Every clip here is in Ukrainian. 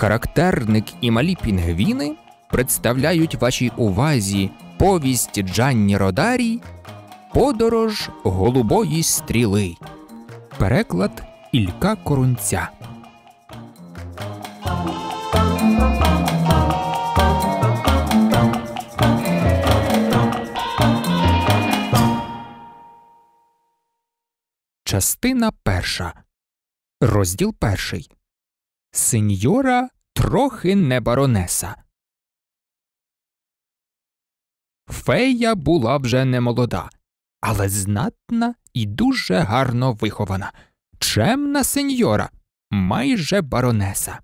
Характерник і малі пінгвіни представляють вашій увазі повість Джанні Родарій Подорож голубої стріли. Переклад Ілька Корунця. Частина перша. Розділ перший. Сеньора трохи не баронеса. Фея була вже молода, але знатна і дуже гарно вихована. Чемна сеньора, майже баронеса.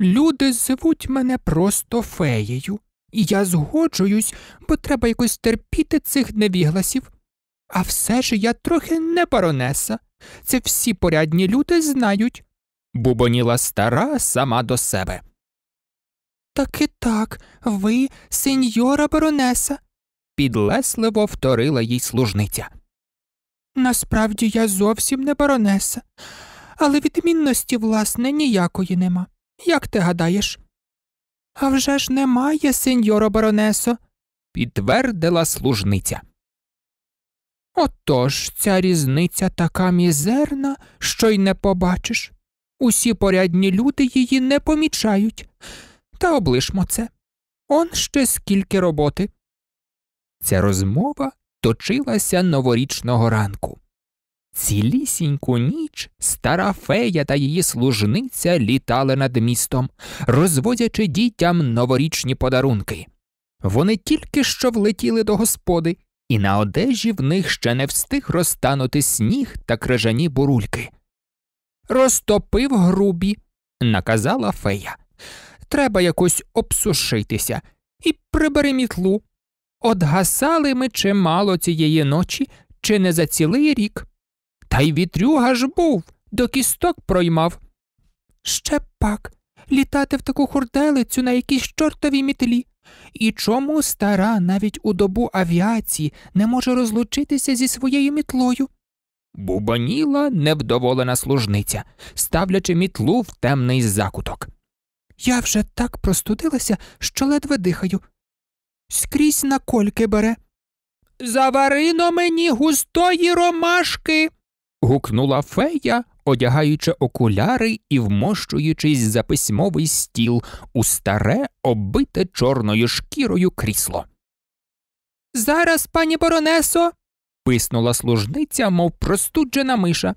Люди звуть мене просто феєю, і я згоджуюсь, бо треба якось терпіти цих невігласів. А все ж я трохи не баронеса. Це всі порядні люди знають бубоніла стара сама до себе. Так і так, ви, сеньора Баронеса, підлесливо вторила їй служниця. Насправді я зовсім не баронеса, але відмінності, власне, ніякої нема. Як ти гадаєш? «А вже ж немає, сеньоро баронесо, підтвердила служниця. Отож ця різниця така мізерна, що й не побачиш. Усі порядні люди її не помічають. Та облишмо це. Он ще скільки роботи. Ця розмова точилася новорічного ранку. Цілісіньку ніч стара фея та її служниця літали над містом, розвозячи дітям новорічні подарунки. Вони тільки що влетіли до господи, і на одежі в них ще не встиг розтанути сніг та крижані бурульки. Розтопив грубі, наказала фея. Треба якось обсушитися і прибери мітлу. От ми чимало цієї ночі, чи не за цілий рік. Та й вітрюга ж був, до кісток проймав. Ще пак літати в таку хурделицю на якійсь чортовій мітлі. І чому стара навіть у добу авіації не може розлучитися зі своєю мітлою? Бубаніла невдоволена служниця, ставлячи мітлу в темний закуток. Я вже так простудилася, що ледве дихаю. Скрізь на кольки бере. Заварино мені густої ромашки. гукнула фея, одягаючи окуляри і вмощуючись за письмовий стіл у старе, оббите чорною шкірою крісло. Зараз, пані Боронесо, писнула служниця, мов простуджена миша.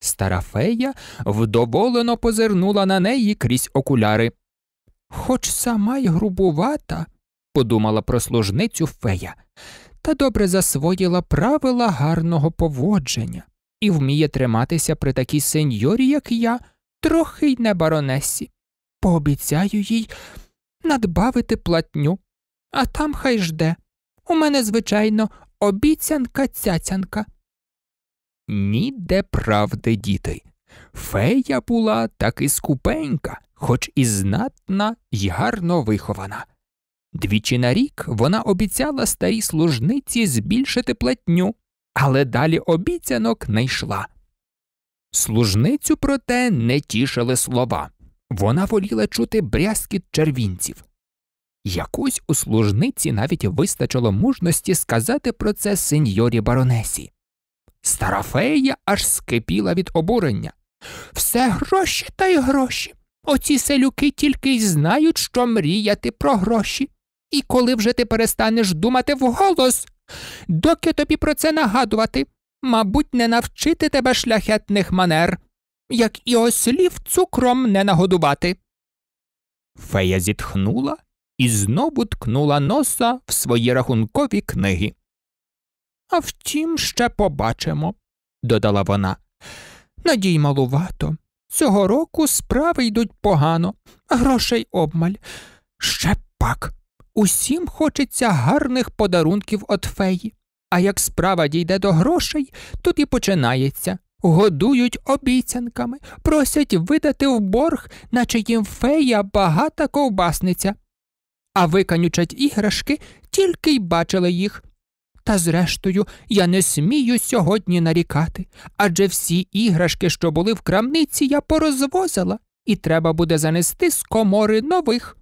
Стара фея вдоволено позирнула на неї крізь окуляри. Хоч сама й грубувата, подумала про служницю фея, та добре засвоїла правила гарного поводження і вміє триматися при такій сеньорі, як я, трохи й не баронесі. Пообіцяю їй надбавити платню, а там хай жде. У мене, звичайно, обіцянка цяцянка. Ніде правди, діти. Фея була таки скупенька, хоч і знатна й гарно вихована. Двічі на рік вона обіцяла старій служниці збільшити платню, але далі обіцянок не йшла. Служницю, проте, не тішили слова. Вона воліла чути брязкіт червінців, Якусь у служниці навіть вистачило мужності сказати про це сеньорі баронесі. Стара фея аж скипіла від обурення. Все гроші та й гроші. Оці селюки тільки й знають, що мріяти про гроші. І коли вже ти перестанеш думати вголос, доки тобі про це нагадувати, мабуть, не навчити тебе шляхетних манер, як і ослів цукром не нагодувати. Фея зітхнула і знову ткнула носа в свої рахункові книги. А втім, ще побачимо, додала вона. Надій малувато. Цього року справи йдуть погано, грошей обмаль. Ще пак. Усім хочеться гарних подарунків от феї. А як справа дійде до грошей, тут і починається. Годують обіцянками, просять видати в борг, наче їм фея багата ковбасниця а виканючать іграшки, тільки й бачили їх. Та зрештою, я не смію сьогодні нарікати, адже всі іграшки, що були в крамниці, я порозвозила, і треба буде занести з комори нових.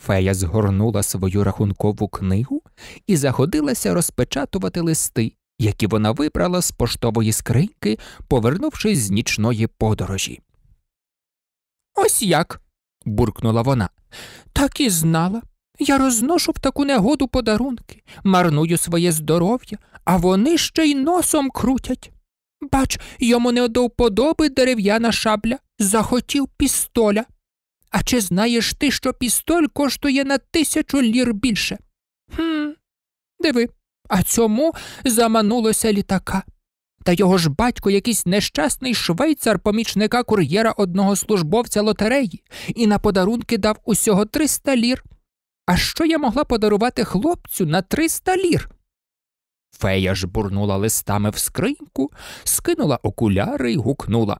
Фея згорнула свою рахункову книгу і заходилася розпечатувати листи, які вона вибрала з поштової скриньки, повернувшись з нічної подорожі. Ось як. буркнула вона. Так і знала. Я розношу в таку негоду подарунки, марную своє здоров'я, а вони ще й носом крутять. Бач, йому не до вподоби дерев'яна шабля, захотів пістоля. А чи знаєш ти, що пістоль коштує на тисячу лір більше? Хм, диви, а цьому заманулося літака. Та його ж батько якийсь нещасний швейцар помічника кур'єра одного службовця лотереї і на подарунки дав усього 300 лір. А що я могла подарувати хлопцю на 300 лір? Фея ж бурнула листами в скриньку, скинула окуляри і гукнула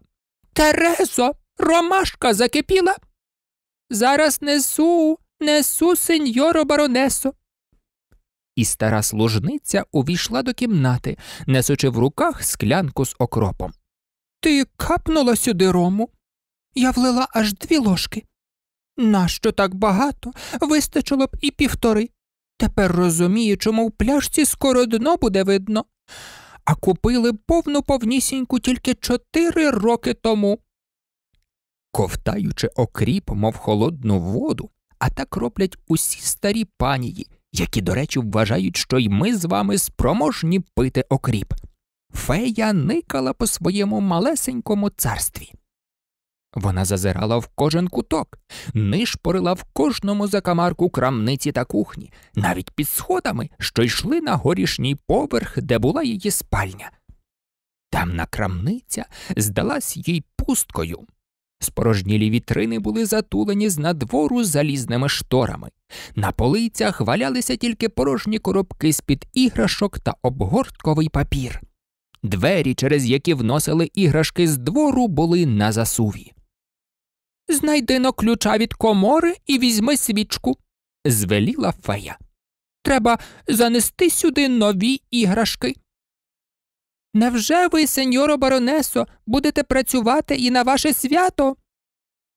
Терезо, ромашка закипіла. Зараз несу, несу, сеньоро баронесо. І стара служниця увійшла до кімнати, несучи в руках склянку з окропом. Ти капнула сюди рому? Я влила аж дві ложки. Нащо так багато? Вистачило б і півтори. Тепер розумію, чому в пляшці скоро дно буде видно. А купили повну повнісіньку тільки чотири роки тому. Ковтаючи окріп, мов холодну воду, а так роблять усі старі панії які, до речі, вважають, що й ми з вами спроможні пити окріп. Фея никала по своєму малесенькому царстві. Вона зазирала в кожен куток, нишпорила в кожному закамарку крамниці та кухні, навіть під сходами, що йшли на горішній поверх, де була її спальня. Темна крамниця здалась їй пусткою, Спорожнілі вітрини були затулені з надвору залізними шторами. На полицях валялися тільки порожні коробки з-під іграшок та обгортковий папір. Двері, через які вносили іграшки з двору, були на засуві. Знайди но ключа від комори і візьми свічку, звеліла фея. Треба занести сюди нові іграшки. Невже ви, сеньоро баронесо, будете працювати і на ваше свято?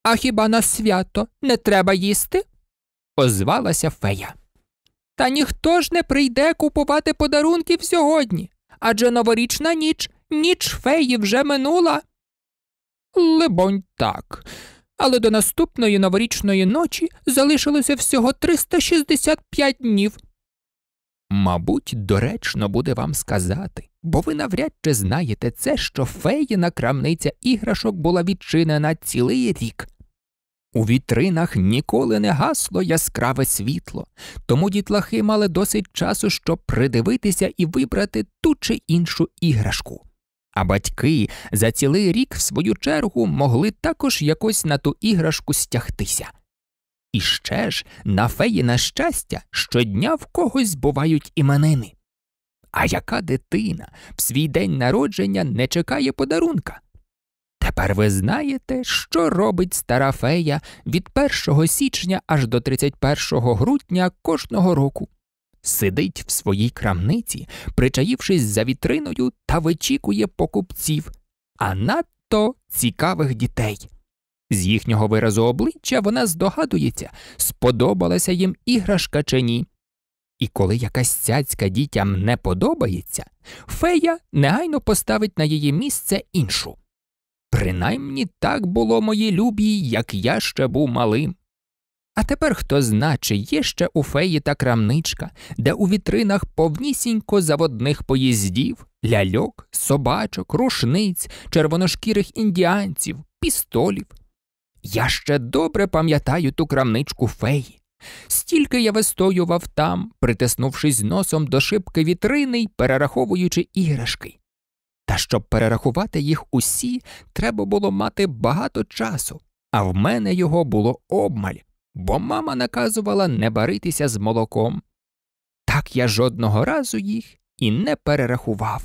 А хіба на свято не треба їсти? озвалася фея. Та ніхто ж не прийде купувати подарунків сьогодні, адже новорічна ніч, ніч феї вже минула. Либонь, так. Але до наступної новорічної ночі залишилося всього 365 днів, Мабуть, доречно буде вам сказати, бо ви навряд чи знаєте це, що феїна крамниця іграшок була відчинена цілий рік. У вітринах ніколи не гасло яскраве світло, тому дітлахи мали досить часу, щоб придивитися і вибрати ту чи іншу іграшку. А батьки за цілий рік, в свою чергу, могли також якось на ту іграшку стягтися. І ще ж на феї, на щастя, щодня в когось бувають іменини. А яка дитина в свій день народження не чекає подарунка? Тепер ви знаєте, що робить стара фея від 1 січня аж до 31 грудня кожного року. Сидить в своїй крамниці, причаївшись за вітриною та вичікує покупців, а надто цікавих дітей. З їхнього виразу обличчя вона здогадується, сподобалася їм іграшка чи ні. І коли якась цяцька дітям не подобається, фея негайно поставить на її місце іншу. Принаймні так було мої любі, як я ще був малим. А тепер хто зна, чи є ще у феї та крамничка, де у вітринах повнісінько заводних поїздів, ляльок, собачок, рушниць, червоношкірих індіанців, пістолів. Я ще добре пам'ятаю ту крамничку феї. Стільки я вистоював там, притиснувшись носом до шибки вітрини й перераховуючи іграшки. Та щоб перерахувати їх усі, треба було мати багато часу, а в мене його було обмаль, бо мама наказувала не баритися з молоком. Так я жодного разу їх і не перерахував.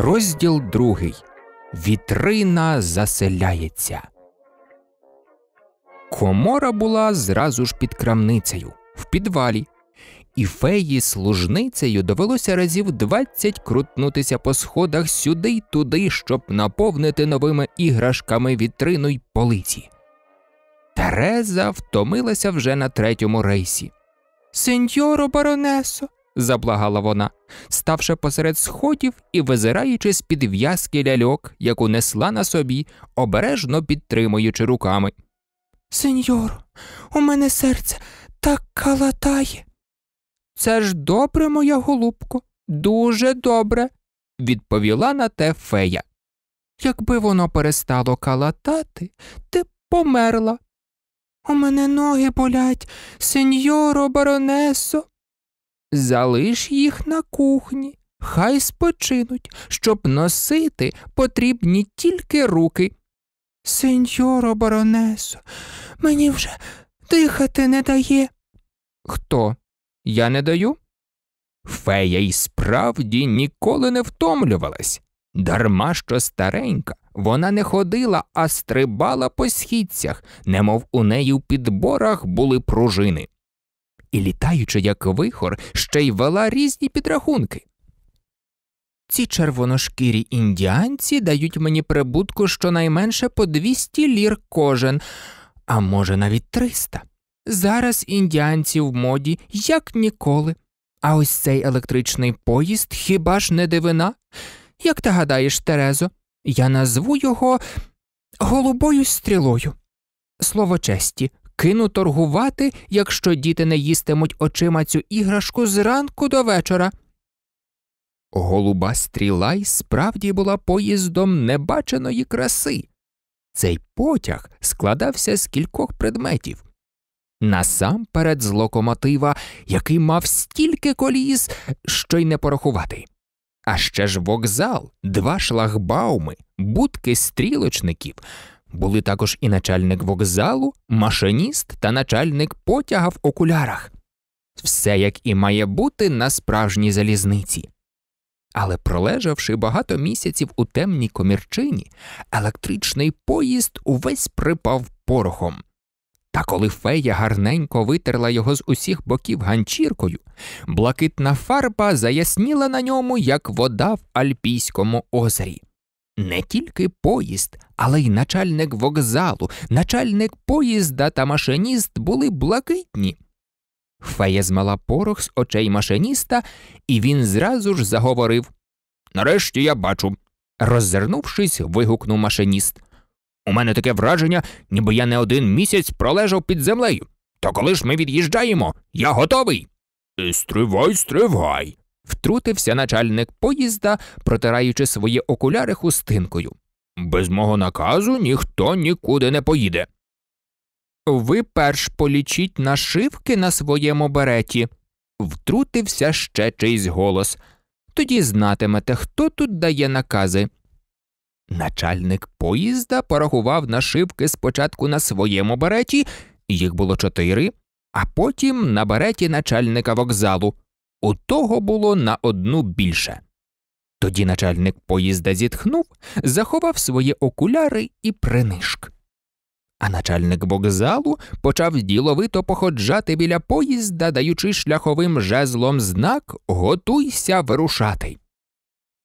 Розділ другий. Вітрина заселяється. Комора була зразу ж під крамницею в підвалі. І феї служницею довелося разів двадцять крутнутися по сходах сюди й туди, щоб наповнити новими іграшками вітрину й полиці. Тереза втомилася вже на третьому рейсі. Сеньоро Баронесо, заблагала вона, ставши посеред сходів і визираючи з під в'язки ляльок, яку несла на собі, обережно підтримуючи руками. Сеньор, у мене серце так калатає. Це ж добре, моя голубко, дуже добре, відповіла на те фея. Якби воно перестало калатати, ти б померла. У мене ноги болять, сеньоро, баронесо, залиш їх на кухні, хай спочинуть, щоб носити потрібні тільки руки. Сеньоро баронесо, мені вже дихати не дає. Хто? Я не даю? Фея й справді ніколи не втомлювалась. Дарма що старенька, вона не ходила, а стрибала по східцях, немов у неї в підборах були пружини і, літаючи як вихор, ще й вела різні підрахунки. Ці червоношкірі індіанці дають мені прибутку щонайменше по 200 лір кожен, а може, навіть 300. Зараз індіанці в моді як ніколи. А ось цей електричний поїзд хіба ж не дивина? Як ти гадаєш, Терезо, я назву його голубою стрілою. Слово честі, Кину торгувати, якщо діти не їстимуть очима цю іграшку з ранку до вечора. Голуба стріла й справді була поїздом небаченої краси. Цей потяг складався з кількох предметів. Насамперед з локомотива, який мав стільки коліс, що й не порахувати. А ще ж вокзал, два шлагбауми, будки стрілочників. Були також і начальник вокзалу, машиніст та начальник потяга в окулярах. Все як і має бути на справжній залізниці. Але пролежавши багато місяців у темній комірчині, електричний поїзд увесь припав порохом. Та коли фея гарненько витерла його з усіх боків ганчіркою, блакитна фарба заясніла на ньому, як вода в Альпійському озері. Не тільки поїзд, але й начальник вокзалу, начальник поїзда та машиніст були блакитні. Фея змала порох з очей машиніста, і він зразу ж заговорив. Нарешті я бачу. Роззирнувшись, вигукнув машиніст. У мене таке враження, ніби я не один місяць пролежав під землею. То коли ж ми від'їжджаємо, я готовий. Стривай, стривай, втрутився начальник поїзда, протираючи свої окуляри хустинкою. Без мого наказу ніхто нікуди не поїде. Ви перш полічіть нашивки на своєму береті, втрутився ще чийсь голос. Тоді знатимете, хто тут дає накази. Начальник поїзда порахував нашивки спочатку на своєму береті, їх було чотири, а потім на береті начальника вокзалу у того було на одну більше. Тоді начальник поїзда зітхнув, заховав свої окуляри і принишк. А начальник вокзалу почав діловито походжати біля поїзда, даючи шляховим жезлом знак Готуйся вирушати.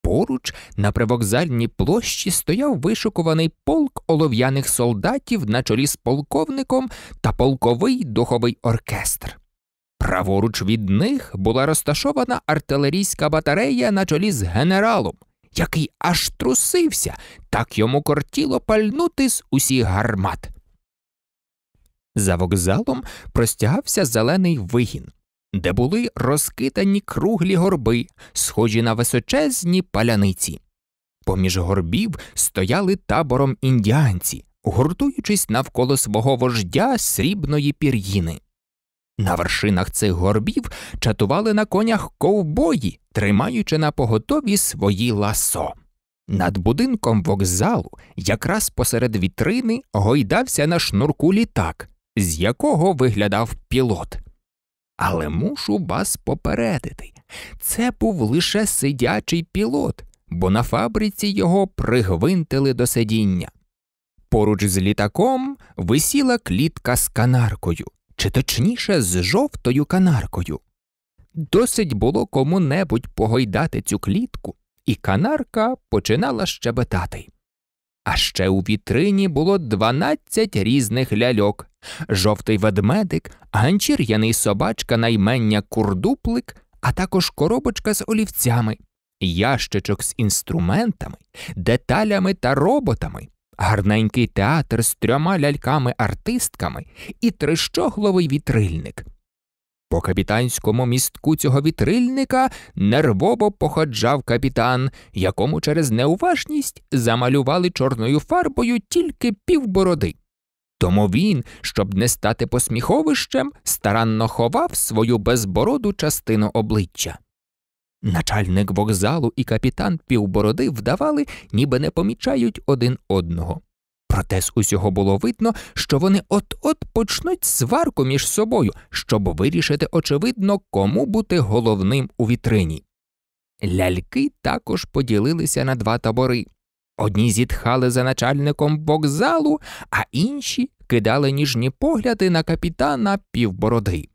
Поруч на привокзальній площі стояв вишукуваний полк олов'яних солдатів на чолі з полковником та полковий духовий оркестр. Праворуч від них була розташована артилерійська батарея на чолі з генералом, який аж трусився, так йому кортіло пальнути з усіх гармат. За вокзалом простягався зелений вигін, де були розкидані круглі горби, схожі на височезні паляниці. Поміж горбів стояли табором індіанці, гуртуючись навколо свого вождя срібної пір'їни. На вершинах цих горбів чатували на конях ковбої, тримаючи на поготові свої ласо. Над будинком вокзалу, якраз посеред вітрини, гойдався на шнурку літак, з якого виглядав пілот. Але мушу вас попередити це був лише сидячий пілот, бо на фабриці його пригвинтили до сидіння. Поруч з літаком висіла клітка з канаркою чи точніше з жовтою канаркою. Досить було кому небудь погойдати цю клітку, і канарка починала щебетати. А ще у вітрині було дванадцять різних ляльок жовтий ведмедик, ганчір'яний собачка наймення курдуплик, а також коробочка з олівцями, ящичок з інструментами, деталями та роботами, гарненький театр з трьома ляльками-артистками і трищогловий вітрильник. По капітанському містку цього вітрильника нервово походжав капітан, якому через неуважність замалювали чорною фарбою тільки півбороди. Тому він, щоб не стати посміховищем, старанно ховав свою безбороду частину обличчя. Начальник вокзалу і капітан півбороди вдавали, ніби не помічають один одного. Проте з усього було видно, що вони от-от почнуть сварку між собою, щоб вирішити, очевидно, кому бути головним у вітрині. Ляльки також поділилися на два табори. Одні зітхали за начальником вокзалу, а інші кидали ніжні погляди на капітана півбороди.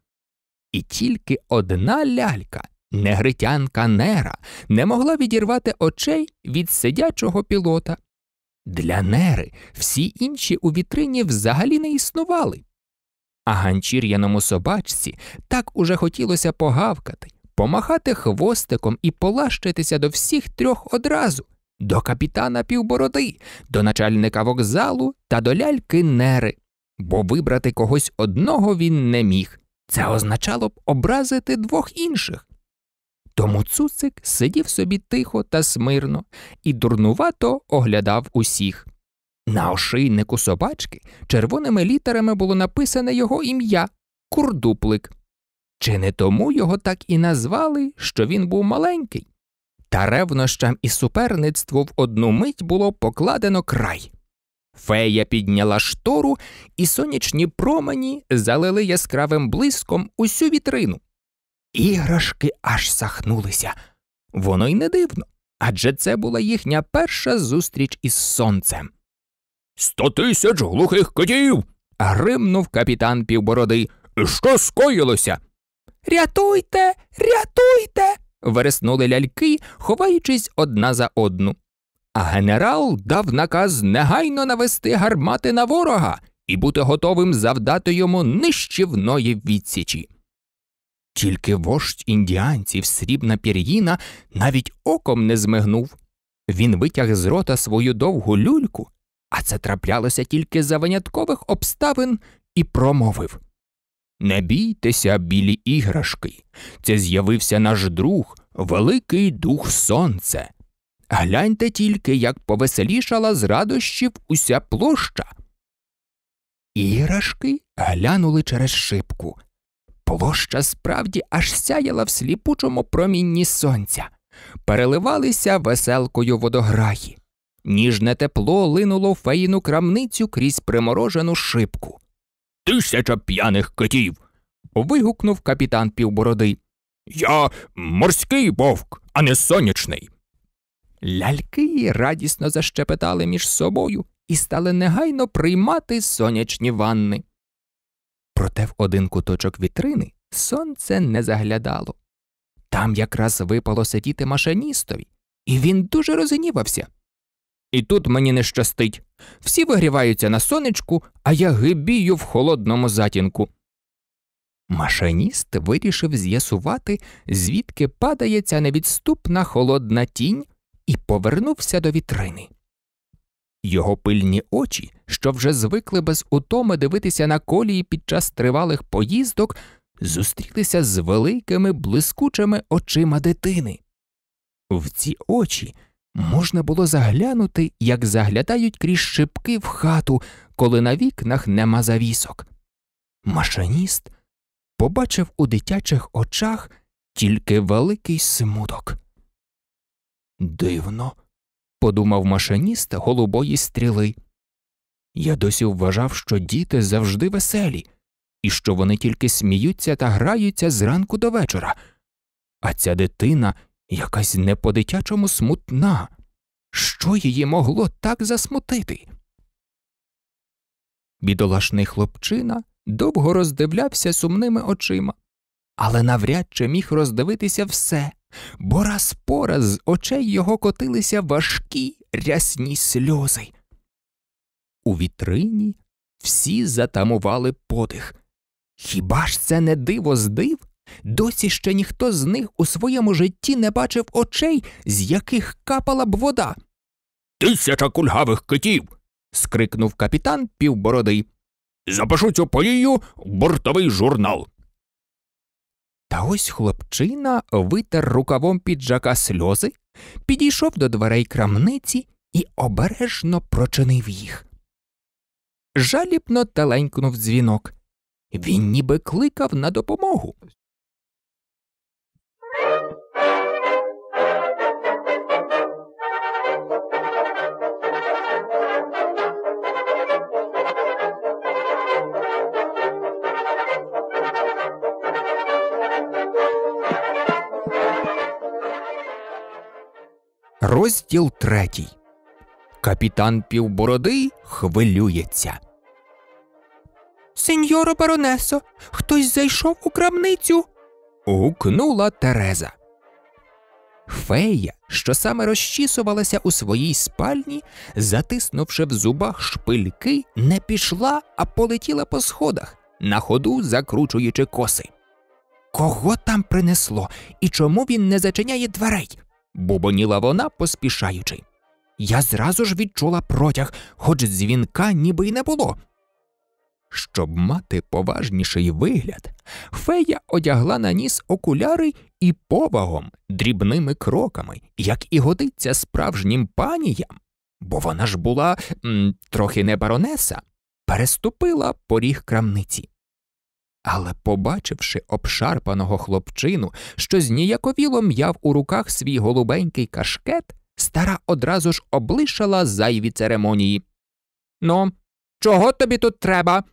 І тільки одна лялька Негритянка Нера не могла відірвати очей від сидячого пілота. Для Нери всі інші у вітрині взагалі не існували. А ганчір'яному собачці так уже хотілося погавкати, помахати хвостиком і полащитися до всіх трьох одразу до капітана півбороди, до начальника вокзалу та до ляльки Нери, бо вибрати когось одного він не міг. Це означало б образити двох інших. Тому цуцик сидів собі тихо та смирно і дурнувато оглядав усіх. На ошийнику собачки червоними літерами було написане його ім'я курдуплик. Чи не тому його так і назвали, що він був маленький? Та ревнощам і суперництву в одну мить було покладено край. Фея підняла штору, і сонячні промені залили яскравим блиском усю вітрину. Іграшки аж сахнулися. Воно й не дивно. Адже це була їхня перша зустріч із сонцем. Сто тисяч глухих котів. гримнув капітан півбороди. Що скоїлося? Рятуйте, рятуйте. вереснули ляльки, ховаючись одна за одну. А генерал дав наказ негайно навести гармати на ворога і бути готовим завдати йому нищівної відсічі. Тільки вождь індіанців срібна пір'їна навіть оком не змигнув. Він витяг з рота свою довгу люльку, а це траплялося тільки за виняткових обставин, і промовив Не бійтеся, білі іграшки. Це з'явився наш друг, Великий Дух Сонце. Гляньте тільки, як повеселішала з радощів уся площа. Іграшки глянули через шибку. Площа справді аж сяяла в сліпучому промінні сонця, переливалися веселкою водограї. Ніжне тепло линуло феїну крамницю крізь приморожену шибку. Тисяча п'яних китів. вигукнув капітан півбороди. Я морський вовк, а не сонячний. Ляльки радісно защепетали між собою і стали негайно приймати сонячні ванни. Проте в один куточок вітрини сонце не заглядало. Там якраз випало сидіти машиністові, і він дуже розгнівався. І тут мені не щастить. Всі вигріваються на сонечку, а я гибію в холодному затінку. Машиніст вирішив з'ясувати, звідки падає ця невідступна холодна тінь, і повернувся до вітрини. Його пильні очі що вже звикли без утоми дивитися на колії під час тривалих поїздок, зустрілися з великими блискучими очима дитини. В ці очі можна було заглянути, як заглядають крізь шипки в хату, коли на вікнах нема завісок. Машиніст побачив у дитячих очах тільки великий смуток. Дивно, подумав машиніст голубої стріли. Я досі вважав, що діти завжди веселі, і що вони тільки сміються та граються зранку до вечора, а ця дитина якась не по дитячому смутна. Що її могло так засмутити? Бідолашний хлопчина довго роздивлявся сумними очима, але навряд чи міг роздивитися все, бо раз по раз з очей його котилися важкі рясні сльози у вітрині, всі затамували подих. Хіба ж це не диво здив? Досі ще ніхто з них у своєму житті не бачив очей, з яких капала б вода. Тисяча кульгавих китів. скрикнув капітан півбороди. Запишу цю подію в бортовий журнал. Та ось хлопчина витер рукавом піджака сльози, підійшов до дверей крамниці і обережно прочинив їх жалібно таленькнув дзвінок. Він ніби кликав на допомогу. Розділ третій. Капітан Півбороди хвилюється. Сеньоро баронесо, хтось зайшов у крамницю. гукнула Тереза. Фея, що саме розчісувалася у своїй спальні, затиснувши в зубах шпильки, не пішла, а полетіла по сходах, на ходу закручуючи коси. Кого там принесло і чому він не зачиняє дверей? бубоніла вона, поспішаючи я зразу ж відчула протяг, хоч дзвінка ніби й не було. Щоб мати поважніший вигляд, фея одягла на ніс окуляри і повагом, дрібними кроками, як і годиться справжнім паніям, бо вона ж була м, трохи не баронеса, переступила поріг крамниці. Але, побачивши обшарпаного хлопчину, що зніяковіло м'яв у руках свій голубенький кашкет, стара одразу ж облишала зайві церемонії. Ну, чого тобі тут треба?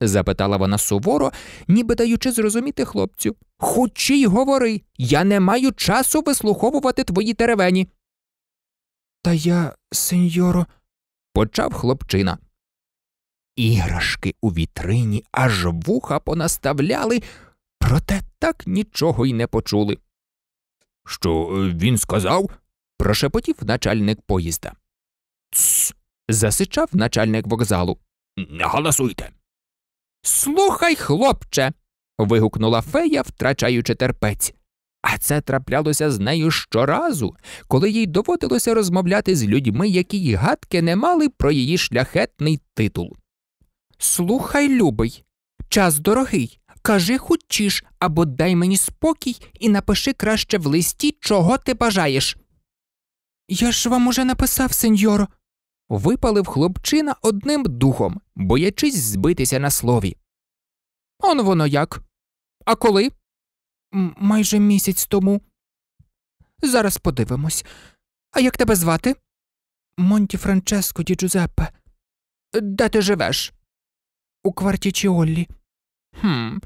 запитала вона суворо, ніби даючи зрозуміти хлопцю. Хочі й говори, я не маю часу вислуховувати твої теревені. Та я, сеньоро, почав хлопчина. Іграшки у вітрині аж вуха понаставляли, проте так нічого й не почули. Що він сказав? прошепотів начальник поїзда. Цс. засичав начальник вокзалу. Не голосуйте. Слухай, хлопче. вигукнула фея, втрачаючи терпець. А це траплялося з нею щоразу, коли їй доводилося розмовляти з людьми, які й гадки не мали про її шляхетний титул. Слухай, любий, час дорогий. Кажи хочеш, або дай мені спокій і напиши краще в листі, чого ти бажаєш. Я ж вам уже написав, сеньор, Випалив хлопчина одним духом, боячись збитися на слові. Он воно як? А коли? М майже місяць тому. Зараз подивимось. А як тебе звати? Монті Франческо Ді Джузеппе. Де ти живеш? У кварті Чіоллі. Хм,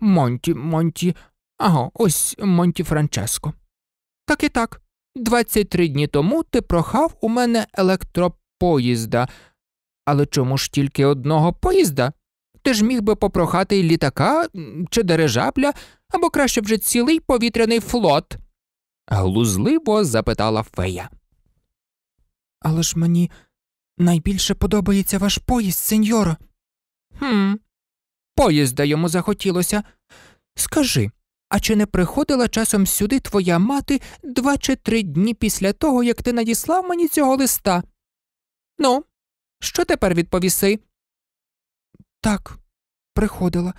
Монті, Монті. Ага, ось Монті Франческо. Так і так. 23 дні тому ти прохав у мене електропоїзда. Але чому ж тільки одного поїзда? Ти ж міг би попрохати й літака чи дирижабля, або краще вже цілий повітряний флот? глузливо запитала фея. Але ж мені найбільше подобається ваш поїзд, сеньоро. Хм, поїзда йому захотілося. Скажи, а чи не приходила часом сюди твоя мати два чи три дні після того, як ти надіслав мені цього листа? Ну, що тепер відповіси? Так, приходила.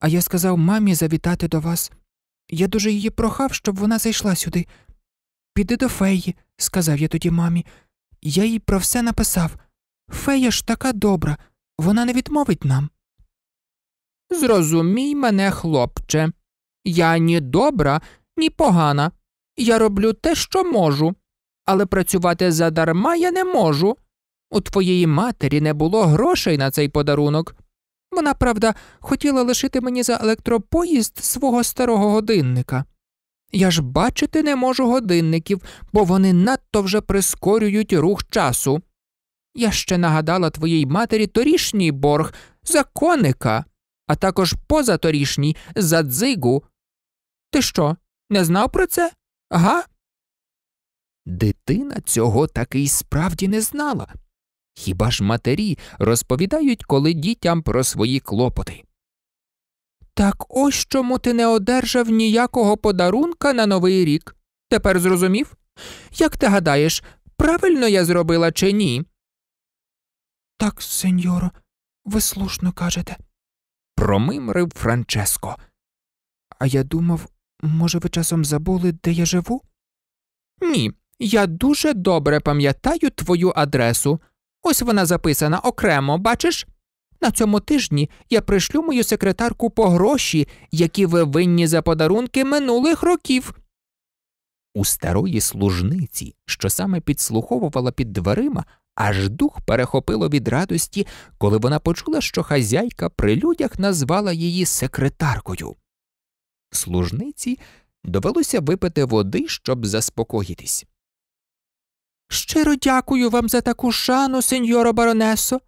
А я сказав мамі завітати до вас. Я дуже її прохав, щоб вона зайшла сюди. Піди до феї, сказав я тоді мамі. Я їй про все написав. Фея ж така добра, вона не відмовить нам. Зрозумій мене, хлопче. Я ні добра, ні погана. Я роблю те, що можу, але працювати задарма я не можу. У твоєї матері не було грошей на цей подарунок. Вона, правда, хотіла лишити мені за електропоїзд свого старого годинника. Я ж бачити не можу годинників, бо вони надто вже прискорюють рух часу. Я ще нагадала твоїй матері торішній борг за коника, а також позаторішній за дзигу ти що, не знав про це? Ага? Дитина цього таки й справді не знала. Хіба ж матері розповідають коли дітям про свої клопоти? Так ось чому ти не одержав ніякого подарунка на новий рік. Тепер зрозумів? Як ти гадаєш, правильно я зробила чи ні? Так, сеньоро, ви слушно кажете, промимрив Франческо. А я думав, Може, ви часом забули, де я живу? Ні, я дуже добре пам'ятаю твою адресу. Ось вона записана окремо, бачиш? На цьому тижні я пришлю мою секретарку по гроші, які ви винні за подарунки минулих років. У старої служниці, що саме підслуховувала під дверима, аж дух перехопило від радості, коли вона почула, що хазяйка при людях назвала її секретаркою. Служниці довелося випити води, щоб заспокоїтись. Щиро дякую вам за таку шану, сеньоро баронесо,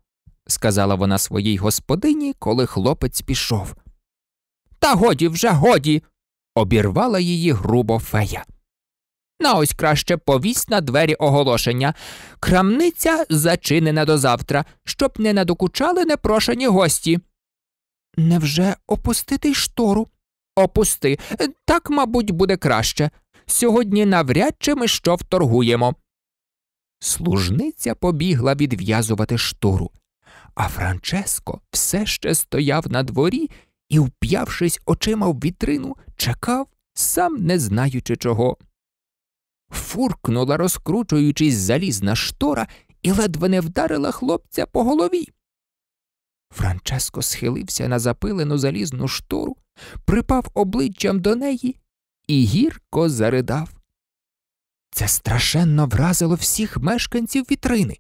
сказала вона своїй господині, коли хлопець пішов. Та годі вже годі, обірвала її грубо фея. На ось краще повість на двері оголошення. Крамниця зачинена до завтра, щоб не надокучали непрошені гості. Невже опустити й штору? опусти. Так, мабуть, буде краще. Сьогодні навряд чи ми що вторгуємо. Служниця побігла відв'язувати штору, а Франческо все ще стояв на дворі і, вп'явшись очима в вітрину, чекав, сам не знаючи чого. Фуркнула, розкручуючись, залізна штора і ледве не вдарила хлопця по голові. Франческо схилився на запилену залізну штору, припав обличчям до неї і гірко заридав. Це страшенно вразило всіх мешканців вітрини,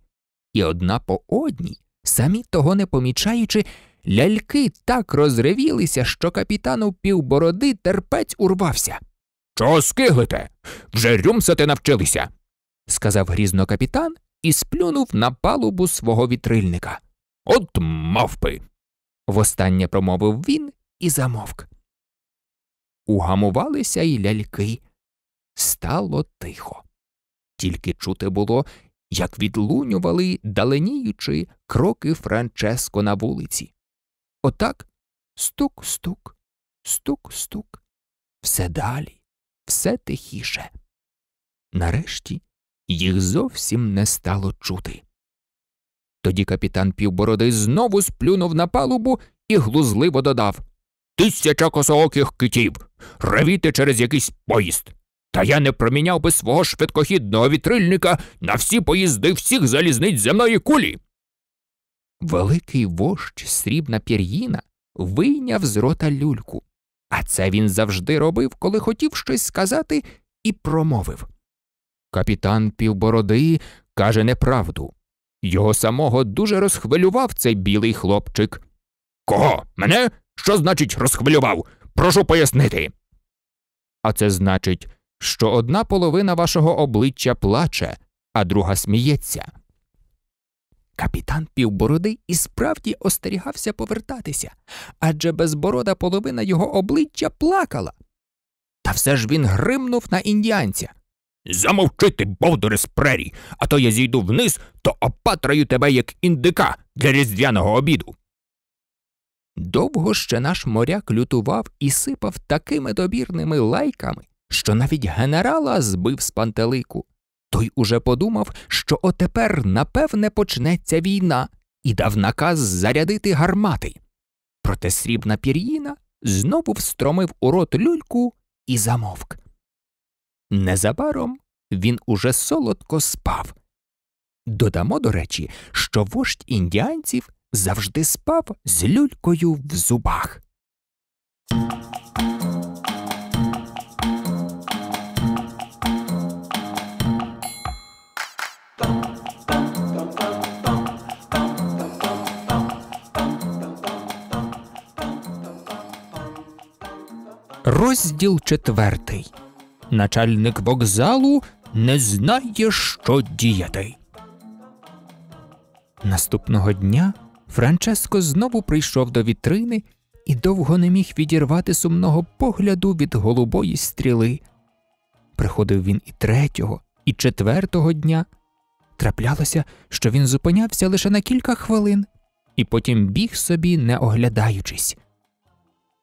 і одна по одній, самі того не помічаючи, ляльки так розревілися, що капітану півбороди терпець урвався. Чого скиглите? Вже рюмсати навчилися, сказав грізно капітан і сплюнув на палубу свого вітрильника. От мавпи. востаннє промовив він і замовк. Угамувалися й ляльки. Стало тихо. Тільки чути було, як відлунювали, даленіючи кроки Франческо на вулиці. Отак стук, стук, стук, стук, все далі, все тихіше. Нарешті їх зовсім не стало чути. Тоді капітан півбороди знову сплюнув на палубу і глузливо додав Тисяча косооких китів, ревіти через якийсь поїзд. Та я не проміняв би свого швидкохідного вітрильника на всі поїзди всіх залізниць земної кулі. Великий вождь срібна пір'їна вийняв з рота люльку, а це він завжди робив, коли хотів щось сказати, і промовив. Капітан півбороди каже неправду. Його самого дуже розхвилював цей білий хлопчик. Кого? Мене? Що значить розхвилював? Прошу пояснити. А це значить, що одна половина вашого обличчя плаче, а друга сміється. Капітан Півбороди і справді остерігався повертатися, адже безборода половина його обличчя плакала. Та все ж він гримнув на індіанця. Замовчити, ти, бовдуре спрері, а то я зійду вниз, то опатраю тебе як індика для різдвяного обіду. Довго ще наш моряк лютував і сипав такими добірними лайками, що навіть генерала збив з пантелику. Той уже подумав, що отепер напевне почнеться війна, і дав наказ зарядити гармати. Проте срібна пір'їна знову встромив у рот люльку і замовк. Незабаром він уже солодко спав. Додамо, до речі, що вождь індіанців завжди спав з люлькою в зубах. Розділ четвертий начальник вокзалу не знає, що діяти. Наступного дня Франческо знову прийшов до вітрини і довго не міг відірвати сумного погляду від голубої стріли. Приходив він і третього, і четвертого дня. Траплялося, що він зупинявся лише на кілька хвилин і потім біг собі, не оглядаючись.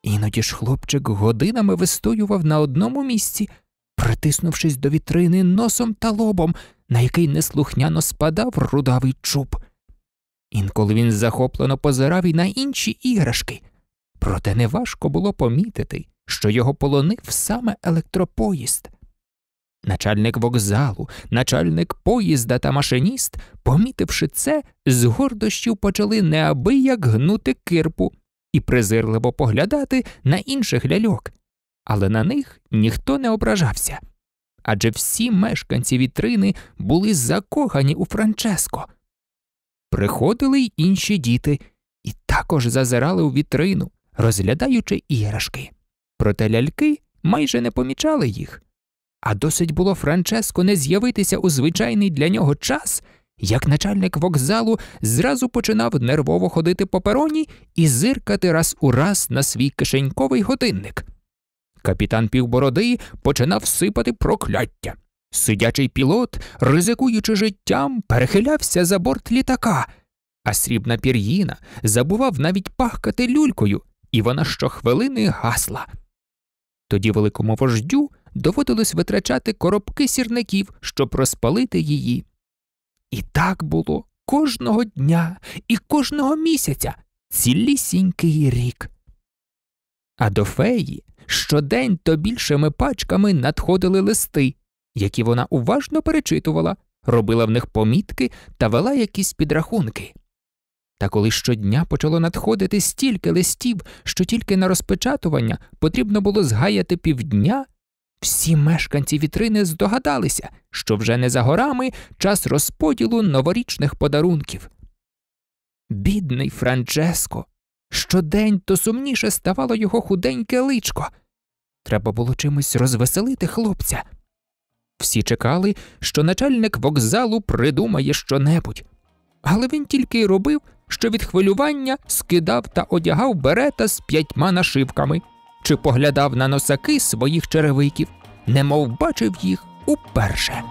Іноді ж хлопчик годинами вистоював на одному місці притиснувшись до вітрини носом та лобом, на який неслухняно спадав рудавий чуб. Інколи він захоплено позирав і на інші іграшки, проте неважко було помітити, що його полонив саме електропоїзд. Начальник вокзалу, начальник поїзда та машиніст, помітивши це, з гордощів почали неабияк гнути кирпу і презирливо поглядати на інших ляльок, але на них ніхто не ображався. Адже всі мешканці вітрини були закохані у Франческо. Приходили й інші діти і також зазирали у вітрину, розглядаючи іграшки. Проте ляльки майже не помічали їх. А досить було Франческо не з'явитися у звичайний для нього час, як начальник вокзалу зразу починав нервово ходити по пероні і зиркати раз у раз на свій кишеньковий годинник капітан півбороди починав сипати прокляття. Сидячий пілот, ризикуючи життям, перехилявся за борт літака, а срібна пір'їна забував навіть пахкати люлькою, і вона щохвилини гасла. Тоді великому вождю доводилось витрачати коробки сірників, щоб розпалити її. І так було кожного дня і кожного місяця цілісінький рік. А до феї Щодень то більшими пачками надходили листи, які вона уважно перечитувала, робила в них помітки та вела якісь підрахунки. Та коли щодня почало надходити стільки листів, що тільки на розпечатування потрібно було згаяти півдня, всі мешканці вітрини здогадалися, що вже не за горами час розподілу новорічних подарунків. Бідний Франческо Щодень то сумніше ставало його худеньке личко. Треба було чимось розвеселити хлопця. Всі чекали, що начальник вокзалу придумає щонебудь, але він тільки й робив, що від хвилювання скидав та одягав берета з п'ятьма нашивками, чи поглядав на носаки своїх черевиків, немов бачив їх уперше.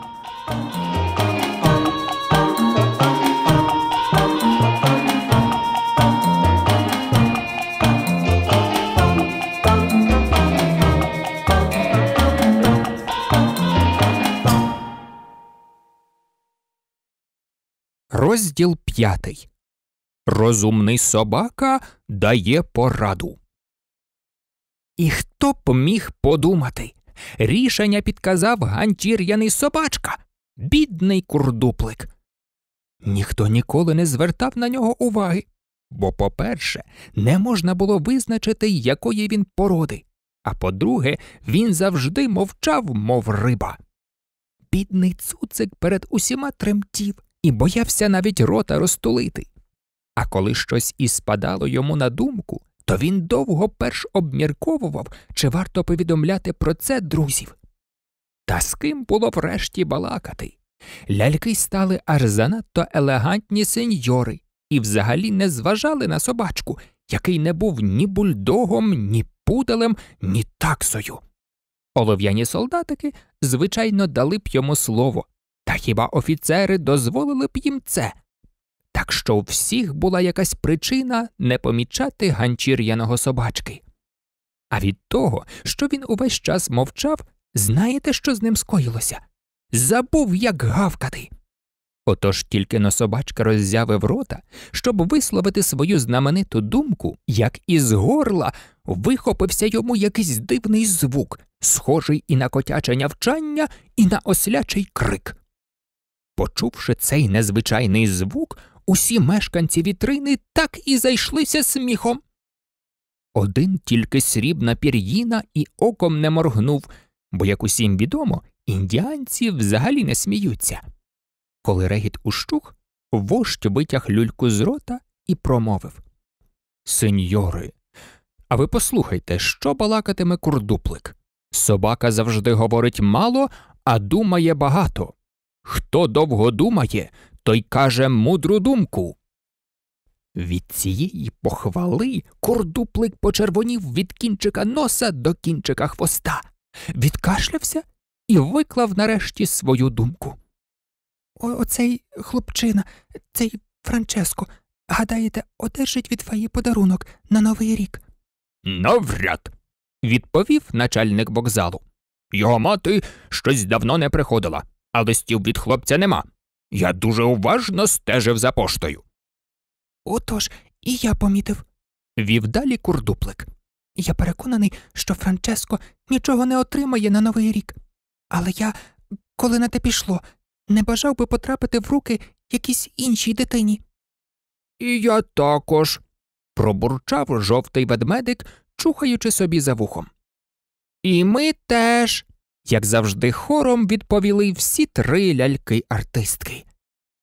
Розділ п'ятий. Розумний собака дає пораду. І хто б міг подумати? Рішення підказав ганчір'яний собачка, бідний курдуплик. Ніхто ніколи не звертав на нього уваги, бо, по перше, не можна було визначити, якої він породи, а по друге, він завжди мовчав, мов риба. Бідний цуцик перед усіма тремтів і боявся навіть рота розтулити. А коли щось і спадало йому на думку, то він довго перш обмірковував, чи варто повідомляти про це друзів. Та з ким було врешті балакати. Ляльки стали аж занадто елегантні сеньори і взагалі не зважали на собачку, який не був ні бульдогом, ні пуделем, ні таксою. Олов'яні солдатики, звичайно, дали б йому слово, та хіба офіцери дозволили б їм це? Так що у всіх була якась причина не помічати ганчір'яного собачки. А від того, що він увесь час мовчав, знаєте, що з ним скоїлося? Забув, як гавкати. Отож тільки но собачка роззявив рота, щоб висловити свою знамениту думку, як із горла вихопився йому якийсь дивний звук, схожий і на котяче нявчання, і на ослячий крик. Почувши цей незвичайний звук, усі мешканці вітрини так і зайшлися сміхом. Один тільки срібна пір'їна і оком не моргнув, бо, як усім відомо, індіанці взагалі не сміються. Коли регіт ущух, вождь витяг люльку з рота і промовив Сеньори, а ви послухайте, що балакатиме курдуплик. Собака завжди говорить мало, а думає багато. Хто довго думає, той каже мудру думку. Від цієї похвали кордуплик почервонів від кінчика носа до кінчика хвоста, відкашлявся і виклав нарешті свою думку. О, оцей хлопчина, цей Франческо, гадаєте, одержить від твої подарунок на новий рік? Навряд, відповів начальник вокзалу. Його мати щось давно не приходила а листів від хлопця нема. Я дуже уважно стежив за поштою. Отож, і я помітив, вів далі курдуплик. Я переконаний, що Франческо нічого не отримає на новий рік. Але я, коли на те пішло, не бажав би потрапити в руки якійсь іншій дитині. І я також. пробурчав жовтий ведмедик, чухаючи собі за вухом. І ми теж як завжди, хором відповіли всі три ляльки-артистки.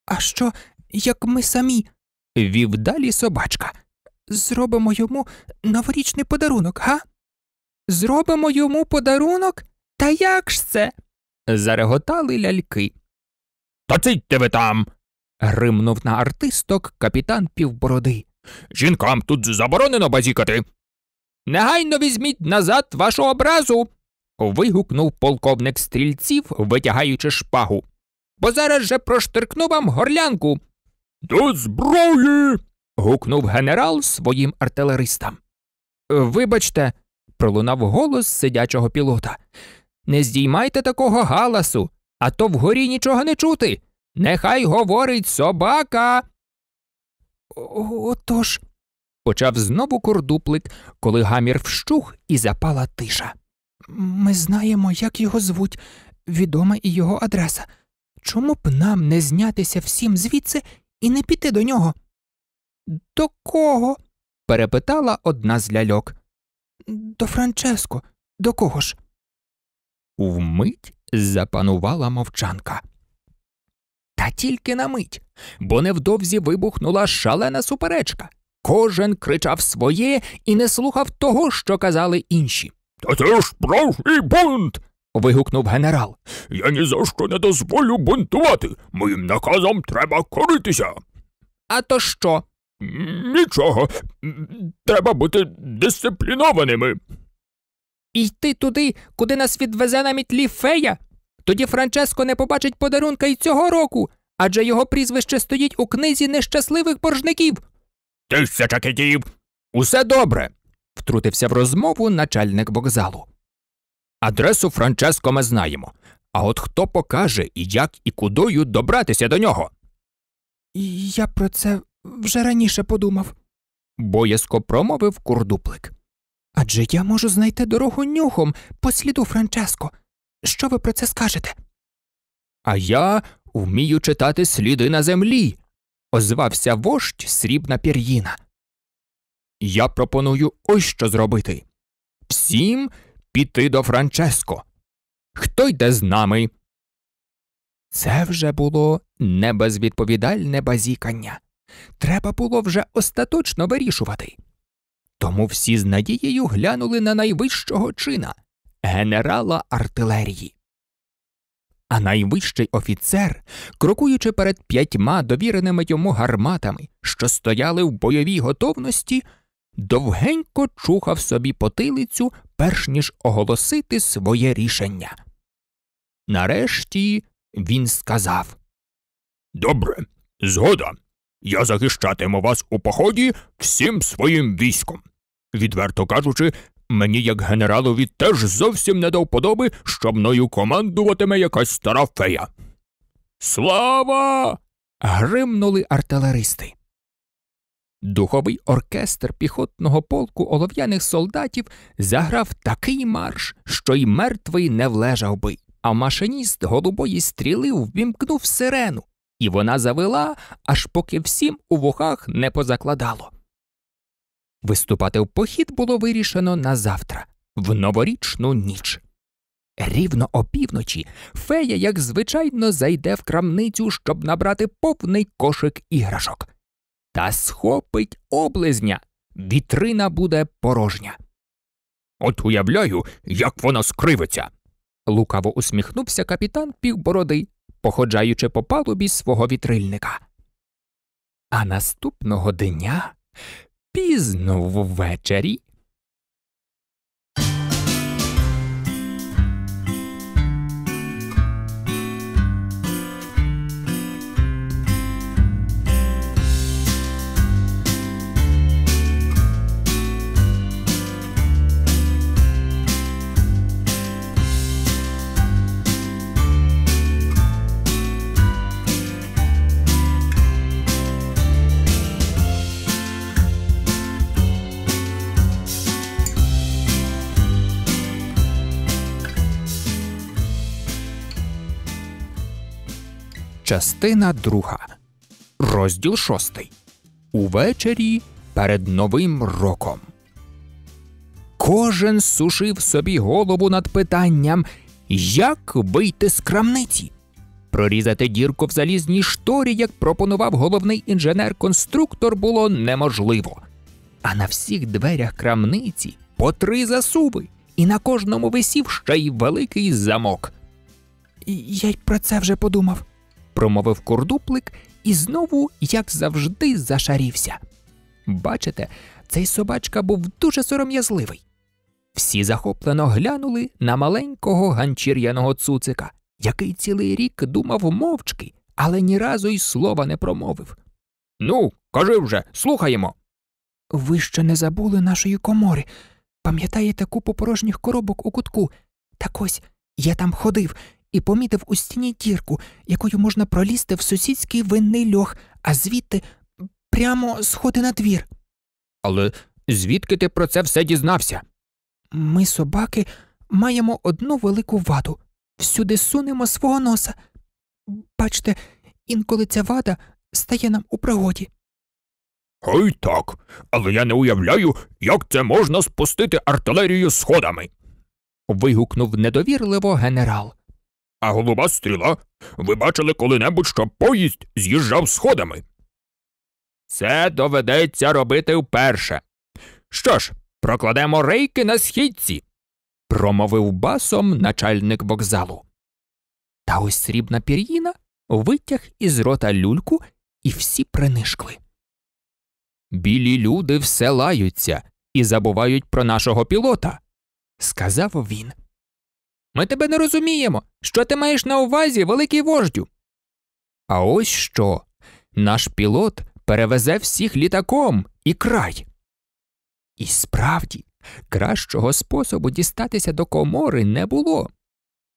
А що, як ми самі? вів далі собачка. Зробимо йому новорічний подарунок, га? Зробимо йому подарунок? Та як ж це? зареготали ляльки. Та цитьте ви там. гримнув на артисток капітан півбороди. Жінкам тут заборонено базікати. Негайно візьміть назад вашу образу, вигукнув полковник стрільців, витягаючи шпагу. Бо зараз же проштиркну вам горлянку. До зброї. гукнув генерал своїм артилеристам. Вибачте, пролунав голос сидячого пілота. Не здіймайте такого галасу, а то вгорі нічого не чути. Нехай говорить собака. Отож. Почав знову кордуплик, коли гамір вщух і запала тиша. Ми знаємо, як його звуть, відома і його адреса. Чому б нам не знятися всім звідси і не піти до нього? До кого? перепитала одна з ляльок. До Франческо, до кого ж? Вмить запанувала мовчанка. Та тільки на мить, бо невдовзі вибухнула шалена суперечка. Кожен кричав своє і не слухав того, що казали інші. Та це ж справжній бунт. вигукнув генерал. Я ні за що не дозволю бунтувати. Моїм наказом треба коритися. А то що? Нічого. Треба бути дисциплінованими. І йти туди, куди нас відвезе на мітлі фея. Тоді Франческо не побачить подарунка й цього року, адже його прізвище стоїть у книзі нещасливих боржників. Тисяча китів. Усе добре втрутився в розмову начальник вокзалу. Адресу Франческо ми знаємо, а от хто покаже і як і кудою добратися до нього. Я про це вже раніше подумав, боязко промовив курдуплик. Адже я можу знайти дорогу нюхом по сліду Франческо. Що ви про це скажете? А я вмію читати сліди на землі, озвався вождь срібна пір'їна я пропоную ось що зробити. Всім піти до Франческо. Хто йде з нами? Це вже було небезвідповідальне базікання. Треба було вже остаточно вирішувати. Тому всі з надією глянули на найвищого чина генерала артилерії. А найвищий офіцер, крокуючи перед п'ятьма довіреними йому гарматами, що стояли в бойовій готовності, довгенько чухав собі потилицю, перш ніж оголосити своє рішення. Нарешті він сказав Добре, згода. Я захищатиму вас у поході всім своїм військом. Відверто кажучи, мені, як генералові, теж зовсім не дав подоби, що мною командуватиме якась стара фея. Слава! гримнули артилеристи. Духовий оркестр піхотного полку олов'яних солдатів заграв такий марш, що й мертвий не влежав би, а машиніст голубої стріли ввімкнув сирену, і вона завела, аж поки всім у вухах не позакладало. Виступати в похід було вирішено на завтра, в новорічну ніч. Рівно опівночі фея, як звичайно, зайде в крамницю, щоб набрати повний кошик іграшок та схопить облизня, вітрина буде порожня. От уявляю, як вона скривиться. лукаво усміхнувся капітан півбородий, походжаючи по палубі свого вітрильника. А наступного дня пізно ввечері Частина друга. Розділ шостий. Увечері перед новим роком. Кожен сушив собі голову над питанням, як вийти з крамниці, прорізати дірку в залізній шторі, як пропонував головний інженер-конструктор, було неможливо. А на всіх дверях крамниці по три засуви, і на кожному висів ще й великий замок. Я й про це вже подумав промовив курдуплик і знову, як завжди, зашарівся. Бачите, цей собачка був дуже сором'язливий. Всі захоплено глянули на маленького ганчір'яного цуцика, який цілий рік думав мовчки, але ні разу й слова не промовив. Ну, кажи вже, слухаємо. Ви ще не забули нашої комори. Пам'ятаєте купу порожніх коробок у кутку? Так ось я там ходив і помітив у стіні дірку, якою можна пролізти в сусідський винний льох, а звідти прямо сходи на двір. Але звідки ти про це все дізнався? Ми, собаки, маємо одну велику ваду всюди сунемо свого носа. Бачте, інколи ця вада стає нам у пригоді. Ой так, але я не уявляю, як це можна спустити артилерію сходами. вигукнув недовірливо генерал. А голуба стріла. Ви бачили коли-небудь, що поїзд з'їжджав сходами? Це доведеться робити вперше. Що ж, прокладемо рейки на східці, промовив басом начальник вокзалу. Та ось срібна пір'їна витяг із рота люльку, і всі принишкли. Білі люди все лаються і забувають про нашого пілота, сказав він. Ми тебе не розуміємо. Що ти маєш на увазі, великий вождю? А ось що. Наш пілот перевезе всіх літаком і край. І справді, кращого способу дістатися до комори не було.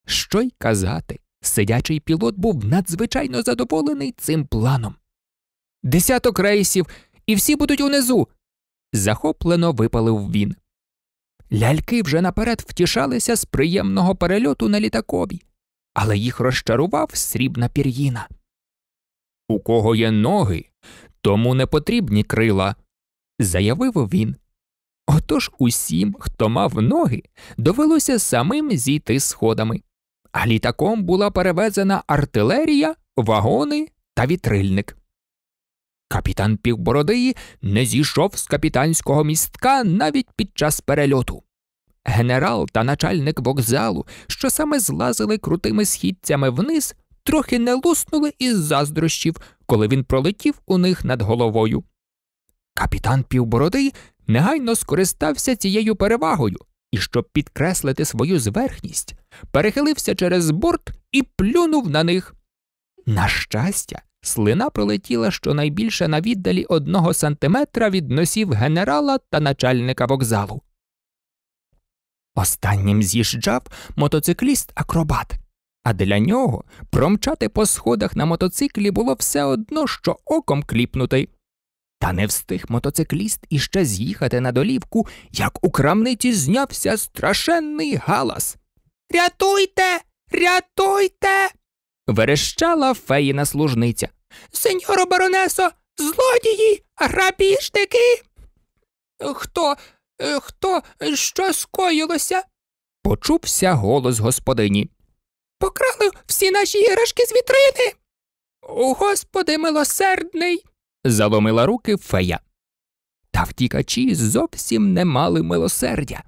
Що й казати, сидячий пілот був надзвичайно задоволений цим планом. Десяток рейсів, і всі будуть унизу. захоплено випалив він. Ляльки вже наперед втішалися з приємного перельоту на літакові, але їх розчарував срібна пір'їна. У кого є ноги, тому не потрібні крила, заявив він. Отож усім, хто мав ноги, довелося самим зійти сходами, а літаком була перевезена артилерія, вагони та вітрильник. Капітан Півбородиї не зійшов з капітанського містка навіть під час перельоту. Генерал та начальник вокзалу, що саме злазили крутими східцями вниз, трохи не луснули із заздрощів, коли він пролетів у них над головою. Капітан Півбородий негайно скористався цією перевагою і, щоб підкреслити свою зверхність, перехилився через борт і плюнув на них. На щастя, Слина пролетіла щонайбільше на віддалі одного сантиметра від носів генерала та начальника вокзалу. Останнім з'їжджав мотоцикліст акробат, а для нього промчати по сходах на мотоциклі було все одно, що оком кліпнутий. Та не встиг мотоцикліст іще з'їхати на долівку, як у крамниці знявся страшенний галас. Рятуйте, рятуйте. верещала феїна служниця сеньоро баронесо, злодії, грабіжники. Хто, е, хто, що скоїлося? Почувся голос господині. Покрали всі наші іграшки з вітрини. Господи милосердний, заломила руки фея. Та втікачі зовсім не мали милосердя.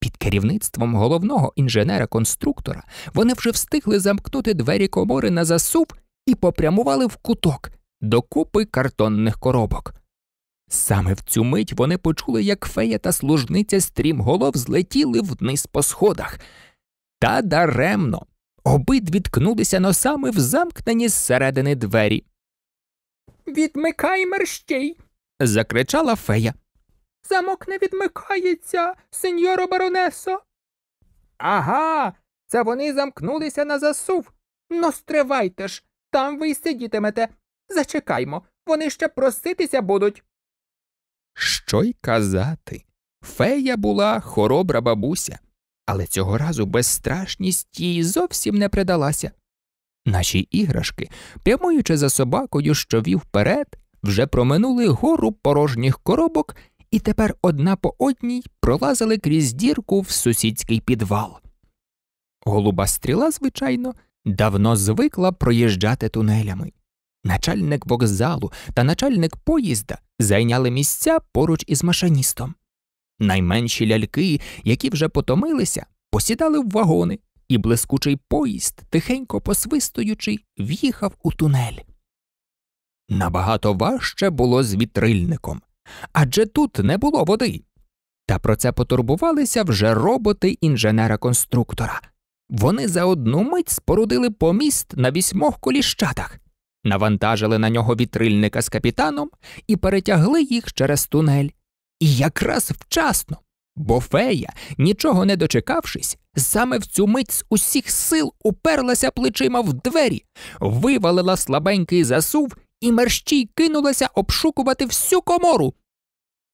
Під керівництвом головного інженера-конструктора вони вже встигли замкнути двері комори на засув і попрямували в куток до купи картонних коробок. Саме в цю мить вони почули, як фея та служниця стрімголов злетіли вниз по сходах. Та даремно обидві ткнулися носами в замкнені зсередини двері. Відмикай мерщій. закричала фея. Замок не відмикається, сеньоро баронесо. Ага, це вони замкнулися на засув. Ну стривайте ж, там ви й сидітимете. Зачекаймо, вони ще проситися будуть. Що й казати? Фея була хоробра бабуся, але цього разу безстрашність їй зовсім не придалася. Наші іграшки, прямуючи за собакою, що вів вперед, вже проминули гору порожніх коробок і тепер одна по одній пролазили крізь дірку в сусідський підвал. Голуба стріла, звичайно, давно звикла проїжджати тунелями. Начальник вокзалу та начальник поїзда зайняли місця поруч із машиністом. Найменші ляльки, які вже потомилися, посідали в вагони, і блискучий поїзд, тихенько посвистуючи, в'їхав у тунель. Набагато важче було з вітрильником адже тут не було води. Та про це потурбувалися вже роботи інженера-конструктора. Вони за одну мить спорудили поміст на вісьмох коліщатах, навантажили на нього вітрильника з капітаном і перетягли їх через тунель. І якраз вчасно, бо фея, нічого не дочекавшись, саме в цю мить з усіх сил уперлася плечима в двері, вивалила слабенький засув і мерщій кинулася обшукувати всю комору.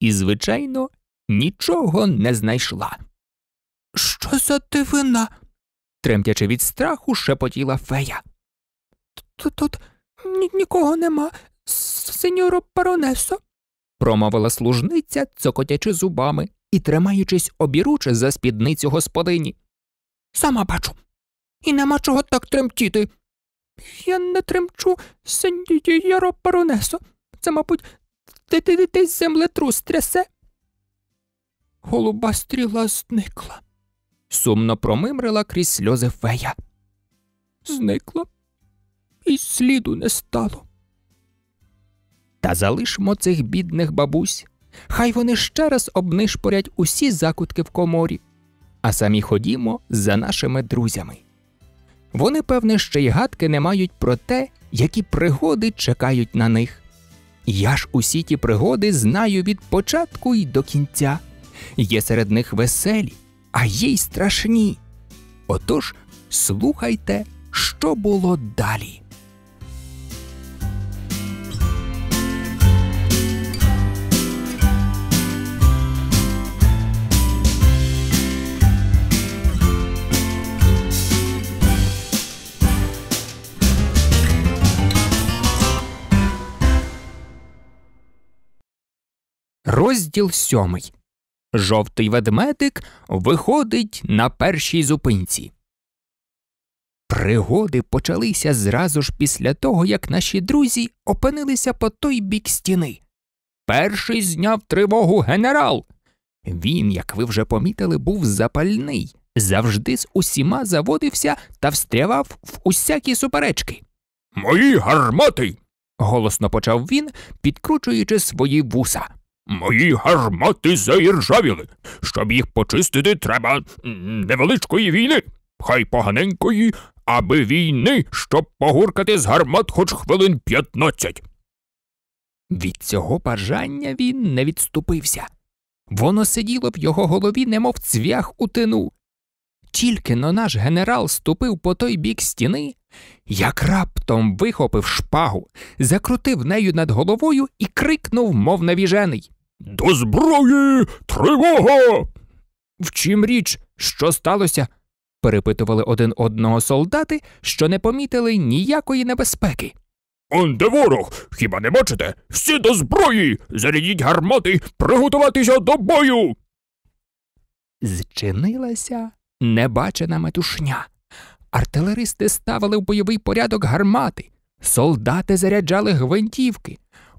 І, звичайно, нічого не знайшла. Що за дивина? тремтячи від страху, шепотіла фея. Тут тут нікого нема, сеньоро баронесо, промовила служниця, цокотячи зубами і тримаючись обіруче за спідницю господині. Сама бачу. І нема чого так тремтіти. Я не тремчу, сеньоро баронесо. Це, мабуть, десь землетрус трясе. Голуба стріла зникла сумно промимрила крізь сльози фея. Зникла, і сліду не стало. Та залишмо цих бідних бабусь, хай вони ще раз обнишпорять усі закутки в коморі, а самі ходімо за нашими друзями. Вони, певне, ще й гадки не мають про те, які пригоди чекають на них. Я ж усі ті пригоди знаю від початку і до кінця. Є серед них веселі, а їй страшні. Отож, слухайте, що було далі. Розділ сьомий. Жовтий ведмедик виходить на першій зупинці. Пригоди почалися зразу ж після того, як наші друзі опинилися по той бік стіни. Перший зняв тривогу генерал. Він, як ви вже помітили, був запальний, завжди з усіма заводився та встрявав в усякі суперечки. Мої гармати. голосно почав він, підкручуючи свої вуса. Мої гармати заіржавіли. Щоб їх почистити, треба невеличкої війни, хай поганенької, аби війни, щоб погуркати з гармат хоч хвилин п'ятнадцять. Від цього бажання він не відступився. Воно сиділо в його голові, немов цвях у тину. Тільки но наш генерал ступив по той бік стіни, як раптом вихопив шпагу, закрутив нею над головою і крикнув, мов навіжений. До зброї тривога. В чим річ, що сталося? перепитували один одного солдати, що не помітили ніякої небезпеки. Он де ворог, хіба не бачите? Всі до зброї. Зарядіть гармати, приготуватися до бою. Зчинилася небачена метушня. Артилеристи ставили в бойовий порядок гармати, солдати заряджали гвинтівки,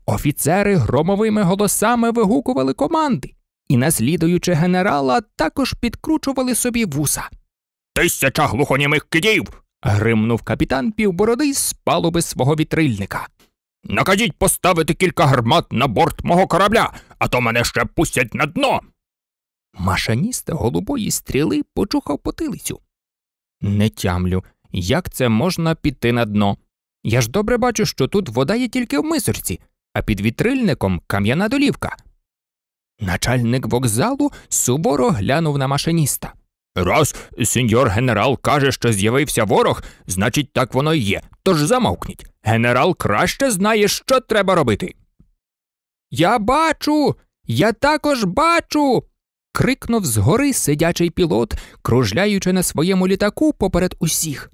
Офіцери громовими голосами вигукували команди і, наслідуючи генерала, також підкручували собі вуса. Тисяча глухонімих кидів. гримнув капітан півбородий з палуби свого вітрильника. Накажіть поставити кілька гармат на борт мого корабля, а то мене ще пустять на дно. Машаніст голубої стріли почухав потилицю. Не тямлю, як це можна піти на дно. Я ж добре бачу, що тут вода є тільки в мисочці, а під вітрильником кам'яна долівка. Начальник вокзалу суворо глянув на машиніста. Раз сеньор генерал каже, що з'явився ворог, значить, так воно і є. Тож замовкніть. Генерал краще знає, що треба робити. Я бачу, я також бачу. крикнув згори сидячий пілот, кружляючи на своєму літаку поперед усіх.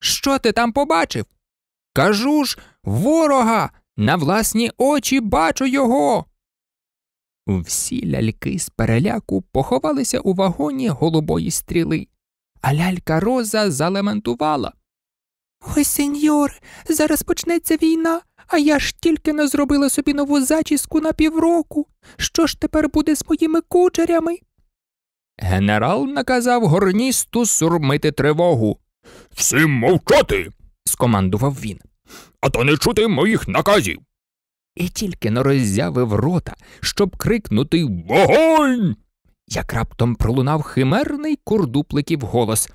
Що ти там побачив? Кажу ж, ворога. На власні очі бачу його. Всі ляльки з переляку поховалися у вагоні голубої стріли, а лялька Роза залементувала. Ой, сеньор, зараз почнеться війна, а я ж тільки не зробила собі нову зачіску на півроку. Що ж тепер буде з моїми кучерями? Генерал наказав горністу сурмити тривогу. Всім мовчати, скомандував він а то не чути моїх наказів. І тільки но роззявив рота, щоб крикнути Вогонь. Як раптом пролунав химерний курдупликів голос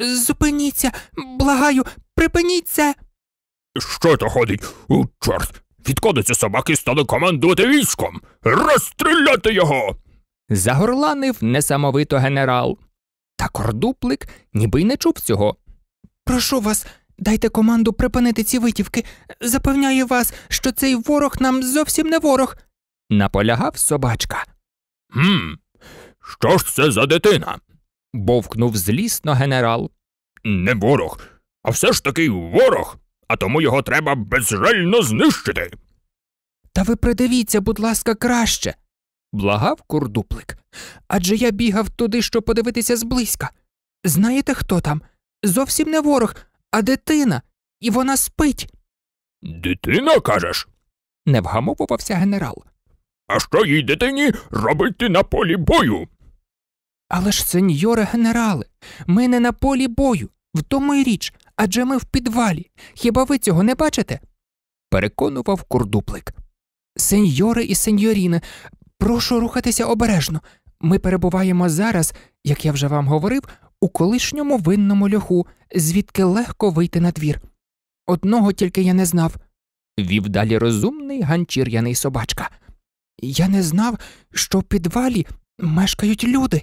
Зупиніться, благаю, припиніться. Що то ходить? У чорт! Відколи ці собаки стали командувати військом. Розстріляти його. Загорланив несамовито генерал. Та кордуплик ніби й не чув цього. Прошу вас, Дайте команду припинити ці витівки. Запевняю вас, що цей ворог нам зовсім не ворог, наполягав собачка. «Хм, Що ж це за дитина? бовкнув злісно генерал. Не ворог, а все ж таки ворог, а тому його треба безжально знищити. Та ви придивіться, будь ласка, краще, благав курдуплик. Адже я бігав туди, щоб подивитися зблизька. Знаєте, хто там? Зовсім не ворог, а дитина, і вона спить. Дитина, кажеш? не вгамовувався генерал. А що їй дитині робити на полі бою? Але ж, сеньоре генерале, ми не на полі бою, в тому й річ, адже ми в підвалі. Хіба ви цього не бачите? переконував курдуплик. Сеньоре і сеньоріне, прошу рухатися обережно. Ми перебуваємо зараз, як я вже вам говорив, у колишньому винному льоху, звідки легко вийти на двір. Одного тільки я не знав, вів далі розумний ганчір'яний собачка. Я не знав, що в підвалі мешкають люди.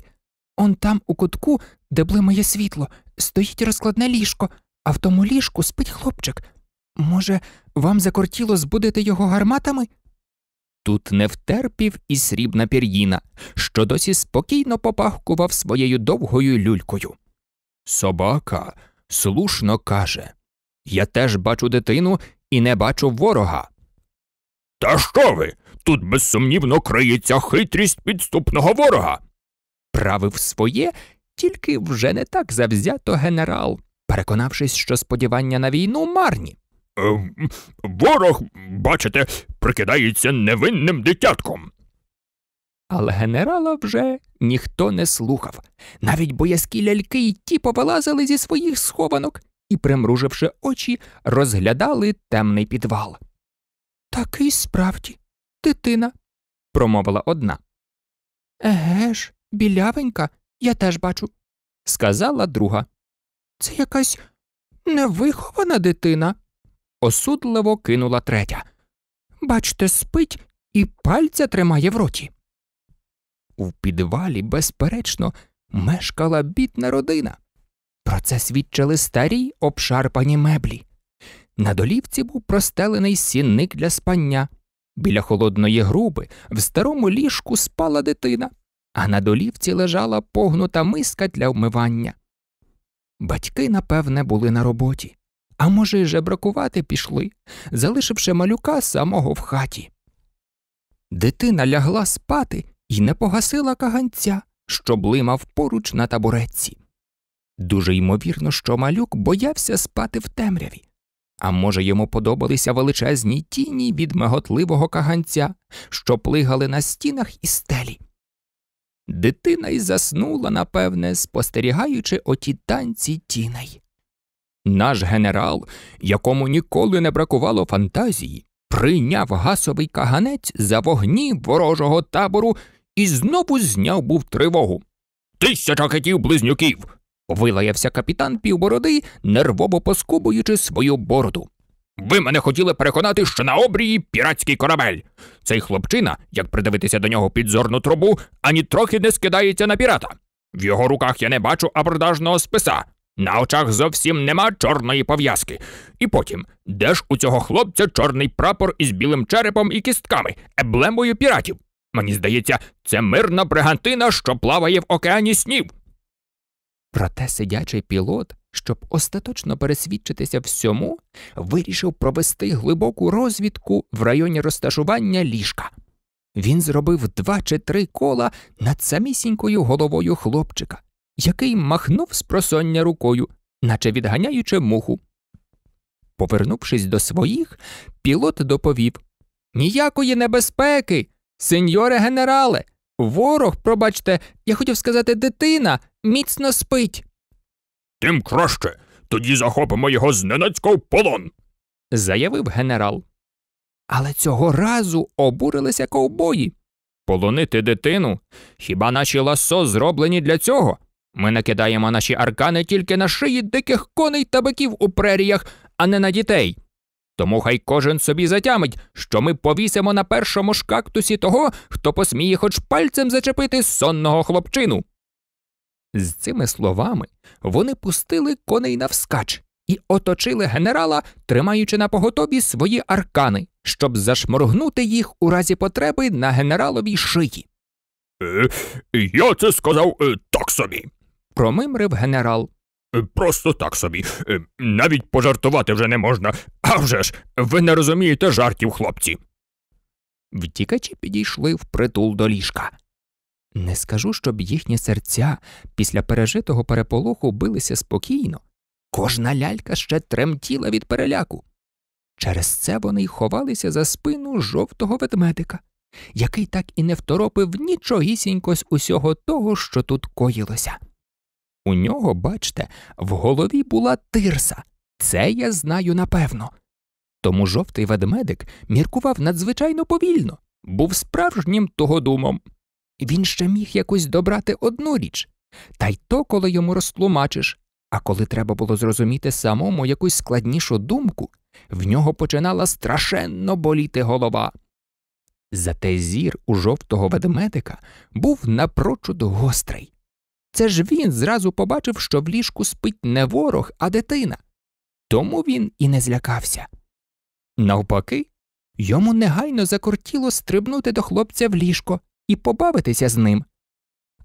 Он там, у кутку, де блимає світло, стоїть розкладне ліжко, а в тому ліжку спить хлопчик. Може, вам закортіло збудити його гарматами? Тут не втерпів і срібна пір'їна, що досі спокійно попахкував своєю довгою люлькою. Собака слушно каже Я теж бачу дитину і не бачу ворога. Та що ви? Тут безсумнівно криється хитрість підступного ворога. Правив своє, тільки вже не так завзято генерал, переконавшись, що сподівання на війну марні. Е, ворог, бачите, прикидається невинним дитятком. Але генерала вже ніхто не слухав. Навіть боязкі ляльки й ті повилазили зі своїх схованок і, примруживши очі, розглядали темний підвал. Такий справді, дитина, промовила одна. Еге ж, білявенька, я теж бачу, сказала друга. Це якась невихована дитина осудливо кинула третя. Бачте, спить і пальця тримає в роті. У підвалі, безперечно, мешкала бідна родина. Про це свідчили старі обшарпані меблі. На долівці був простелений сінник для спання. Біля холодної груби в старому ліжку спала дитина, а на долівці лежала погнута миска для вмивання. Батьки, напевне, були на роботі а може, й жебракувати пішли, залишивши малюка самого в хаті. Дитина лягла спати і не погасила каганця, що блимав поруч на табуретці. Дуже ймовірно, що малюк боявся спати в темряві. А може, йому подобалися величезні тіні від меготливого каганця, що плигали на стінах і стелі. Дитина й заснула, напевне, спостерігаючи оті танці тіней. Наш генерал, якому ніколи не бракувало фантазії, прийняв гасовий каганець за вогні ворожого табору і знову зняв був тривогу. Тисяча китів близнюків. вилаявся капітан півбороди, нервово поскубуючи свою бороду. Ви мене хотіли переконати, що на обрії піратський корабель. Цей хлопчина, як придивитися до нього під зорну трубу, ані трохи не скидається на пірата. В його руках я не бачу абордажного списа. На очах зовсім нема чорної пов'язки. І потім, де ж у цього хлопця чорний прапор із білим черепом і кістками, еблемою піратів? Мені здається, це мирна бригантина, що плаває в океані снів. Проте сидячий пілот, щоб остаточно пересвідчитися всьому, вирішив провести глибоку розвідку в районі розташування ліжка. Він зробив два чи три кола над самісінькою головою хлопчика який махнув з просоння рукою, наче відганяючи муху. Повернувшись до своїх, пілот доповів Ніякої небезпеки, сеньоре генерале, ворог, пробачте, я хотів сказати, дитина міцно спить. Тим краще, тоді захопимо його зненацька в полон, заявив генерал. Але цього разу обурилися ковбої. Полонити дитину? Хіба наші ласо зроблені для цього? Ми накидаємо наші аркани тільки на шиї диких коней та биків у преріях, а не на дітей. Тому хай кожен собі затямить, що ми повісимо на першому шкактусі того, хто посміє хоч пальцем зачепити сонного хлопчину. З цими словами вони пустили коней навскач і оточили генерала, тримаючи на поготові свої аркани, щоб зашморгнути їх у разі потреби на генераловій шиї. Е, я це сказав е, так собі, промимрив генерал. Е, просто так собі. Е, навіть пожартувати вже не можна. А вже ж, ви не розумієте жартів, хлопці. Втікачі підійшли в притул до ліжка. Не скажу, щоб їхні серця після пережитого переполоху билися спокійно. Кожна лялька ще тремтіла від переляку. Через це вони й ховалися за спину жовтого ведмедика, який так і не второпив нічогісінько з усього того, що тут коїлося. У нього, бачте, в голові була тирса, це я знаю напевно. Тому жовтий ведмедик міркував надзвичайно повільно, був справжнім того тогодумом. Він ще міг якось добрати одну річ, та й то, коли йому розтлумачиш. А коли треба було зрозуміти самому якусь складнішу думку, в нього починала страшенно боліти голова. Зате зір у жовтого ведмедика був напрочуд гострий. Це ж він зразу побачив, що в ліжку спить не ворог, а дитина. Тому він і не злякався. Навпаки, йому негайно закортіло стрибнути до хлопця в ліжко і побавитися з ним.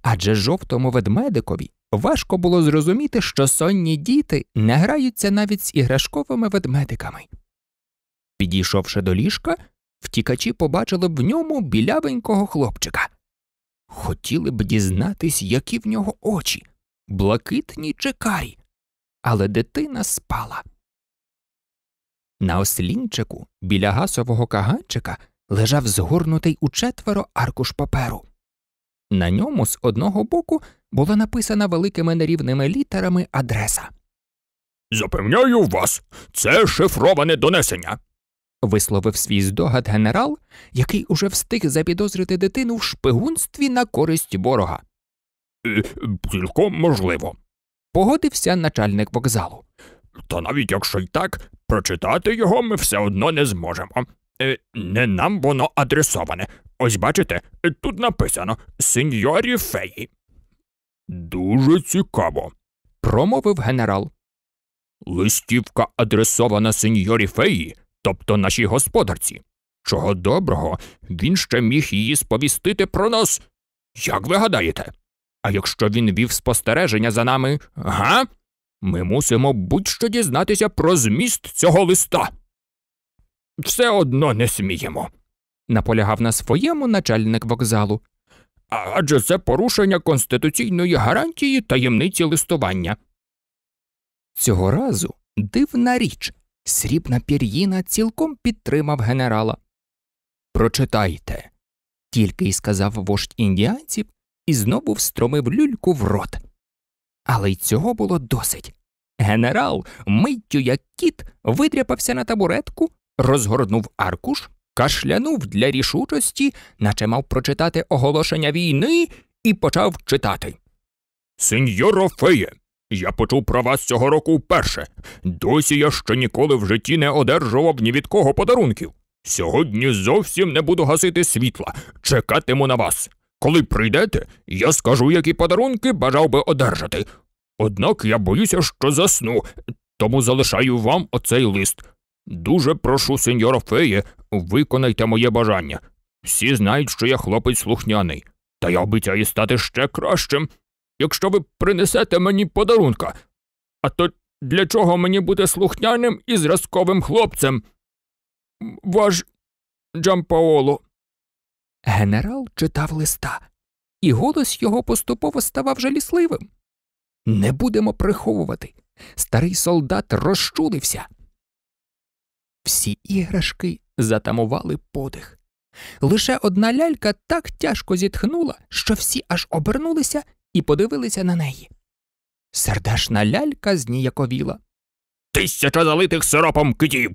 Адже жовтому ведмедикові важко було зрозуміти, що сонні діти не граються навіть з іграшковими ведмедиками. Підійшовши до ліжка, втікачі побачили б в ньому білявенького хлопчика. Хотіли б дізнатись, які в нього очі блакитні чи карі. Але дитина спала. На ослінчику біля гасового каганчика лежав згорнутий у четверо аркуш паперу. На ньому з одного боку була написана великими нерівними літерами адреса. Запевняю вас, це шифроване донесення висловив свій здогад генерал, який уже встиг запідозрити дитину в шпигунстві на користь ворога. Е, цілком можливо. Погодився начальник вокзалу. Та навіть якщо й так, прочитати його ми все одно не зможемо. Е, не нам воно адресоване. Ось бачите, тут написано Сеньорі феї. Дуже цікаво, промовив генерал. Листівка адресована сеньорі феї тобто нашій господарці. Чого доброго, він ще міг її сповістити про нас? Як ви гадаєте? А якщо він вів спостереження за нами, га? Ми мусимо будь що дізнатися про зміст цього листа. Все одно не сміємо, наполягав на своєму начальник вокзалу. Адже це порушення конституційної гарантії таємниці листування. Цього разу дивна річ. Срібна пір'їна цілком підтримав генерала. Прочитайте, тільки й сказав вождь індіанців і знову встромив люльку в рот. Але й цього було досить. Генерал, миттю, як кіт, видряпався на табуретку, розгорнув аркуш, кашлянув для рішучості, наче мав прочитати оголошення війни, і почав читати. Сеньоро феє, я почув про вас цього року вперше. Досі я ще ніколи в житті не одержував ні від кого подарунків. Сьогодні зовсім не буду гасити світла, чекатиму на вас. Коли прийдете, я скажу, які подарунки бажав би одержати. Однак я боюся, що засну, тому залишаю вам оцей лист. Дуже прошу, сеньора Феє, виконайте моє бажання. Всі знають, що я хлопець слухняний, та я обіцяю стати ще кращим якщо ви принесете мені подарунка. А то для чого мені бути слухняним і зразковим хлопцем? Ваш Джампаоло. Генерал читав листа, і голос його поступово ставав жалісливим. Не будемо приховувати. Старий солдат розчулився. Всі іграшки затамували подих. Лише одна лялька так тяжко зітхнула, що всі аж обернулися і подивилися на неї. Сердешна лялька зніяковіла. Тисяча залитих сиропом китів.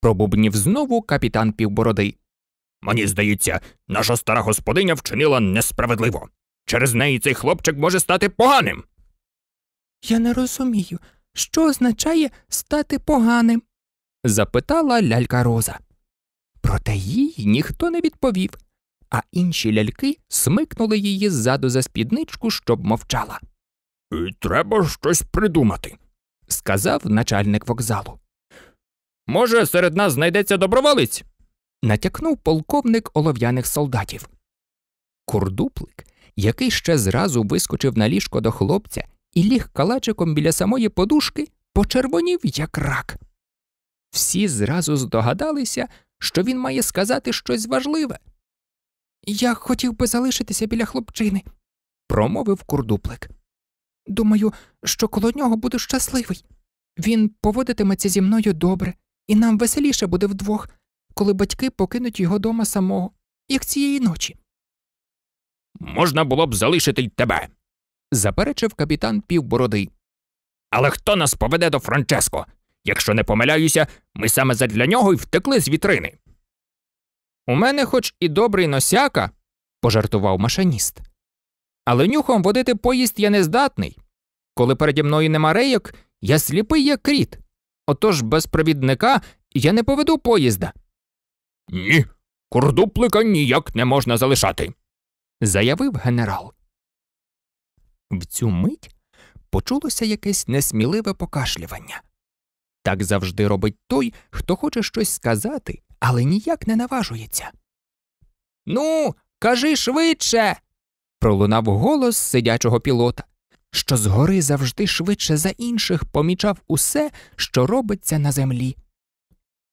пробубнів знову капітан півбороди. Мені здається, наша стара господиня вчинила несправедливо. Через неї цей хлопчик може стати поганим. Я не розумію, що означає стати поганим? запитала лялька Роза. Проте їй ніхто не відповів а інші ляльки смикнули її ззаду за спідничку, щоб мовчала. І треба щось придумати, сказав начальник вокзалу. Може, серед нас знайдеться доброволець? натякнув полковник олов'яних солдатів. Курдуплик, який ще зразу вискочив на ліжко до хлопця і ліг калачиком біля самої подушки, почервонів, як рак. Всі зразу здогадалися, що він має сказати щось важливе. Я хотів би залишитися біля хлопчини, промовив курдуплик. Думаю, що коло нього буду щасливий. Він поводитиметься зі мною добре, і нам веселіше буде вдвох, коли батьки покинуть його дома самого, як цієї ночі. Можна було б залишити й тебе, заперечив капітан півбородий. Але хто нас поведе до Франческо? Якщо не помиляюся, ми саме задля нього й втекли з вітрини. У мене хоч і добрий носяка, пожартував машиніст. Але нюхом водити поїзд я не здатний. Коли переді мною нема рейок, я сліпий, як кріт. Отож без провідника я не поведу поїзда. Ні, курдуплика ніяк не можна залишати, заявив генерал. В цю мить почулося якесь несміливе покашлювання. Так завжди робить той, хто хоче щось сказати, але ніяк не наважується. Ну, кажи швидше. пролунав голос сидячого пілота, що згори завжди швидше за інших помічав усе, що робиться на землі.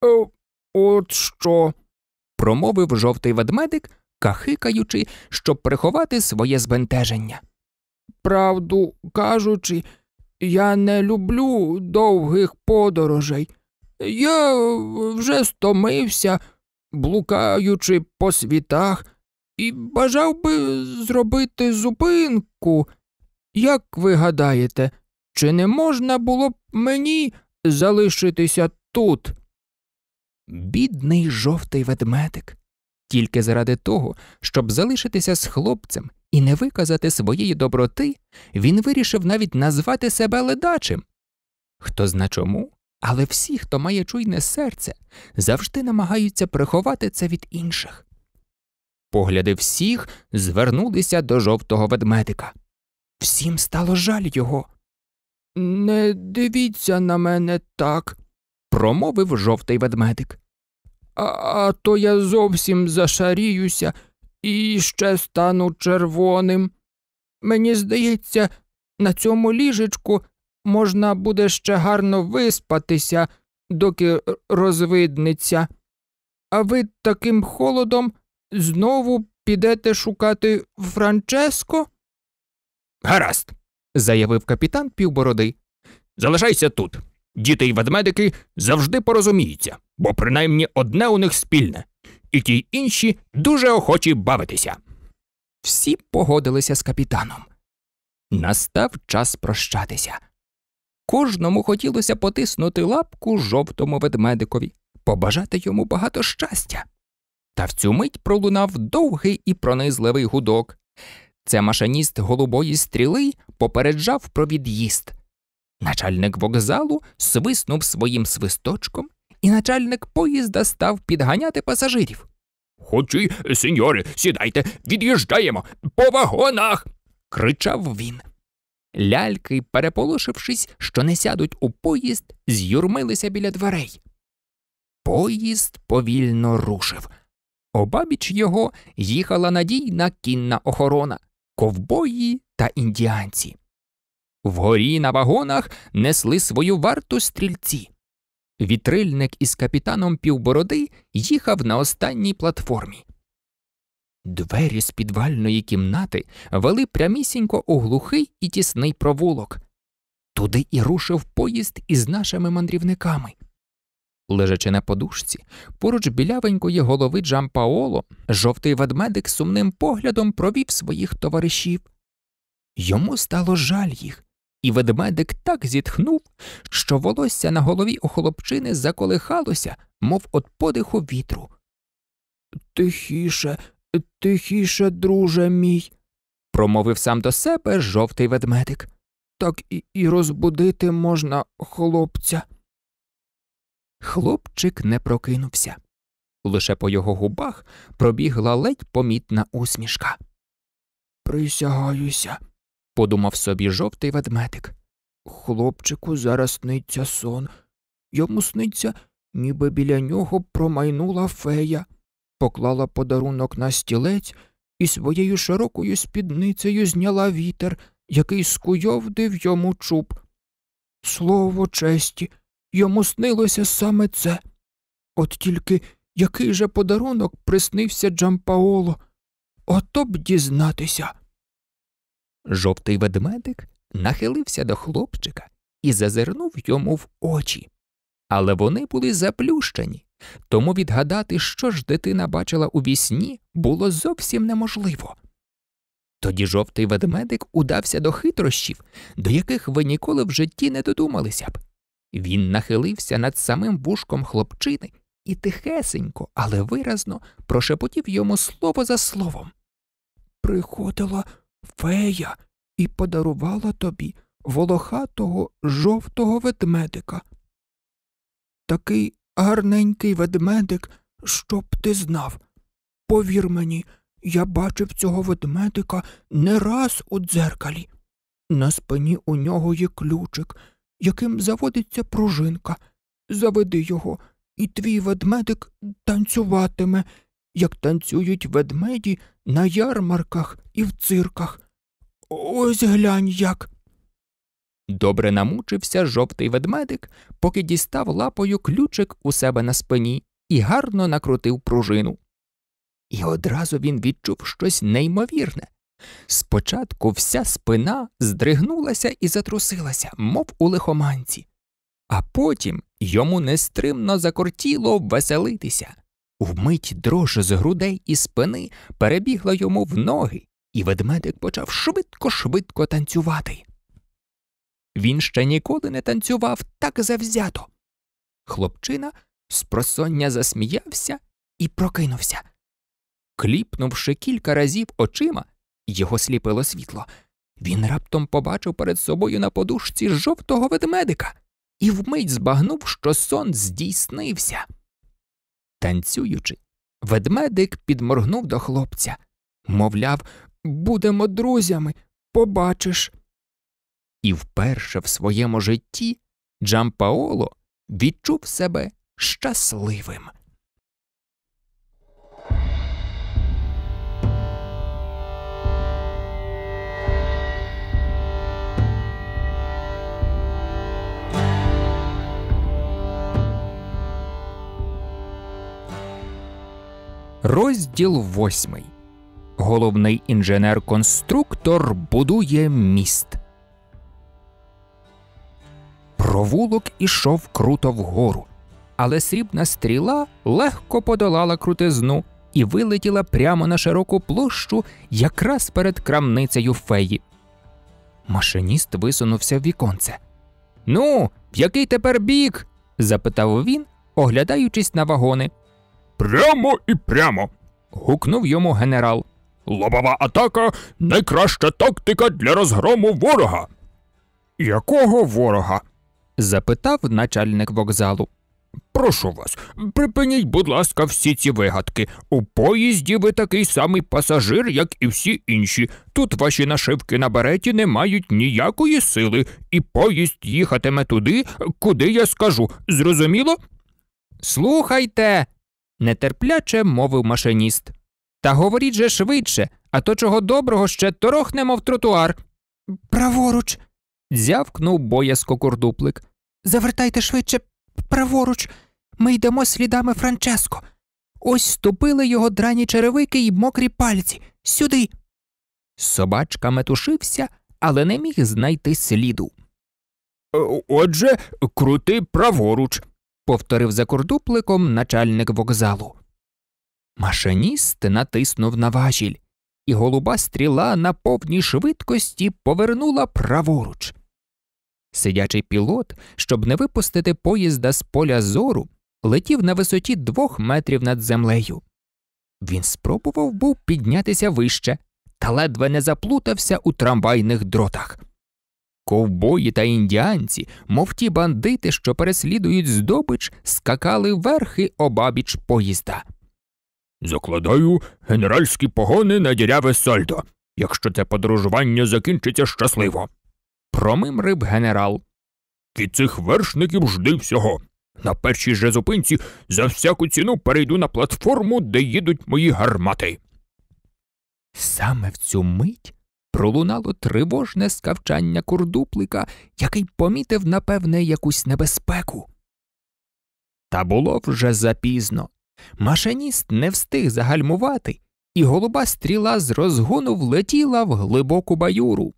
О, е, от що. промовив жовтий ведмедик, кахикаючи, щоб приховати своє збентеження. Правду кажучи, я не люблю довгих подорожей. Я вже стомився, блукаючи по світах, і бажав би зробити зупинку. Як ви гадаєте, чи не можна було б мені залишитися тут? Бідний жовтий ведмедик, тільки заради того, щоб залишитися з хлопцем і не виказати своєї доброти, він вирішив навіть назвати себе ледачим. Хто зна чому, але всі, хто має чуйне серце, завжди намагаються приховати це від інших. Погляди всіх звернулися до жовтого ведмедика. Всім стало жаль його. Не дивіться на мене так, промовив жовтий ведмедик. А, а то я зовсім зашаріюся і ще стану червоним. Мені здається, на цьому ліжечку можна буде ще гарно виспатися, доки розвиднеться, а ви таким холодом знову підете шукати Франческо? Гаразд, заявив капітан півбородий. Залишайся тут. Діти й ведмедики завжди порозуміються, бо принаймні одне у них спільне, і ті інші дуже охочі бавитися. Всі погодилися з капітаном. Настав час прощатися. Кожному хотілося потиснути лапку жовтому ведмедикові, побажати йому багато щастя. Та в цю мить пролунав довгий і пронизливий гудок. Це машиніст голубої стріли попереджав про від'їзд. Начальник вокзалу свиснув своїм свисточком, і начальник поїзда став підганяти пасажирів. Хочі, сеньори, сідайте, від'їжджаємо по вагонах. кричав він. Ляльки, переполошившись, що не сядуть у поїзд, з'юрмилися біля дверей. Поїзд повільно рушив. Обабіч його їхала надійна кінна охорона, ковбої та індіанці. Вгорі на вагонах несли свою варту стрільці. Вітрильник із капітаном півбороди їхав на останній платформі. Двері з підвальної кімнати вели прямісінько у глухий і тісний провулок. Туди і рушив поїзд із нашими мандрівниками. Лежачи на подушці, поруч білявенької голови Джампаоло, жовтий ведмедик сумним поглядом провів своїх товаришів. Йому стало жаль їх, і ведмедик так зітхнув, що волосся на голові у хлопчини заколихалося, мов от подиху вітру. Тихіше, Тихіше, друже мій, промовив сам до себе жовтий ведмедик. Так і, і розбудити можна хлопця. Хлопчик не прокинувся. Лише по його губах пробігла ледь помітна усмішка. Присягаюся, подумав собі жовтий ведмедик. Хлопчику зараз сниться сон. Йому сниться, ніби біля нього промайнула фея поклала подарунок на стілець і своєю широкою спідницею зняла вітер, який скуйовдив йому чуб. Слово честі, йому снилося саме це. От тільки який же подарунок приснився Джампаоло? Ото б дізнатися. Жовтий ведмедик нахилився до хлопчика і зазирнув йому в очі. Але вони були заплющені, тому відгадати, що ж дитина бачила у вісні, було зовсім неможливо. Тоді жовтий ведмедик удався до хитрощів, до яких ви ніколи в житті не додумалися б. Він нахилився над самим вушком хлопчини і тихесенько, але виразно прошепотів йому слово за словом. Приходила фея і подарувала тобі волохатого жовтого ведмедика. Такий Гарненький ведмедик, щоб ти знав. Повір мені, я бачив цього ведмедика не раз у дзеркалі. На спині у нього є ключик, яким заводиться пружинка. Заведи його, і твій ведмедик танцюватиме, як танцюють ведмеді на ярмарках і в цирках. Ось глянь як. Добре намучився жовтий ведмедик, поки дістав лапою ключик у себе на спині і гарно накрутив пружину. І одразу він відчув щось неймовірне. Спочатку вся спина здригнулася і затрусилася, мов у лихоманці, а потім йому нестримно закортіло веселитися. Вмить дрож з грудей і спини перебігла йому в ноги, і ведмедик почав швидко-швидко танцювати. Він ще ніколи не танцював так завзято. Хлопчина спросоння засміявся і прокинувся. Кліпнувши кілька разів очима, його сліпило світло. Він раптом побачив перед собою на подушці жовтого ведмедика і вмить збагнув, що сон здійснився. Танцюючи, ведмедик підморгнув до хлопця, мовляв, будемо друзями, побачиш. І вперше в своєму житті Джампаоло відчув себе щасливим. Розділ восьмий. Головний інженер-конструктор будує міст. Провулок ішов круто вгору, але срібна стріла легко подолала крутизну і вилетіла прямо на широку площу якраз перед крамницею феї. Машиніст висунувся в віконце. Ну, в який тепер бік? запитав він, оглядаючись на вагони. Прямо і прямо. гукнув йому генерал. Лобова атака найкраща тактика для розгрому ворога. Якого ворога? запитав начальник вокзалу. Прошу вас, припиніть, будь ласка, всі ці вигадки. У поїзді ви такий самий пасажир, як і всі інші. Тут ваші нашивки на береті не мають ніякої сили, і поїзд їхатиме туди, куди я скажу. Зрозуміло? Слухайте, нетерпляче мовив машиніст. Та говоріть же швидше, а то чого доброго ще торохнемо в тротуар. Праворуч, Зявкнув боязко курдуплик. Завертайте швидше, праворуч, ми йдемо слідами Франческо. Ось ступили його драні черевики й мокрі пальці. Сюди. Собачка метушився, але не міг знайти сліду. Е, отже, крути праворуч, повторив за курдупликом начальник вокзалу. Машиніст натиснув на важіль, і голуба стріла на повній швидкості повернула праворуч. Сидячий пілот, щоб не випустити поїзда з поля зору, летів на висоті двох метрів над землею. Він спробував був піднятися вище та ледве не заплутався у трамвайних дротах. Ковбої та індіанці, мов ті бандити, що переслідують здобич, скакали верхи обабіч поїзда. Закладаю генеральські погони на діряве сальдо, якщо це подорожування закінчиться щасливо, промимрив генерал. Від цих вершників жди всього. На першій же зупинці за всяку ціну перейду на платформу, де їдуть мої гармати. Саме в цю мить пролунало тривожне скавчання курдуплика, який помітив, напевне, якусь небезпеку. Та було вже запізно. Машиніст не встиг загальмувати, і голуба стріла з розгону влетіла в глибоку баюру.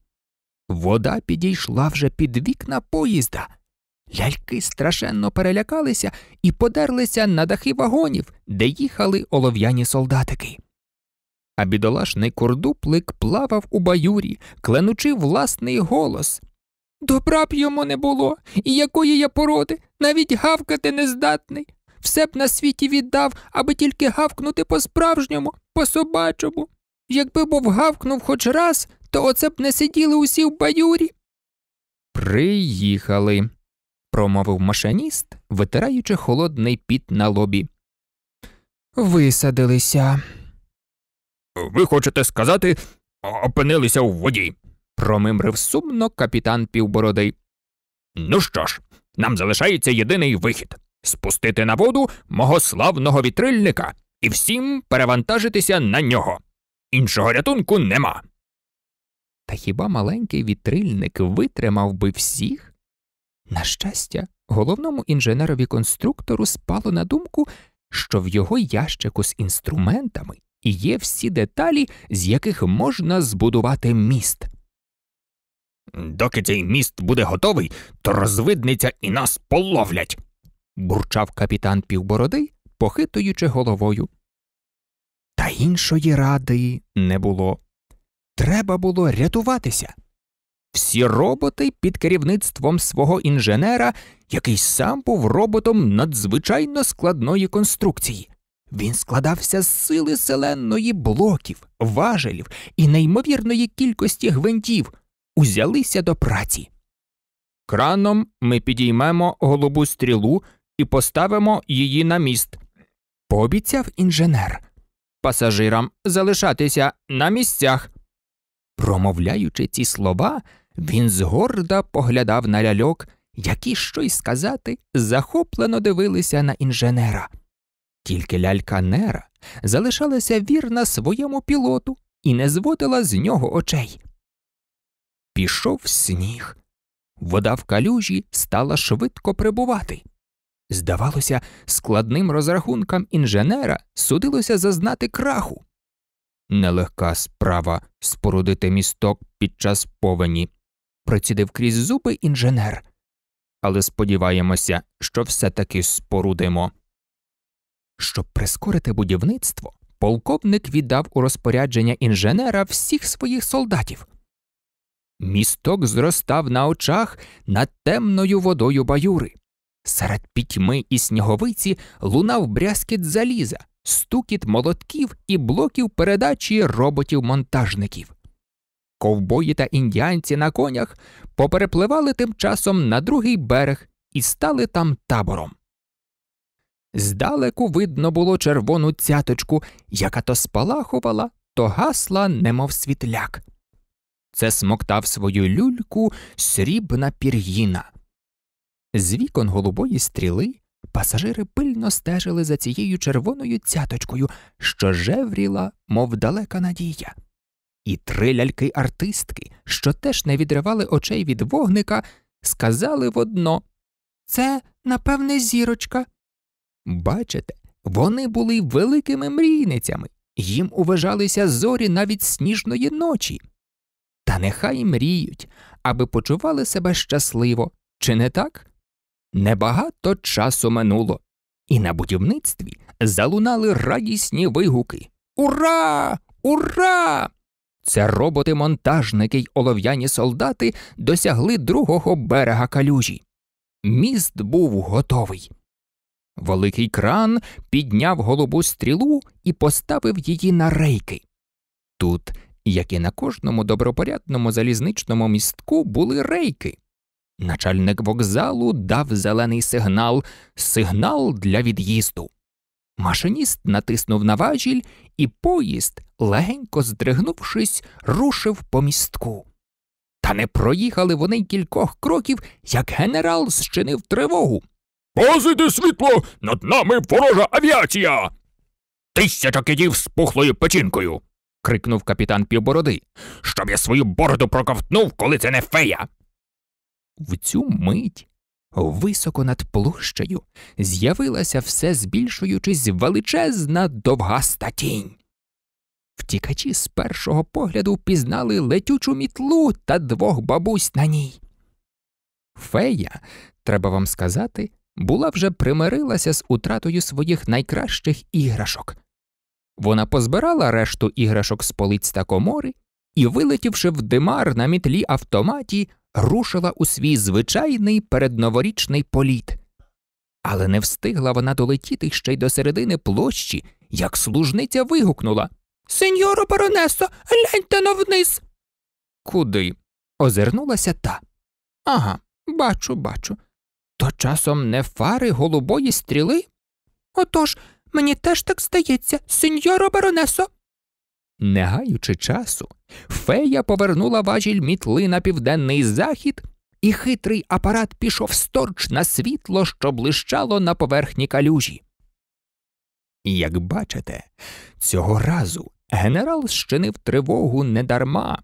Вода підійшла вже під вікна поїзда. Ляльки страшенно перелякалися і подерлися на дахи вагонів, де їхали олов'яні солдатики. А бідолашний кордуплик плавав у баюрі, кленучи власний голос. Добра б йому не було, і якої я породи, навіть гавкати не здатний. Все б на світі віддав, аби тільки гавкнути по справжньому, по собачому. Якби був гавкнув хоч раз, то оце б не сиділи усі в баюрі. Приїхали, промовив машиніст, витираючи холодний піт на лобі. Висадилися. Ви хочете сказати, опинилися у воді, промимрив сумно капітан Півбородий. Ну що ж, нам залишається єдиний вихід спустити на воду мого славного вітрильника і всім перевантажитися на нього. Іншого рятунку нема. Та хіба маленький вітрильник витримав би всіх? На щастя, головному інженерові конструктору спало на думку, що в його ящику з інструментами є всі деталі, з яких можна збудувати міст. Доки цей міст буде готовий, то розвиднеться і нас половлять, бурчав капітан півбороди, похитуючи головою. Та іншої ради не було. Треба було рятуватися. Всі роботи під керівництвом свого інженера, який сам був роботом надзвичайно складної конструкції. Він складався з сили селеної блоків, важелів і неймовірної кількості гвинтів, узялися до праці. Краном ми підіймемо голубу стрілу і поставимо її на міст. Пообіцяв інженер. Пасажирам залишатися на місцях. Промовляючи ці слова, він згорда поглядав на ляльок, які, що й сказати, захоплено дивилися на інженера. Тільки лялька Нера залишалася вірна своєму пілоту і не зводила з нього очей. Пішов сніг. Вода в калюжі стала швидко прибувати. Здавалося, складним розрахункам інженера судилося зазнати краху. Нелегка справа спорудити місток під час повені, процідив крізь зуби інженер. Але сподіваємося, що все таки спорудимо. Щоб прискорити будівництво, полковник віддав у розпорядження інженера всіх своїх солдатів. Місток зростав на очах над темною водою баюри. Серед пітьми і сніговиці лунав брязкіт заліза, стукіт молотків і блоків передачі роботів-монтажників. Ковбої та індіанці на конях поперепливали тим часом на другий берег і стали там табором. Здалеку видно було червону цяточку, яка то спалахувала, то гасла, немов світляк. Це смоктав свою люльку срібна пір'їна. З вікон голубої стріли Пасажири пильно стежили за цією червоною цяточкою, що жевріла, мов далека надія. І три ляльки-артистки, що теж не відривали очей від вогника, сказали водно Це, напевне, зірочка. Бачите, вони були великими мрійницями, їм уважалися зорі навіть сніжної ночі. Та нехай мріють, аби почували себе щасливо, чи не так? Небагато часу минуло, і на будівництві залунали радісні вигуки. Ура! Ура! Це роботи-монтажники й олов'яні солдати досягли другого берега калюжі. Міст був готовий. Великий кран підняв голубу стрілу і поставив її на рейки. Тут, як і на кожному добропорядному залізничному містку, були рейки. Начальник вокзалу дав зелений сигнал, сигнал для від'їзду. Машиніст натиснув на важіль, і поїзд, легенько здригнувшись, рушив по містку. Та не проїхали вони кількох кроків, як генерал зчинив тривогу. Позити світло, над нами ворожа авіація. Тисяча кидів з пухлою печінкою. крикнув капітан півбороди. Щоб я свою бороду проковтнув, коли це не фея. В цю мить високо над площею з'явилася все збільшуючись величезна довгаста тінь. Втікачі з першого погляду пізнали летючу мітлу та двох бабусь на ній. Фея, треба вам сказати, була вже примирилася з утратою своїх найкращих іграшок. Вона позбирала решту іграшок з полиць та комори і, вилетівши в димар на мітлі автоматі, рушила у свій звичайний передноворічний політ. Але не встигла вона долетіти ще й до середини площі, як служниця вигукнула Сеньоро Баронесо, гляньте на вниз. Куди? озирнулася та. Ага, бачу, бачу. То часом не фари голубої стріли? Отож, мені теж так здається, сеньоро Баронесо. Не гаючи часу, Фея повернула важіль мітли на південний захід, і хитрий апарат пішов сторч на світло, що блищало на поверхні калюжі. як бачите, цього разу генерал щинив тривогу недарма.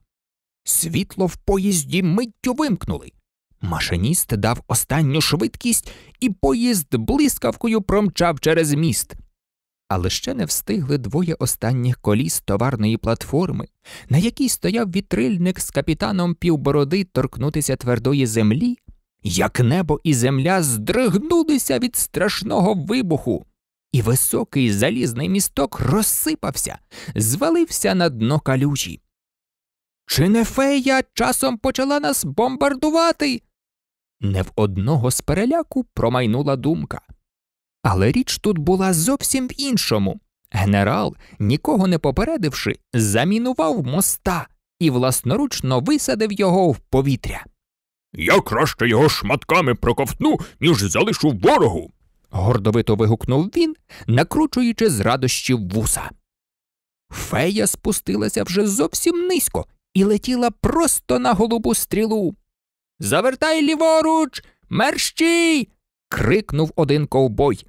Світло в поїзді миттю вимкнули. Машиніст дав останню швидкість, і поїзд блискавкою промчав через міст. Але ще не встигли двоє останніх коліс товарної платформи, на якій стояв вітрильник з капітаном півбороди торкнутися твердої землі, як небо і земля здригнулися від страшного вибуху, і високий залізний місток розсипався, звалився на дно калюжі. Чи не фея часом почала нас бомбардувати? Не в одного з переляку промайнула думка. Але річ тут була зовсім в іншому. Генерал, нікого не попередивши, замінував моста і власноручно висадив його в повітря. Я краще його шматками проковтну, ніж залишу ворогу. гордовито вигукнув він, накручуючи з радощів вуса. Фея спустилася вже зовсім низько і летіла просто на голубу стрілу. Завертай ліворуч, мерщій. крикнув один ковбой.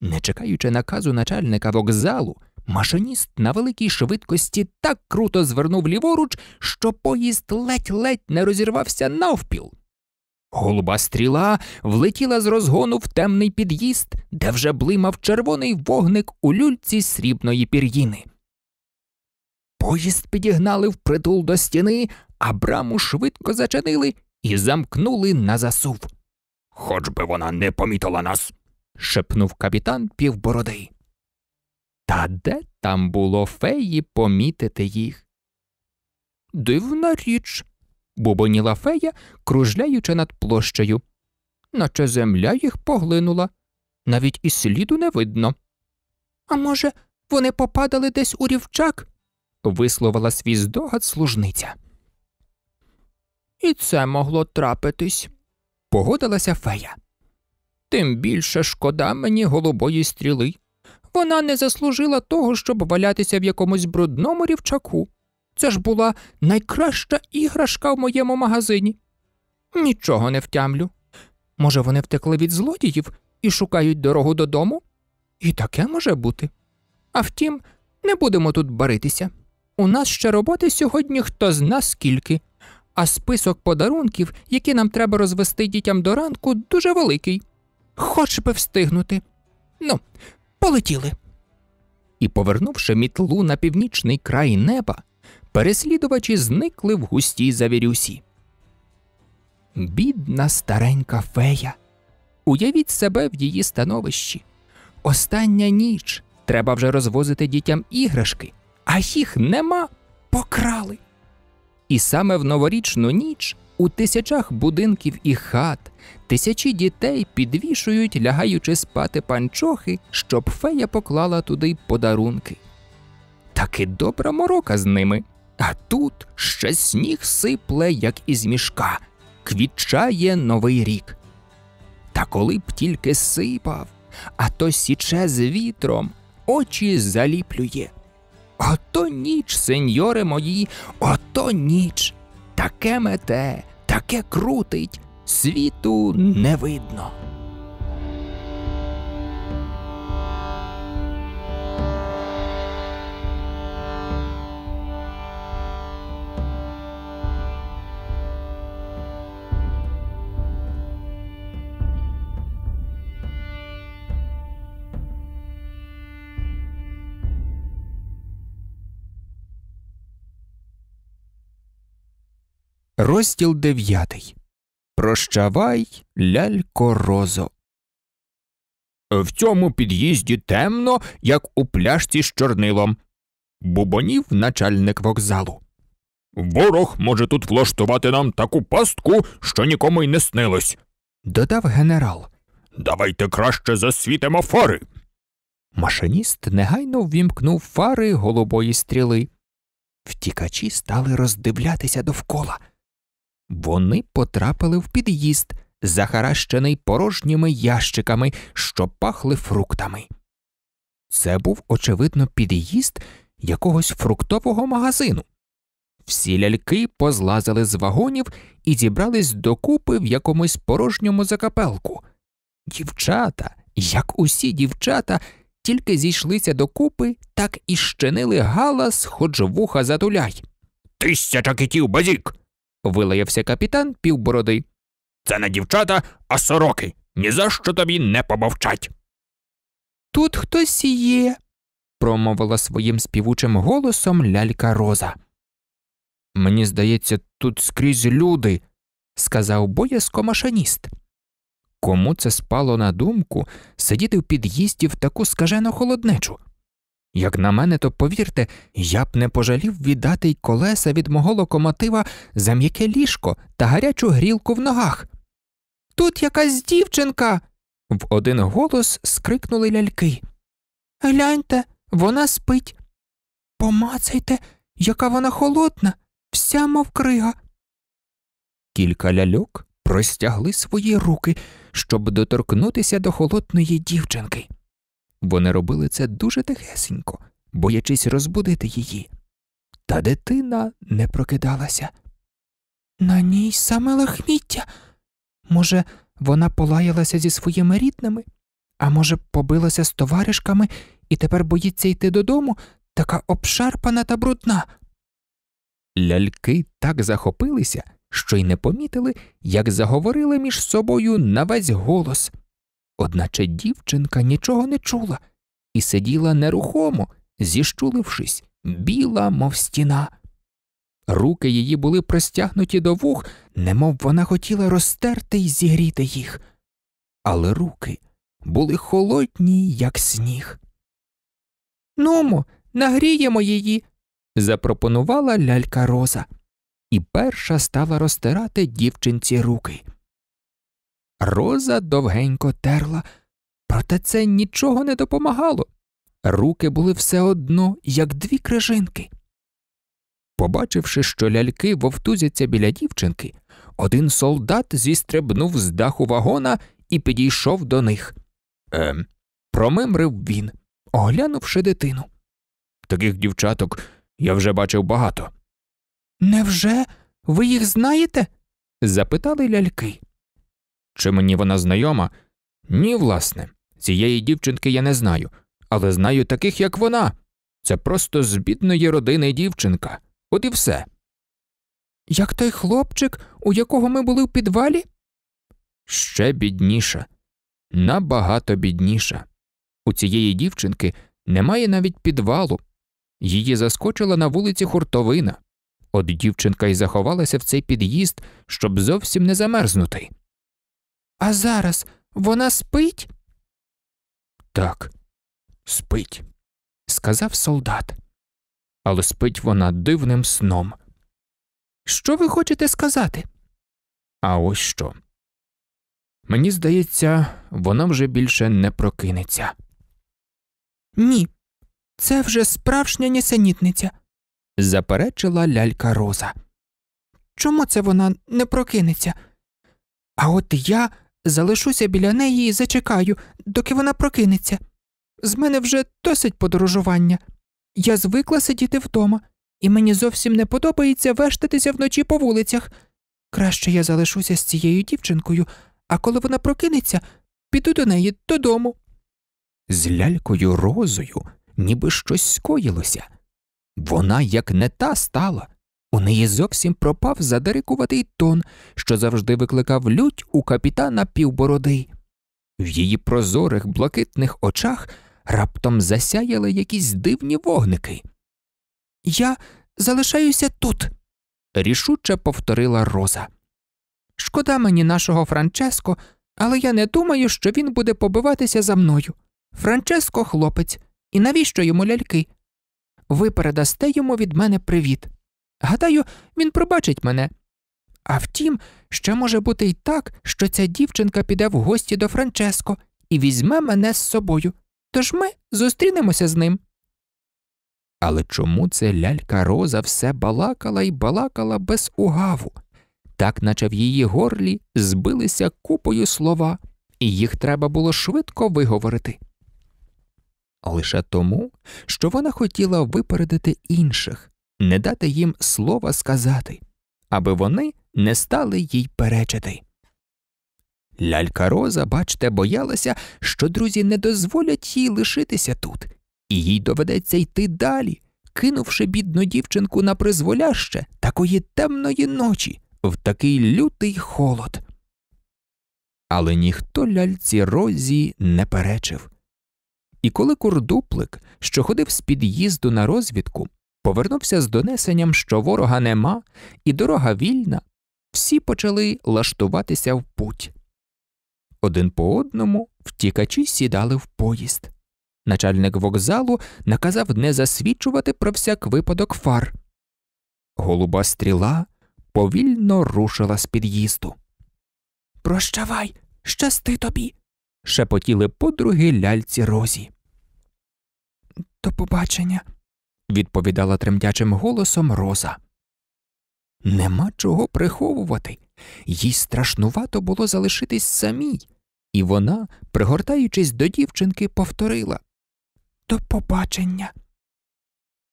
Не чекаючи наказу начальника вокзалу, машиніст на великій швидкості так круто звернув ліворуч, що поїзд ледь-ледь не розірвався навпіл. Голуба стріла влетіла з розгону в темний під'їзд, де вже блимав червоний вогник у люльці срібної пір'їни. Поїзд підігнали впритул до стіни, а браму швидко зачинили і замкнули на засув. Хоч би вона не помітила нас шепнув капітан півбороди. Та де там було феї помітити їх? Дивна річ, бубоніла фея, кружляючи над площею, наче земля їх поглинула, навіть і сліду не видно. А може, вони попадали десь у рівчак? висловила свій здогад служниця. І це могло трапитись, погодилася фея тим більше шкода мені голубої стріли. Вона не заслужила того, щоб валятися в якомусь брудному рівчаку. Це ж була найкраща іграшка в моєму магазині. Нічого не втямлю. Може, вони втекли від злодіїв і шукають дорогу додому? І таке може бути. А втім, не будемо тут баритися. У нас ще роботи сьогодні хто зна скільки, а список подарунків, які нам треба розвести дітям до ранку, дуже великий. Хоч би встигнути. Ну, полетіли. І, повернувши мітлу на північний край неба, переслідувачі зникли в густій завірюсі. Бідна старенька фея. Уявіть себе в її становищі. Остання ніч треба вже розвозити дітям іграшки, а їх нема, покрали. І саме в новорічну ніч у тисячах будинків і хат тисячі дітей підвішують, лягаючи спати панчохи, щоб фея поклала туди подарунки. Таки добра морока з ними. А тут ще сніг сипле, як із мішка, квітчає новий рік. Та коли б тільки сипав, а то січе з вітром, очі заліплює. Ото ніч, сеньори мої, ото ніч таке мете, таке крутить, світу не видно. Розділ дев'ятий. Прощавай, лялько розо. В цьому під'їзді темно, як у пляшці з чорнилом. Бубонів начальник вокзалу. Ворог може тут влаштувати нам таку пастку, що нікому й не снилось. Додав генерал. Давайте краще засвітимо фари. Машиніст негайно ввімкнув фари голубої стріли. Втікачі стали роздивлятися довкола. Вони потрапили в під'їзд, захаращений порожніми ящиками, що пахли фруктами. Це був, очевидно, під'їзд якогось фруктового магазину. Всі ляльки позлазили з вагонів і зібрались докупи в якомусь порожньому закапелку. Дівчата, як усі дівчата, тільки зійшлися докупи, так і щинили галас, хоч вуха затуляй. Тисяча китів базік вилаявся капітан півбородий. Це не дівчата, а сороки. Ні за що тобі не помовчать. Тут хтось є, промовила своїм співучим голосом лялька Роза. Мені здається, тут скрізь люди, сказав боязко машиніст. Кому це спало на думку сидіти в під'їзді в таку скажену холоднечу? Як на мене, то повірте, я б не пожалів віддати й колеса від мого локомотива за м'яке ліжко та гарячу грілку в ногах. Тут якась дівчинка. в один голос скрикнули ляльки. Гляньте, вона спить. Помацайте, яка вона холодна, вся мов крига. Кілька ляльок простягли свої руки, щоб доторкнутися до холодної дівчинки. Вони робили це дуже тихесенько, боячись розбудити її. Та дитина не прокидалася. На ній саме лахміття. Може, вона полаялася зі своїми рідними, а може, побилася з товаришками і тепер боїться йти додому, така обшарпана та брудна. Ляльки так захопилися, що й не помітили, як заговорили між собою на весь голос одначе дівчинка нічого не чула і сиділа нерухомо, зіщулившись, біла, мов стіна. Руки її були простягнуті до вух, немов вона хотіла розтерти й зігріти їх. Але руки були холодні, як сніг. Нумо, нагріємо її, запропонувала лялька Роза, і перша стала розтирати дівчинці руки. Роза довгенько терла, проте це нічого не допомагало. Руки були все одно, як дві крижинки. Побачивши, що ляльки вовтузяться біля дівчинки, один солдат зістрибнув з даху вагона і підійшов до них. Ем, промимрив він, оглянувши дитину. Таких дівчаток я вже бачив багато. Невже ви їх знаєте? запитали ляльки. Чи мені вона знайома? Ні, власне. Цієї дівчинки я не знаю, але знаю таких, як вона. Це просто з бідної родини дівчинка. От і все. Як той хлопчик, у якого ми були в підвалі? Ще бідніша, набагато бідніша. У цієї дівчинки немає навіть підвалу. Її заскочила на вулиці хуртовина. От дівчинка й заховалася в цей під'їзд, щоб зовсім не замерзнути. А зараз вона спить? Так, спить, сказав солдат. Але спить вона дивним сном. Що ви хочете сказати? А ось що. Мені здається, вона вже більше не прокинеться. Ні, це вже справжня нісенітниця, заперечила лялька Роза. Чому це вона не прокинеться? А от я Залишуся біля неї і зачекаю, доки вона прокинеться. З мене вже досить подорожування. Я звикла сидіти вдома, і мені зовсім не подобається вештатися вночі по вулицях. Краще я залишуся з цією дівчинкою, а коли вона прокинеться, піду до неї додому. З лялькою розою ніби щось скоїлося. Вона, як не та стала, у неї зовсім пропав задерикуватий тон, що завжди викликав лють у капітана півбороди. В її прозорих блакитних очах раптом засяяли якісь дивні вогники. Я залишаюся тут, рішуче повторила Роза. Шкода мені нашого Франческо, але я не думаю, що він буде побиватися за мною. Франческо хлопець, і навіщо йому ляльки? Ви передасте йому від мене привіт. Гадаю, він пробачить мене. А втім, ще може бути й так, що ця дівчинка піде в гості до Франческо і візьме мене з собою, тож ми зустрінемося з ним. Але чому це лялька Роза все балакала і балакала без угаву, так наче в її горлі збилися купою слова, і їх треба було швидко виговорити. Лише тому, що вона хотіла випередити інших, не дати їм слова сказати, аби вони не стали їй перечити. Лялька Роза, бачте, боялася, що друзі не дозволять їй лишитися тут, і їй доведеться йти далі, кинувши бідну дівчинку на призволяще такої темної ночі в такий лютий холод. Але ніхто ляльці Розі не перечив. І коли курдуплик, що ходив з під'їзду на розвідку, Повернувся з донесенням, що ворога нема, і дорога вільна, всі почали лаштуватися в путь. Один по одному втікачі сідали в поїзд. Начальник вокзалу наказав не засвідчувати про всяк випадок фар. Голуба стріла повільно рушила з під'їзду. Прощавай, щасти тобі. шепотіли подруги ляльці розі. До побачення відповідала тремтячим голосом Роза. Нема чого приховувати. Їй страшнувато було залишитись самій, і вона, пригортаючись до дівчинки, повторила До побачення.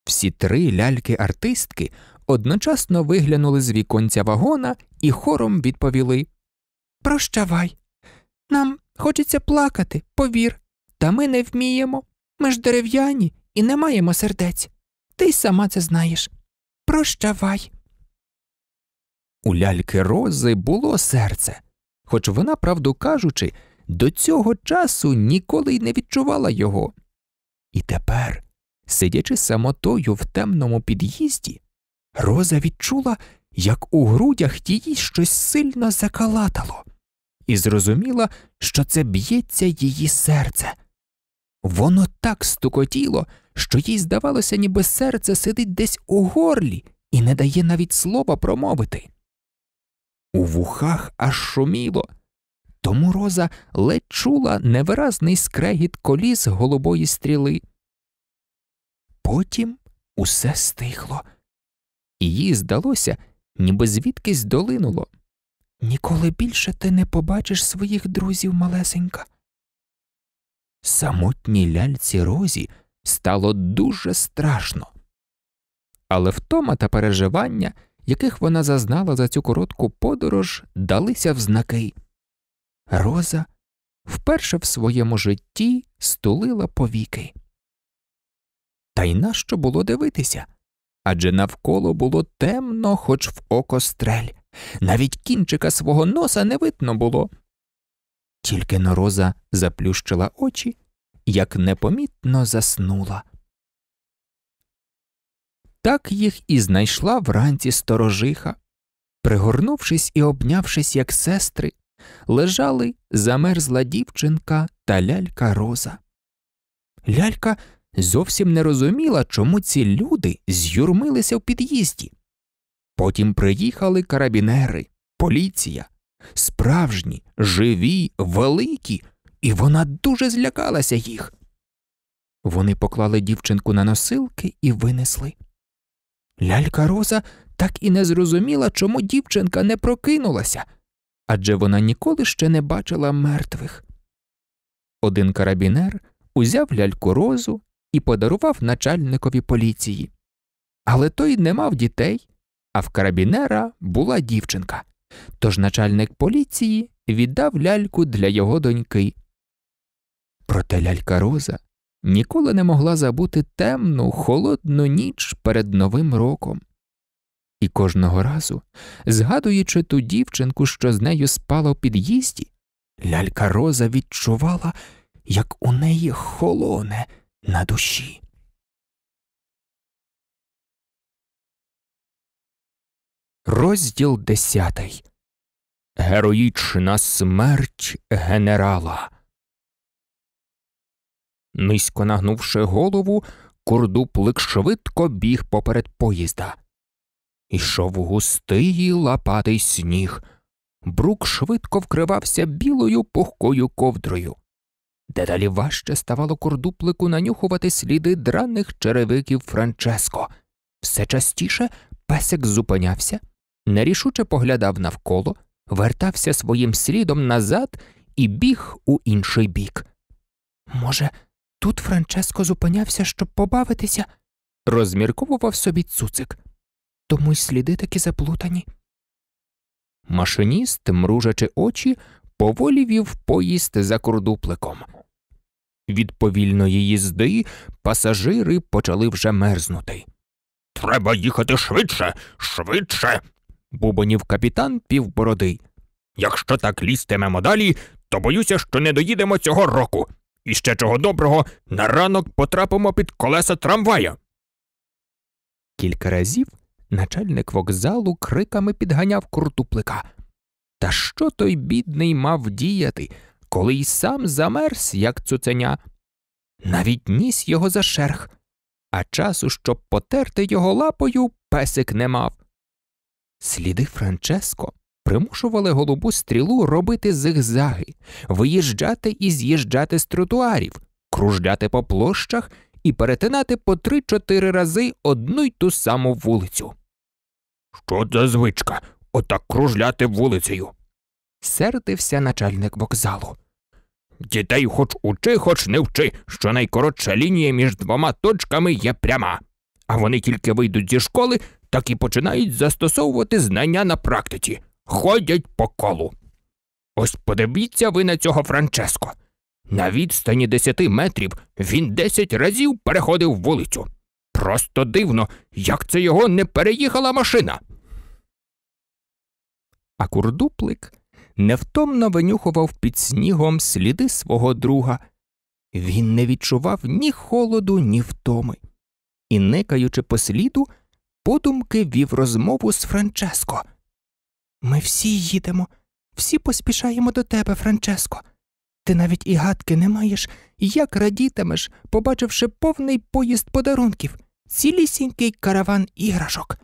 Всі три ляльки-артистки одночасно виглянули з віконця вагона і хором відповіли Прощавай. Нам хочеться плакати, повір, та ми не вміємо. Ми ж дерев'яні і не маємо сердець. Ти й сама це знаєш. Прощавай. У ляльки Рози було серце, хоч вона, правду кажучи, до цього часу ніколи й не відчувала його. І тепер, сидячи самотою в темному під'їзді, Роза відчула, як у грудях її щось сильно закалатало, і зрозуміла, що це б'ється її серце. Воно так стукотіло, що їй здавалося, ніби серце сидить десь у горлі і не дає навіть слова промовити. У вухах аж шуміло, тому роза ледь чула невиразний скрегіт коліс голубої стріли. Потім усе стихло, і їй здалося, ніби звідкись долинуло. Ніколи більше ти не побачиш своїх друзів малесенька. Самотній ляльці розі стало дуже страшно. Але втома та переживання, яких вона зазнала за цю коротку подорож, далися в знаки. Роза вперше в своєму житті стулила повіки. Та й нащо було дивитися? Адже навколо було темно, хоч в око стрель, навіть кінчика свого носа не видно було. Тільки Нороза заплющила очі як непомітно заснула. Так їх і знайшла вранці сторожиха. Пригорнувшись і обнявшись, як сестри, лежали замерзла дівчинка та лялька Роза. Лялька зовсім не розуміла, чому ці люди з'юрмилися в під'їзді. Потім приїхали карабінери, поліція, справжні, живі, великі, і вона дуже злякалася їх. Вони поклали дівчинку на носилки і винесли. Лялька Роза так і не зрозуміла, чому дівчинка не прокинулася адже вона ніколи ще не бачила мертвих. Один карабінер узяв ляльку розу і подарував начальникові поліції. Але той не мав дітей, а в карабінера була дівчинка. Тож начальник поліції віддав ляльку для його доньки, Проте лялька Роза ніколи не могла забути темну, холодну ніч перед Новим роком. І кожного разу, згадуючи ту дівчинку, що з нею спала в під'їзді, лялька Роза відчувала, як у неї холоне на душі. Розділ десятий Героїчна смерть генерала. Низько нагнувши голову, курдуплик швидко біг поперед поїзда. Ішов густий лапатий сніг. Брук швидко вкривався білою пухкою ковдрою. Дедалі важче ставало курдуплику нанюхувати сліди драних черевиків Франческо. Все частіше песик зупинявся, нерішуче поглядав навколо, вертався своїм слідом назад і біг у інший бік. Може, Тут Франческо зупинявся, щоб побавитися, розмірковував собі цуцик, тому й сліди такі заплутані. Машиніст, мружачи очі, поволі вів поїзд за курдупликом. Від повільної їзди пасажири почали вже мерзнути. Треба їхати швидше, швидше. бубонів капітан півбороди. Якщо так лізтимемо далі, то боюся, що не доїдемо цього року і ще чого доброго на ранок потрапимо під колеса трамвая. Кілька разів начальник вокзалу криками підганяв куртуплика. Та що той бідний мав діяти, коли й сам замерз, як цуценя? Навіть ніс його за шерх, а часу, щоб потерти його лапою, песик не мав. Сліди Франческо примушували голубу стрілу робити зигзаги, виїжджати і з'їжджати з тротуарів, кружляти по площах і перетинати по три-чотири рази одну й ту саму вулицю. Що за звичка отак кружляти вулицею? сердився начальник вокзалу. Дітей хоч учи, хоч не вчи, що найкоротша лінія між двома точками є пряма, а вони тільки вийдуть зі школи, так і починають застосовувати знання на практиці ходять по колу. Ось подивіться ви на цього Франческо. На відстані десяти метрів він десять разів переходив вулицю. Просто дивно, як це його не переїхала машина. А курдуплик невтомно винюхував під снігом сліди свого друга. Він не відчував ні холоду, ні втоми. І, некаючи по сліду, подумки вів розмову з Франческо. Ми всі їдемо, всі поспішаємо до тебе, Франческо. Ти навіть і гадки не маєш, як радітимеш, побачивши повний поїзд подарунків, цілісінький караван іграшок.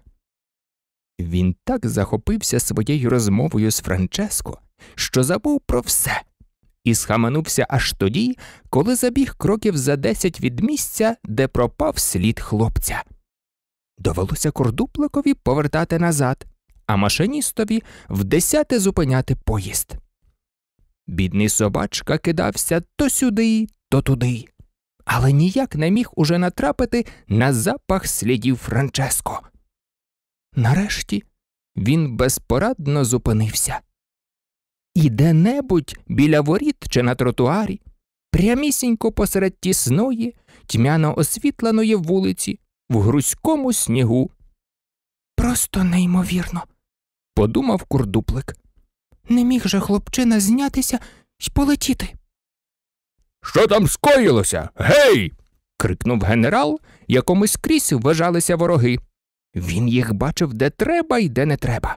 Він так захопився своєю розмовою з Франческо, що забув про все, і схаменувся аж тоді, коли забіг кроків за десять від місця, де пропав слід хлопця. Довелося кордупликові повертати назад а машиністові в десяте зупиняти поїзд. Бідний собачка кидався то сюди, то туди, але ніяк не міг уже натрапити на запах слідів Франческо. Нарешті він безпорадно зупинився. І де небудь біля воріт чи на тротуарі, прямісінько посеред тісної, тьмяно освітленої вулиці, в грузькому снігу. Просто неймовірно подумав курдуплик. Не міг же хлопчина знятися й полетіти. Що там скоїлося? Гей. крикнув генерал, якому скрізь вважалися вороги. Він їх бачив де треба й де не треба.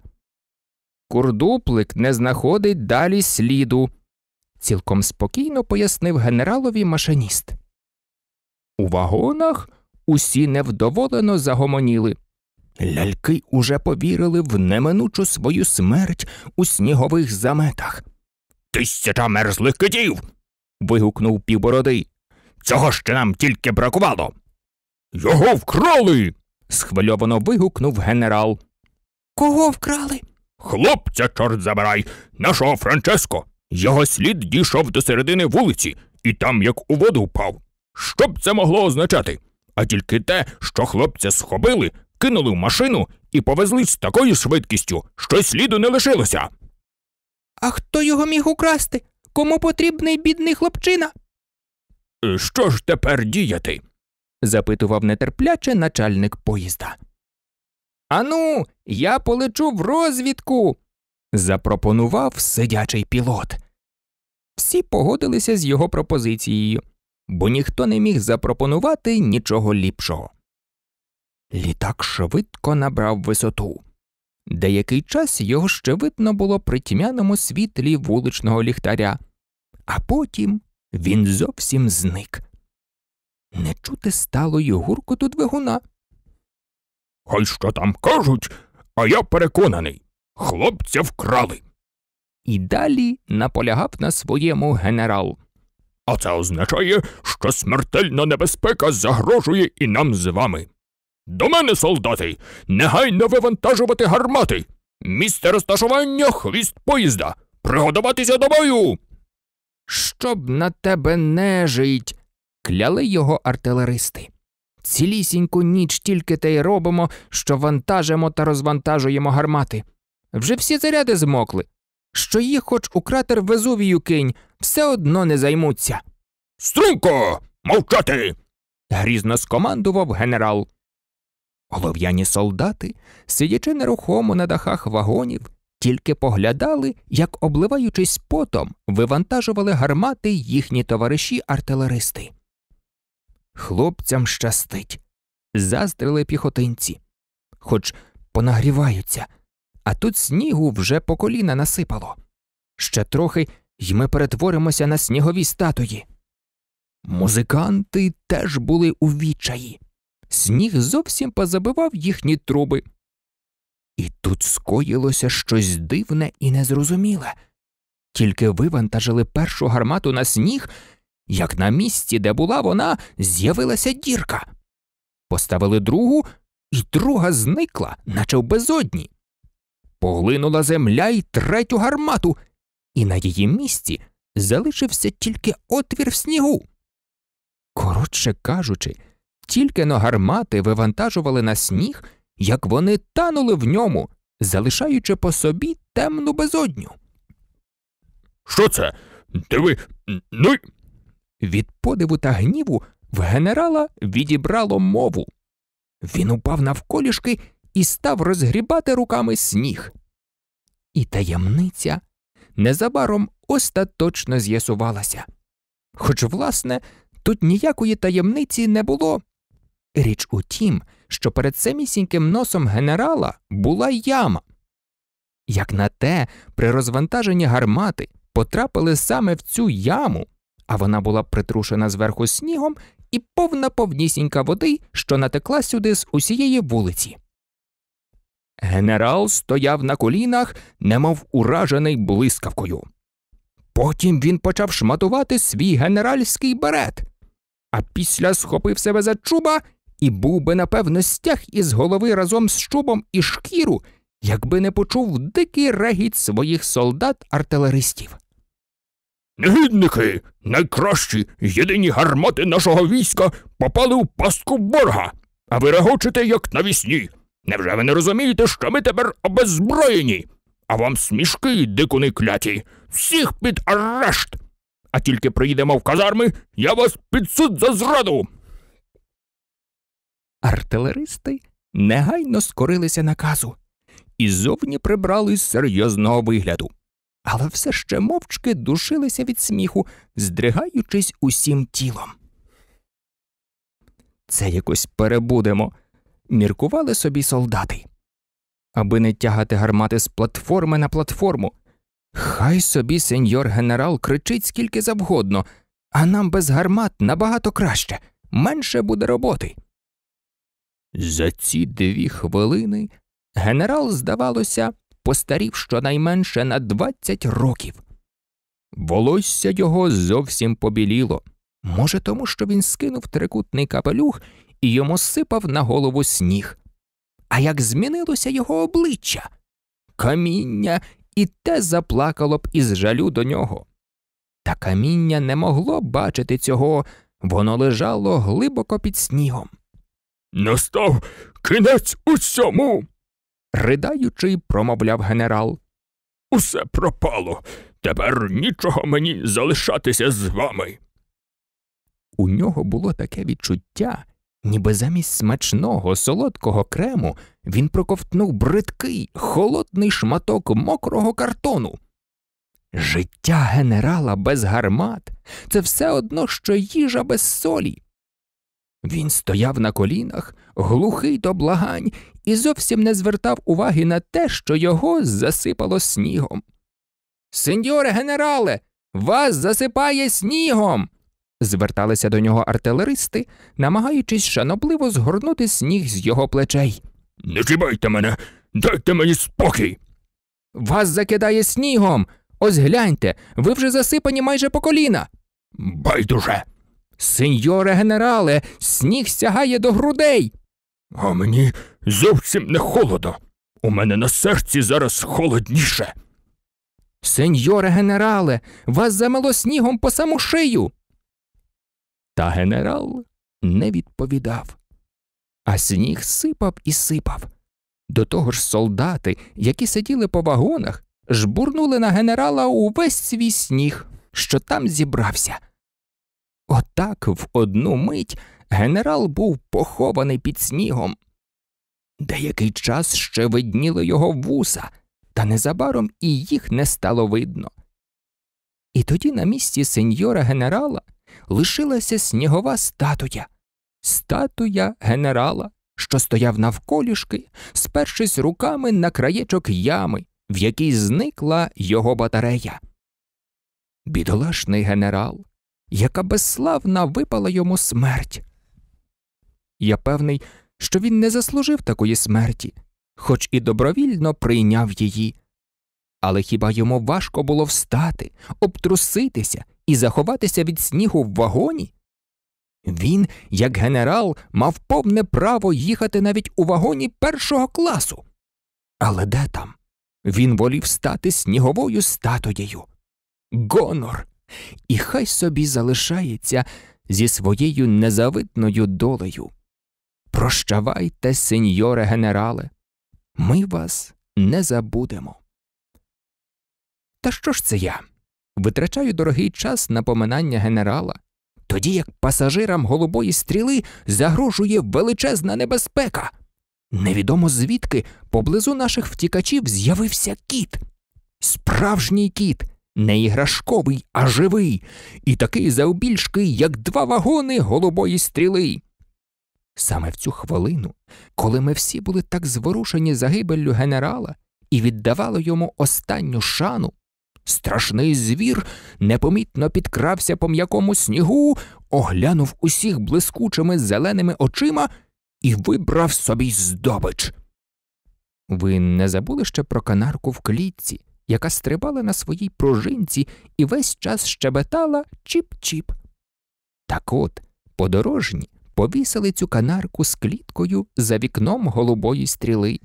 Курдуплик не знаходить далі сліду, цілком спокійно пояснив генералові машиніст. У вагонах усі невдоволено загомоніли. Ляльки уже повірили в неминучу свою смерть у снігових заметах. Тисяча мерзлих китів. вигукнув півбородий. Цього ще нам тільки бракувало. Його вкрали. схвильовано вигукнув генерал. Кого вкрали? Хлопця, чорт забирай, нашого Франческо. Його слід дійшов до середини вулиці і там як у воду впав. Що б це могло означати? А тільки те, що хлопця схобили кинули в машину і повезли з такою швидкістю, що сліду не лишилося. А хто його міг украсти? Кому потрібний бідний хлопчина? Е, що ж тепер діяти? запитував нетерпляче начальник поїзда. Ану, я полечу в розвідку. запропонував сидячий пілот. Всі погодилися з його пропозицією, бо ніхто не міг запропонувати нічого ліпшого. Літак швидко набрав висоту. Деякий час його ще видно було при тьмяному світлі вуличного ліхтаря, а потім він зовсім зник. Не чути стало й гуркоту двигуна. Хай що там кажуть, а я переконаний, хлопця вкрали. І далі наполягав на своєму генерал. А це означає, що смертельна небезпека загрожує і нам з вами. До мене, солдати, негайно вивантажувати гармати. Місце розташування хвіст поїзда. Пригодуватися до бою. Щоб на тебе нежить, кляли його артилеристи. Цілісіньку ніч тільки те й робимо, що вантажимо та розвантажуємо гармати. Вже всі заряди змокли. Що їх хоч у кратер Везувію кинь, все одно не займуться. Струнко, мовчати. грізно скомандував генерал. Голов'яні солдати, сидячи нерухомо на дахах вагонів, тільки поглядали, як, обливаючись потом, вивантажували гармати їхні товариші артилеристи. Хлопцям щастить. Заздрили піхотинці, хоч понагріваються, а тут снігу вже по коліна насипало. Ще трохи й ми перетворимося на снігові статуї. Музиканти теж були у відчаї сніг зовсім позабивав їхні труби. І тут скоїлося щось дивне і незрозуміле. Тільки вивантажили першу гармату на сніг, як на місці, де була вона, з'явилася дірка. Поставили другу, і друга зникла, наче в безодні. Поглинула земля й третю гармату, і на її місці залишився тільки отвір в снігу. Коротше кажучи, тільки но гармати вивантажували на сніг, як вони танули в ньому, залишаючи по собі темну безодню. Що це? Диви. Ну...» Від подиву та гніву в генерала відібрало мову. Він упав навколішки і став розгрібати руками сніг. І таємниця незабаром остаточно з'ясувалася. Хоч, власне, тут ніякої таємниці не було. Річ у тім, що перед самісіньким носом генерала була яма. Як на те, при розвантаженні гармати потрапили саме в цю яму, а вона була притрушена зверху снігом і повна повнісінька води, що натекла сюди з усієї вулиці. Генерал стояв на колінах, немов уражений блискавкою. Потім він почав шматувати свій генеральський берет, а після схопив себе за чуба і був би, напевно, стяг із голови разом з чубом і шкіру, якби не почув дикий регіт своїх солдат-артилеристів. Негідники, найкращі, єдині гармати нашого війська попали у пастку борга, а ви регочете, як навісні. Невже ви не розумієте, що ми тепер обеззброєні? А вам смішки, дикуни кляті, всіх під арешт. А тільки приїдемо в казарми, я вас під суд за зраду. Артилеристи негайно скорилися наказу і зовні прибрали з серйозного вигляду, але все ще мовчки душилися від сміху, здригаючись усім тілом. Це якось перебудемо, міркували собі солдати. Аби не тягати гармати з платформи на платформу. Хай собі сеньор генерал кричить скільки завгодно, а нам без гармат набагато краще, менше буде роботи. За ці дві хвилини генерал, здавалося, постарів щонайменше на двадцять років. Волосся його зовсім побіліло, може, тому що він скинув трикутний капелюх і йому сипав на голову сніг. А як змінилося його обличчя? Каміння і те заплакало б із жалю до нього. Та каміння не могло бачити цього, воно лежало глибоко під снігом. Настав кінець усьому. ридаючи, промовляв генерал. Усе пропало. Тепер нічого мені залишатися з вами. У нього було таке відчуття, ніби замість смачного, солодкого крему він проковтнув бридкий, холодний шматок мокрого картону. Життя генерала без гармат це все одно, що їжа без солі. Він стояв на колінах, глухий до благань, і зовсім не звертав уваги на те, що його засипало снігом. Сеньоре генерале, вас засипає снігом. зверталися до нього артилеристи, намагаючись шанобливо згорнути сніг з його плечей. Не чіпайте мене, дайте мені спокій. Вас закидає снігом. Ось гляньте, ви вже засипані майже по коліна. Байдуже. Сеньоре генерале, сніг сягає до грудей. А мені зовсім не холодно. У мене на серці зараз холодніше. Сеньоре генерале, вас замело снігом по саму шию. Та генерал не відповідав. А сніг сипав і сипав. До того ж солдати, які сиділи по вагонах, жбурнули на генерала увесь свій сніг, що там зібрався. Отак, в одну мить, генерал був похований під снігом. Деякий час ще видніли його вуса, та незабаром і їх не стало видно. І тоді на місці сеньора генерала лишилася снігова статуя, статуя генерала, що стояв навколішки, спершись руками на краєчок ями, в якій зникла його батарея. Бідолашний генерал яка безславна випала йому смерть. Я певний, що він не заслужив такої смерті, хоч і добровільно прийняв її. Але хіба йому важко було встати, обтруситися і заховатися від снігу в вагоні? Він, як генерал, мав повне право їхати навіть у вагоні першого класу. Але де там? Він волів стати сніговою статуєю. Гонор, і хай собі залишається зі своєю незавитною долею. Прощавайте, сеньоре генерале, ми вас не забудемо. Та що ж це я? Витрачаю дорогий час на поминання генерала, тоді як пасажирам голубої стріли загрожує величезна небезпека. Невідомо звідки поблизу наших втікачів з'явився кіт. Справжній кіт, не іграшковий, а живий, і такий завбільшки, як два вагони голубої стріли. Саме в цю хвилину, коли ми всі були так зворушені загибеллю генерала і віддавали йому останню шану, страшний звір непомітно підкрався по м'якому снігу, оглянув усіх блискучими зеленими очима і вибрав собі здобич. Ви не забули ще про канарку в клітці, яка стрибала на своїй пружинці і весь час щебетала чіп-чіп. Так от подорожні повісили цю канарку з кліткою за вікном голубої стріли.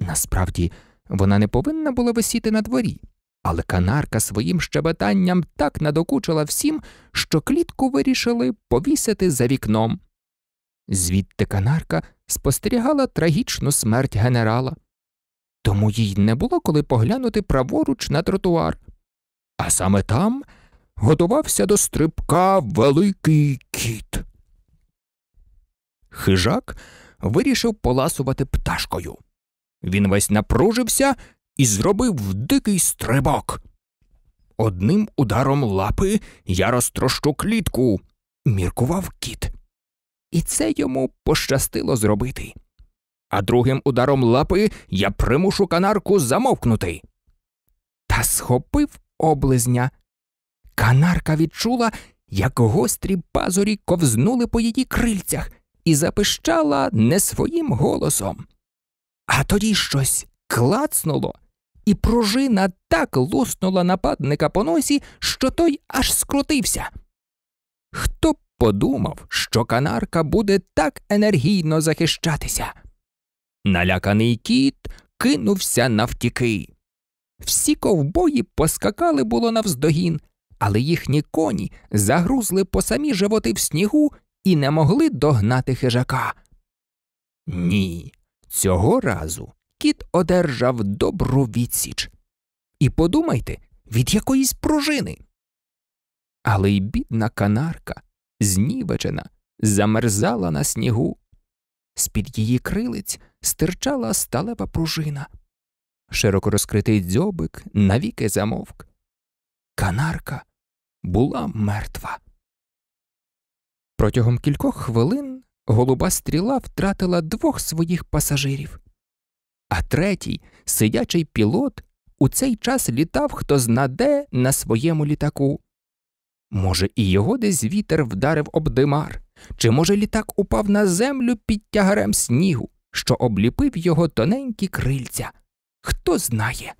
Насправді, вона не повинна була висіти на дворі, але канарка своїм щебетанням так надокучила всім, що клітку вирішили повісити за вікном. Звідти канарка спостерігала трагічну смерть генерала тому їй не було коли поглянути праворуч на тротуар. А саме там готувався до стрибка великий кіт. Хижак вирішив поласувати пташкою. Він весь напружився і зробив дикий стрибок. Одним ударом лапи я розтрощу клітку, міркував кіт. І це йому пощастило зробити а другим ударом лапи я примушу канарку замовкнути. Та схопив облизня. Канарка відчула, як гострі пазурі ковзнули по її крильцях і запищала не своїм голосом. А тоді щось клацнуло, і пружина так луснула нападника по носі, що той аж скрутився. Хто б подумав, що канарка буде так енергійно захищатися? Наляканий кіт кинувся навтіки. Всі ковбої поскакали було навздогін, але їхні коні загрузли по самі животи в снігу і не могли догнати хижака. Ні, цього разу кіт одержав добру відсіч. І подумайте, від якоїсь пружини. Але й бідна канарка, знівечена, замерзала на снігу з під її крилиць стирчала сталева пружина. Широко розкритий дзьобик навіки замовк. Канарка була мертва. Протягом кількох хвилин голуба стріла втратила двох своїх пасажирів, а третій, сидячий пілот, у цей час літав хто знаде на своєму літаку. Може, і його десь вітер вдарив об димар. Чи, може, літак упав на землю під тягарем снігу, що обліпив його тоненькі крильця? Хто знає?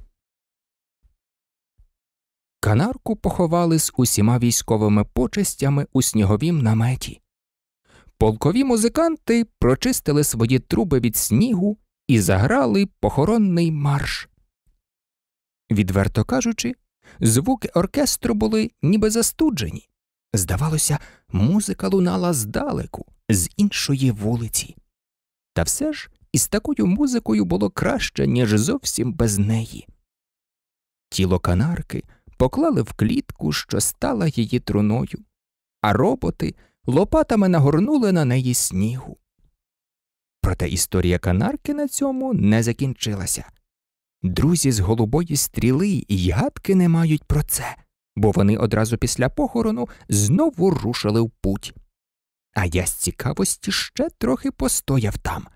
Канарку поховали з усіма військовими почестями у сніговім наметі. Полкові музиканти прочистили свої труби від снігу і заграли похоронний марш. Відверто кажучи, звуки оркестру були ніби застуджені, Здавалося, музика лунала здалеку, з іншої вулиці. Та все ж із такою музикою було краще, ніж зовсім без неї. Тіло канарки поклали в клітку, що стала її труною, а роботи лопатами нагорнули на неї снігу. Проте історія канарки на цьому не закінчилася. Друзі з голубої стріли й гадки не мають про це бо вони одразу після похорону знову рушили в путь. А я з цікавості ще трохи постояв там,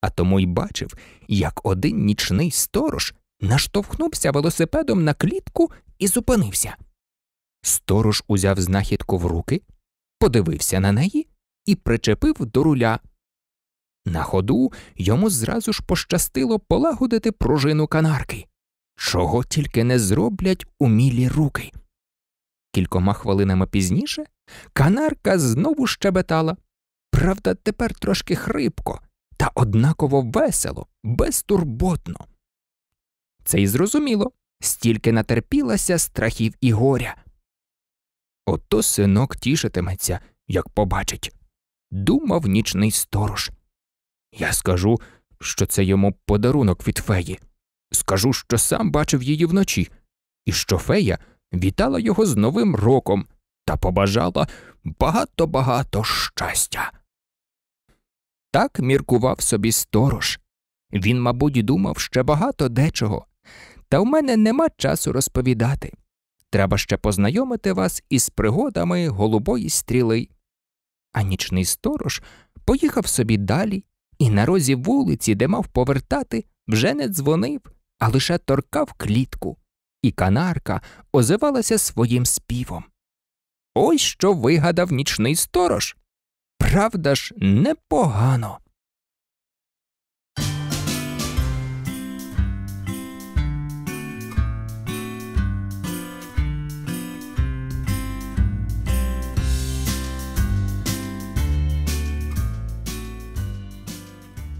а тому й бачив, як один нічний сторож наштовхнувся велосипедом на клітку і зупинився. Сторож узяв знахідку в руки, подивився на неї і причепив до руля. На ходу йому зразу ж пощастило полагодити пружину канарки, чого тільки не зроблять умілі руки. Кількома хвилинами пізніше канарка знову щебетала. Правда, тепер трошки хрипко, та однаково весело, безтурботно. Це й зрозуміло, стільки натерпілася страхів і горя. Ото синок тішитиметься, як побачить, думав нічний сторож. Я скажу, що це йому подарунок від феї. Скажу, що сам бачив її вночі, і що фея вітала його з Новим роком та побажала багато-багато щастя. Так міркував собі сторож. Він, мабуть, думав ще багато дечого, та в мене нема часу розповідати. Треба ще познайомити вас із пригодами голубої стріли. А нічний сторож поїхав собі далі і на розі вулиці, де мав повертати, вже не дзвонив, а лише торкав клітку і канарка озивалася своїм співом. Ось що вигадав нічний сторож. Правда ж, непогано.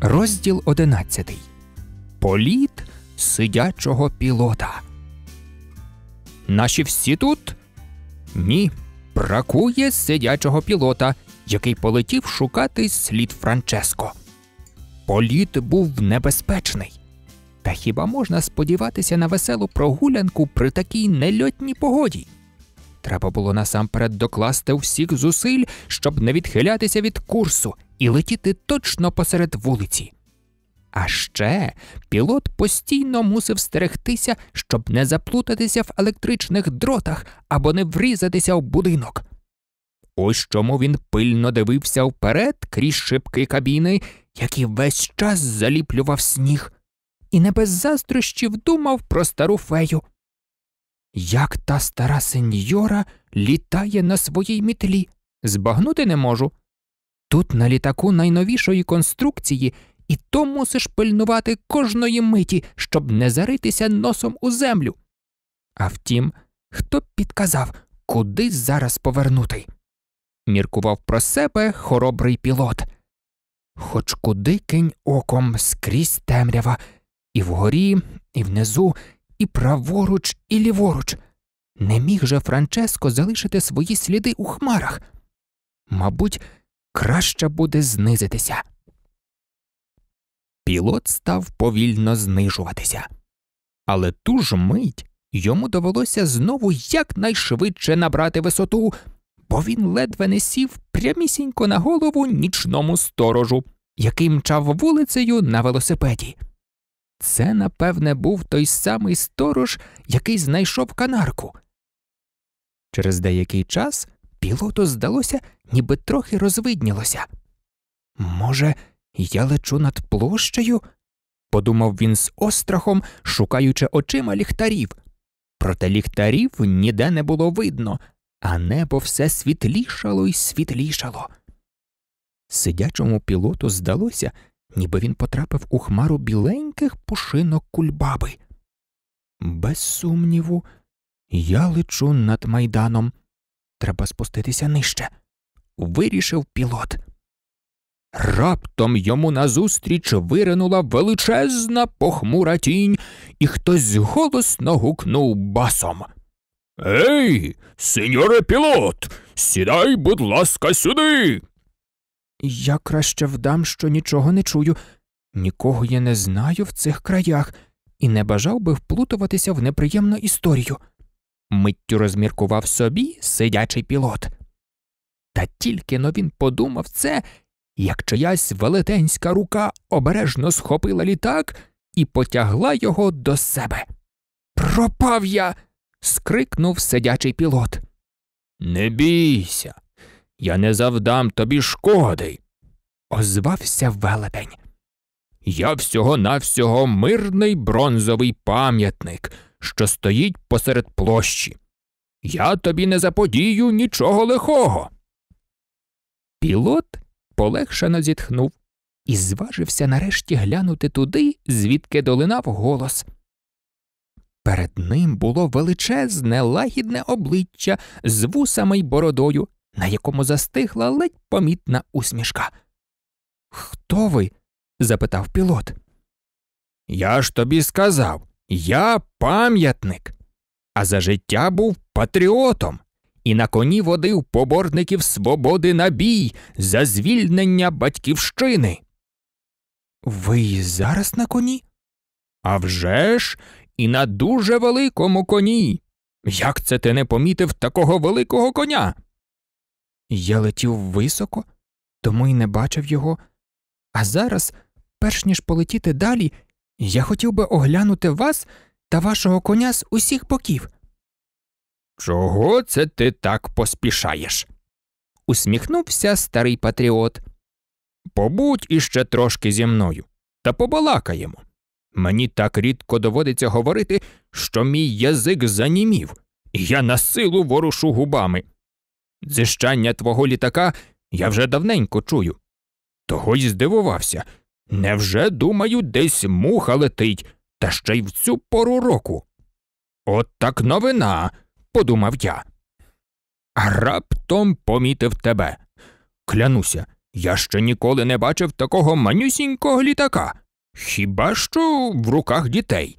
Розділ одинадцятий. Політ сидячого пілота. Наші всі тут? Ні. Бракує сидячого пілота, який полетів шукати слід Франческо. Політ був небезпечний. Та хіба можна сподіватися на веселу прогулянку при такій нельотній погоді? Треба було насамперед докласти всіх зусиль, щоб не відхилятися від курсу і летіти точно посеред вулиці. А ще пілот постійно мусив стерегтися, щоб не заплутатися в електричних дротах або не врізатися в будинок. Ось чому він пильно дивився вперед крізь шибки кабіни, які весь час заліплював сніг, і не без заздрощів думав про стару фею. Як та стара сеньора літає на своїй мітлі, збагнути не можу. Тут на літаку найновішої конструкції і то мусиш пильнувати кожної миті, щоб не заритися носом у землю. А втім, хто б підказав, куди зараз повернути? Міркував про себе хоробрий пілот. Хоч куди кинь оком скрізь темрява, і вгорі, і внизу, і праворуч, і ліворуч. Не міг же Франческо залишити свої сліди у хмарах. Мабуть, краще буде знизитися пілот став повільно знижуватися. Але ту ж мить йому довелося знову якнайшвидше набрати висоту, бо він ледве не сів прямісінько на голову нічному сторожу, який мчав вулицею на велосипеді. Це, напевне, був той самий сторож, який знайшов канарку. Через деякий час пілоту здалося, ніби трохи розвиднілося. Може, я лечу над площею? подумав він з острахом, шукаючи очима ліхтарів. Проте ліхтарів ніде не було видно, а небо все світлішало і світлішало. Сидячому пілоту здалося, ніби він потрапив у хмару біленьких пушинок кульбаби. Без сумніву, я лечу над майданом. Треба спуститися нижче, вирішив пілот. Раптом йому назустріч виринула величезна похмура тінь, і хтось голосно гукнув басом. Ей, сеньоре пілот, сідай, будь ласка, сюди. Я краще вдам, що нічого не чую. Нікого я не знаю в цих краях і не бажав би вплутуватися в неприємну історію. Миттю розміркував собі сидячий пілот. Та тільки но він подумав це, як чиясь велетенська рука обережно схопила літак і потягла його до себе. Пропав я. скрикнув сидячий пілот. Не бійся, я не завдам тобі шкоди, озвався велетень. Я всього навсього мирний бронзовий пам'ятник, що стоїть посеред площі. Я тобі не заподію нічого лихого. Пілот полегшено зітхнув і зважився нарешті глянути туди, звідки долинав голос. Перед ним було величезне, лагідне обличчя з вусами й бородою, на якому застигла ледь помітна усмішка. Хто ви? запитав пілот. Я ж тобі сказав, я пам'ятник, а за життя був патріотом і на коні водив поборників свободи на бій за звільнення батьківщини. Ви і зараз на коні? «А вже ж, і на дуже великому коні. Як це ти не помітив такого великого коня? Я летів високо, тому й не бачив його. А зараз, перш ніж полетіти далі, я хотів би оглянути вас та вашого коня з усіх боків. Чого це ти так поспішаєш? усміхнувся старий патріот. Побудь іще трошки зі мною та побалакаємо. Мені так рідко доводиться говорити, що мій язик занімів, і я на силу ворушу губами. Дзищання твого літака я вже давненько чую. Того й здивувався. Невже, думаю, десь муха летить, та ще й в цю пору року? От так новина подумав я. А раптом помітив тебе. Клянуся, я ще ніколи не бачив такого манюсінького літака. Хіба що в руках дітей.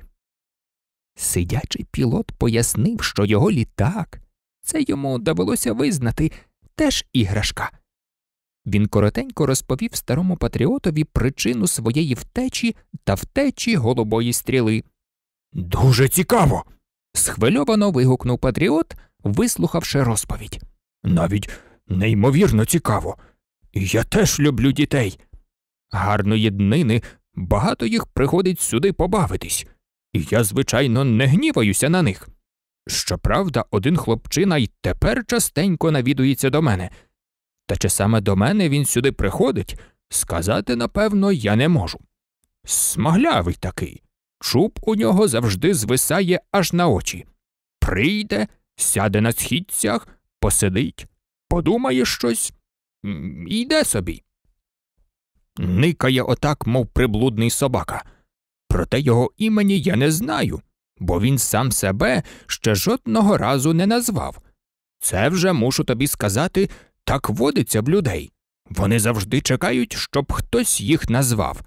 Сидячий пілот пояснив, що його літак, це йому довелося визнати, теж іграшка. Він коротенько розповів старому патріотові причину своєї втечі та втечі голубої стріли. Дуже цікаво схвильовано вигукнув Патріот, вислухавши розповідь. Навіть неймовірно цікаво. Я теж люблю дітей. Гарної днини багато їх приходить сюди побавитись, і я, звичайно, не гніваюся на них. Щоправда, один хлопчина й тепер частенько навідується до мене. Та чи саме до мене він сюди приходить, сказати, напевно, я не можу. Смаглявий такий, чуб у нього завжди звисає аж на очі. Прийде, сяде на східцях, посидить, подумає щось і йде собі. Никає отак, мов приблудний собака. Проте його імені я не знаю, бо він сам себе ще жодного разу не назвав. Це вже мушу тобі сказати, так водиться в людей. Вони завжди чекають, щоб хтось їх назвав.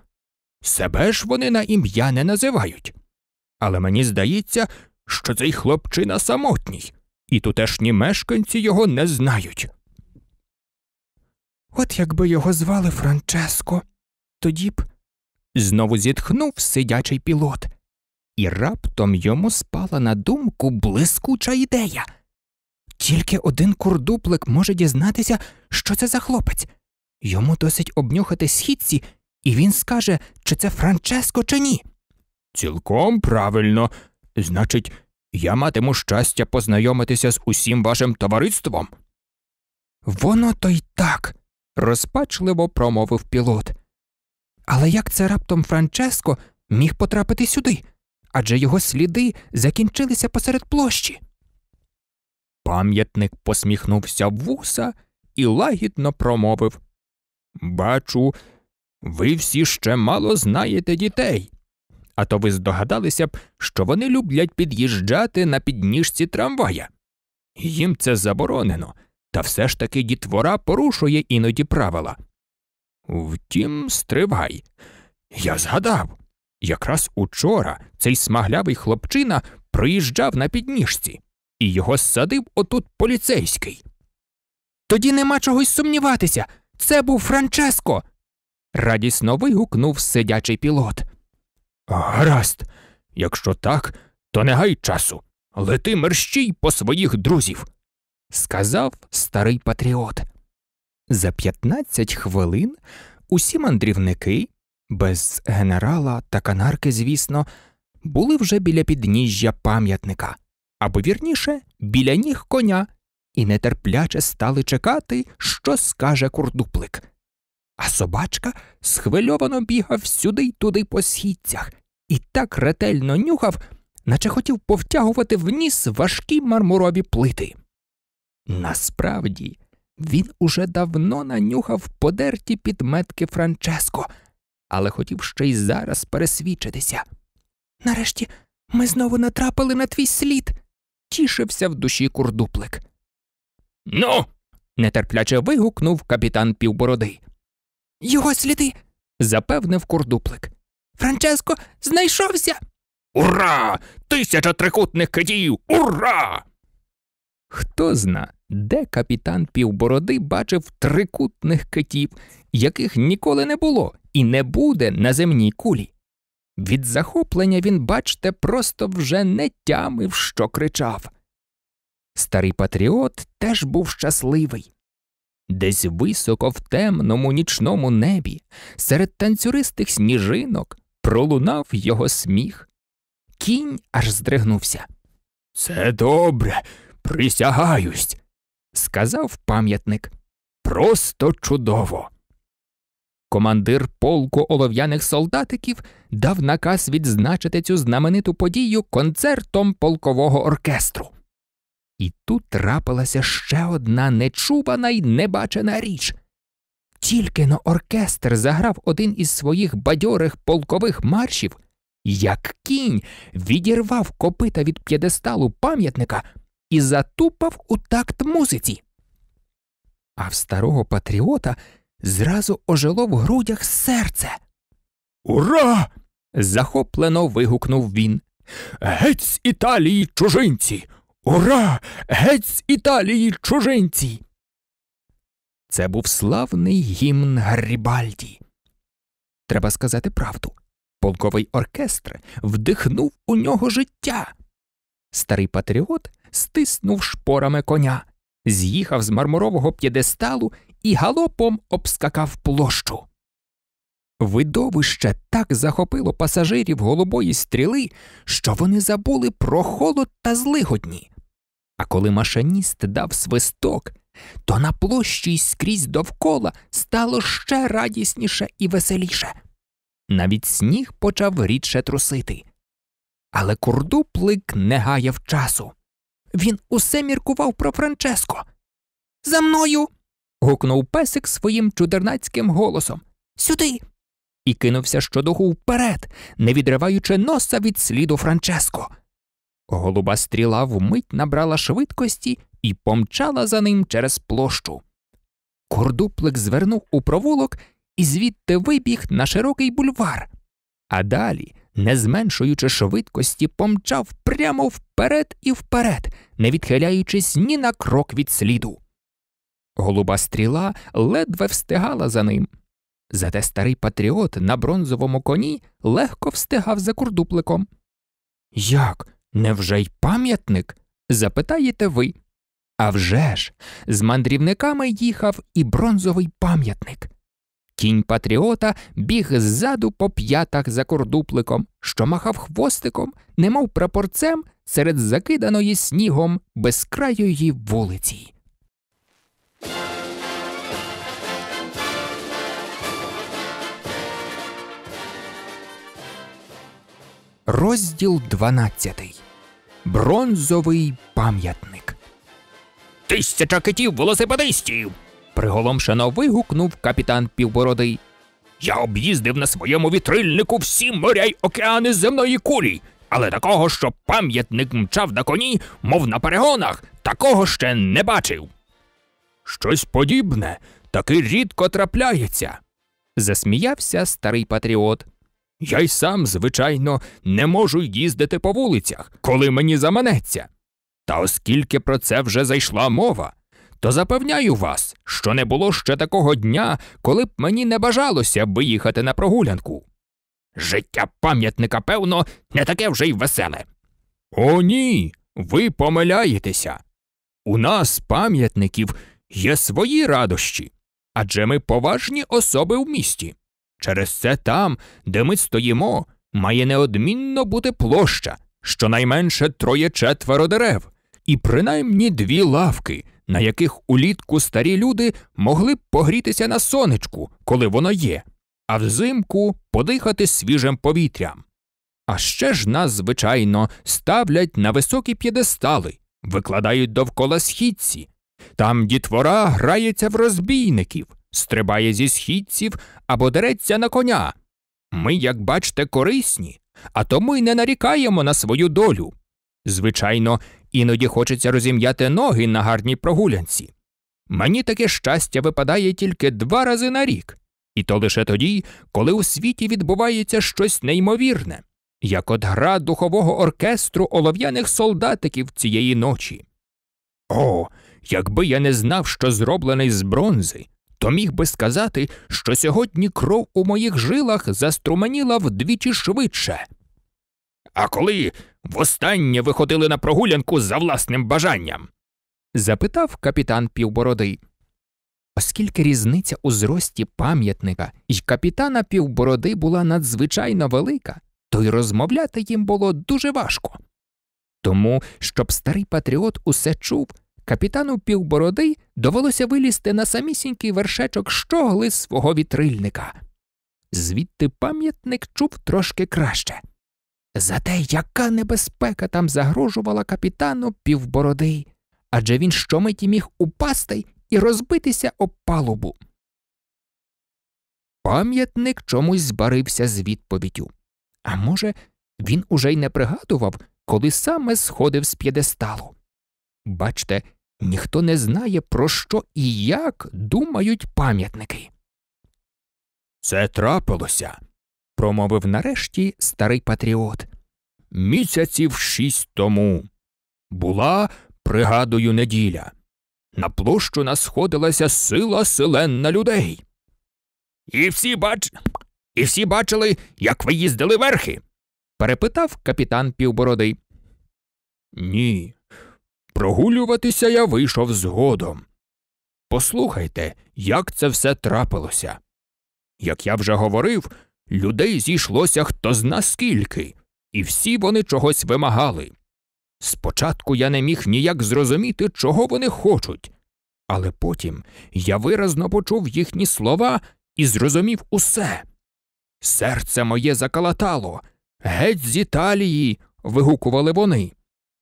Себе ж вони на ім'я не називають. Але мені здається, що цей хлопчина самотній, і тутешні мешканці його не знають. От якби його звали Франческо, тоді б. знову зітхнув сидячий пілот, і раптом йому спала на думку блискуча ідея. Тільки один курдуплик може дізнатися, що це за хлопець. Йому досить обнюхати східці і він скаже, чи це Франческо, чи ні. Цілком правильно. Значить, я матиму щастя познайомитися з усім вашим товариством. Воно то й так, розпачливо промовив пілот. Але як це раптом Франческо міг потрапити сюди? Адже його сліди закінчилися посеред площі. Пам'ятник посміхнувся в вуса і лагідно промовив Бачу, ви всі ще мало знаєте дітей. А то ви здогадалися б, що вони люблять під'їжджати на підніжці трамвая. Їм це заборонено, та все ж таки дітвора порушує іноді правила. Втім, стривай. Я згадав. Якраз учора цей смаглявий хлопчина проїжджав на підніжці, і його ссадив отут поліцейський. Тоді нема чогось сумніватися. Це був Франческо радісно вигукнув сидячий пілот. Гаразд, якщо так, то не гай часу. Лети мерщій по своїх друзів, сказав старий патріот. За 15 хвилин усі мандрівники, без генерала та канарки, звісно, були вже біля підніжжя пам'ятника, або вірніше, біля ніг коня, і нетерпляче стали чекати, що скаже курдуплик а собачка схвильовано бігав сюди й туди по східцях і так ретельно нюхав, наче хотів повтягувати в ніс важкі мармурові плити. Насправді, він уже давно нанюхав подерті підметки Франческо, але хотів ще й зараз пересвідчитися. Нарешті ми знову натрапили на твій слід, тішився в душі курдуплик. Ну. нетерпляче вигукнув капітан Півбороди. Його сліди, запевнив курдуплик. Франческо знайшовся. Ура! Тисяча трикутних китів! Ура! Хто зна, де капітан півбороди бачив трикутних китів, яких ніколи не було і не буде на земній кулі. Від захоплення він, бачте, просто вже не тямив, що кричав. Старий патріот теж був щасливий. Десь високо в темному нічному небі, серед танцюристих сніжинок пролунав його сміх. Кінь аж здригнувся. Це добре, присягаюсь, сказав пам'ятник. Просто чудово. Командир полку олов'яних солдатиків дав наказ відзначити цю знамениту подію концертом полкового оркестру. І тут трапилася ще одна нечувана й небачена річ. Тільки но оркестр заграв один із своїх бадьорих полкових маршів, як кінь відірвав копита від п'єдесталу пам'ятника і затупав у такт музиці. А в старого патріота зразу ожило в грудях серце. Ура! захоплено вигукнув він. Гець Італії чужинці! Ура! Геть з Італії, чужинці! Це був славний гімн Гаррібальді. Треба сказати правду. Полковий оркестр вдихнув у нього життя. Старий патріот стиснув шпорами коня, з'їхав з мармурового п'єдесталу і галопом обскакав площу. Видовище так захопило пасажирів голубої стріли, що вони забули про холод та злигодні. А коли машиніст дав свисток, то на площі й скрізь довкола стало ще радісніше і веселіше. Навіть сніг почав рідше трусити. Але курдуплик не гаяв часу. Він усе міркував про Франческо. За мною. гукнув песик своїм чудернацьким голосом. Сюди. І кинувся щодуху вперед, не відриваючи носа від сліду Франческо. Голуба стріла вмить набрала швидкості і помчала за ним через площу. Курдуплик звернув у провулок і звідти вибіг на широкий бульвар, а далі, не зменшуючи швидкості, помчав прямо вперед і вперед, не відхиляючись ні на крок від сліду. Голуба стріла ледве встигала за ним. Зате старий патріот на бронзовому коні легко встигав за курдупликом. Як? Невже й пам'ятник? запитаєте ви. А вже ж, з мандрівниками їхав і бронзовий пам'ятник. Кінь патріота біг ззаду по п'ятах за кордупликом, що махав хвостиком, немов прапорцем серед закиданої снігом безкрайої вулиці. Розділ дванадцятий бронзовий пам'ятник. Тисяча китів велосипедистів. приголомшено вигукнув капітан Півбородий. Я об'їздив на своєму вітрильнику всі моря й океани земної кулі, але такого, що пам'ятник мчав на коні, мов на перегонах, такого ще не бачив. Щось подібне таки рідко трапляється, засміявся старий патріот. Я й сам, звичайно, не можу їздити по вулицях, коли мені заманеться. Та оскільки про це вже зайшла мова, то запевняю вас, що не було ще такого дня, коли б мені не бажалося виїхати на прогулянку. Життя пам'ятника, певно, не таке вже й веселе. О, ні, ви помиляєтеся. У нас, пам'ятників, є свої радощі адже ми поважні особи в місті. Через це там, де ми стоїмо, має неодмінно бути площа, щонайменше троє четверо дерев, і принаймні дві лавки, на яких улітку старі люди могли б погрітися на сонечку, коли воно є, а взимку подихати свіжим повітрям. А ще ж нас, звичайно, ставлять на високі п'єдестали, викладають довкола східці. Там дітвора грається в розбійників, стрибає зі східців або дереться на коня. Ми, як бачите, корисні, а тому й не нарікаємо на свою долю. Звичайно, іноді хочеться розім'яти ноги на гарній прогулянці. Мені таке щастя випадає тільки два рази на рік, і то лише тоді, коли у світі відбувається щось неймовірне, як от гра духового оркестру олов'яних солдатиків цієї ночі. О, якби я не знав, що зроблений з бронзи, то міг би сказати, що сьогодні кров у моїх жилах заструменіла вдвічі швидше. А коли востаннє виходили на прогулянку за власним бажанням? запитав капітан Півбороди. Оскільки різниця у зрості пам'ятника і капітана Півбороди була надзвичайно велика, то й розмовляти їм було дуже важко. Тому, щоб старий патріот усе чув, капітану півбороди довелося вилізти на самісінький вершечок щогли свого вітрильника. Звідти пам'ятник чув трошки краще. Зате яка небезпека там загрожувала капітану півбороди, адже він щомиті міг упасти і розбитися об палубу. Пам'ятник чомусь збарився з відповіддю. А може, він уже й не пригадував, коли саме сходив з п'єдесталу. Бачте, Ніхто не знає, про що і як думають пам'ятники. Це трапилося, промовив нарешті старий патріот. Місяців шість тому. Була, пригадую, неділя. На площу насходилася сила селенна людей. І всі бач... І всі бачили, як ви їздили верхи? перепитав капітан Півбородий. Ні, Прогулюватися я вийшов згодом. Послухайте, як це все трапилося. Як я вже говорив, людей зійшлося хто зна скільки, і всі вони чогось вимагали. Спочатку я не міг ніяк зрозуміти, чого вони хочуть, але потім я виразно почув їхні слова і зрозумів усе. Серце моє закалатало. Геть з Італії. вигукували вони.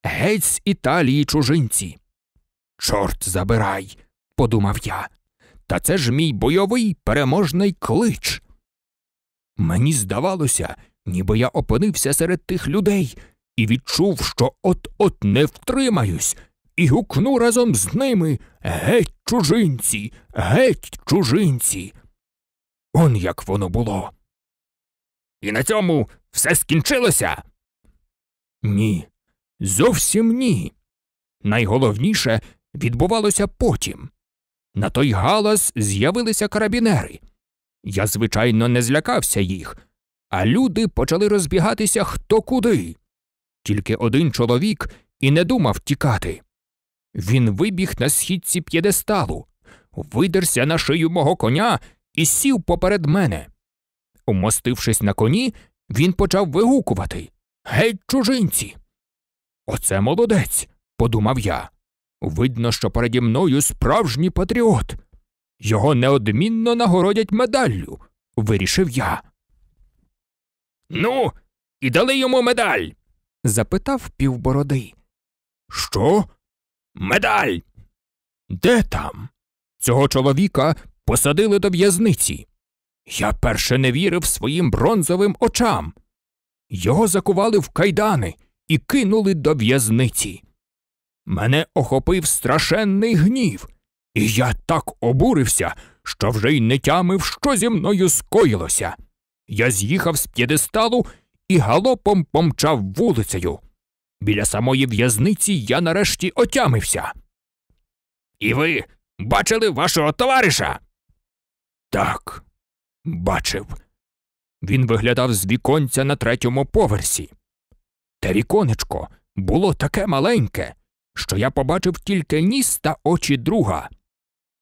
Геть з Італії чужинці. Чорт забирай, подумав я. Та це ж мій бойовий переможний клич. Мені здавалося, ніби я опинився серед тих людей і відчув, що от-от не втримаюсь, і гукну разом з ними Геть, чужинці, геть, чужинці. Он як воно було. І на цьому все скінчилося? Ні. Зовсім ні. Найголовніше відбувалося потім. На той галас з'явилися карабінери. Я, звичайно, не злякався їх, а люди почали розбігатися хто куди. Тільки один чоловік і не думав тікати. Він вибіг на східці п'єдесталу, видерся на шию мого коня і сів поперед мене. Умостившись на коні, він почав вигукувати Геть, чужинці! Оце молодець, подумав я. Видно, що переді мною справжній патріот. Його неодмінно нагородять медаллю, вирішив я. Ну, і дали йому медаль? запитав півбороди. Що? Медаль? Де там? Цього чоловіка посадили до в'язниці. Я перше не вірив своїм бронзовим очам. Його закували в кайдани, і кинули до в'язниці. Мене охопив страшенний гнів, і я так обурився, що вже й не тямив, що зі мною скоїлося. Я з'їхав з п'єдесталу і галопом помчав вулицею. Біля самої в'язниці я нарешті отямився. І ви бачили вашого товариша? Так, бачив. Він виглядав з віконця на третьому поверсі. Те віконечко було таке маленьке, що я побачив тільки ніс та очі друга.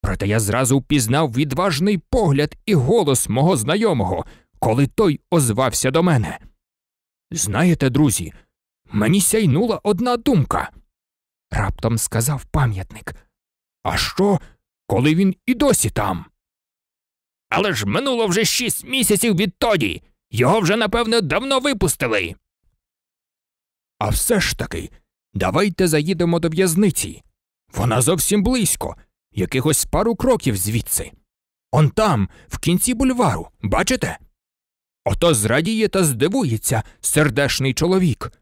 Проте я зразу впізнав відважний погляд і голос мого знайомого, коли той озвався до мене. Знаєте, друзі, мені сяйнула одна думка. Раптом сказав пам'ятник. А що, коли він і досі там? Але ж минуло вже шість місяців відтоді. Його вже, напевне, давно випустили. А все ж таки, давайте заїдемо до в'язниці. Вона зовсім близько, якихось пару кроків звідси. Он там, в кінці бульвару, бачите? Ото зрадіє та здивується сердешний чоловік.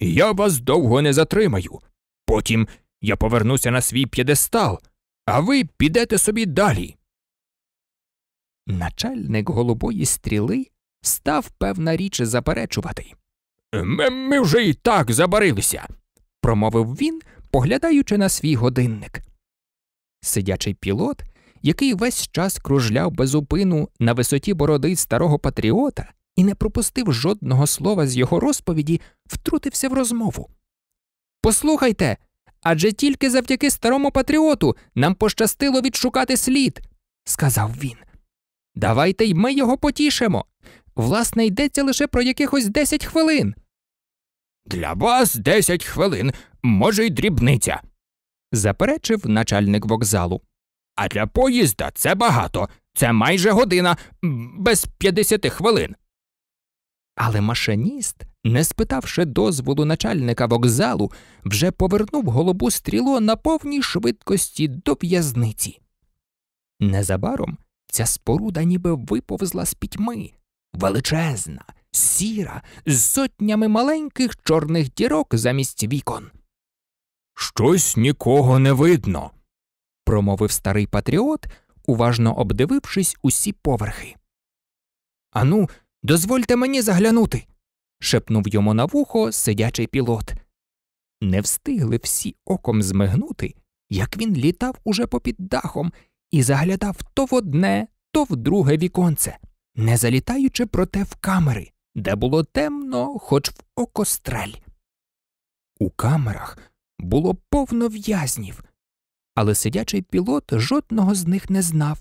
Я вас довго не затримаю. Потім я повернуся на свій п'єдестал, а ви підете собі далі. Начальник голубої стріли став певна річ заперечувати. Ми вже і так забарилися, промовив він, поглядаючи на свій годинник. Сидячий пілот, який весь час кружляв без упину на висоті бороди старого патріота і не пропустив жодного слова з його розповіді, втрутився в розмову. Послухайте, адже тільки завдяки старому патріоту нам пощастило відшукати слід, сказав він. Давайте й ми його потішимо. Власне, йдеться лише про якихось десять хвилин. Для вас десять хвилин, може, й дрібниця, заперечив начальник вокзалу. А для поїзда це багато, це майже година, без п'ятдесяти хвилин. Але машиніст, не спитавши дозволу начальника вокзалу, вже повернув голубу стріло на повній швидкості до в'язниці. Незабаром ця споруда ніби виповзла з пітьми величезна, сіра, з сотнями маленьких чорних дірок замість вікон. Щось нікого не видно, промовив старий патріот, уважно обдивившись усі поверхи. Ану, дозвольте мені заглянути. шепнув йому на вухо сидячий пілот. Не встигли всі оком змигнути, як він літав уже попід дахом і заглядав то в одне, то в друге віконце, не залітаючи проте в камери де було темно, хоч в окостраль. У камерах було повно в'язнів, але сидячий пілот жодного з них не знав,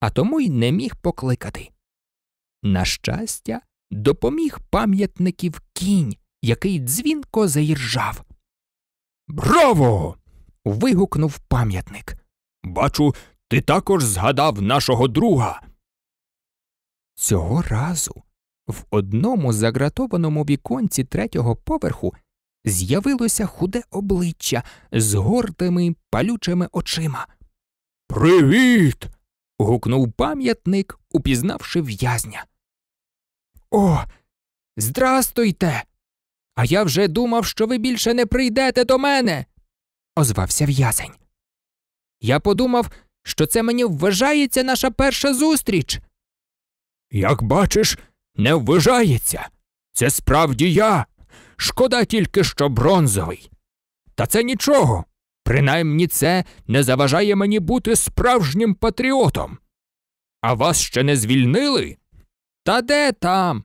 а тому й не міг покликати. На щастя, допоміг пам'ятників кінь, який дзвінко заіржав. Браво! вигукнув пам'ятник. Бачу, ти також згадав нашого друга. Цього разу в одному загратованому віконці третього поверху з'явилося худе обличчя з гордими палючими очима. Привіт. гукнув пам'ятник, упізнавши в'язня. О, здрастуйте. А я вже думав, що ви більше не прийдете до мене, озвався в'язень. Я подумав, що це мені вважається наша перша зустріч. Як бачиш, не вважається. Це справді я. Шкода тільки, що бронзовий. Та це нічого. Принаймні це не заважає мені бути справжнім патріотом. А вас ще не звільнили? Та де там?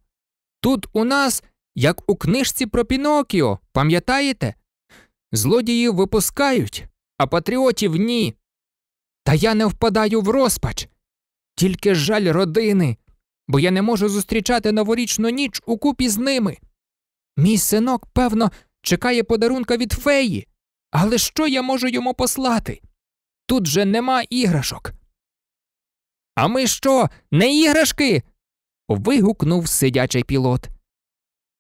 Тут у нас, як у книжці про Пінокіо, пам'ятаєте? Злодіїв випускають, а патріотів ні. Та я не впадаю в розпач. Тільки жаль родини, бо я не можу зустрічати новорічну ніч у купі з ними. Мій синок, певно, чекає подарунка від феї, але що я можу йому послати? Тут же нема іграшок. А ми що, не іграшки? вигукнув сидячий пілот.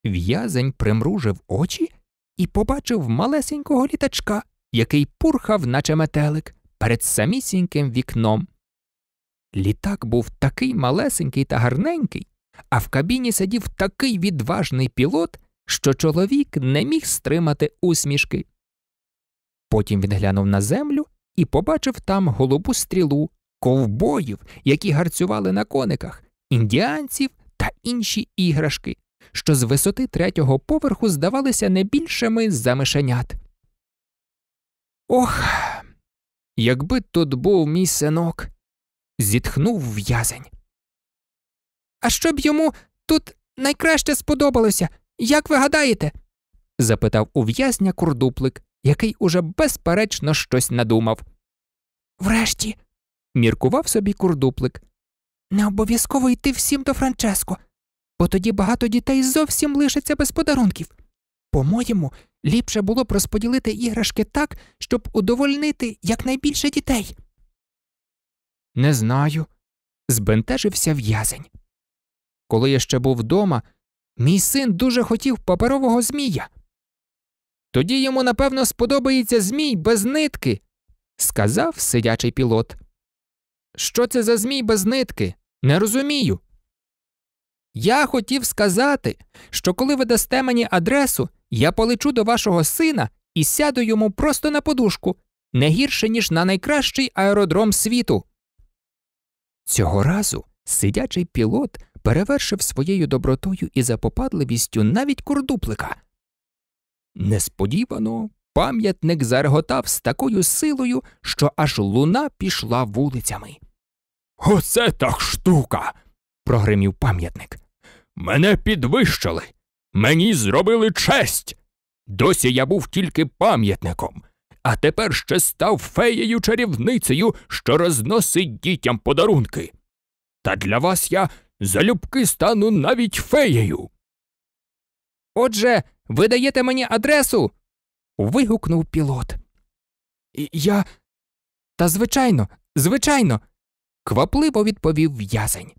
В'язень примружив очі і побачив малесенького літачка, який пурхав, наче метелик, перед самісіньким вікном. Літак був такий малесенький та гарненький, а в кабіні сидів такий відважний пілот, що чоловік не міг стримати усмішки. Потім він глянув на землю і побачив там голубу стрілу, ковбоїв, які гарцювали на кониках, індіанців та інші іграшки, що з висоти третього поверху здавалися не більшими за мишенят. Ох, якби тут був мій синок зітхнув в'язень. А що б йому тут найкраще сподобалося, як ви гадаєте? запитав у в'язня курдуплик, який уже безперечно щось надумав. Врешті, міркував собі курдуплик. Не обов'язково йти всім до Франческо, бо тоді багато дітей зовсім лишиться без подарунків. По-моєму, ліпше було б розподілити іграшки так, щоб удовольнити якнайбільше дітей. Не знаю. Збентежився в'язень. Коли я ще був вдома, мій син дуже хотів паперового змія. Тоді йому, напевно, сподобається змій без нитки, сказав сидячий пілот. Що це за змій без нитки? Не розумію. Я хотів сказати, що коли ви дасте мені адресу, я полечу до вашого сина і сяду йому просто на подушку, не гірше, ніж на найкращий аеродром світу. Цього разу сидячий пілот перевершив своєю добротою і запопадливістю навіть курдуплика. Несподівано пам'ятник зареготав з такою силою, що аж луна пішла вулицями. Оце так штука. прогримів пам'ятник. Мене підвищили, мені зробили честь. Досі я був тільки пам'ятником, а тепер ще став феєю чарівницею, що розносить дітям подарунки. Та для вас я залюбки стану навіть феєю. Отже, ви даєте мені адресу. вигукнув пілот. Я. Та звичайно, звичайно, квапливо відповів в'язень.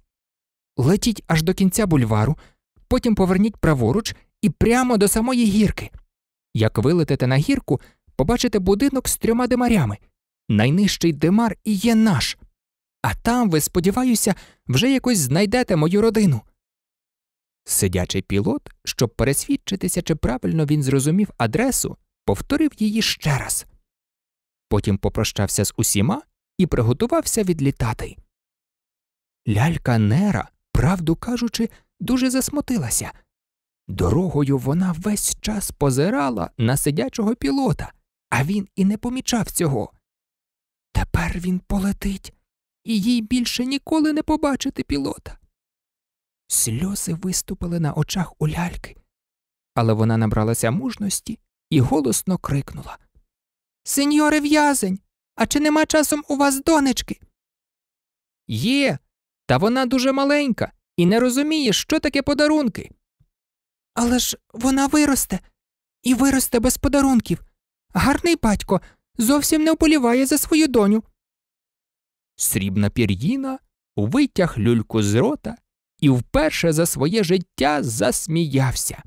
Летіть аж до кінця бульвару, потім поверніть праворуч і прямо до самої гірки. Як вилетите на гірку, побачите будинок з трьома димарями. Найнижчий димар і є наш. А там ви, сподіваюся, вже якось знайдете мою родину. Сидячий пілот, щоб пересвідчитися, чи правильно він зрозумів адресу, повторив її ще раз. Потім попрощався з усіма і приготувався відлітати. Лялька Нера, правду кажучи, дуже засмутилася. Дорогою вона весь час позирала на сидячого пілота, а він і не помічав цього. Тепер він полетить, і їй більше ніколи не побачити пілота. Сльози виступили на очах у ляльки, але вона набралася мужності і голосно крикнула Сеньоре в'язень, а чи нема часом у вас донечки? Є, та вона дуже маленька і не розуміє, що таке подарунки. Але ж вона виросте і виросте без подарунків. Гарний батько зовсім не вболіває за свою доню. Срібна пір'їна витяг люльку з рота і вперше за своє життя засміявся.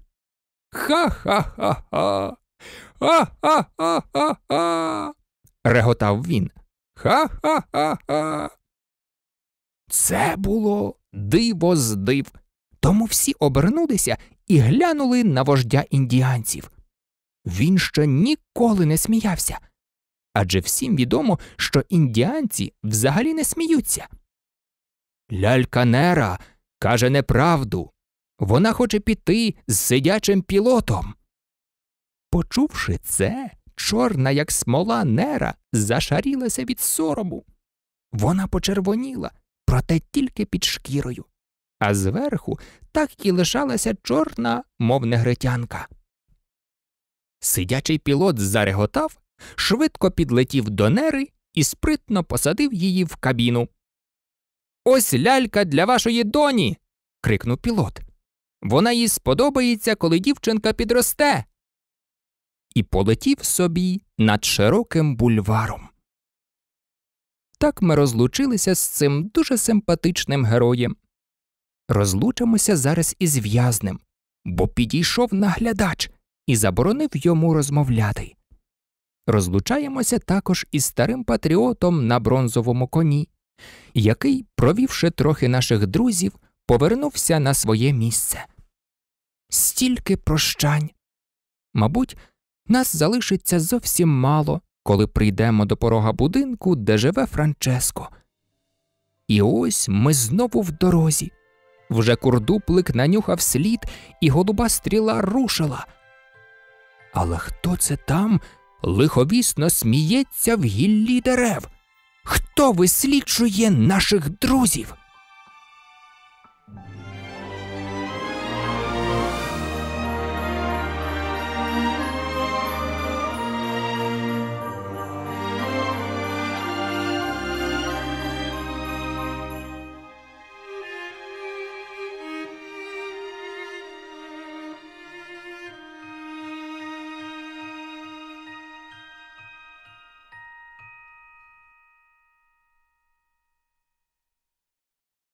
Ха ха ха ха. Ха-ха-ха-ха-ха. реготав він. Ха-ха-ха-ха. Це було диво з див. Тому всі обернулися і глянули на вождя індіанців. Він ще ніколи не сміявся. Адже всім відомо, що індіанці взагалі не сміються. Лялька Нера каже неправду. Вона хоче піти з сидячим пілотом. Почувши це, чорна, як смола Нера, зашарілася від сорому. Вона почервоніла, проте тільки під шкірою, а зверху так і лишалася чорна, мов негритянка. Сидячий пілот зареготав, швидко підлетів до нери і спритно посадив її в кабіну. Ось лялька для вашої доні. крикнув пілот. Вона їй сподобається, коли дівчинка підросте. І полетів собі над широким бульваром. Так ми розлучилися з цим дуже симпатичним героєм. Розлучимося зараз із в'язнем, бо підійшов наглядач і заборонив йому розмовляти. Розлучаємося також із старим патріотом на бронзовому коні, який, провівши трохи наших друзів, повернувся на своє місце. Стільки прощань. Мабуть, нас залишиться зовсім мало, коли прийдемо до порога будинку, де живе Франческо. І ось ми знову в дорозі. Вже курдуплик нанюхав слід, і голуба стріла рушила. Але хто це там лиховісно сміється в гіллі дерев? Хто висліджує наших друзів?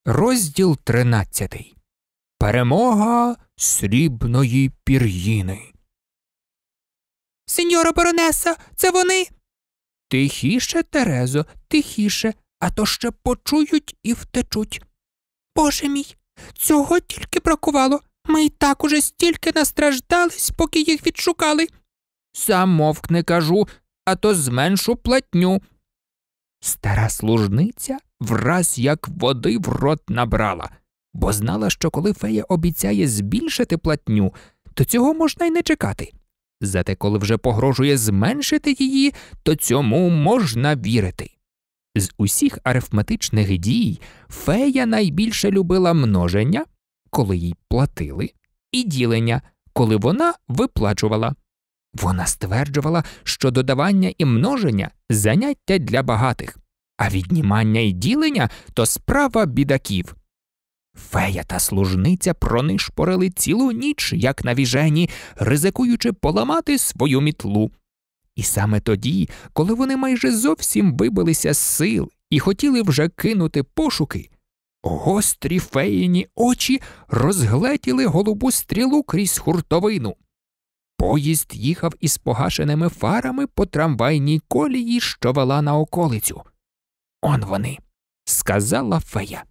Розділ 13. Перемога срібної пір'їни. Сеньора Баронеса, це вони. Тихіше, Терезо, тихіше, а то ще почують і втечуть. Боже мій, цього тільки бракувало. Ми й так уже стільки настраждались, поки їх відшукали. Замовк не кажу, а то зменшу платню. Стара служниця враз як води в рот набрала, бо знала, що коли фея обіцяє збільшити платню, то цього можна й не чекати. Зате, коли вже погрожує зменшити її, то цьому можна вірити. З усіх арифметичних дій фея найбільше любила множення, коли їй платили, і ділення, коли вона виплачувала. Вона стверджувала, що додавання і множення заняття для багатих, а віднімання й ділення то справа бідаків. Фея та служниця пронишпорили цілу ніч, як навіжені, ризикуючи поламати свою мітлу. І саме тоді, коли вони майже зовсім вибилися з сил і хотіли вже кинути пошуки, гострі феїні очі розгледіли голубу стрілу крізь хуртовину. Поїзд їхав із погашеними фарами по трамвайній колії, що вела на околицю он вони, сказала фея.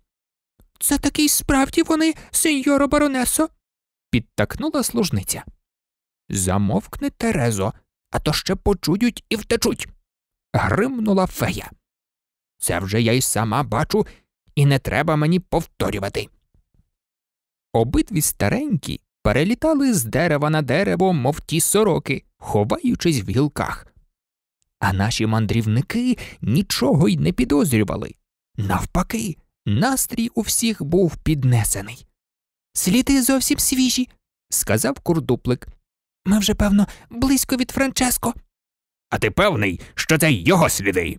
Це такі справді вони, сеньоро баронесо, підтакнула служниця. Замовкни Терезо, а то ще почують і втечуть. гримнула фея. Це вже я й сама бачу, і не треба мені повторювати. Обидві старенькі перелітали з дерева на дерево, мов ті сороки, ховаючись в гілках а наші мандрівники нічого й не підозрювали. Навпаки, настрій у всіх був піднесений. Сліди зовсім свіжі, сказав курдуплик. Ми вже, певно, близько від Франческо. А ти певний, що це його сліди?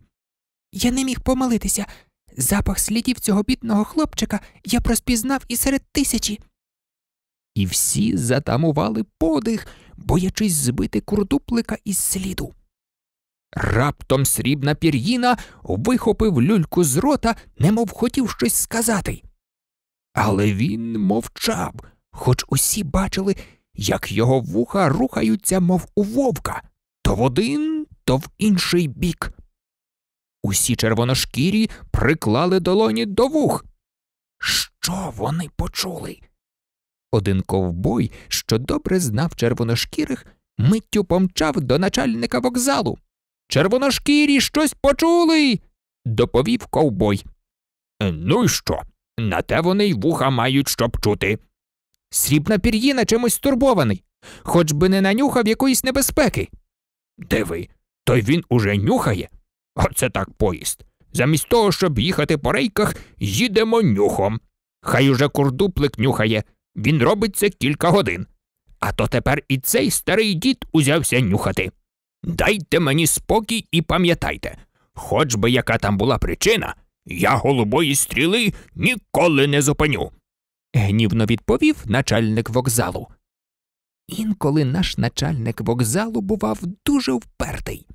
Я не міг помилитися. Запах слідів цього бідного хлопчика я проспізнав і серед тисячі. І всі затамували подих, боячись збити курдуплика із сліду. Раптом срібна пір'їна вихопив люльку з рота, немов хотів щось сказати. Але він мовчав, хоч усі бачили, як його вуха рухаються, мов у вовка, то в один, то в інший бік. Усі червоношкірі приклали долоні до вух. Що вони почули? Один ковбой, що добре знав червоношкірих, миттю помчав до начальника вокзалу. Червоношкірі щось почули, доповів ковбой. Е, ну й що? На те вони й вуха мають щоб чути. Срібна пір'їна чимось стурбований, хоч би не нанюхав якоїсь небезпеки. Диви, то й він уже нюхає. Оце так поїзд. Замість того, щоб їхати по рейках, їдемо нюхом. Хай уже курдуплик нюхає, він робить це кілька годин. А то тепер і цей старий дід узявся нюхати. Дайте мені спокій і пам'ятайте, хоч би яка там була причина, я голубої стріли ніколи не зупиню. гнівно відповів начальник вокзалу. Інколи наш начальник вокзалу бував дуже впертий.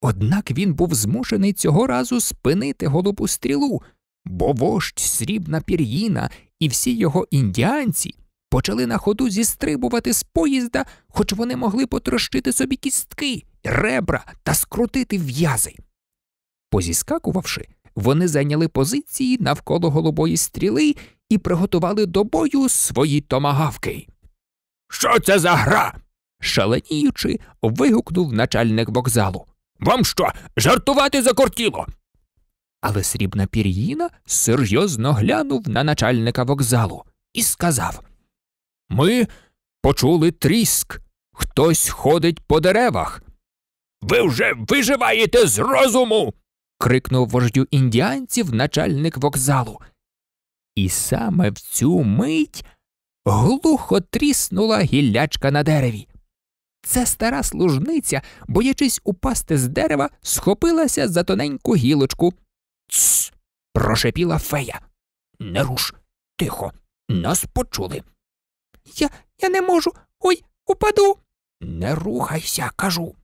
Однак він був змушений цього разу спинити голубу стрілу, бо вождь срібна пір'їна і всі його індіанці почали на ходу зістрибувати з поїзда, хоч вони могли потрощити собі кістки, ребра та скрутити в'язи. Позіскакувавши, вони зайняли позиції навколо голубої стріли і приготували до бою свої томагавки. Що це за гра? шаленіючи, вигукнув начальник вокзалу. Вам що, жартувати закортіло? Але срібна пір'їна серйозно глянув на начальника вокзалу і сказав ми почули тріск. Хтось ходить по деревах. Ви вже виживаєте з розуму. крикнув вождю індіанців начальник вокзалу. І саме в цю мить глухо тріснула гіллячка на дереві. Це стара служниця, боячись упасти з дерева, схопилася за тоненьку гілочку. Цс. прошепіла фея. Не руш, тихо, нас почули. Я я не можу. Ой, упаду. Не рухайся, кажу.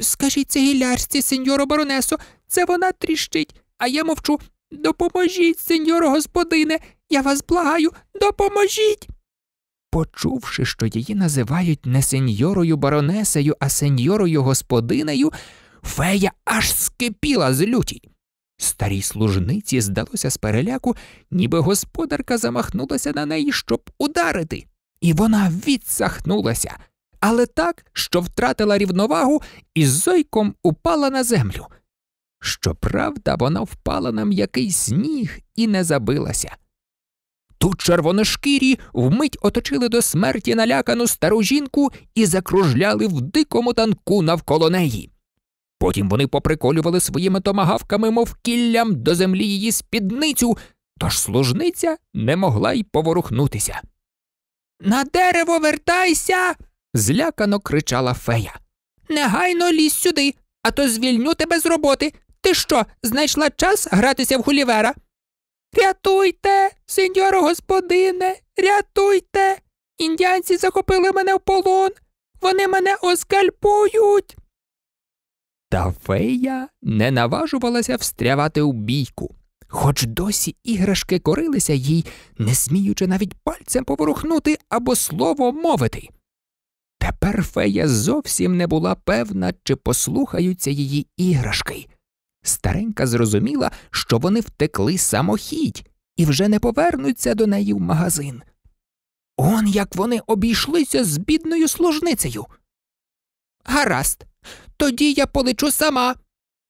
Скажіть це гілярці, сеньоро баронесо, це вона тріщить, а я мовчу. Допоможіть, сеньоро господине, я вас благаю, допоможіть. Почувши, що її називають не сеньорою баронесею, а сеньорою господинею, фея аж скипіла з люті. Старій служниці здалося з переляку, ніби господарка замахнулася на неї, щоб ударити і вона відсахнулася, але так, що втратила рівновагу і зойком упала на землю. Щоправда, вона впала на м'який сніг і не забилася. Тут червоношкірі вмить оточили до смерті налякану стару жінку і закружляли в дикому танку навколо неї. Потім вони поприколювали своїми томагавками, мов кіллям до землі її спідницю, тож служниця не могла й поворухнутися. На дерево вертайся. злякано кричала фея. Негайно лізь сюди, а то звільню тебе з роботи. Ти що, знайшла час гратися в гулівера? Рятуйте, сеньоро господине, рятуйте. Індіанці захопили мене в полон. Вони мене оскальпують. Та фея не наважувалася встрявати у бійку хоч досі іграшки корилися їй, не сміючи навіть пальцем поворухнути або слово мовити. Тепер фея зовсім не була певна, чи послухаються її іграшки. Старенька зрозуміла, що вони втекли самохідь і вже не повернуться до неї в магазин. Он як вони обійшлися з бідною служницею. Гаразд, тоді я полечу сама.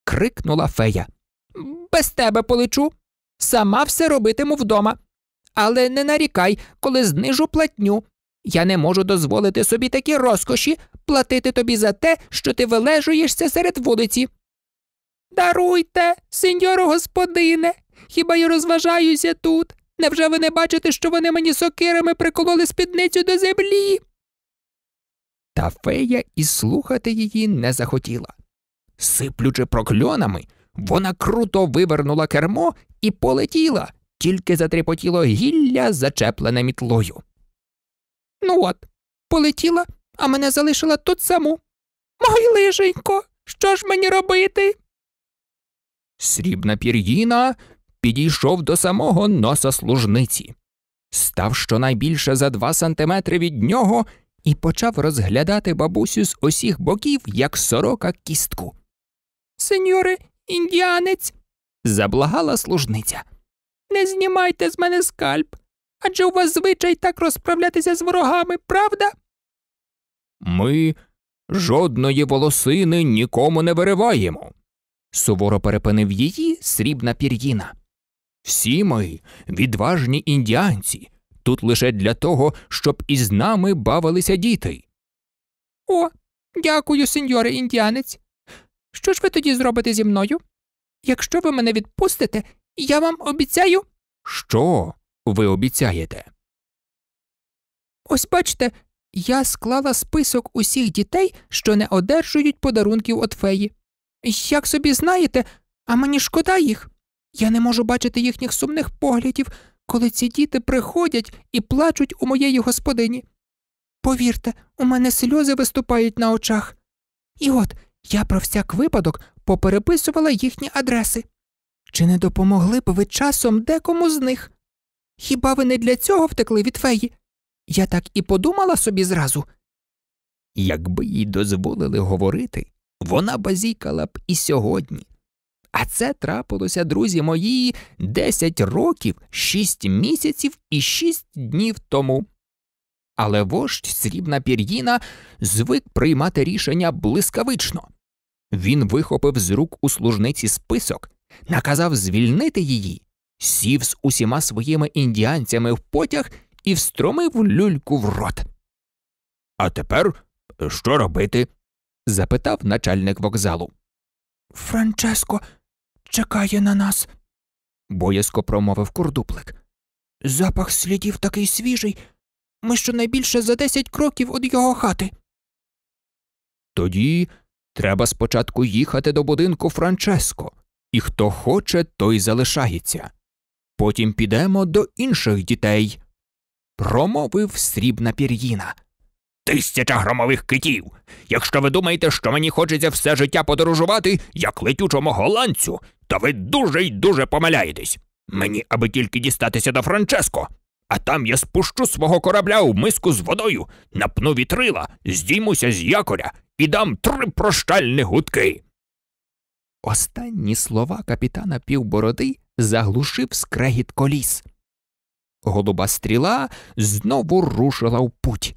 крикнула фея. Без тебе полечу. Сама все робитиму вдома. Але не нарікай, коли знижу платню. Я не можу дозволити собі такі розкоші платити тобі за те, що ти вилежуєшся серед вулиці. Даруйте, сеньоро господине, хіба я розважаюся тут. Невже ви не бачите, що вони мені сокирами прикололи спідницю до землі? Та фея і слухати її не захотіла. Сиплючи прокльонами, вона круто вивернула кермо і полетіла, тільки затріпотіло гілля, зачеплене мітлою. Ну от, полетіла, а мене залишила тут саму. Мой лиженько, що ж мені робити? Срібна пір'їна підійшов до самого носа служниці, став щонайбільше за два сантиметри від нього і почав розглядати бабусю з усіх боків, як сорока кістку. Сеньори, індіанець, заблагала служниця. Не знімайте з мене скальп. Адже у вас звичай так розправлятися з ворогами, правда? Ми жодної волосини нікому не вириваємо, суворо перепинив її срібна пір'їна. Всі ми відважні індіанці, тут лише для того, щоб із нами бавилися діти. О, дякую, сеньоре індіанець. Що ж ви тоді зробите зі мною? Якщо ви мене відпустите, я вам обіцяю. Що ви обіцяєте? Ось бачите, я склала список усіх дітей, що не одержують подарунків от феї. Як собі знаєте, а мені шкода їх. Я не можу бачити їхніх сумних поглядів, коли ці діти приходять і плачуть у моєї господині. Повірте, у мене сльози виступають на очах. І от я про всяк випадок попереписувала їхні адреси. Чи не допомогли б ви часом декому з них? Хіба ви не для цього втекли від феї? Я так і подумала собі зразу. Якби їй дозволили говорити, вона базікала б і сьогодні. А це трапилося, друзі мої, 10 років, 6 місяців і 6 днів тому але вождь срібна пір'їна звик приймати рішення блискавично. Він вихопив з рук у служниці список, наказав звільнити її, сів з усіма своїми індіанцями в потяг і встромив люльку в рот. А тепер е, що робити? запитав начальник вокзалу. Франческо чекає на нас, боязко промовив курдуплик. Запах слідів такий свіжий, ми щонайбільше за десять кроків від його хати. Тоді треба спочатку їхати до будинку Франческо, і хто хоче, той залишається. Потім підемо до інших дітей. Промовив срібна пір'їна. Тисяча громових китів. Якщо ви думаєте, що мені хочеться все життя подорожувати, як летючому голландцю, то ви дуже й дуже помиляєтесь. Мені, аби тільки дістатися до Франческо, а там я спущу свого корабля у миску з водою, напну вітрила, здіймуся з якоря і дам три прощальні гудки. Останні слова капітана півбороди заглушив скрегіт коліс. Голуба стріла знову рушила в путь.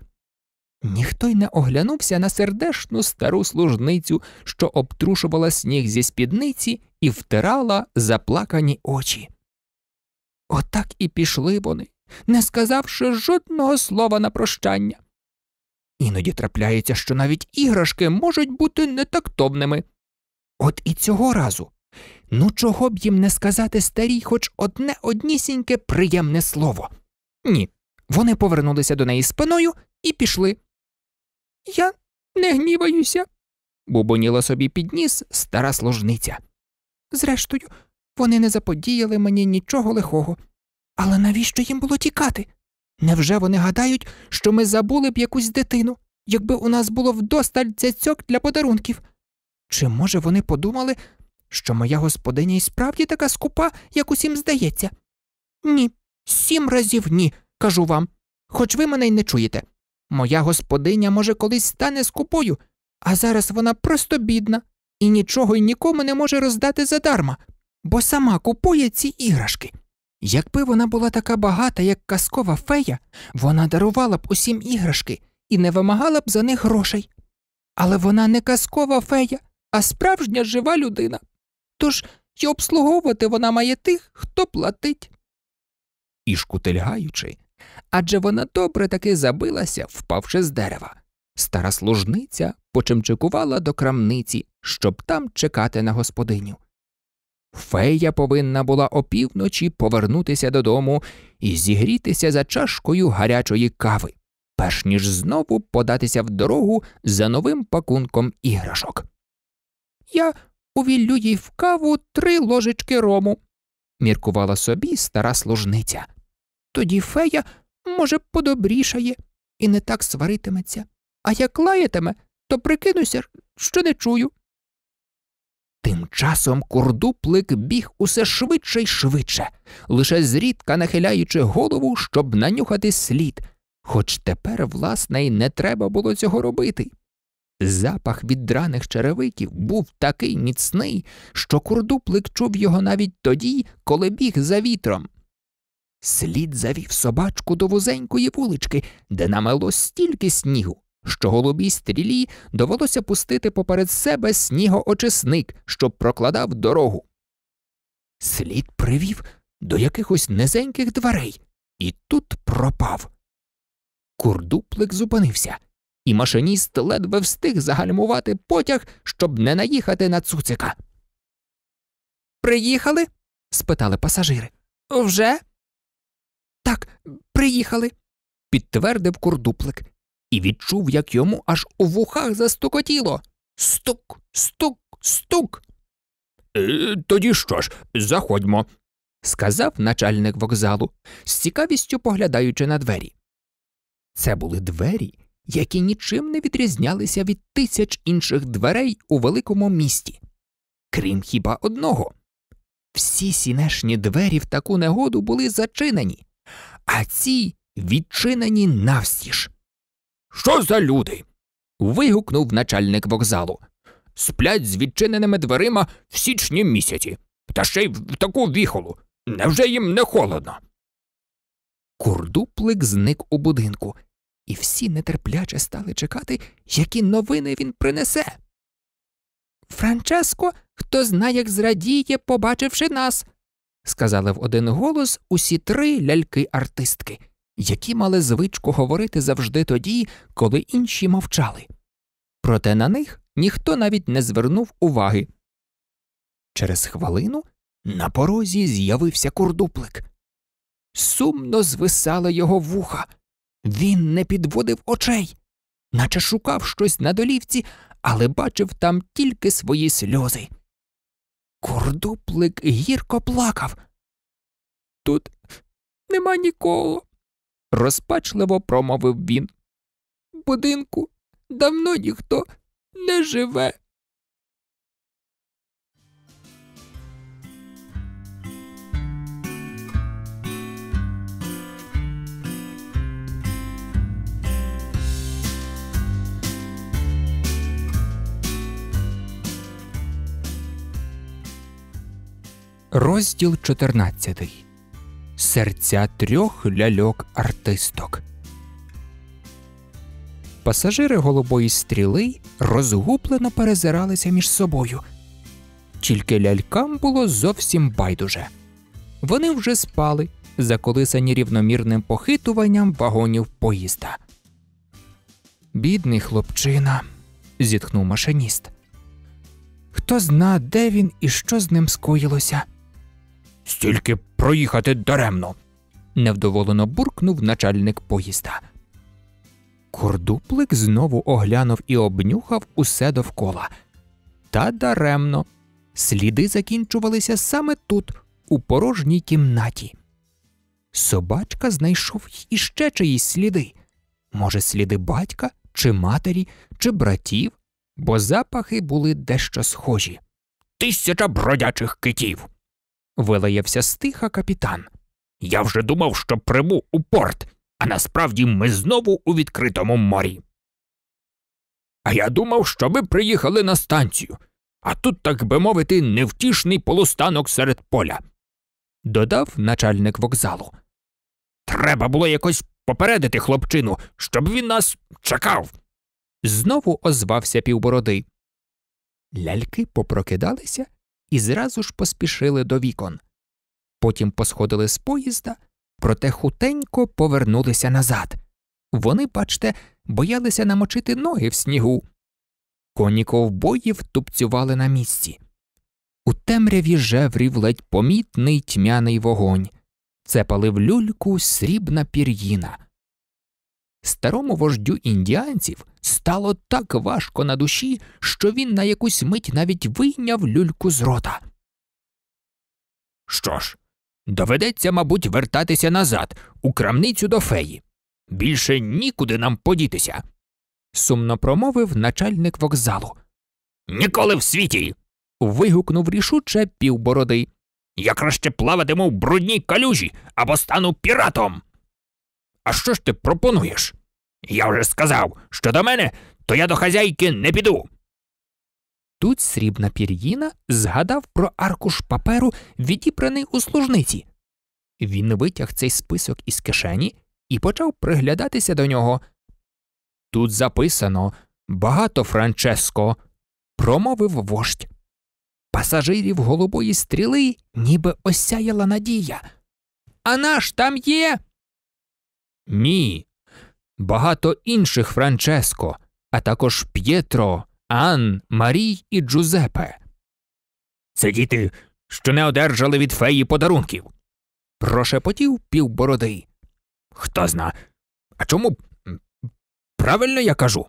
Ніхто й не оглянувся на сердешну стару служницю, що обтрушувала сніг зі спідниці і втирала заплакані очі. Отак і пішли вони, не сказавши жодного слова на прощання. Іноді трапляється, що навіть іграшки можуть бути нетактовними. От і цього разу. Ну, чого б їм не сказати старій хоч одне однісіньке приємне слово. Ні. Вони повернулися до неї спиною і пішли. Я не гніваюся, бубоніла собі під ніс стара служниця. Зрештою, вони не заподіяли мені нічого лихого. Але навіщо їм було тікати? Невже вони гадають, що ми забули б якусь дитину, якби у нас було вдосталь цяцьок для подарунків? Чи, може, вони подумали, що моя господиня і справді така скупа, як усім здається? Ні, сім разів ні, кажу вам, хоч ви мене й не чуєте. Моя господиня, може, колись стане скупою, а зараз вона просто бідна і нічого й нікому не може роздати задарма, бо сама купує ці іграшки. Якби вона була така багата, як казкова фея, вона дарувала б усім іграшки і не вимагала б за них грошей. Але вона не казкова фея, а справжня жива людина. Тож і обслуговувати вона має тих, хто платить. І шкутильгаючи, адже вона добре таки забилася, впавши з дерева. Стара служниця почемчикувала до крамниці, щоб там чекати на господиню. Фея повинна була опівночі повернутися додому і зігрітися за чашкою гарячої кави, перш ніж знову податися в дорогу за новим пакунком іграшок. Я увіллю їй в каву три ложечки рому, міркувала собі стара служниця. Тоді фея, може, подобрішає і не так сваритиметься, а як лаятиме, то прикинуся, що не чую. Тим часом курдуплик біг усе швидше й швидше, лише зрідка нахиляючи голову, щоб нанюхати слід, хоч тепер, власне, й не треба було цього робити. Запах від драних черевиків був такий міцний, що курдуплик чув його навіть тоді, коли біг за вітром. Слід завів собачку до вузенької вулички, де намело стільки снігу, що голубій стрілі довелося пустити поперед себе снігоочисник, щоб прокладав дорогу. Слід привів до якихось низеньких дверей і тут пропав. Курдуплик зупинився, і машиніст ледве встиг загальмувати потяг, щоб не наїхати на цуцика. Приїхали? спитали пасажири. Вже? Так, приїхали, підтвердив курдуплик і відчув, як йому аж у вухах застукотіло. Стук, стук, стук. «Е, тоді що ж, заходьмо, сказав начальник вокзалу, з цікавістю поглядаючи на двері. Це були двері, які нічим не відрізнялися від тисяч інших дверей у великому місті, крім хіба одного. Всі сінешні двері в таку негоду були зачинені, а ці відчинені навстіж. Що за люди? вигукнув начальник вокзалу. Сплять з відчиненими дверима в січні місяці, та ще й в таку віхолу. Невже їм не холодно? Курдуплик зник у будинку, і всі нетерпляче стали чекати, які новини він принесе. Франческо, хто знає, як зрадіє, побачивши нас, сказали в один голос усі три ляльки артистки які мали звичку говорити завжди тоді, коли інші мовчали. Проте на них ніхто навіть не звернув уваги. Через хвилину на порозі з'явився курдуплик. Сумно звисала його вуха. Він не підводив очей, наче шукав щось на долівці, але бачив там тільки свої сльози. Курдуплик гірко плакав. Тут нема нікого, розпачливо промовив він. Будинку давно ніхто не живе. Розділ чотирнадцятий серця трьох ляльок-артисток. Пасажири голубої стріли розгублено перезиралися між собою. Тільки лялькам було зовсім байдуже. Вони вже спали, заколисані рівномірним похитуванням вагонів поїзда. Бідний хлопчина, зітхнув машиніст. Хто зна, де він і що з ним скоїлося. Стільки проїхати даремно. невдоволено буркнув начальник поїзда. Кордуплик знову оглянув і обнюхав усе довкола. Та даремно. Сліди закінчувалися саме тут, у порожній кімнаті. Собачка знайшов іще чиїсь сліди може, сліди батька, чи матері, чи братів, бо запахи були дещо схожі. Тисяча бродячих китів вилаявся стиха капітан. Я вже думав, що прибув у порт, а насправді ми знову у відкритому морі. А я думав, що ми приїхали на станцію, а тут, так би мовити, невтішний полустанок серед поля. Додав начальник вокзалу. Треба було якось попередити хлопчину, щоб він нас чекав. Знову озвався півбороди. Ляльки попрокидалися і зразу ж поспішили до вікон. Потім посходили з поїзда, проте хутенько повернулися назад. Вони, бачте, боялися намочити ноги в снігу. Коні ковбоїв тупцювали на місці. У темряві жеврів ледь помітний тьмяний вогонь. Це палив люльку срібна пір'їна. Старому вождю індіанців стало так важко на душі, що він на якусь мить навіть вийняв люльку з рота. Що ж, доведеться, мабуть, вертатися назад, у крамницю до феї. Більше нікуди нам подітися. сумно промовив начальник вокзалу. Ніколи в світі. вигукнув рішуче півбороди. Я краще плаватиму в брудній калюжі або стану піратом. А що ж ти пропонуєш? Я вже сказав, що до мене, то я до хазяйки не піду. Тут срібна пір'їна згадав про аркуш паперу, відібраний у служниці. Він витяг цей список із кишені і почав приглядатися до нього. Тут записано багато Франческо, промовив вождь. Пасажирів голубої стріли ніби осяяла надія. А наш там є. Ні. Багато інших Франческо, а також П'єтро, Ан, Марій і Джузепе. Це діти, що не одержали від феї подарунків. Прошепотів півбородий. Хто зна. А чому правильно я кажу?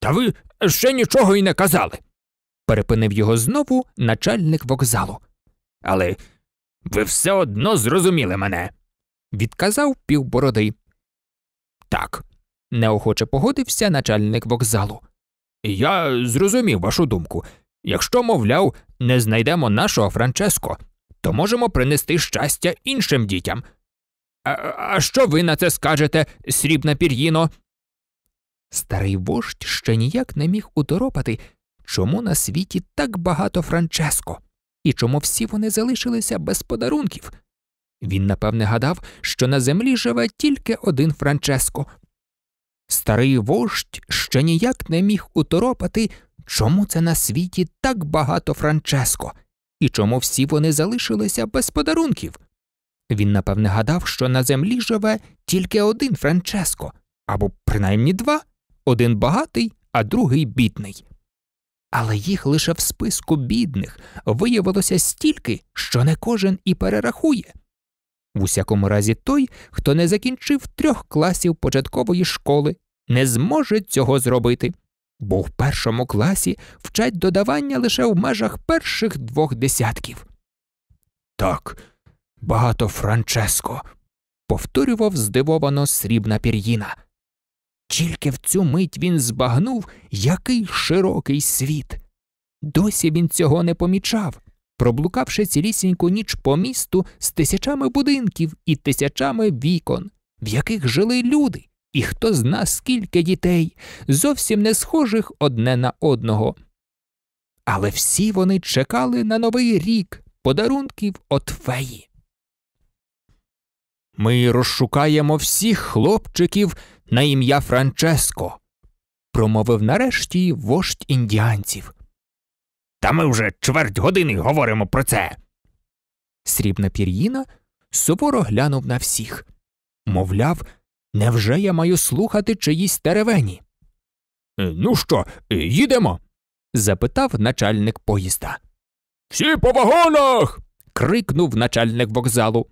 Та ви ще нічого й не казали. перепинив його знову начальник вокзалу. Але ви все одно зрозуміли мене відказав півбороди. Так, неохоче погодився начальник вокзалу. Я зрозумів вашу думку. Якщо, мовляв, не знайдемо нашого Франческо, то можемо принести щастя іншим дітям. А, а що ви на це скажете, срібна пір'їно? Старий вождь ще ніяк не міг уторопати, чому на світі так багато Франческо, і чому всі вони залишилися без подарунків. Він, напевне, гадав, що на землі живе тільки один Франческо. Старий вождь ще ніяк не міг уторопати, чому це на світі так багато Франческо, і чому всі вони залишилися без подарунків. Він, напевне, гадав, що на землі живе тільки один Франческо, або принаймні два один багатий, а другий бідний. Але їх лише в списку бідних виявилося стільки, що не кожен і перерахує в усякому разі, той, хто не закінчив трьох класів початкової школи, не зможе цього зробити, бо в першому класі вчать додавання лише в межах перших двох десятків. Так, багато Франческо, повторював здивовано срібна пір'їна. Тільки в цю мить він збагнув, який широкий світ. Досі він цього не помічав проблукавши цілісіньку ніч по місту з тисячами будинків і тисячами вікон, в яких жили люди, і хто зна скільки дітей, зовсім не схожих одне на одного. Але всі вони чекали на новий рік подарунків от феї. Ми розшукаємо всіх хлопчиків на ім'я Франческо, промовив нарешті вождь індіанців. Та ми вже чверть години говоримо про це. Срібна пір'їна суворо глянув на всіх. Мовляв, невже я маю слухати чиїсь теревені? Е, ну що, е, їдемо? запитав начальник поїзда. Всі по вагонах. крикнув начальник вокзалу.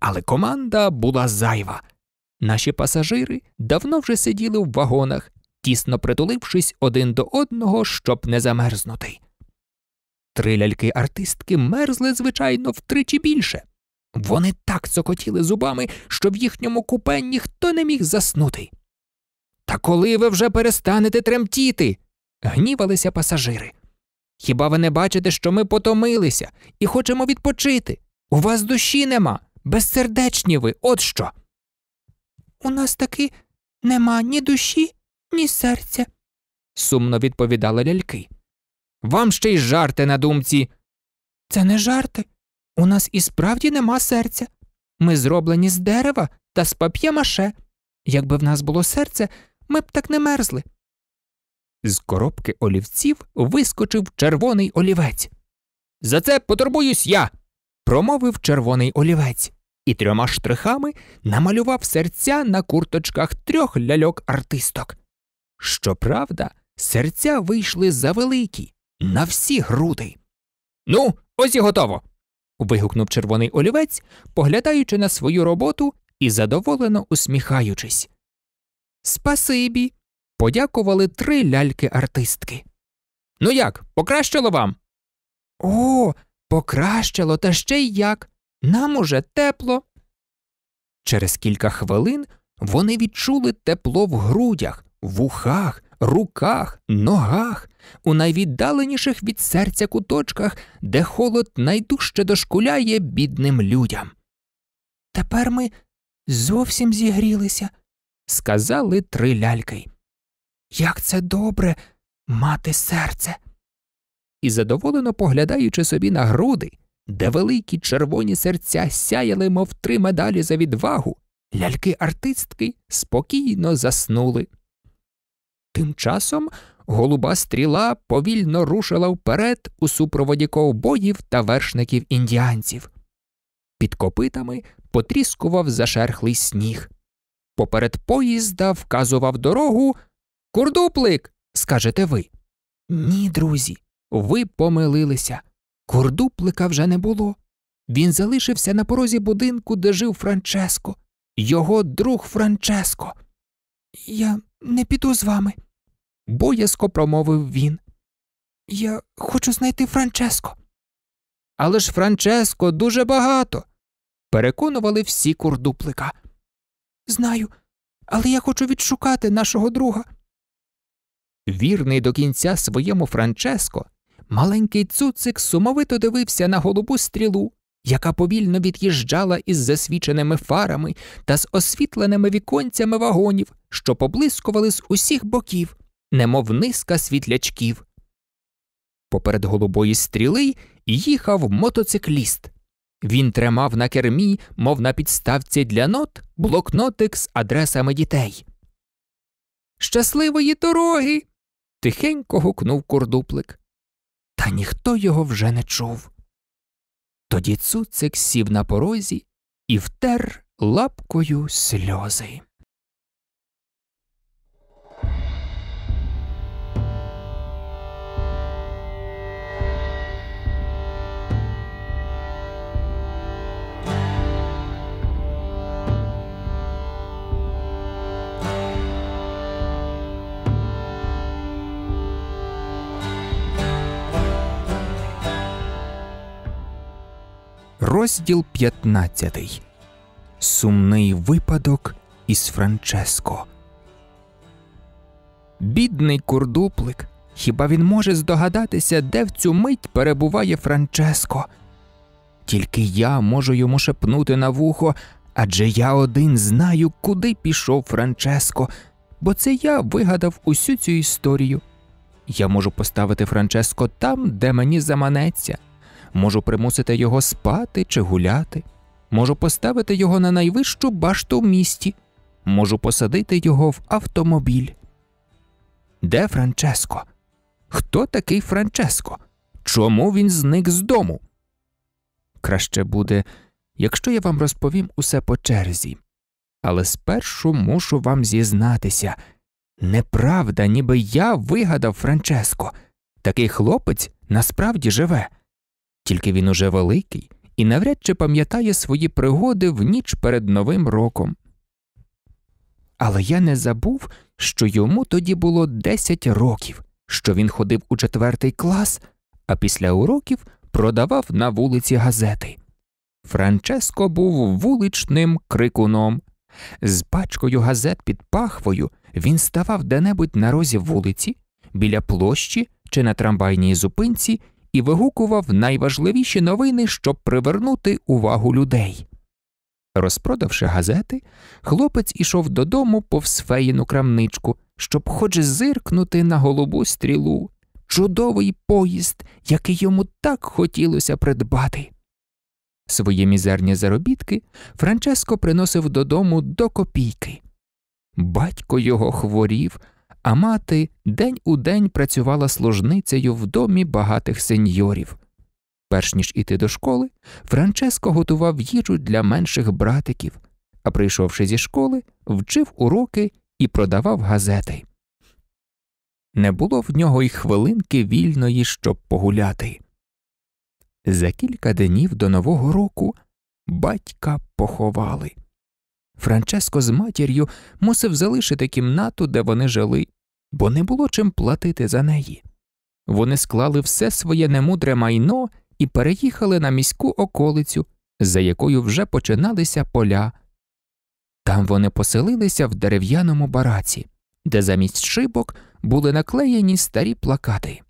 Але команда була зайва. Наші пасажири давно вже сиділи в вагонах, тісно притулившись один до одного, щоб не замерзнути. Три ляльки-артистки мерзли, звичайно, втричі більше. Вони так цокотіли зубами, що в їхньому купе ніхто не міг заснути. Та коли ви вже перестанете тремтіти? гнівалися пасажири. Хіба ви не бачите, що ми потомилися і хочемо відпочити? У вас душі нема, безсердечні ви, от що. У нас таки нема ні душі, ні серця, сумно відповідали ляльки. Вам ще й жарти на думці. Це не жарти. У нас і справді нема серця. Ми зроблені з дерева та з пап'ємаше. Якби в нас було серце, ми б так не мерзли. З коробки олівців вискочив червоний олівець. За це потурбуюсь я. промовив червоний олівець і трьома штрихами намалював серця на курточках трьох ляльок артисток. Щоправда, серця вийшли завеликі на всі груди. Ну, ось і готово. вигукнув червоний олівець, поглядаючи на свою роботу і задоволено усміхаючись. Спасибі. Подякували три ляльки артистки. Ну як, покращило вам? О, покращило, та ще й як. Нам уже тепло. Через кілька хвилин вони відчули тепло в грудях, вухах, руках, ногах, у найвіддаленіших від серця куточках, де холод найдужче дошкуляє бідним людям. Тепер ми зовсім зігрілися, сказали три ляльки. Як це добре мати серце. І задоволено поглядаючи собі на груди, де великі червоні серця сяяли, мов три медалі за відвагу, ляльки артистки спокійно заснули. Тим часом голуба стріла повільно рушила вперед у супроводі ковбоїв та вершників індіанців. Під копитами потріскував зашерхлий сніг. Поперед поїзда вказував дорогу. Курдуплик, скажете ви. Ні, друзі, ви помилилися. Курдуплика вже не було. Він залишився на порозі будинку, де жив Франческо, його друг Франческо. Я не піду з вами, боязко промовив він. Я хочу знайти Франческо. Але ж Франческо дуже багато. Переконували всі курдуплика. Знаю, але я хочу відшукати нашого друга. Вірний до кінця своєму Франческо, маленький цуцик сумовито дивився на голубу стрілу, яка повільно від'їжджала із засвіченими фарами та з освітленими віконцями вагонів, що поблискували з усіх боків немов низка світлячків. Поперед голубої стріли їхав мотоцикліст. Він тримав на кермі, мов на підставці для нот, блокнотик з адресами дітей. Щасливої дороги. тихенько гукнув курдуплик. Та ніхто його вже не чув. Тоді цуцик сів на порозі і втер лапкою сльози. розділ 15. Сумний випадок із Франческо. Бідний курдуплик. Хіба він може здогадатися, де в цю мить перебуває Франческо? Тільки я можу йому шепнути на вухо, адже я один знаю, куди пішов Франческо, бо це я вигадав усю цю історію. Я можу поставити Франческо там, де мені заманеться можу примусити його спати чи гуляти, можу поставити його на найвищу башту в місті, можу посадити його в автомобіль. Де Франческо? Хто такий Франческо? Чому він зник з дому? Краще буде, якщо я вам розповім усе по черзі. Але спершу мушу вам зізнатися неправда, ніби я вигадав Франческо. Такий хлопець насправді живе. Тільки він уже великий і навряд чи пам'ятає свої пригоди в ніч перед Новим роком. Але я не забув, що йому тоді було 10 років, що він ходив у четвертий клас, а після уроків продавав на вулиці газети. Франческо був вуличним крикуном. З пачкою газет під пахвою він ставав де небудь на розі вулиці, біля площі чи на трамвайній зупинці і вигукував найважливіші новини, щоб привернути увагу людей. Розпродавши газети, хлопець ішов додому повз феїну крамничку, щоб хоч зиркнути на голубу стрілу, чудовий поїзд, який йому так хотілося придбати. Свої мізерні заробітки Франческо приносив додому до копійки. Батько його хворів, а мати день у день працювала служницею в домі багатих сеньорів. Перш ніж іти до школи, Франческо готував їжу для менших братиків, а прийшовши зі школи, вчив уроки і продавав газети. Не було в нього й хвилинки вільної, щоб погуляти. За кілька днів до Нового року батька поховали. Франческо з матір'ю мусив залишити кімнату, де вони жили, бо не було чим платити за неї. Вони склали все своє немудре майно і переїхали на міську околицю, за якою вже починалися поля. Там вони поселилися в дерев'яному бараці, де замість шибок були наклеєні старі плакати.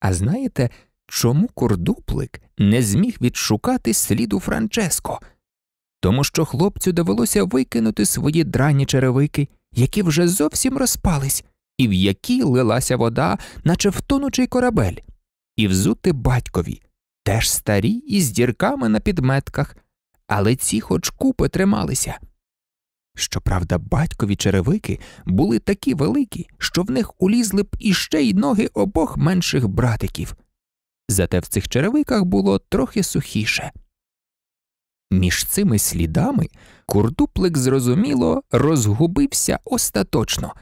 А знаєте, чому курдуплик не зміг відшукати сліду Франческо? Тому що хлопцю довелося викинути свої драні черевики які вже зовсім розпались, і в які лилася вода, наче втонучий корабель, і взути батькові, теж старі і з дірками на підметках, але ці хоч купи трималися. Щоправда, батькові черевики були такі великі, що в них улізли б іще й ноги обох менших братиків. Зате в цих черевиках було трохи сухіше. Між цими слідами курдуплик, зрозуміло, розгубився остаточно,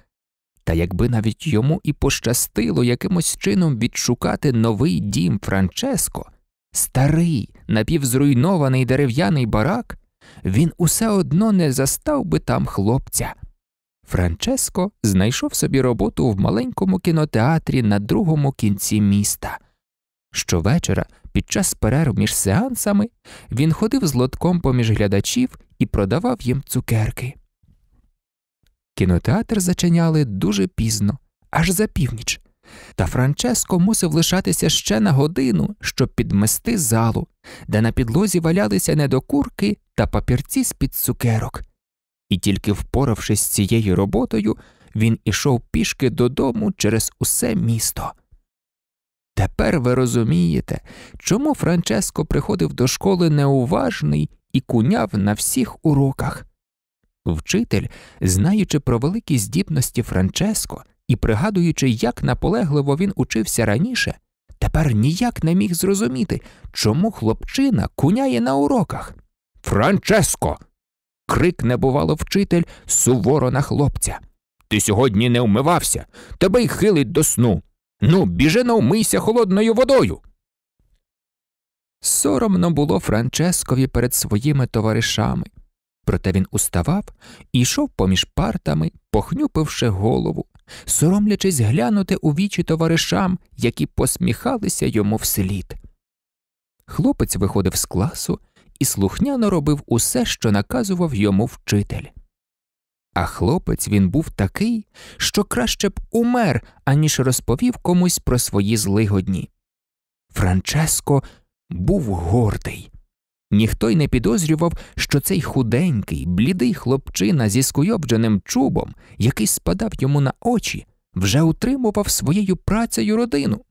та якби навіть йому і пощастило якимось чином відшукати новий дім Франческо, старий, напівзруйнований дерев'яний барак, він усе одно не застав би там хлопця. Франческо знайшов собі роботу в маленькому кінотеатрі на другому кінці міста. Щовечора під час перерв між сеансами він ходив з лотком поміж глядачів і продавав їм цукерки. Кінотеатр зачиняли дуже пізно, аж за північ, та Франческо мусив лишатися ще на годину, щоб підмести залу, де на підлозі валялися недокурки та папірці з під цукерок. І тільки впоравшись з цією роботою, він ішов пішки додому через усе місто. Тепер ви розумієте, чому Франческо приходив до школи неуважний і куняв на всіх уроках. Вчитель, знаючи про великі здібності Франческо і пригадуючи, як наполегливо він учився раніше, тепер ніяк не міг зрозуміти, чому хлопчина куняє на уроках. Франческо. крик небувало вчитель суворо на хлопця. Ти сьогодні не вмивався, тебе й хилить до сну. Ну, біжи навмийся холодною водою. Соромно було Франческові перед своїми товаришами, проте він уставав і йшов поміж партами, похнюпивши голову, соромлячись глянути у вічі товаришам, які посміхалися йому вслід. Хлопець виходив з класу і слухняно робив усе, що наказував йому вчитель. А хлопець він був такий, що краще б умер, аніж розповів комусь про свої злигодні. Франческо був гордий. Ніхто й не підозрював, що цей худенький, блідий хлопчина зі скуйобдженим чубом, який спадав йому на очі, вже утримував своєю працею родину.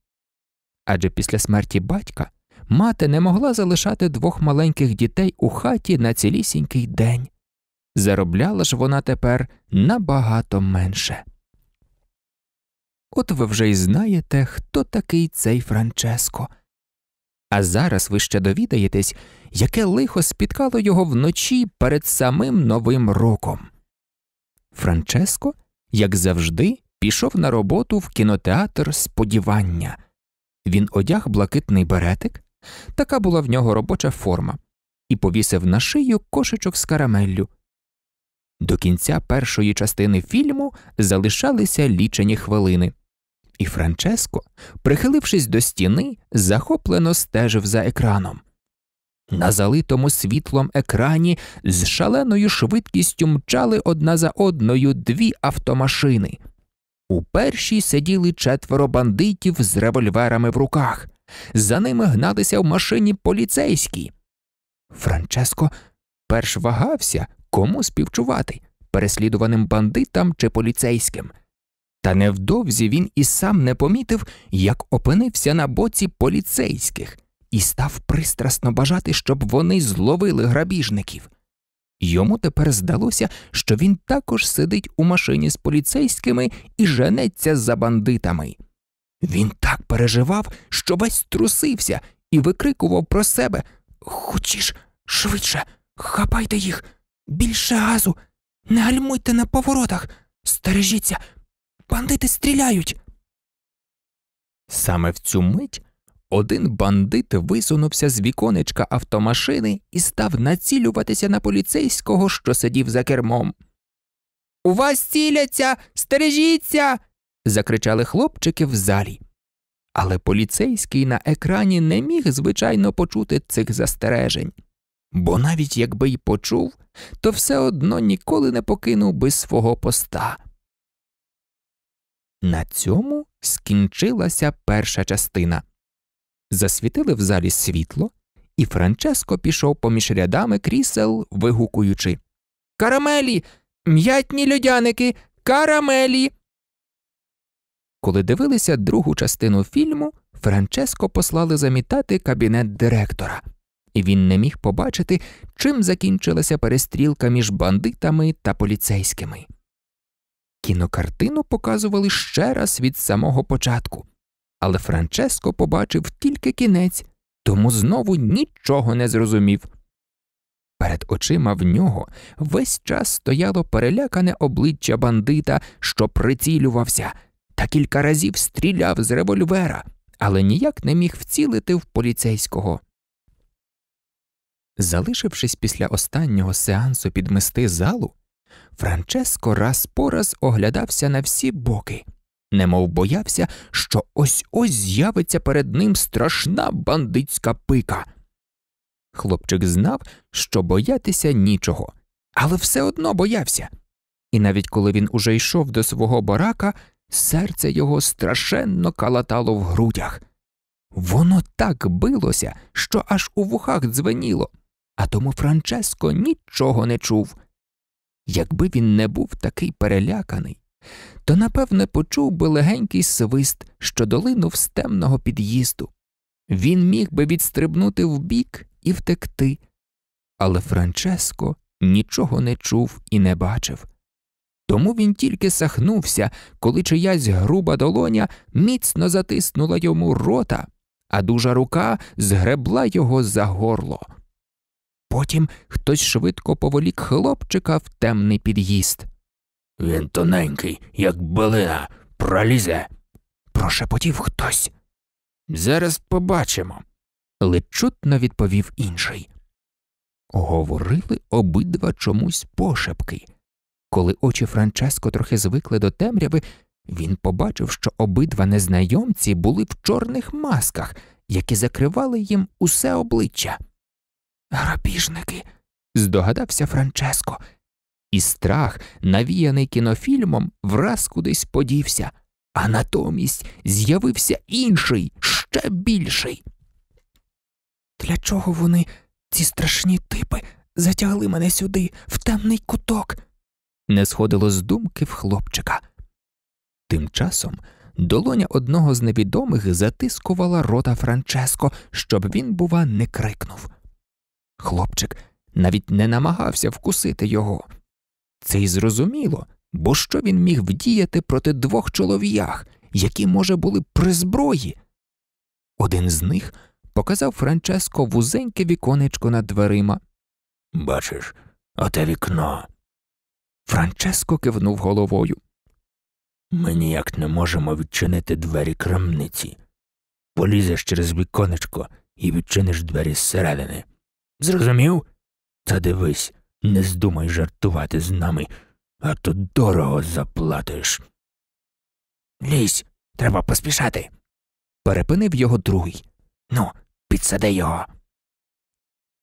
Адже після смерті батька мати не могла залишати двох маленьких дітей у хаті на цілісінький день заробляла ж вона тепер набагато менше. От ви вже й знаєте, хто такий цей Франческо. А зараз ви ще довідаєтесь, яке лихо спіткало його вночі перед самим новим роком. Франческо, як завжди, пішов на роботу в кінотеатр сподівання. Він одяг блакитний беретик, така була в нього робоча форма, і повісив на шию кошечок з карамеллю, до кінця першої частини фільму залишалися лічені хвилини, і Франческо, прихилившись до стіни, захоплено стежив за екраном. На залитому світлом екрані з шаленою швидкістю мчали одна за одною дві автомашини. У першій сиділи четверо бандитів з револьверами в руках, за ними гналися в машині поліцейські. Франческо перш вагався, Кому співчувати переслідуваним бандитам чи поліцейським? Та невдовзі він і сам не помітив, як опинився на боці поліцейських і став пристрасно бажати, щоб вони зловили грабіжників. Йому тепер здалося, що він також сидить у машині з поліцейськими і женеться за бандитами. Він так переживав, що весь трусився і викрикував про себе Хочеш швидше, хапайте їх, Більше газу. Не гальмуйте на поворотах. Стережіться, бандити стріляють. Саме в цю мить один бандит висунувся з віконечка автомашини і став націлюватися на поліцейського, що сидів за кермом. У вас ціляться, стережіться. закричали хлопчики в залі. Але поліцейський на екрані не міг звичайно почути цих застережень бо навіть якби й почув, то все одно ніколи не покинув би свого поста. На цьому скінчилася перша частина. Засвітили в залі світло, і Франческо пішов поміж рядами крісел, вигукуючи Карамелі, м'ятні людяники, карамелі. Коли дивилися другу частину фільму, Франческо послали замітати кабінет директора і він не міг побачити, чим закінчилася перестрілка між бандитами та поліцейськими. Кінокартину показували ще раз від самого початку, але Франческо побачив тільки кінець, тому знову нічого не зрозумів. Перед очима в нього весь час стояло перелякане обличчя бандита, що прицілювався, та кілька разів стріляв з револьвера, але ніяк не міг вцілити в поліцейського. Залишившись після останнього сеансу підмести залу, Франческо раз по раз оглядався на всі боки, немов боявся, що ось ось з'явиться перед ним страшна бандитська пика. Хлопчик знав, що боятися нічого, але все одно боявся. І навіть коли він уже йшов до свого барака, серце його страшенно калатало в грудях. Воно так билося, що аж у вухах дзвеніло а тому Франческо нічого не чув. Якби він не був такий переляканий, то напевне почув би легенький свист, що долинув з темного під'їзду. Він міг би відстрибнути вбік і втекти, але Франческо нічого не чув і не бачив. Тому він тільки сахнувся, коли чиясь груба долоня міцно затиснула йому рота, а дужа рука згребла його за горло. Потім хтось швидко поволік хлопчика в темний під'їзд. Він тоненький, як балина, пролізе. Прошепотів хтось. Зараз побачимо, ледь чутно відповів інший. Говорили обидва чомусь пошепки. Коли очі Франческо трохи звикли до темряви, він побачив, що обидва незнайомці були в чорних масках, які закривали їм усе обличчя. Грабіжники, здогадався Франческо, і страх, навіяний кінофільмом, враз кудись подівся, а натомість з'явився інший, ще більший. Для чого вони, ці страшні типи, затягли мене сюди, в темний куток? не сходило з думки в хлопчика. Тим часом долоня одного з невідомих затискувала рота Франческо, щоб він, бува, не крикнув. Хлопчик навіть не намагався вкусити його. Це й зрозуміло, бо що він міг вдіяти проти двох чолов'ях, які, може, були при зброї? Один з них показав Франческо вузеньке віконечко над дверима. Бачиш, оте вікно. Франческо кивнув головою. Ми ніяк не можемо відчинити двері крамниці. Полізеш через віконечко і відчиниш двері зсередини. Зрозумів? Та дивись, не здумай жартувати з нами, а то дорого заплатиш. Лізь, треба поспішати. Перепинив його другий. Ну, підсади його.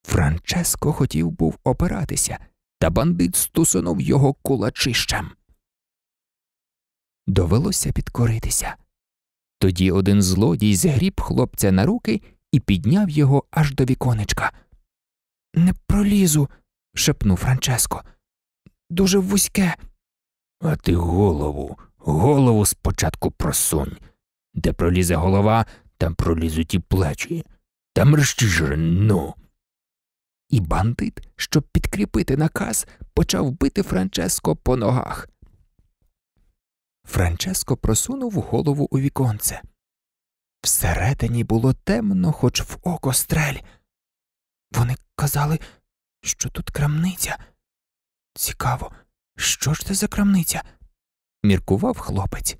Франческо хотів був опиратися, та бандит стусунув його кулачищем. Довелося підкоритися. Тоді один злодій згріб хлопця на руки і підняв його аж до віконечка. Не пролізу, шепнув Франческо. Дуже вузьке. А ти голову, голову спочатку просунь. Де пролізе голова, там пролізуть і плечі, там решті ну. І бандит, щоб підкріпити наказ, почав бити Франческо по ногах. Франческо просунув голову у віконце. Всередині було темно, хоч в око стрель. Вони Казали, що тут крамниця. Цікаво, що ж це за крамниця? міркував хлопець.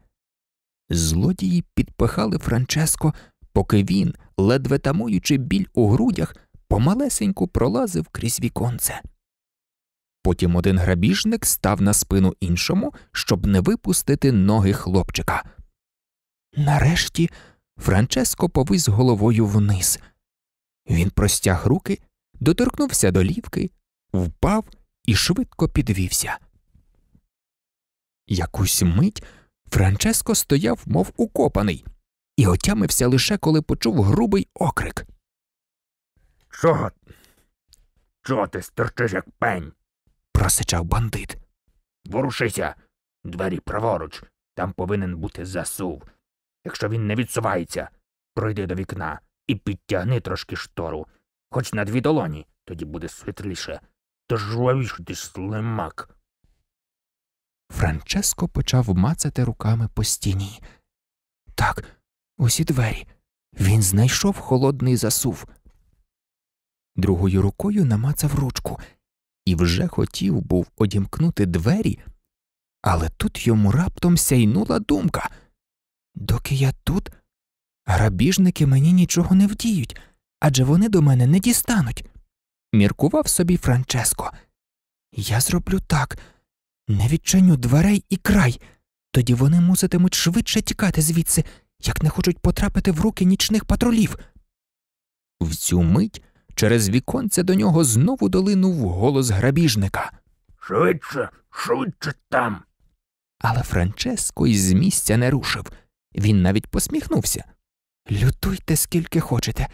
Злодії підпихали Франческо, поки він, ледве тамуючи біль у грудях, помалесеньку пролазив крізь віконце. Потім один грабіжник став на спину іншому, щоб не випустити ноги хлопчика. Нарешті Франческо повис головою вниз. Він простяг руки доторкнувся до лівки, впав і швидко підвівся. Якусь мить Франческо стояв, мов укопаний, і отямився лише коли почув грубий окрик. Чого? Чого ти стерчиш, як пень? просичав бандит. Ворушися, двері праворуч, там повинен бути засув. Якщо він не відсувається, пройди до вікна і підтягни трошки штору, хоч на дві долоні, тоді буде світліше. Та жвавіше ти слимак. Франческо почав мацати руками по стіні. Так, усі двері. Він знайшов холодний засув. Другою рукою намацав ручку і вже хотів був одімкнути двері, але тут йому раптом сяйнула думка. Доки я тут, грабіжники мені нічого не вдіють адже вони до мене не дістануть, міркував собі Франческо. Я зроблю так не відчиню дверей і край, тоді вони муситимуть швидше тікати звідси, як не хочуть потрапити в руки нічних патрулів. В цю мить через віконце до нього знову долинув голос грабіжника. Швидше, швидше там. Але Франческо із місця не рушив. Він навіть посміхнувся. Лютуйте, скільки хочете,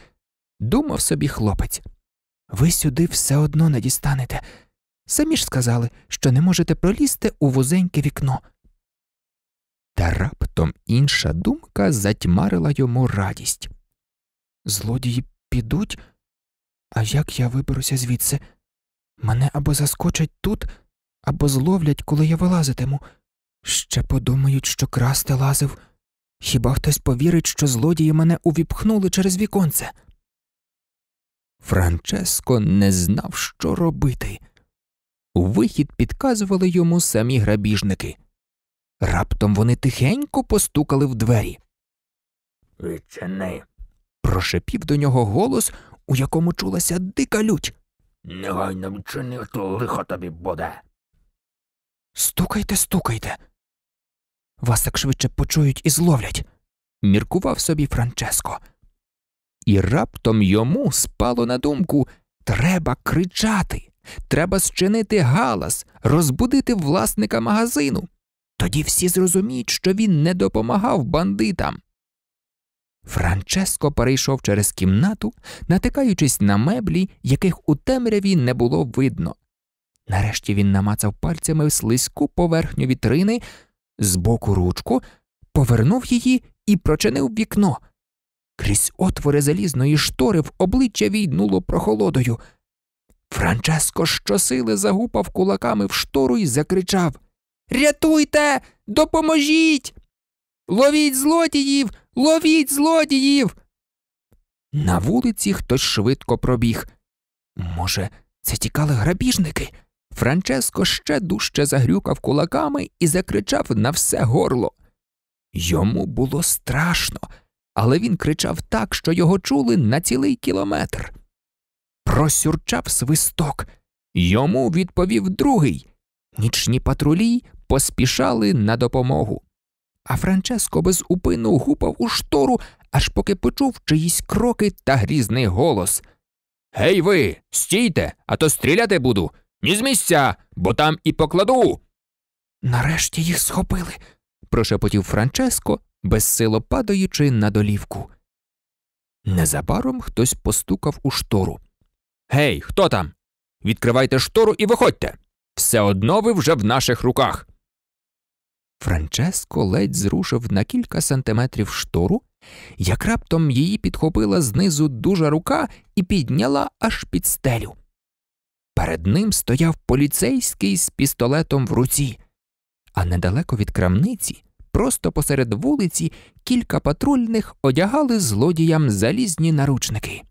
думав собі хлопець. Ви сюди все одно не дістанете. Самі ж сказали, що не можете пролізти у вузеньке вікно. Та раптом інша думка затьмарила йому радість. Злодії підуть, а як я виберуся звідси? Мене або заскочать тут, або зловлять, коли я вилазитиму. Ще подумають, що красти лазив. Хіба хтось повірить, що злодії мене увіпхнули через віконце? Франческо не знав, що робити. Вихід підказували йому самі грабіжники. Раптом вони тихенько постукали в двері. Відчини. прошепів до нього голос, у якому чулася дика лють. Негайно відчини, то лихо тобі буде. Стукайте, стукайте. Вас так швидше почують і зловлять, міркував собі Франческо. І раптом йому спало на думку треба кричати, треба зчинити галас, розбудити власника магазину. Тоді всі зрозуміють, що він не допомагав бандитам. Франческо перейшов через кімнату, натикаючись на меблі, яких у темряві не було видно. Нарешті він намацав пальцями слизьку поверхню вітрини, з боку ручку, повернув її і прочинив вікно. Крізь отвори залізної штори в обличчя війнуло прохолодою. Франческо щосили загупав кулаками в штору і закричав Рятуйте, допоможіть! Ловіть злодіїв! Ловіть злодіїв! На вулиці хтось швидко пробіг. Може, це тікали грабіжники? Франческо ще дужче загрюкав кулаками і закричав на все горло. Йому було страшно але він кричав так, що його чули на цілий кілометр. Просюрчав свисток, йому відповів другий. Нічні патрулі поспішали на допомогу. А Франческо без упину гупав у штору, аж поки почув чиїсь кроки та грізний голос. Гей ви, стійте, а то стріляти буду. Ні з місця, бо там і покладу. Нарешті їх схопили, прошепотів Франческо безсило падаючи на долівку. Незабаром хтось постукав у штору. Гей, хто там? Відкривайте штору і виходьте. Все одно ви вже в наших руках. Франческо ледь зрушив на кілька сантиметрів штору, як раптом її підхопила знизу дужа рука і підняла аж під стелю. Перед ним стояв поліцейський з пістолетом в руці, а недалеко від крамниці Просто посеред вулиці кілька патрульних одягали злодіям залізні наручники.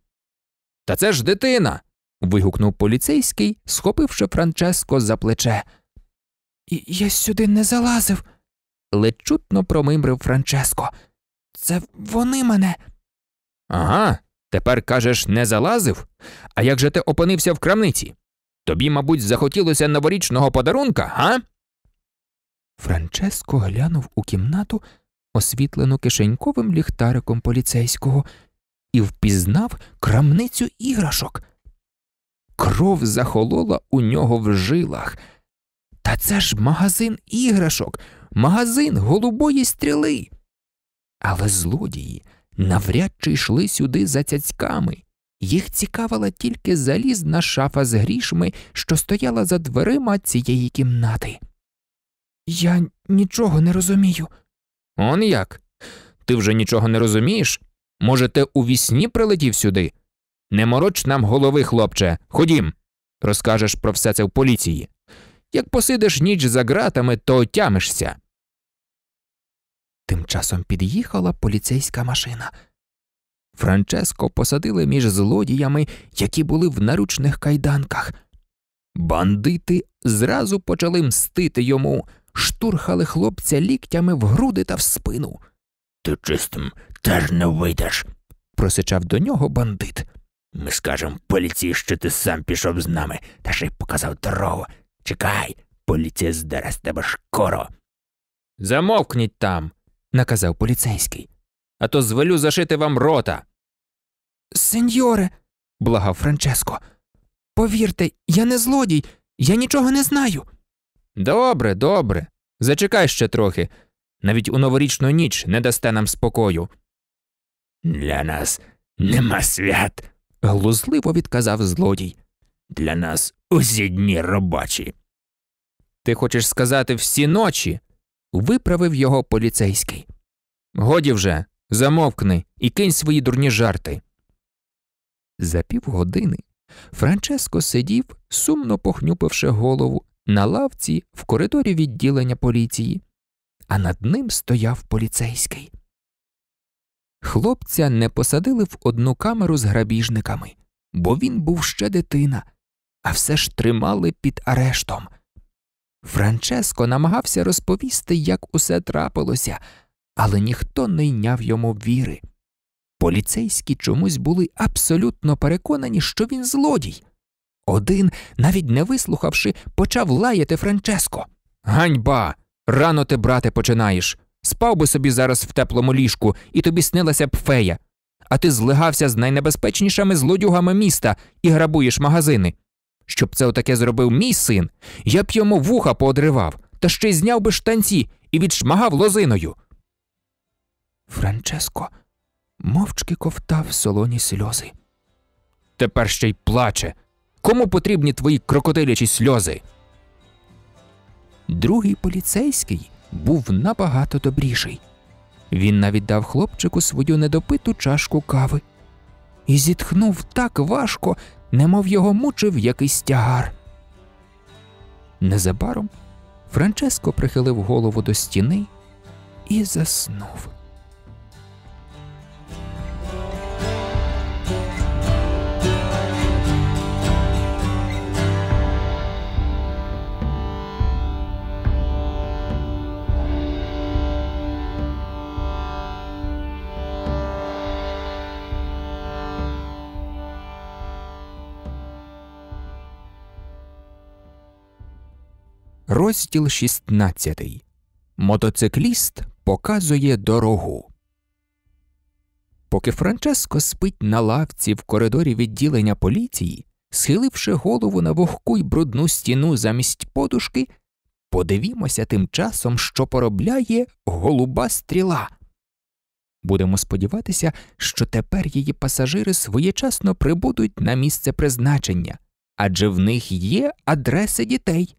Та це ж дитина. вигукнув поліцейський, схопивши Франческо за плече. Я сюди не залазив, ледь чутно промимрив Франческо. Це вони мене. Ага, тепер кажеш, не залазив? А як же ти опинився в крамниці? Тобі, мабуть, захотілося новорічного подарунка, га? Франческо глянув у кімнату, освітлену кишеньковим ліхтариком поліцейського, і впізнав крамницю іграшок. Кров захолола у нього в жилах. Та це ж магазин іграшок, магазин голубої стріли. Але злодії навряд чи йшли сюди за цяцьками. Їх цікавила тільки залізна шафа з грішми, що стояла за дверима цієї кімнати. Я нічого не розумію. Он як? Ти вже нічого не розумієш? Може, ти у вісні прилетів сюди? Не мороч нам голови, хлопче, ходім. Розкажеш про все це в поліції. Як посидиш ніч за ґратами, то отямишся. Тим часом під'їхала поліцейська машина. Франческо посадили між злодіями, які були в наручних кайданках. Бандити зразу почали мстити йому штурхали хлопця ліктями в груди та в спину. Ти чистим теж не вийдеш, просичав до нього бандит. Ми скажемо поліції, що ти сам пішов з нами, та ще й показав дорогу. Чекай, поліція здере з тебе шкоро. Замовкніть там, наказав поліцейський, а то звелю зашити вам рота. Сеньоре, благав Франческо, повірте, я не злодій, я нічого не знаю. Добре, добре. Зачекай ще трохи. Навіть у новорічну ніч не дасте нам спокою. Для нас нема свят, глузливо відказав злодій. Для нас усі дні робочі. Ти хочеш сказати всі ночі? виправив його поліцейський. Годі вже, замовкни і кинь свої дурні жарти. За півгодини Франческо сидів, сумно похнюпивши голову, на лавці в коридорі відділення поліції, а над ним стояв поліцейський. Хлопця не посадили в одну камеру з грабіжниками, бо він був ще дитина, а все ж тримали під арештом. Франческо намагався розповісти, як усе трапилося, але ніхто не йняв йому віри. Поліцейські чомусь були абсолютно переконані, що він злодій. Один, навіть не вислухавши, почав лаяти Франческо. Ганьба! Рано ти, брате, починаєш. Спав би собі зараз в теплому ліжку, і тобі снилася б фея. А ти злигався з найнебезпечнішими злодюгами міста і грабуєш магазини. Щоб це отаке зробив мій син, я б йому вуха поодривав та ще й зняв би штанці і відшмагав лозиною. Франческо мовчки ковтав солоні сльози. Тепер ще й плаче. Кому потрібні твої крокодилячі сльози? Другий поліцейський був набагато добріший. Він навіть дав хлопчику свою недопиту чашку кави і зітхнув так важко, немов його мучив якийсь тягар. Незабаром Франческо прихилив голову до стіни і заснув. Розділ 16. Мотоцикліст показує дорогу. Поки Франческо спить на лавці в коридорі відділення поліції, схиливши голову на вогку й брудну стіну замість подушки, подивімося тим часом, що поробляє голуба стріла. Будемо сподіватися, що тепер її пасажири своєчасно прибудуть на місце призначення адже в них є адреси дітей.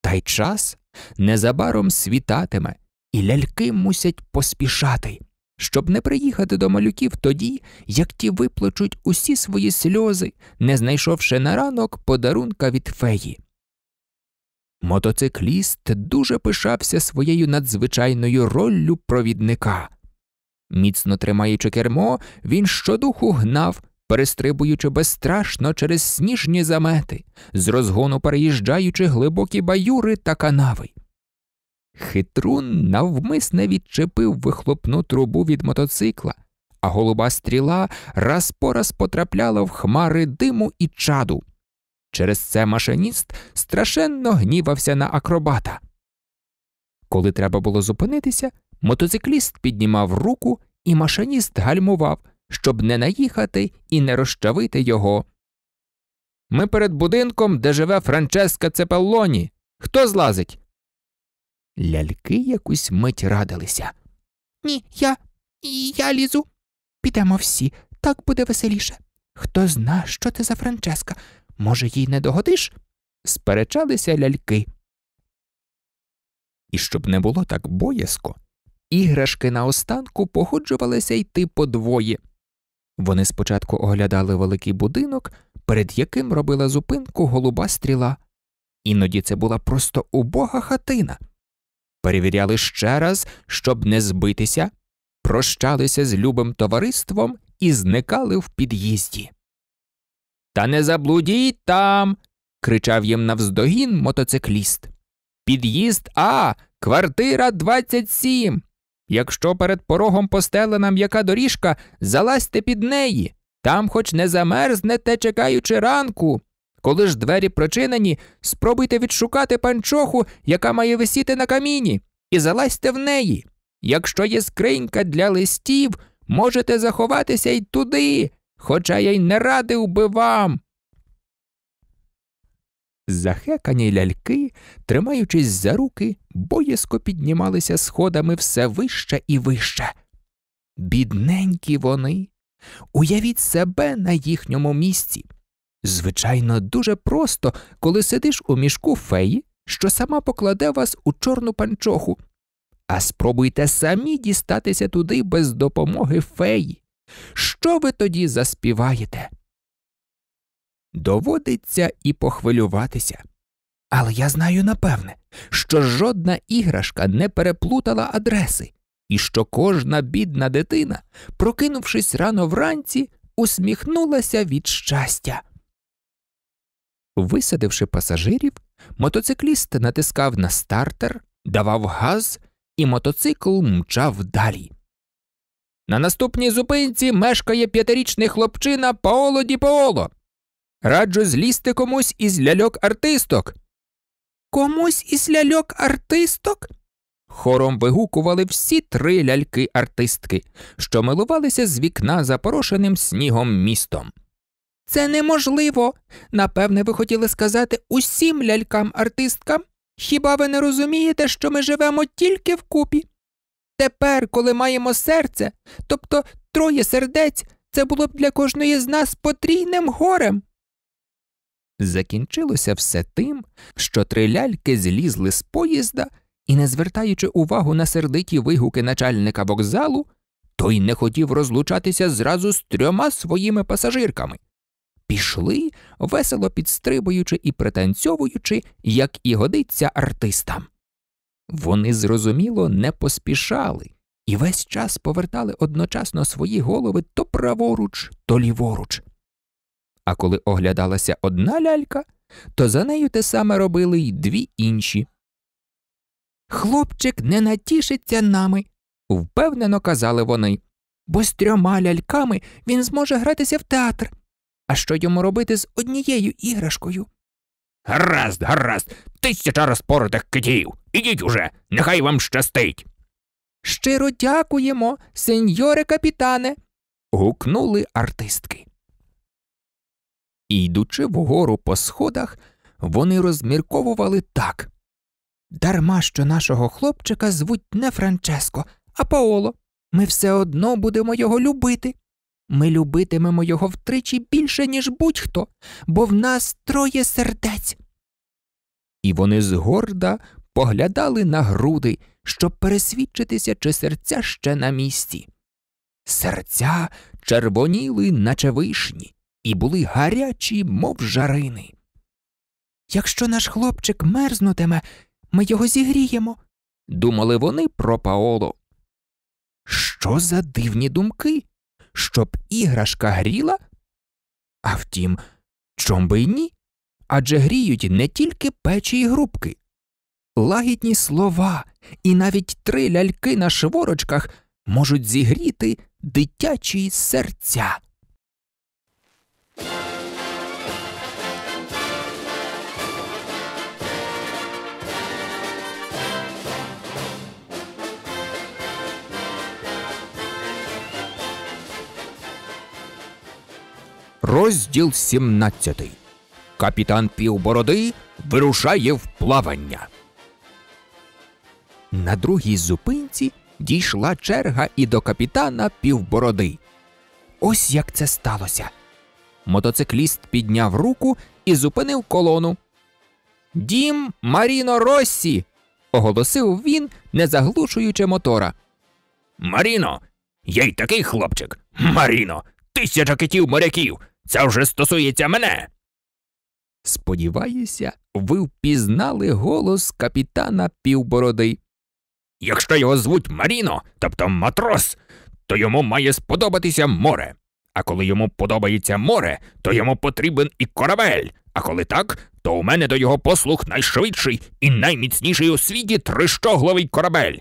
Та й час незабаром світатиме, і ляльки мусять поспішати, щоб не приїхати до малюків тоді, як ті виплачуть усі свої сльози, не знайшовши на ранок подарунка від феї. Мотоцикліст дуже пишався своєю надзвичайною роллю провідника. Міцно тримаючи кермо, він щодуху гнав, перестрибуючи безстрашно через сніжні замети, з розгону переїжджаючи глибокі баюри та канави. Хитрун навмисне відчепив вихлопну трубу від мотоцикла, а голуба стріла раз по раз потрапляла в хмари диму і чаду. Через це машиніст страшенно гнівався на акробата. Коли треба було зупинитися, мотоцикліст піднімав руку, і машиніст гальмував, щоб не наїхати і не розчавити його. Ми перед будинком, де живе Франческа Цепеллоні. Хто злазить? Ляльки якусь мить радилися. Ні, я я лізу. Підемо всі, так буде веселіше. Хто зна, що ти за Франческа? Може, їй не догодиш? Сперечалися ляльки. І щоб не було так боязко, іграшки наостанку погоджувалися йти по двоє. Вони спочатку оглядали великий будинок, перед яким робила зупинку голуба стріла. Іноді це була просто убога хатина. Перевіряли ще раз, щоб не збитися, прощалися з любим товариством і зникали в під'їзді. Та не заблудіть там. кричав їм навздогін мотоцикліст. Під'їзд А, квартира 27. Якщо перед порогом постелена м'яка доріжка, залазьте під неї, там хоч не замерзнете, чекаючи ранку. Коли ж двері прочинені, спробуйте відшукати панчоху, яка має висіти на каміні, і залазьте в неї. Якщо є скринька для листів, можете заховатися й туди, хоча я й не радив би вам. Захекані ляльки, тримаючись за руки, боязко піднімалися сходами все вище і вище. Бідненькі вони, уявіть себе на їхньому місці. Звичайно, дуже просто, коли сидиш у мішку феї, що сама покладе вас у чорну панчоху, а спробуйте самі дістатися туди без допомоги феї. Що ви тоді заспіваєте? Доводиться і похвилюватися. Але я знаю напевне, що жодна іграшка не переплутала адреси, і що кожна бідна дитина, прокинувшись рано вранці, усміхнулася від щастя. Висадивши пасажирів, мотоцикліст натискав на стартер, давав газ, і мотоцикл мчав далі. На наступній зупинці мешкає п'ятирічний хлопчина Паоло Ді Паоло. Раджу злізти комусь із ляльок артисток. Комусь із ляльок артисток? Хором вигукували всі три ляльки-артистки, що милувалися з вікна запорошеним снігом містом. Це неможливо. Напевне, ви хотіли сказати усім лялькам-артисткам. Хіба ви не розумієте, що ми живемо тільки вкупі? Тепер, коли маємо серце, тобто троє сердець, це було б для кожної з нас потрійним горем. Закінчилося все тим, що три ляльки злізли з поїзда і, не звертаючи увагу на сердиті вигуки начальника вокзалу, той не хотів розлучатися зразу з трьома своїми пасажирками. Пішли, весело підстрибуючи і пританцьовуючи, як і годиться артистам. Вони зрозуміло не поспішали і весь час повертали одночасно свої голови то праворуч, то ліворуч. А коли оглядалася одна лялька, то за нею те саме робили й дві інші. Хлопчик не натішиться нами, впевнено казали вони, бо з трьома ляльками він зможе гратися в театр. А що йому робити з однією іграшкою? Гаразд, гаразд, тисяча розпоротих китів. Ідіть уже, нехай вам щастить. Щиро дякуємо, сеньоре капітане. гукнули артистки і, йдучи вгору по сходах, вони розмірковували так дарма що нашого хлопчика звуть не Франческо, а Паоло. Ми все одно будемо його любити. Ми любитимемо його втричі більше, ніж будь-хто, бо в нас троє сердець. І вони згорда поглядали на груди, щоб пересвідчитися, чи серця ще на місці. Серця червоніли, наче вишні, і були гарячі, мов жарини. Якщо наш хлопчик мерзнутиме, ми його зігріємо, думали вони про Паоло. Що за дивні думки, щоб іграшка гріла? А втім, чом би й ні? Адже гріють не тільки печі й грубки. Лагідні слова і навіть три ляльки на шворочках можуть зігріти дитячі серця. Розділ 17. Капітан Півбороди вирушає в плавання. На другій зупинці дійшла черга і до капітана Півбороди. Ось як це сталося. Мотоцикліст підняв руку і зупинив колону. Дім Маріно Россі. оголосив він, не заглушуючи мотора. Маріно, я й такий хлопчик. Маріно, тисяча китів моряків. Це вже стосується мене. Сподіваюся, ви впізнали голос капітана Півбороди. Якщо його звуть Маріно, тобто матрос, то йому має сподобатися море. А коли йому подобається море, то йому потрібен і корабель. А коли так, то у мене до його послуг найшвидший і найміцніший у світі трищогловий корабель.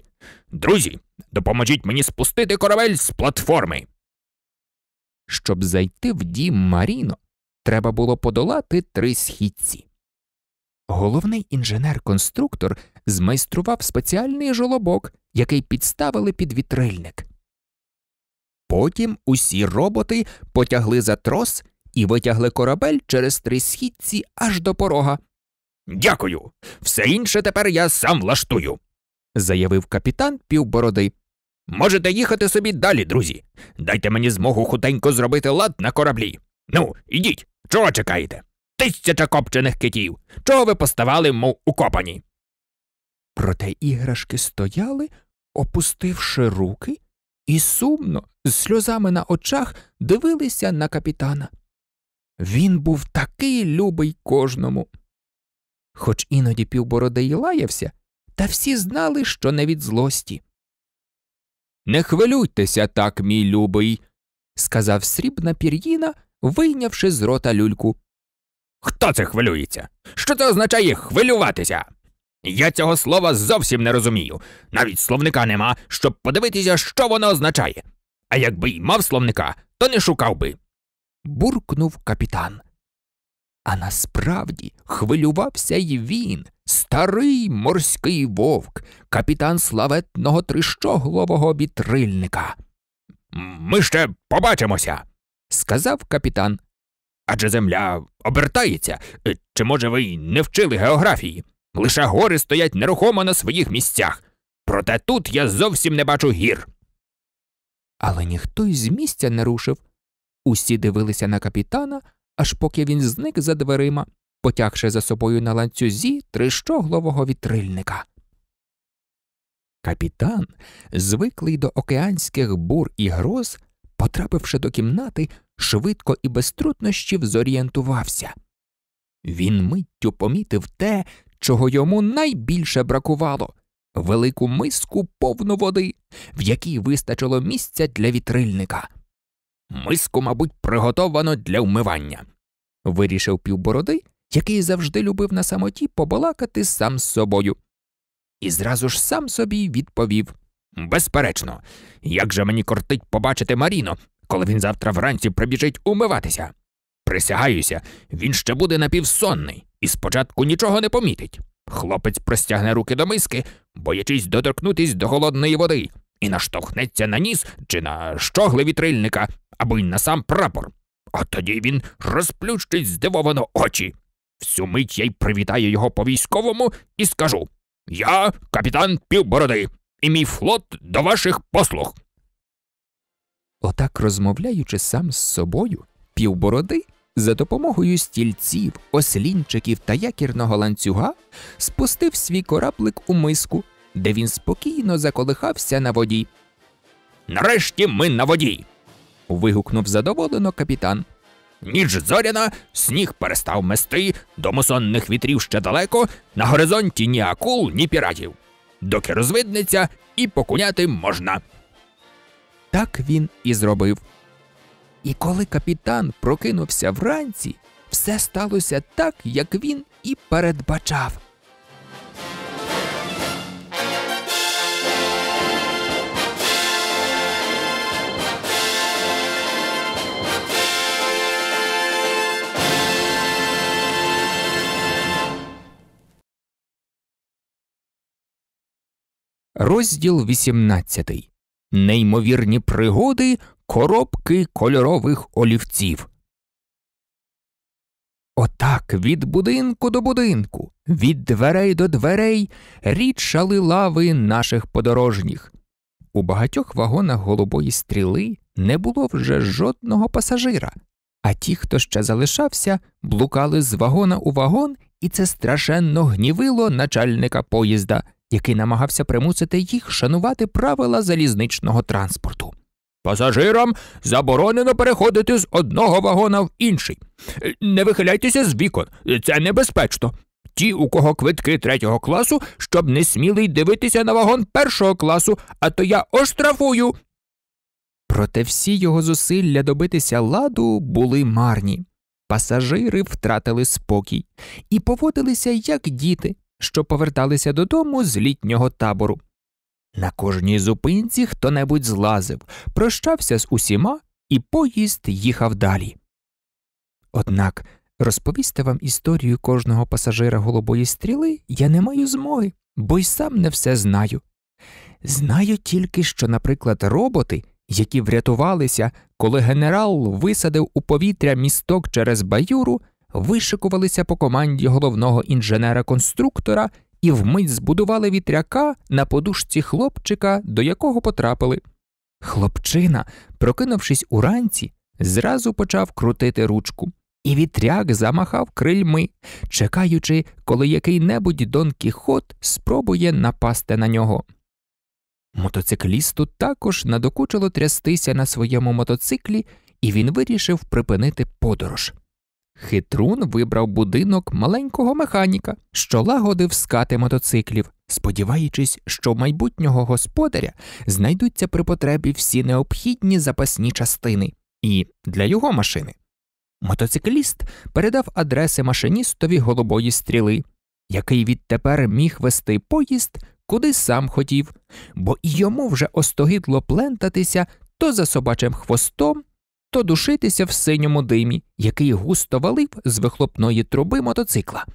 Друзі, допоможіть мені спустити корабель з платформи. Щоб зайти в дім Маріно, треба було подолати три східці. Головний інженер-конструктор змайстрував спеціальний жолобок, який підставили під вітрильник. Потім усі роботи потягли за трос і витягли корабель через три східці аж до порога. Дякую. Все інше тепер я сам влаштую, заявив капітан півбороди. Можете їхати собі далі, друзі. Дайте мені змогу хутенько зробити лад на кораблі. Ну, ідіть, чого чекаєте? Тисяча копчених китів. Чого ви поставали, мов укопані? Проте іграшки стояли, опустивши руки і сумно, з сльозами на очах дивилися на капітана. Він був такий любий кожному. Хоч іноді півбороди й лаявся, та всі знали, що не від злості. Не хвилюйтеся так, мій любий, сказав срібна пір'їна, вийнявши з рота люльку. Хто це хвилюється? Що це означає хвилюватися? Я цього слова зовсім не розумію. Навіть словника нема, щоб подивитися, що воно означає. А якби й мав словника, то не шукав би. буркнув капітан. А насправді хвилювався й він, старий морський вовк, капітан славетного трищоглового вітрильника. Ми ще побачимося, сказав капітан. Адже земля обертається. Чи, може, ви й не вчили географії? Лише гори стоять нерухомо на своїх місцях. Проте тут я зовсім не бачу гір. Але ніхто із місця не рушив. Усі дивилися на капітана, аж поки він зник за дверима, потягши за собою на ланцюзі трищоглового вітрильника. Капітан, звиклий до океанських бур і гроз, потрапивши до кімнати, швидко і без труднощів зорієнтувався. Він миттю помітив те, чого йому найбільше бракувало велику миску повну води, в якій вистачило місця для вітрильника. Миску, мабуть, приготовано для вмивання, вирішив півбороди, який завжди любив на самоті побалакати сам з собою. І зразу ж сам собі відповів Безперечно, як же мені кортить побачити Маріно, коли він завтра вранці прибіжить умиватися. Присягаюся, він ще буде напівсонний і спочатку нічого не помітить. Хлопець простягне руки до миски, боячись доторкнутись до холодної води, і наштовхнеться на ніс чи на щогли вітрильника або й на сам прапор. А тоді він розплющить здивовано очі. Всю мить я й привітаю його по військовому і скажу Я капітан Півбороди, і мій флот до ваших послуг. Отак розмовляючи сам з собою, півбороди за допомогою стільців, ослінчиків та якірного ланцюга спустив свій кораблик у миску, де він спокійно заколихався на воді. Нарешті ми на воді. вигукнув задоволено капітан. Ніч зоряна, сніг перестав мести, до мусонних вітрів ще далеко, на горизонті ні акул, ні піратів. Доки розвиднеться і покуняти можна. Так він і зробив. І коли капітан прокинувся вранці, все сталося так, як він і передбачав. Розділ 18. Неймовірні пригоди коробки кольорових олівців. Отак від будинку до будинку, від дверей до дверей річали лави наших подорожніх. У багатьох вагонах голубої стріли не було вже жодного пасажира, а ті, хто ще залишався, блукали з вагона у вагон, і це страшенно гнівило начальника поїзда, який намагався примусити їх шанувати правила залізничного транспорту. Пасажирам заборонено переходити з одного вагона в інший. Е, не вихиляйтеся з вікон, це небезпечно. Ті, у кого квитки третього класу, щоб не сміли й дивитися на вагон першого класу, а то я оштрафую. Проте всі його зусилля добитися ладу були марні. Пасажири втратили спокій і поводилися, як діти, що поверталися додому з літнього табору. На кожній зупинці хто небудь злазив, прощався з усіма, і поїзд їхав далі. Однак розповісти вам історію кожного пасажира голубої стріли я не маю змоги, бо й сам не все знаю. Знаю тільки, що, наприклад, роботи, які врятувалися, коли генерал висадив у повітря місток через баюру, вишикувалися по команді головного інженера-конструктора і вмить збудували вітряка на подушці хлопчика, до якого потрапили. Хлопчина, прокинувшись уранці, зразу почав крутити ручку, і вітряк замахав крильми, чекаючи, коли який небудь Дон Кіхот спробує напасти на нього. Мотоциклісту також надокучило трястися на своєму мотоциклі, і він вирішив припинити подорож. Хитрун вибрав будинок маленького механіка, що лагодив скати мотоциклів, сподіваючись, що в майбутнього господаря знайдуться при потребі всі необхідні запасні частини і для його машини. Мотоцикліст передав адреси машиністові голубої стріли, який відтепер міг вести поїзд куди сам хотів, бо і йому вже остогідло плентатися то за собачим хвостом, то душитися в синьому димі, який густо валив з вихлопної труби мотоцикла.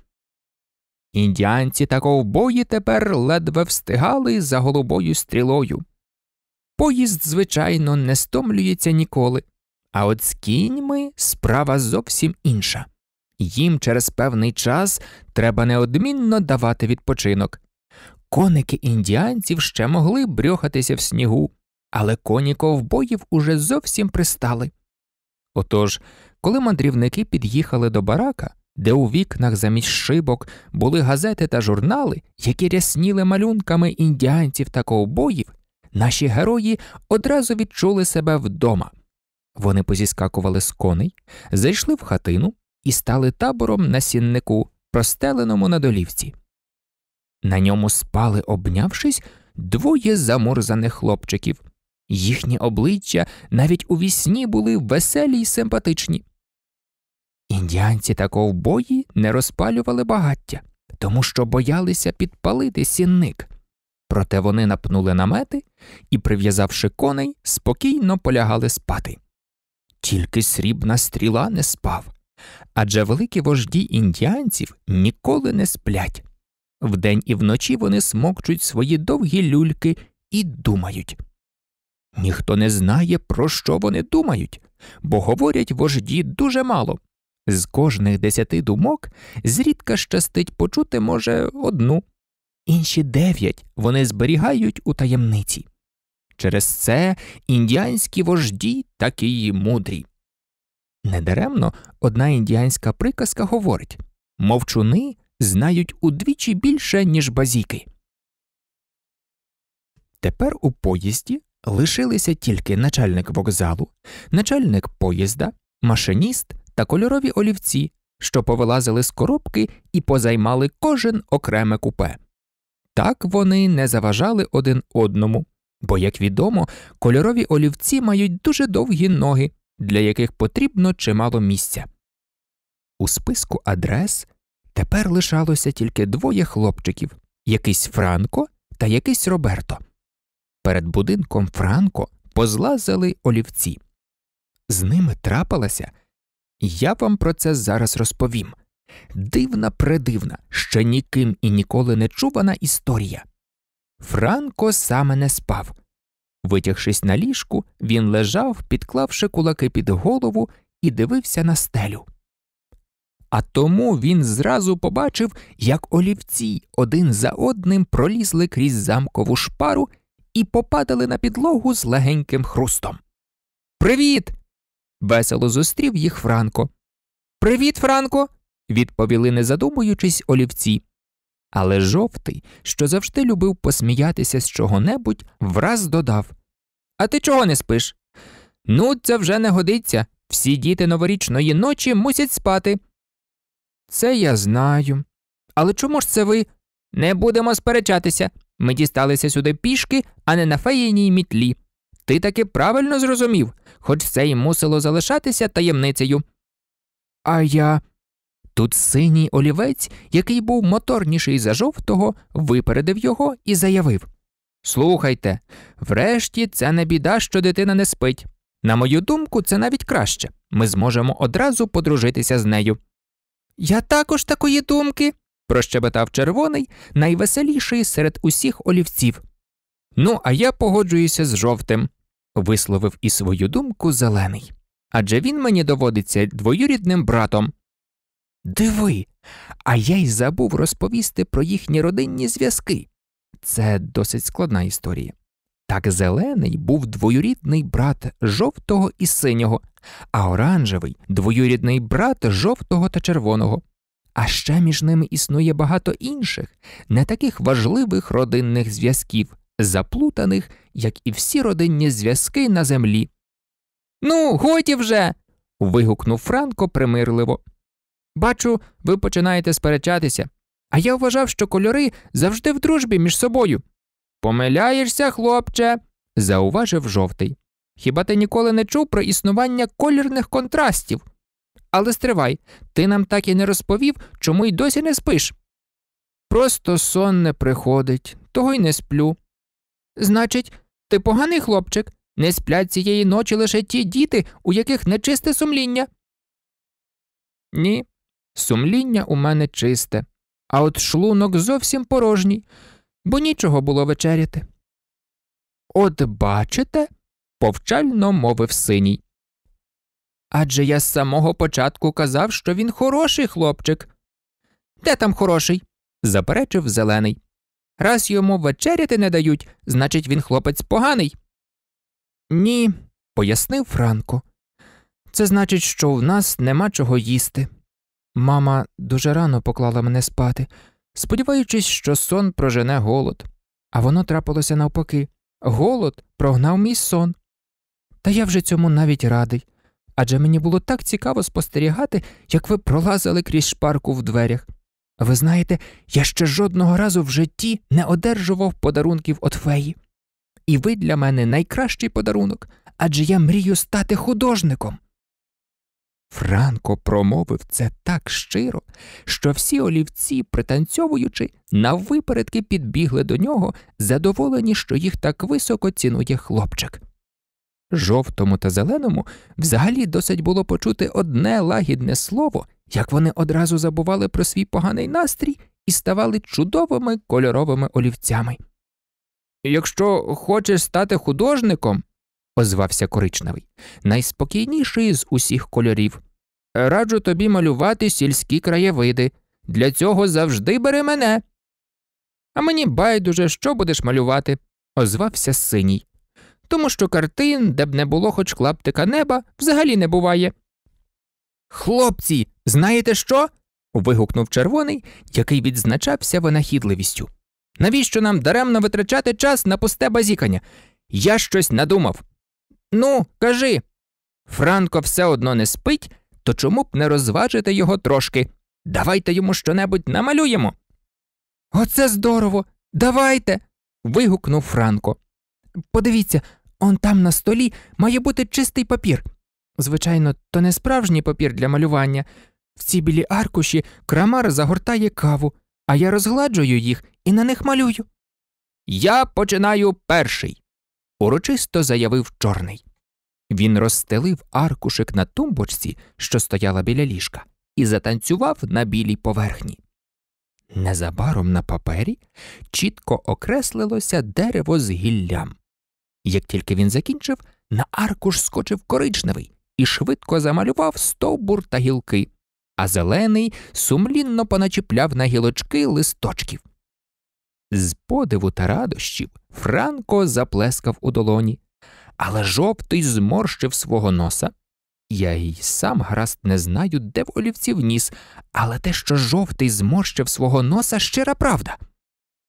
Індіанці та ковбої тепер ледве встигали за голубою стрілою. Поїзд, звичайно, не стомлюється ніколи, а от з кіньми справа зовсім інша. Їм через певний час треба неодмінно давати відпочинок. Коники індіанців ще могли брьохатися в снігу, але коні ковбоїв уже зовсім пристали. Отож, коли мандрівники під'їхали до барака, де у вікнах замість шибок були газети та журнали, які рясніли малюнками індіанців та ковбоїв, наші герої одразу відчули себе вдома. Вони позіскакували з коней, зайшли в хатину і стали табором на сіннику, простеленому на долівці. На ньому спали, обнявшись, двоє замурзаних хлопчиків. Їхні обличчя навіть у вісні були веселі й симпатичні. Індіанці та ковбої не розпалювали багаття, тому що боялися підпалити сінник. Проте вони напнули намети і, прив'язавши коней, спокійно полягали спати. Тільки срібна стріла не спав. Адже великі вожді індіанців ніколи не сплять. Вдень і вночі вони смокчуть свої довгі люльки і думають. Ніхто не знає, про що вони думають, бо говорять вожді дуже мало. З кожних десяти думок зрідка щастить почути, може, одну, інші дев'ять вони зберігають у таємниці. Через це індіанські вожді такі мудрі. Недаремно одна індіанська приказка говорить мовчуни знають удвічі більше, ніж базіки. Тепер у поїзді Лишилися тільки начальник вокзалу, начальник поїзда, машиніст та кольорові олівці, що повилазили з коробки і позаймали кожен окреме купе. Так вони не заважали один одному, бо, як відомо, кольорові олівці мають дуже довгі ноги, для яких потрібно чимало місця. У списку адрес тепер лишалося тільки двоє хлопчиків якийсь Франко та якийсь Роберто. Перед будинком Франко позлазили олівці. З ними трапилася, я вам про це зараз розповім. Дивна, предивна, ще ніким і ніколи не чувана історія. Франко саме не спав. Витягшись на ліжку, він лежав, підклавши кулаки під голову, і дивився на стелю. А тому він зразу побачив, як олівці один за одним пролізли крізь замкову шпару і попадали на підлогу з легеньким хрустом. Привіт! весело зустрів їх Франко. Привіт, Франко! відповіли, не задумуючись, олівці. Але жовтий, що завжди любив посміятися з чого-небудь, враз додав А ти чого не спиш? Ну, це вже не годиться. Всі діти новорічної ночі мусять спати. Це я знаю. Але чому ж це ви? Не будемо сперечатися, ми дісталися сюди пішки, а не на феєній мітлі. Ти таки правильно зрозумів, хоч це й мусило залишатися таємницею. А я. Тут синій олівець, який був моторніший за жовтого, випередив його і заявив Слухайте, врешті це не біда, що дитина не спить. На мою думку, це навіть краще. Ми зможемо одразу подружитися з нею. Я також такої думки, прощебетав червоний, найвеселіший серед усіх олівців. Ну, а я погоджуюся з жовтим, висловив і свою думку зелений. Адже він мені доводиться двоюрідним братом. Диви, а я й забув розповісти про їхні родинні зв'язки. Це досить складна історія. Так зелений був двоюрідний брат жовтого і синього, а оранжевий двоюрідний брат жовтого та червоного а ще між ними існує багато інших, не таких важливих родинних зв'язків, заплутаних, як і всі родинні зв'язки на землі. Ну, годі вже. вигукнув Франко примирливо. Бачу, ви починаєте сперечатися, а я вважав, що кольори завжди в дружбі між собою. Помиляєшся, хлопче, зауважив жовтий. Хіба ти ніколи не чув про існування колірних контрастів? Але стривай, ти нам так і не розповів, чому й досі не спиш. Просто сон не приходить, того й не сплю. Значить, ти поганий хлопчик, не сплять цієї ночі лише ті діти, у яких нечисте сумління. Ні, сумління у мене чисте, а от шлунок зовсім порожній, бо нічого було вечеряти. От бачите, повчально мовив синій. Адже я з самого початку казав, що він хороший хлопчик. Де там хороший? заперечив зелений. Раз йому вечеряти не дають, значить, він хлопець поганий. Ні, пояснив Франко. Це значить, що в нас нема чого їсти. Мама дуже рано поклала мене спати, сподіваючись, що сон прожене голод. А воно трапилося навпаки. Голод прогнав мій сон. Та я вже цьому навіть радий адже мені було так цікаво спостерігати, як ви пролазили крізь шпарку в дверях. Ви знаєте, я ще жодного разу в житті не одержував подарунків від феї. І ви для мене найкращий подарунок, адже я мрію стати художником. Франко промовив це так щиро, що всі олівці, пританцьовуючи, наввипередки підбігли до нього, задоволені, що їх так високо цінує хлопчик жовтому та зеленому взагалі досить було почути одне лагідне слово, як вони одразу забували про свій поганий настрій і ставали чудовими кольоровими олівцями. Якщо хочеш стати художником, озвався коричневий, найспокійніший з усіх кольорів. Раджу тобі малювати сільські краєвиди. Для цього завжди бери мене. А мені байдуже, що будеш малювати, озвався синій тому що картин, де б не було хоч клаптика неба, взагалі не буває. Хлопці, знаєте що? вигукнув червоний, який відзначався винахідливістю. Навіщо нам даремно витрачати час на пусте базікання? Я щось надумав. Ну, кажи. Франко все одно не спить, то чому б не розважити його трошки? Давайте йому щонебудь намалюємо. Оце здорово! Давайте. вигукнув Франко. Подивіться, он там на столі має бути чистий папір. Звичайно, то не справжній папір для малювання. В ці білі аркуші крамар загортає каву, а я розгладжую їх і на них малюю. Я починаю перший, урочисто заявив чорний. Він розстелив аркушик на тумбочці, що стояла біля ліжка, і затанцював на білій поверхні. Незабаром на папері чітко окреслилося дерево з гіллям. Як тільки він закінчив, на аркуш скочив коричневий і швидко замалював стовбур та гілки, а зелений сумлінно поначіпляв на гілочки листочків. З подиву та радощів Франко заплескав у долоні, але жовтий зморщив свого носа. Я й сам гаразд не знаю, де в олівців ніс, але те, що жовтий зморщив свого носа, щира правда.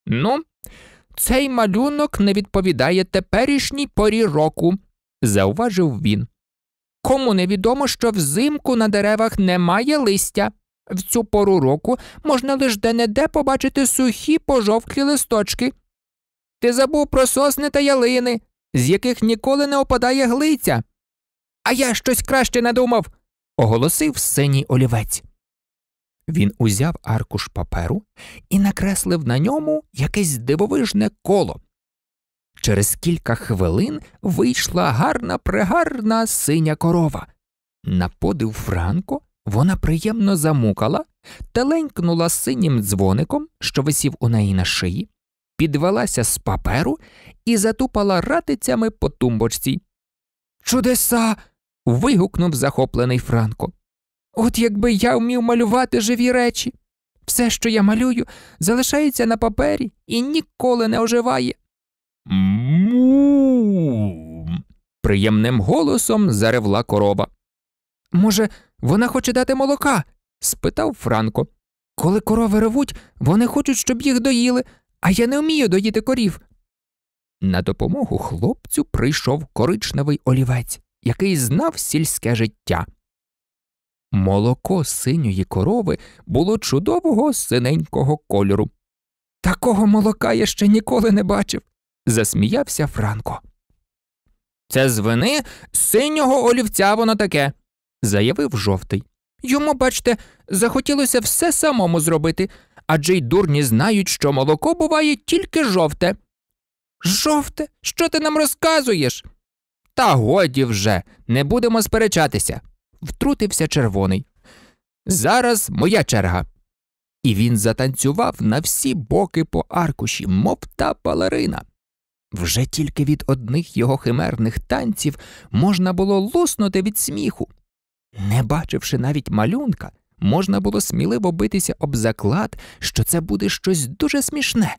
Ну, цей малюнок не відповідає теперішній порі року, зауважив він. Кому невідомо, що взимку на деревах немає листя. В цю пору року можна лише де не побачити сухі пожовклі листочки. Ти забув про сосни та ялини, з яких ніколи не опадає глиця. А я щось краще надумав, оголосив синій олівець. Він узяв аркуш паперу і накреслив на ньому якесь дивовижне коло. Через кілька хвилин вийшла гарна прегарна синя корова. На подив Франко вона приємно замукала, теленькнула синім дзвоником, що висів у неї на шиї, підвелася з паперу і затупала ратицями по тумбочці. Чудеса. вигукнув захоплений Франко. От якби я вмів малювати живі речі. Все, що я малюю, залишається на папері і ніколи не оживає. Му. Приємним голосом заревла корова. Може, вона хоче дати молока? спитав Франко. Коли корови ревуть, вони хочуть, щоб їх доїли, а я не вмію доїти корів. На допомогу хлопцю прийшов коричневий олівець, який знав сільське життя. Молоко синьої корови було чудового синенького кольору. Такого молока я ще ніколи не бачив, засміявся Франко. Це звини синього олівця воно таке, заявив жовтий. Йому, бачте, захотілося все самому зробити, адже й дурні знають, що молоко буває тільки жовте. Жовте, що ти нам розказуєш? Та годі вже, не будемо сперечатися втрутився червоний. Зараз моя черга. І він затанцював на всі боки по аркуші, мов та балерина. Вже тільки від одних його химерних танців можна було луснути від сміху. Не бачивши навіть малюнка, можна було сміливо битися об заклад, що це буде щось дуже смішне.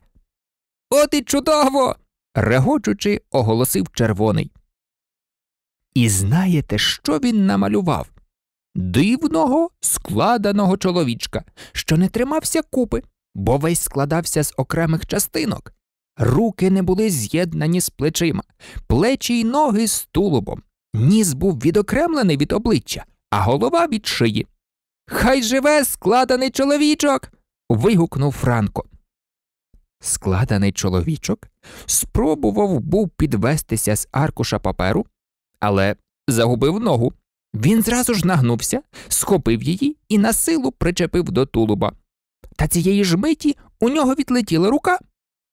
От і чудово! регочучи, оголосив червоний. І знаєте, що він намалював? дивного складаного чоловічка, що не тримався купи, бо весь складався з окремих частинок. Руки не були з'єднані з плечима, плечі й ноги з тулубом. Ніс був відокремлений від обличчя, а голова від шиї. Хай живе складаний чоловічок. вигукнув Франко. Складений чоловічок спробував був підвестися з аркуша паперу, але загубив ногу. Він зразу ж нагнувся, схопив її і на силу причепив до тулуба. Та цієї ж миті у нього відлетіла рука.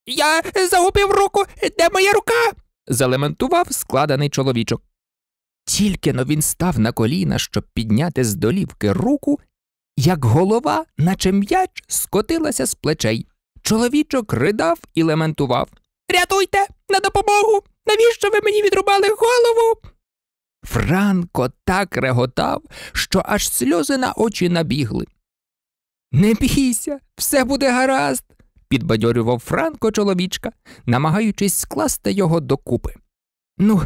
Я загубив руку, де моя рука? залементував складений чоловічок. Тільки но він став на коліна, щоб підняти з долівки руку, як голова, наче м'яч, скотилася з плечей. Чоловічок ридав і лементував Рятуйте, на допомогу! Навіщо ви мені відрубали голову? Франко так реготав, що аж сльози на очі набігли. Не бійся, все буде гаразд, підбадьорював Франко чоловічка, намагаючись скласти його докупи. Ну,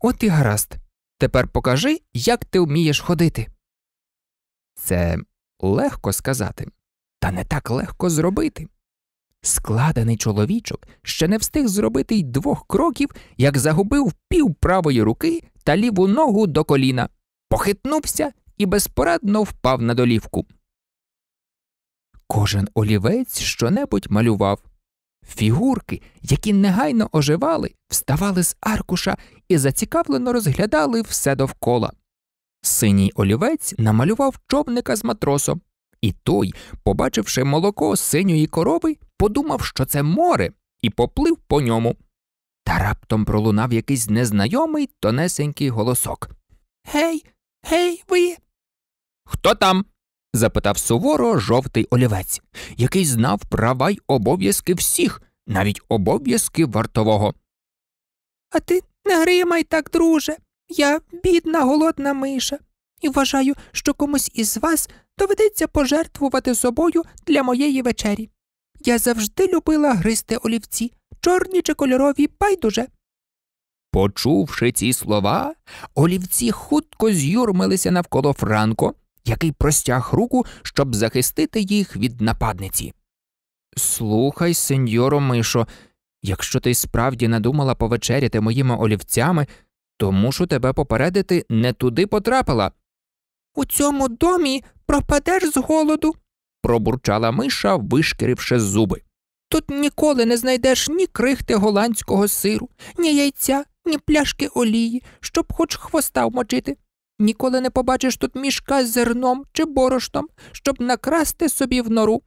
от і гаразд. Тепер покажи, як ти вмієш ходити. Це легко сказати, та не так легко зробити. Складений чоловічок ще не встиг зробити й двох кроків, як загубив пів правої руки та ліву ногу до коліна, похитнувся і безпорадно впав на долівку. Кожен олівець щонебудь малював. Фігурки, які негайно оживали, вставали з аркуша і зацікавлено розглядали все довкола. Синій олівець намалював човника з матросом, і той, побачивши молоко синьої корови, подумав, що це море, і поплив по ньому. Та раптом пролунав якийсь незнайомий тонесенький голосок. Гей, гей, ви. Хто там? запитав суворо жовтий олівець, який знав права й обов'язки всіх, навіть обов'язки вартового. А ти не гримай так, друже. Я бідна, голодна миша, і вважаю, що комусь із вас доведеться пожертвувати собою для моєї вечері. Я завжди любила гризти олівці чорні чи кольорові, байдуже. Почувши ці слова, олівці хутко з'юрмилися навколо Франко, який простяг руку, щоб захистити їх від нападниці. Слухай, сеньоро Мишо, якщо ти справді надумала повечеряти моїми олівцями, то мушу тебе попередити не туди потрапила. У цьому домі пропадеш з голоду, пробурчала миша, вишкіривши зуби. Тут ніколи не знайдеш ні крихти голландського сиру, ні яйця, ні пляшки олії, щоб хоч хвоста вмочити. Ніколи не побачиш тут мішка з зерном чи борошном, щоб накрасти собі в нору.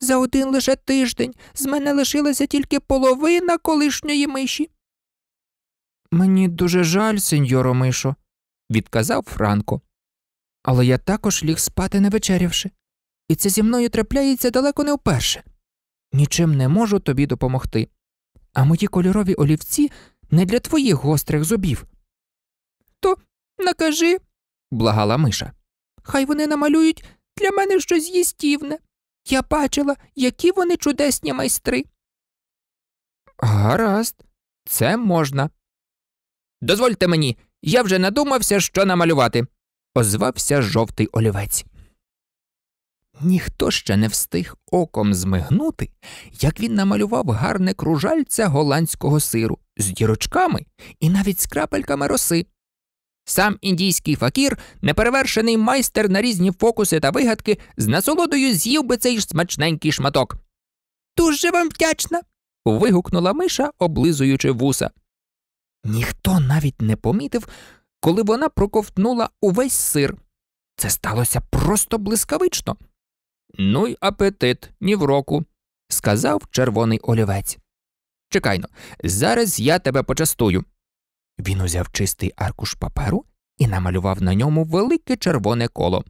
За один лише тиждень з мене лишилася тільки половина колишньої миші. Мені дуже жаль, сеньоро мишо, відказав Франко. Але я також ліг спати, не вечерявши, і це зі мною трапляється далеко не вперше нічим не можу тобі допомогти. А мої кольорові олівці не для твоїх гострих зубів. То накажи, благала Миша. Хай вони намалюють для мене щось їстівне. Я бачила, які вони чудесні майстри. Гаразд, це можна. Дозвольте мені, я вже надумався, що намалювати, озвався жовтий олівець. Ніхто ще не встиг оком змигнути, як він намалював гарне кружальце голландського сиру з дірочками і навіть з крапельками роси. Сам індійський факір, неперевершений майстер на різні фокуси та вигадки, з насолодою з'їв би цей смачненький шматок. Дуже вам вдячна. вигукнула Миша, облизуючи вуса. Ніхто навіть не помітив, коли вона проковтнула увесь сир. Це сталося просто блискавично. Ну й апетит, ні в року, сказав червоний олівець. Чекайно, зараз я тебе почастую. Він узяв чистий аркуш паперу і намалював на ньому велике червоне коло.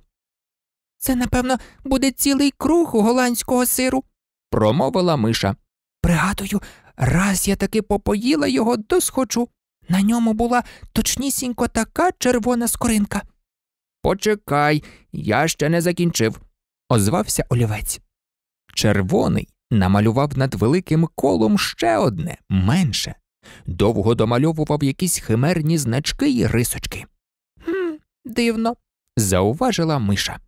Це, напевно, буде цілий круг голландського сиру, промовила Миша. Пригадую, раз я таки попоїла його досхочу. На ньому була точнісінько така червона скоринка. Почекай, я ще не закінчив озвався олівець. Червоний намалював над великим колом ще одне менше, довго домальовував якісь химерні значки й рисочки. «Хм, Дивно, зауважила Миша.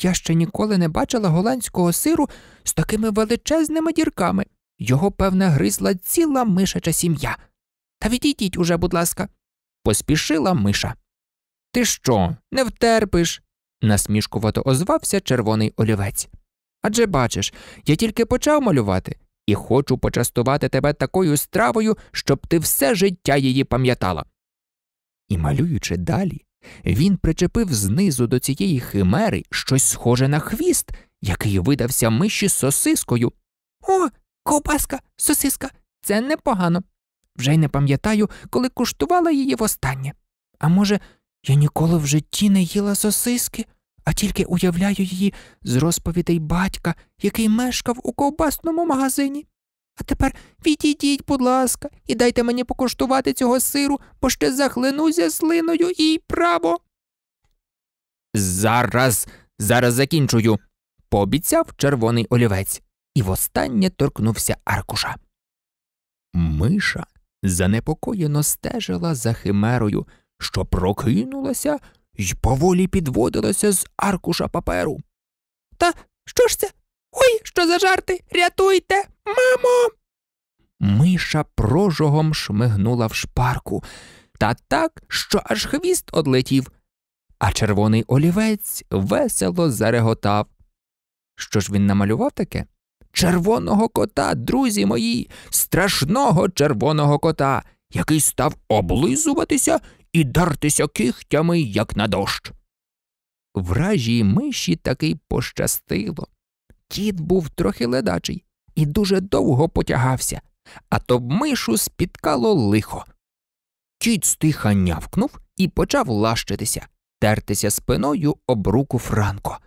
Я ще ніколи не бачила голландського сиру з такими величезними дірками. Його, певне, гризла ціла мишача сім'я. Та відійдіть уже, будь ласка, поспішила Миша. Ти що, не втерпиш? насмішкувато озвався червоний олівець. Адже бачиш, я тільки почав малювати і хочу почастувати тебе такою стравою, щоб ти все життя її пам'ятала. І, малюючи далі, він причепив знизу до цієї химери щось схоже на хвіст, який видався миші з сосискою. О, ковбаска, сосиска, це непогано. Вже й не пам'ятаю, коли куштувала її востаннє. А може, я ніколи в житті не їла сосиски, а тільки уявляю її з розповідей батька, який мешкав у ковбасному магазині. А тепер відійдіть, будь ласка, і дайте мені покуштувати цього сиру, бо ще захлинуся слиною і право. Зараз, зараз закінчую, пообіцяв червоний олівець і востаннє торкнувся аркуша. Миша занепокоєно стежила за химерою що прокинулася й поволі підводилася з аркуша паперу. Та що ж це? Ой, що за жарти? Рятуйте, мамо. Миша прожогом шмигнула в шпарку та так, що аж хвіст одлетів, а червоний олівець весело зареготав. Що ж він намалював таке? Червоного кота, друзі мої, страшного червоного кота, який став облизуватися і дартися кихтями, як на дощ. Вражій миші таки пощастило. Кіт був трохи ледачий і дуже довго потягався, а то б мишу спіткало лихо. Кіт стиха нявкнув і почав лащитися, тертися спиною об руку Франко.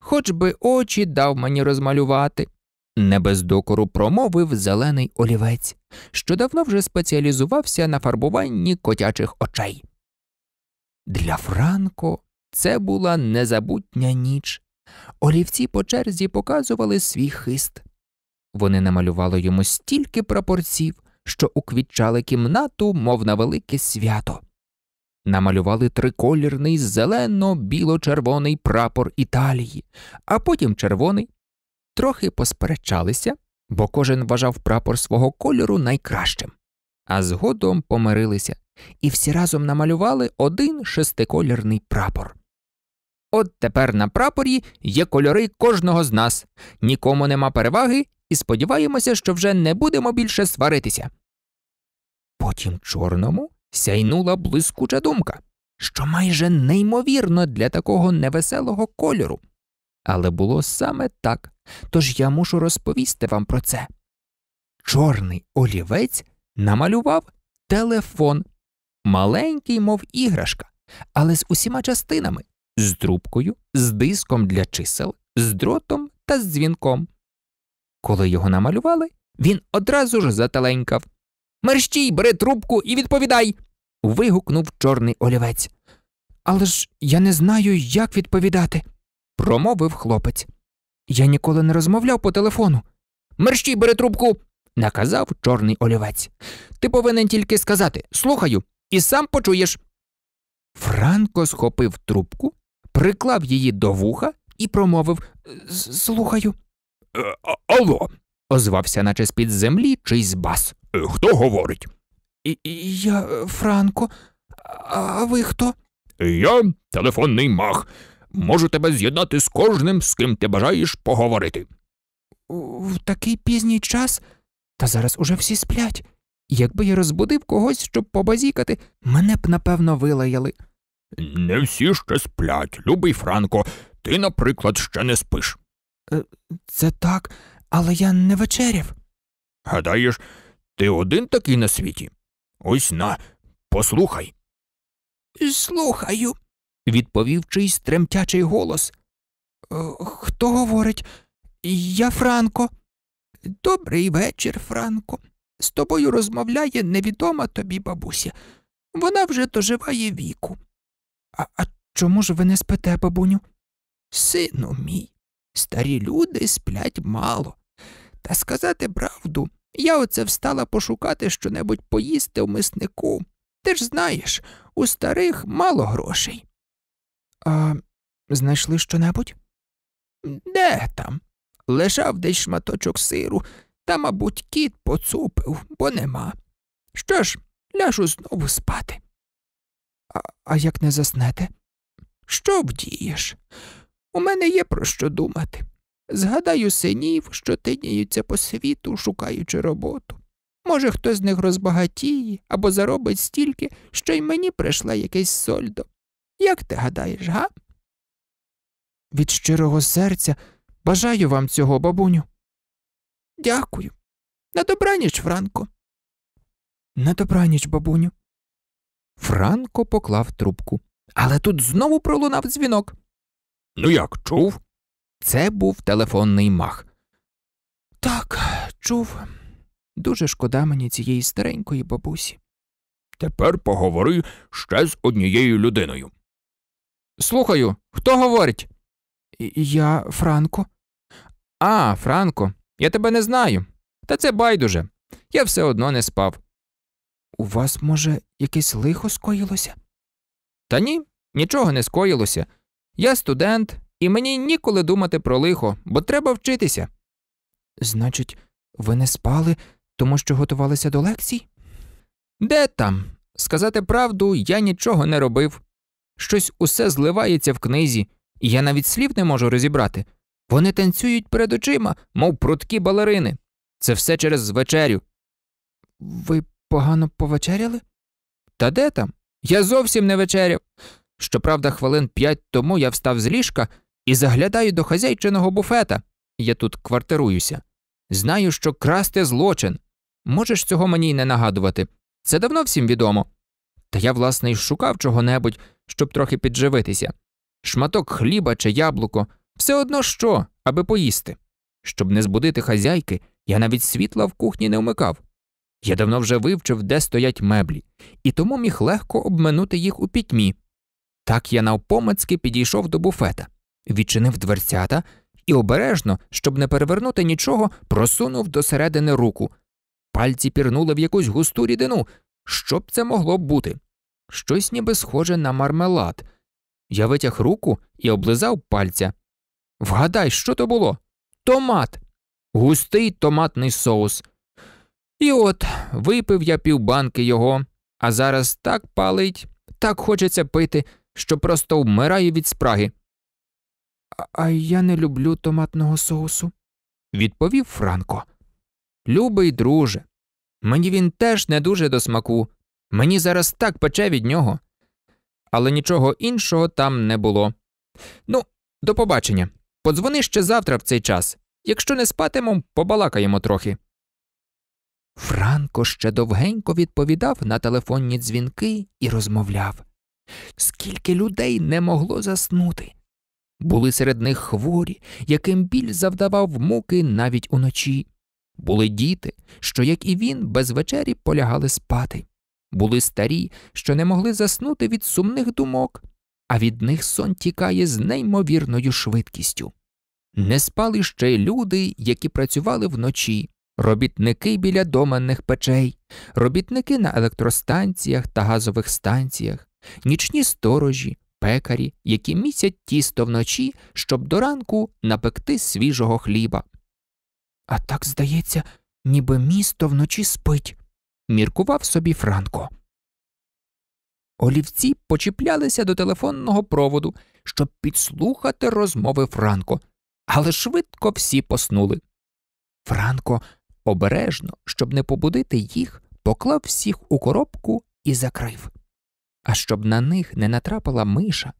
Хоч би очі дав мені розмалювати, не без докору промовив зелений олівець, що давно вже спеціалізувався на фарбуванні котячих очей. Для Франко це була незабутня ніч. Олівці по черзі показували свій хист. Вони намалювали йому стільки прапорців, що уквітчали кімнату, мов на велике свято. Намалювали триколірний зелено-біло-червоний прапор Італії, а потім червоний, трохи посперечалися, бо кожен вважав прапор свого кольору найкращим, а згодом помирилися і всі разом намалювали один шестиколірний прапор. От тепер на прапорі є кольори кожного з нас, нікому нема переваги, і сподіваємося, що вже не будемо більше сваритися. Потім чорному сяйнула блискуча думка, що майже неймовірно для такого невеселого кольору. Але було саме так, тож я мушу розповісти вам про це. Чорний олівець намалював телефон, маленький, мов іграшка, але з усіма частинами з трубкою, з диском для чисел, з дротом та з дзвінком. Коли його намалювали, він одразу ж зателенькав. Мерщій, бери трубку і відповідай. вигукнув чорний олівець. Але ж я не знаю, як відповідати промовив хлопець. Я ніколи не розмовляв по телефону. Мерщій бери трубку, наказав чорний олівець. Ти повинен тільки сказати слухаю, і сам почуєш. Франко схопив трубку, приклав її до вуха і промовив Слухаю. «Е, алло. озвався, наче з під землі чийсь бас. «Е, хто говорить? Я Франко, а ви хто? Я телефонний мах можу тебе з'єднати з кожним, з ким ти бажаєш поговорити. В такий пізній час, та зараз уже всі сплять. Якби я розбудив когось, щоб побазікати, мене б напевно вилаяли. Не всі ще сплять, любий Франко, ти, наприклад, ще не спиш. Е, це так, але я не вечеряв. Гадаєш, ти один такий на світі? Ось на, послухай. Слухаю, відповів чийсь тремтячий голос. «Е, хто говорить? Я Франко. Добрий вечір, Франко. З тобою розмовляє невідома тобі бабуся. Вона вже доживає віку. А, а чому ж ви не спите, бабуню? Сину мій, старі люди сплять мало. Та сказати правду, я оце встала пошукати щонебудь поїсти в миснику. Ти ж знаєш, у старих мало грошей. А знайшли що небудь? Де там? Лежав десь шматочок сиру, та, мабуть, кіт поцупив, бо нема. Що ж, ляжу знову спати. А, а як не заснете? Що вдієш? У мене є про що думати. Згадаю синів, що тиняються по світу, шукаючи роботу. Може, хтось з них розбагатіє або заробить стільки, що й мені прийшла якесь сольдо. Як ти гадаєш, га? Від щирого серця бажаю вам цього, бабуню. Дякую. На добраніч, Франко. На добраніч, бабуню. Франко поклав трубку. Але тут знову пролунав дзвінок. Ну, як чув? Це був телефонний мах. Так, чув. Дуже шкода мені цієї старенької бабусі. Тепер поговори ще з однією людиною. Слухаю, хто говорить? Я, Франко. А, Франко, я тебе не знаю. Та це байдуже. Я все одно не спав. У вас, може, якесь лихо скоїлося? Та ні, нічого не скоїлося. Я студент, і мені ніколи думати про лихо, бо треба вчитися. Значить, ви не спали, тому що готувалися до лекцій? Де там? Сказати правду, я нічого не робив. Щось усе зливається в книзі, і я навіть слів не можу розібрати. Вони танцюють перед очима, мов прудкі балерини. Це все через вечерю. Ви погано повечеряли? Та де там? Я зовсім не вечеряв. Щоправда, хвилин п'ять тому я встав з ліжка і заглядаю до хазяйчиного буфета. Я тут квартируюся. Знаю, що красти злочин. Можеш цього мені й не нагадувати. Це давно всім відомо. Та я, власне, й шукав чого-небудь, щоб трохи підживитися. Шматок хліба чи яблуко все одно що, аби поїсти. Щоб не збудити хазяйки, я навіть світла в кухні не вмикав. Я давно вже вивчив, де стоять меблі, і тому міг легко обминути їх у пітьмі. Так я навпомацьки підійшов до буфета, відчинив дверцята і обережно, щоб не перевернути нічого, просунув до середини руку. Пальці пірнули в якусь густу рідину. Що б це могло б бути? щось ніби схоже на мармелад. Я витяг руку і облизав пальця. Вгадай, що то було? Томат, густий томатний соус. І от випив я півбанки його, а зараз так палить, так хочеться пити, що просто вмираю від спраги. А я не люблю томатного соусу, відповів Франко. Любий друже, мені він теж не дуже до смаку, Мені зараз так пече від нього. Але нічого іншого там не було. Ну, до побачення. Подзвони ще завтра в цей час. Якщо не спатимо, побалакаємо трохи. Франко ще довгенько відповідав на телефонні дзвінки і розмовляв. Скільки людей не могло заснути. Були серед них хворі, яким біль завдавав муки навіть уночі. Були діти, що, як і він, без вечері полягали спати були старі, що не могли заснути від сумних думок, а від них сон тікає з неймовірною швидкістю. Не спали ще й люди, які працювали вночі, робітники біля доманних печей, робітники на електростанціях та газових станціях, нічні сторожі, пекарі, які місять тісто вночі, щоб до ранку напекти свіжого хліба. А так здається, ніби місто вночі спить, міркував собі Франко. Олівці почіплялися до телефонного проводу, щоб підслухати розмови Франко, але швидко всі поснули. Франко обережно, щоб не побудити їх, поклав всіх у коробку і закрив. А щоб на них не натрапила миша,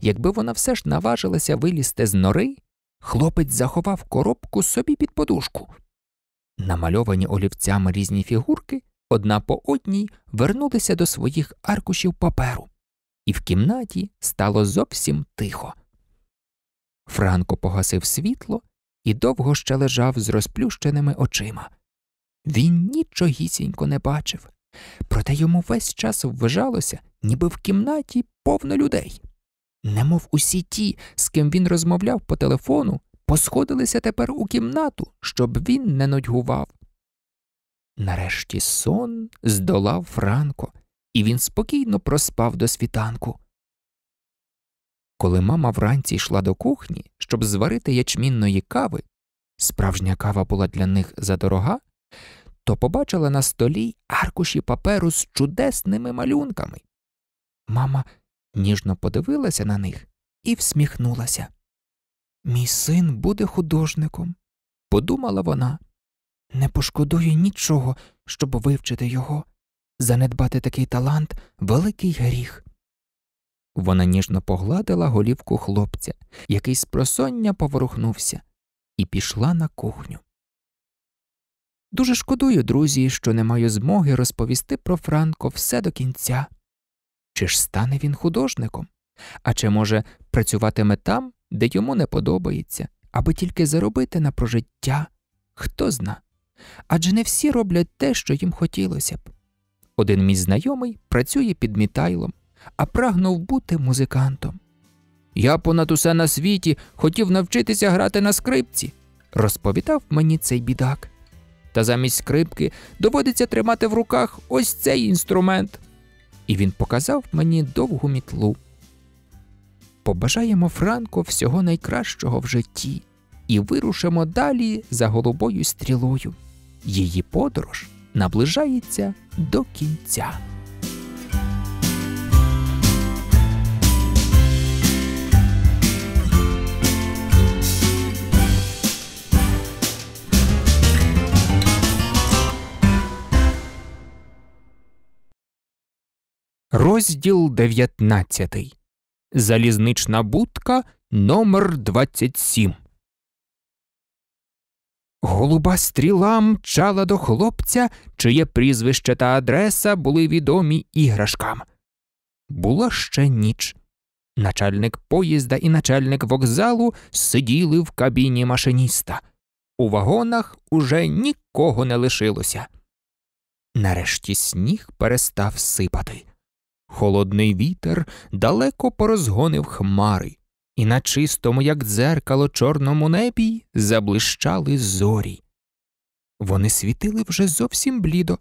якби вона все ж наважилася вилізти з нори, хлопець заховав коробку собі під подушку. Намальовані олівцями різні фігурки одна по одній вернулися до своїх аркушів паперу, і в кімнаті стало зовсім тихо. Франко погасив світло і довго ще лежав з розплющеними очима. Він нічогісінько не бачив, проте йому весь час вважалося, ніби в кімнаті повно людей. Немов усі ті, з ким він розмовляв по телефону, посходилися тепер у кімнату, щоб він не нудьгував. Нарешті сон здолав Франко, і він спокійно проспав до світанку. Коли мама вранці йшла до кухні, щоб зварити ячмінної кави, справжня кава була для них задорога, то побачила на столі аркуші паперу з чудесними малюнками. Мама ніжно подивилася на них і всміхнулася. Мій син буде художником, подумала вона не пошкодую нічого, щоб вивчити його. Занедбати такий талант великий гріх. Вона ніжно погладила голівку хлопця, який з просоння поворухнувся, і пішла на кухню. Дуже шкодую, друзі, що не маю змоги розповісти про Франко все до кінця. Чи ж стане він художником? А чи може працюватиме там, де йому не подобається, аби тільки заробити на прожиття? Хто зна? адже не всі роблять те, що їм хотілося б. Один мій знайомий працює під мітайлом, а прагнув бути музикантом. Я понад усе на світі хотів навчитися грати на скрипці, розповідав мені цей бідак. Та замість скрипки доводиться тримати в руках ось цей інструмент. І він показав мені довгу мітлу. Побажаємо Франко всього найкращого в житті і вирушимо далі за голубою стрілою її подорож наближається до кінця. Розділ 19. Залізнична будка номер 27 Голуба стріла мчала до хлопця, чиє прізвище та адреса були відомі іграшкам. Була ще ніч. Начальник поїзда і начальник вокзалу сиділи в кабіні машиніста. У вагонах уже нікого не лишилося. Нарешті сніг перестав сипати. Холодний вітер далеко порозгонив хмари і на чистому, як дзеркало, чорному небі заблищали зорі. Вони світили вже зовсім блідо.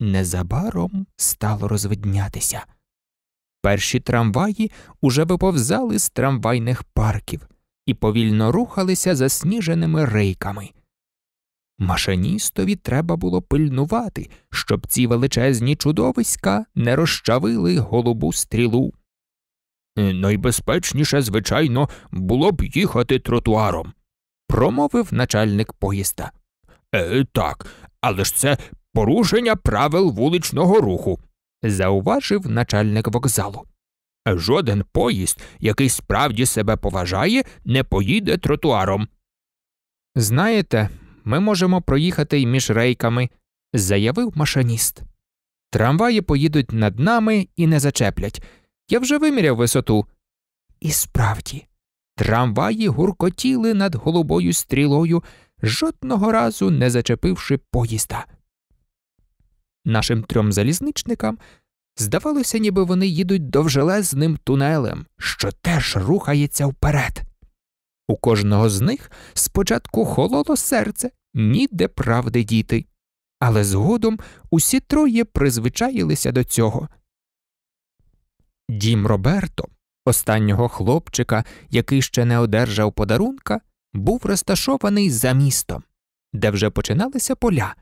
Незабаром стало розвиднятися. Перші трамваї уже виповзали з трамвайних парків і повільно рухалися засніженими рейками. Машиністові треба було пильнувати, щоб ці величезні чудовиська не розчавили голубу стрілу. Е, найбезпечніше, звичайно, було б їхати тротуаром, промовив начальник поїзда. «Е, Так, але ж це порушення правил вуличного руху, зауважив начальник вокзалу. Жоден поїзд, який справді себе поважає, не поїде тротуаром. Знаєте, ми можемо проїхати й між рейками, заявив машиніст. Трамваї поїдуть над нами і не зачеплять. Я вже виміряв висоту. І справді, трамваї гуркотіли над голубою стрілою, жодного разу не зачепивши поїзда. Нашим трьом залізничникам здавалося, ніби вони їдуть довжелезним тунелем, що теж рухається вперед. У кожного з них спочатку хололо серце, ніде правди діти, але згодом усі троє призвичаїлися до цього дім Роберто, останнього хлопчика, який ще не одержав подарунка, був розташований за містом, де вже починалися поля,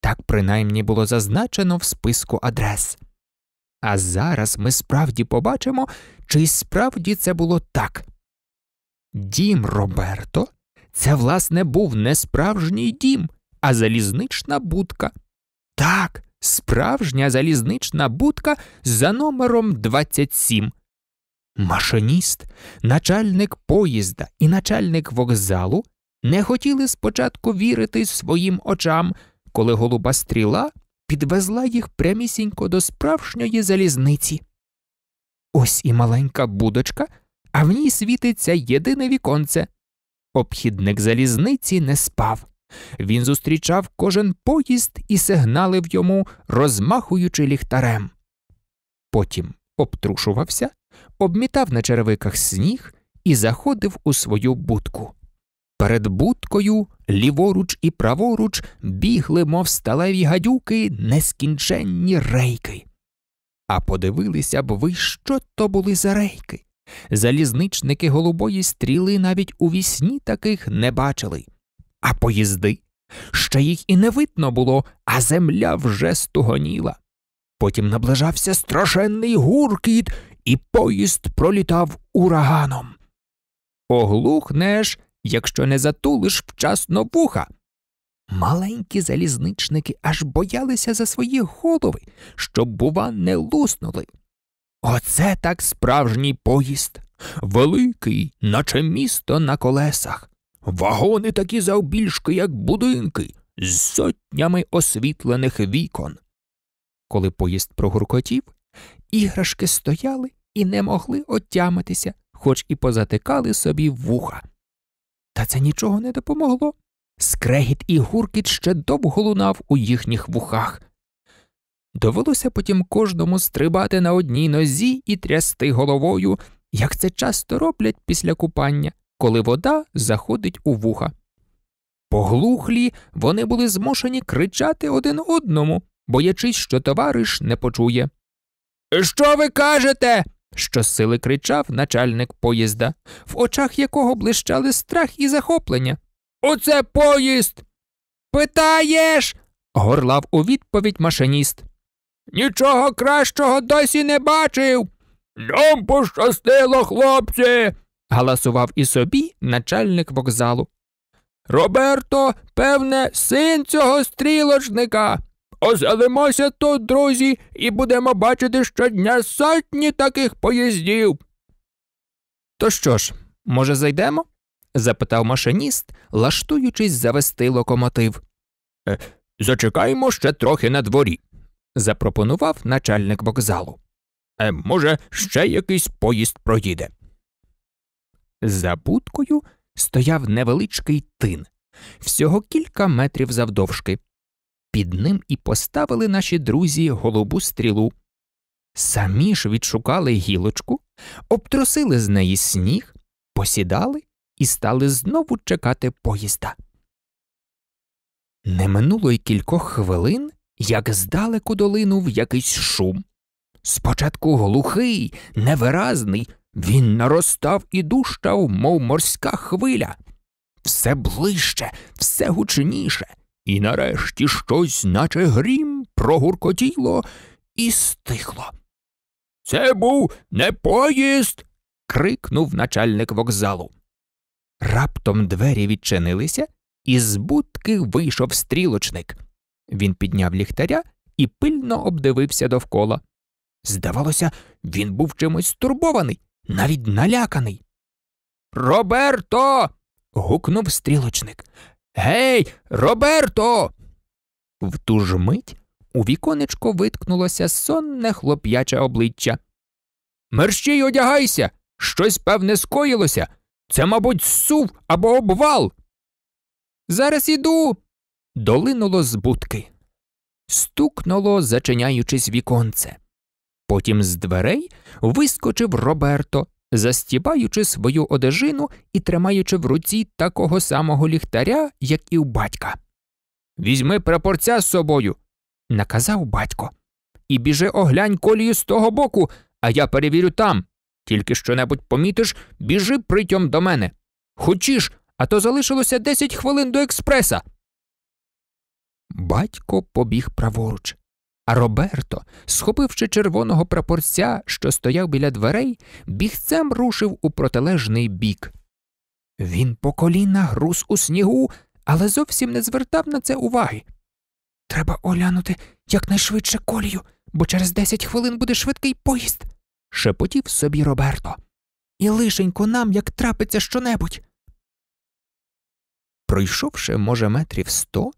так принаймні було зазначено в списку адрес. А зараз ми справді побачимо, чи справді це було так. Дім Роберто це, власне, був не справжній дім, а залізнична будка. Так, справжня залізнична будка за номером 27. Машиніст, начальник поїзда і начальник вокзалу не хотіли спочатку вірити своїм очам, коли голуба стріла підвезла їх прямісінько до справжньої залізниці. Ось і маленька будочка, а в ній світиться єдине віконце. Обхідник залізниці не спав. Він зустрічав кожен поїзд і сигналив йому, розмахуючи ліхтарем. Потім обтрушувався, обмітав на черевиках сніг і заходив у свою будку. Перед будкою ліворуч і праворуч бігли, мов сталеві гадюки, нескінченні рейки. А подивилися б ви, що то були за рейки. Залізничники голубої стріли навіть у вісні таких не бачили а поїзди. Ще їх і не видно було, а земля вже стугоніла. Потім наближався страшенний гуркіт, і поїзд пролітав ураганом. Оглухнеш, якщо не затулиш вчасно вуха. Маленькі залізничники аж боялися за свої голови, щоб, бува, не луснули. Оце так справжній поїзд, великий, наче місто на колесах вагони такі завбільшки, як будинки, з сотнями освітлених вікон. Коли поїзд прогуркотів, іграшки стояли і не могли отямитися, хоч і позатикали собі вуха. Та це нічого не допомогло. Скрегіт і гуркіт ще довго лунав у їхніх вухах. Довелося потім кожному стрибати на одній нозі і трясти головою, як це часто роблять після купання, коли вода заходить у вуха. Поглухлі вони були змушені кричати один одному, боячись, що товариш не почує. Що ви кажете? щосили кричав начальник поїзда, в очах якого блищали страх і захоплення. Оце поїзд. Питаєш? горлав у відповідь машиніст. Нічого кращого досі не бачив. Нам пощастило, хлопці галасував і собі начальник вокзалу. Роберто, певне, син цього стрілочника. Озелимося тут, друзі, і будемо бачити щодня сотні таких поїздів. То що ж, може, зайдемо? запитав машиніст, лаштуючись завести локомотив. Е, зачекаємо ще трохи на дворі, запропонував начальник вокзалу. Е, може, ще якийсь поїзд проїде. За будкою стояв невеличкий тин, всього кілька метрів завдовжки. Під ним і поставили наші друзі голубу стрілу. Самі ж відшукали гілочку, обтрусили з неї сніг, посідали і стали знову чекати поїзда. Не минуло й кількох хвилин, як здалеку долинув якийсь шум. Спочатку глухий, невиразний, він наростав і дужчав, мов морська хвиля, все ближче, все гучніше, і нарешті щось, наче грім, прогуркотіло і стихло. Це був не поїзд. крикнув начальник вокзалу. Раптом двері відчинилися, і з будки вийшов стрілочник. Він підняв ліхтаря і пильно обдивився довкола. Здавалося, він був чимось стурбований навіть наляканий. Роберто. гукнув стрілочник. Гей, Роберто. В ту ж мить у віконечко виткнулося сонне хлоп'яче обличчя. Мерщій одягайся, щось певне скоїлося. Це, мабуть, сув або обвал. Зараз іду. долинуло з будки. Стукнуло, зачиняючись віконце. Потім з дверей вискочив Роберто, застібаючи свою одежину і тримаючи в руці такого самого ліхтаря, як і у батька. Візьми прапорця з собою, наказав батько. І біжи оглянь колію з того боку, а я перевірю там. Тільки що небудь помітиш, біжи притьом до мене. Хочеш, а то залишилося десять хвилин до експреса. Батько побіг праворуч. А Роберто, схопивши червоного прапорця, що стояв біля дверей, бігцем рушив у протилежний бік. Він по коліна груз у снігу, але зовсім не звертав на це уваги. Треба оглянути якнайшвидше колію, бо через десять хвилин буде швидкий поїзд, шепотів собі Роберто. І лишенько нам, як трапиться щонебудь. Пройшовши, може, метрів сто,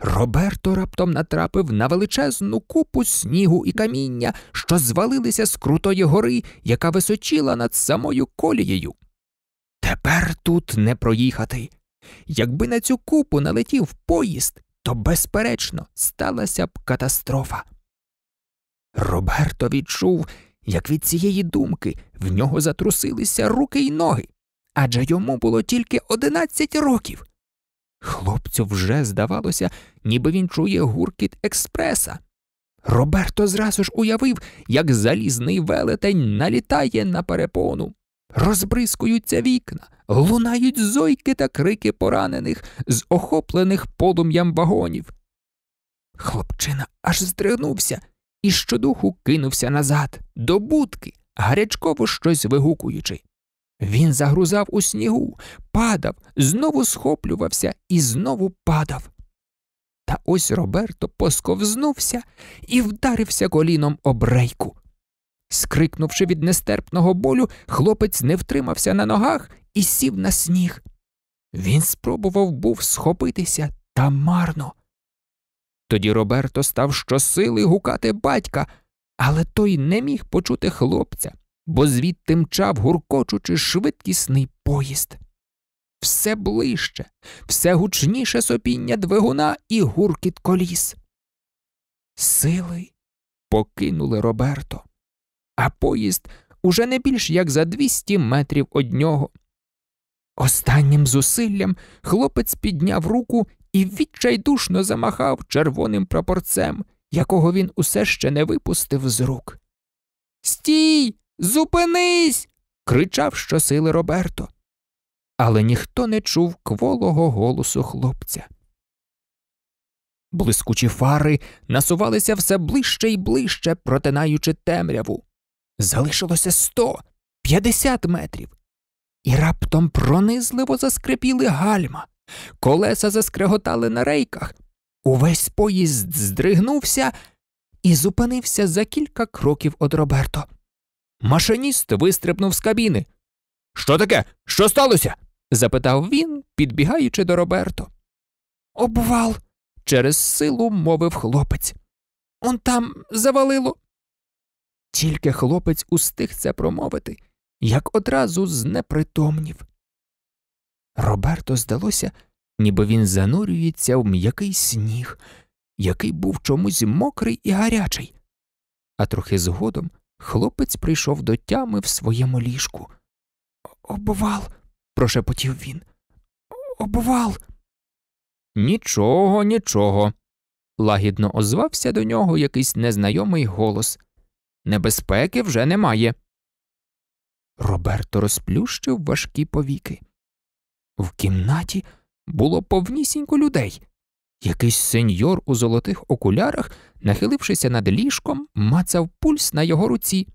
Роберто раптом натрапив на величезну купу снігу і каміння, що звалилися з крутої гори, яка височила над самою колією. Тепер тут не проїхати. Якби на цю купу налетів поїзд, то, безперечно, сталася б катастрофа. Роберто відчув, як від цієї думки в нього затрусилися руки й ноги, адже йому було тільки одинадцять років. Хлопцю вже здавалося, ніби він чує гуркіт експреса. Роберто зразу ж уявив, як залізний велетень налітає на перепону. Розбризкуються вікна, лунають зойки та крики поранених з охоплених полум'ям вагонів. Хлопчина аж здригнувся і щодуху кинувся назад, до будки, гарячково щось вигукуючи. Він загрузав у снігу, падав, знову схоплювався і знову падав. Та ось Роберто посковзнувся і вдарився коліном об рейку. Скрикнувши від нестерпного болю, хлопець не втримався на ногах і сів на сніг. Він спробував був схопитися та марно. Тоді Роберто став щосили гукати батька, але той не міг почути хлопця, бо звідти мчав, гуркочучи швидкісний поїзд. Все ближче, все гучніше сопіння двигуна і гуркіт коліс. Сили покинули Роберто, а поїзд уже не більш як за 200 метрів од нього. Останнім зусиллям хлопець підняв руку і відчайдушно замахав червоним прапорцем, якого він усе ще не випустив з рук. Стій. Зупинись. кричав щосили Роберто. Але ніхто не чув кволого голосу хлопця. Блискучі фари насувалися все ближче і ближче, протинаючи темряву. Залишилося сто, п'ятдесят метрів, і раптом пронизливо заскрипіли гальма, колеса заскреготали на рейках, увесь поїзд здригнувся і зупинився за кілька кроків од Роберто. Машиніст вистрибнув з кабіни. Що таке? Що сталося? запитав він, підбігаючи до Роберто. Обвал, через силу мовив хлопець. Он там завалило. Тільки хлопець устиг це промовити, як одразу знепритомнів. Роберто здалося, ніби він занурюється в м'який сніг, який був чомусь мокрий і гарячий, а трохи згодом Хлопець прийшов до тями в своєму ліжку. Обувал, прошепотів він. Обувал. Нічого, нічого. Лагідно озвався до нього якийсь незнайомий голос. Небезпеки вже немає. Роберто розплющив важкі повіки. В кімнаті було повнісінько людей. Якийсь сеньор у золотих окулярах, нахилившися над ліжком, мацав пульс на його руці.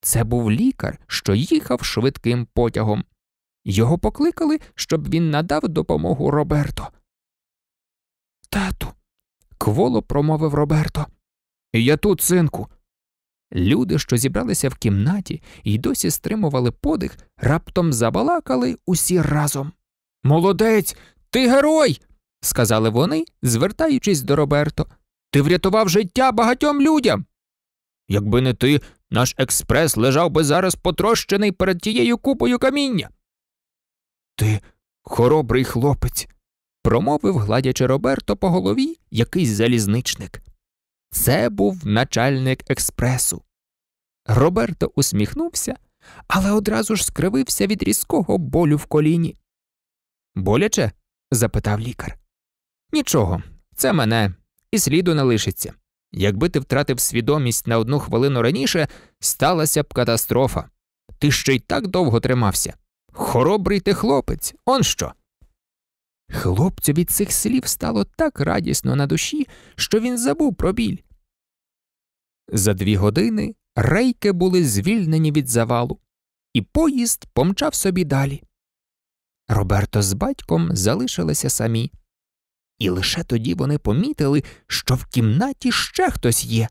Це був лікар, що їхав швидким потягом. Його покликали, щоб він надав допомогу Роберто. Тату, кволо промовив Роберто. Я тут, синку. Люди, що зібралися в кімнаті і досі стримували подих, раптом забалакали усі разом. Молодець, ти герой сказали вони, звертаючись до Роберто. Ти врятував життя багатьом людям. Якби не ти, наш експрес лежав би зараз потрощений перед тією купою каміння. Ти хоробрий хлопець, промовив, гладячи Роберто по голові якийсь залізничник. Це був начальник експресу. Роберто усміхнувся, але одразу ж скривився від різкого болю в коліні. Боляче? запитав лікар. Нічого, це мене, і сліду не лишиться. Якби ти втратив свідомість на одну хвилину раніше, сталася б катастрофа. Ти ще й так довго тримався. Хоробрий ти хлопець, он що. Хлопцю від цих слів стало так радісно на душі, що він забув про біль. За дві години рейки були звільнені від завалу, і поїзд помчав собі далі. Роберто з батьком залишилися самі і лише тоді вони помітили, що в кімнаті ще хтось є.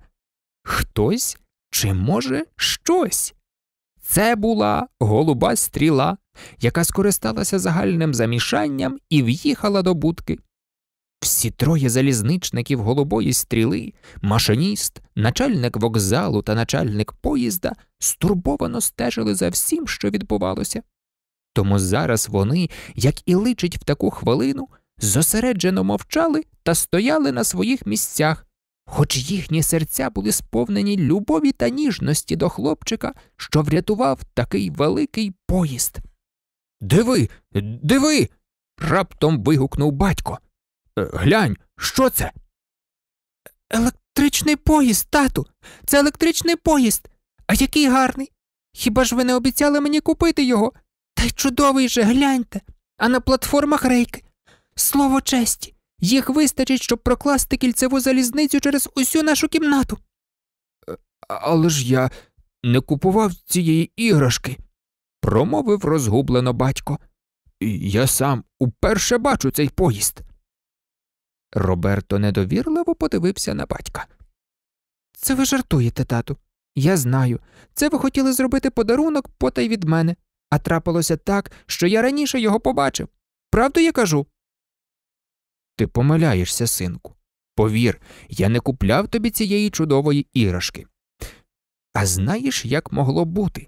Хтось чи, може, щось. Це була голуба стріла, яка скористалася загальним замішанням і в'їхала до будки. Всі троє залізничників голубої стріли, машиніст, начальник вокзалу та начальник поїзда стурбовано стежили за всім, що відбувалося. Тому зараз вони, як і личить в таку хвилину, зосереджено мовчали та стояли на своїх місцях, хоч їхні серця були сповнені любові та ніжності до хлопчика, що врятував такий великий поїзд. Диви, диви. раптом вигукнув батько. «Е, глянь, що це? Електричний поїзд, тату, це електричний поїзд. А який гарний. Хіба ж ви не обіцяли мені купити його? Та й чудовий же, гляньте, а на платформах рейки, Слово честі. Їх вистачить, щоб прокласти кільцеву залізницю через усю нашу кімнату. Е, але ж я не купував цієї іграшки, промовив розгублено батько. Я сам уперше бачу цей поїзд. Роберто недовірливо подивився на батька. Це ви жартуєте, тату. Я знаю. Це ви хотіли зробити подарунок потай від мене, а трапилося так, що я раніше його побачив. Правду я кажу? Ти помиляєшся, синку. Повір, я не купляв тобі цієї чудової іграшки. А знаєш, як могло бути?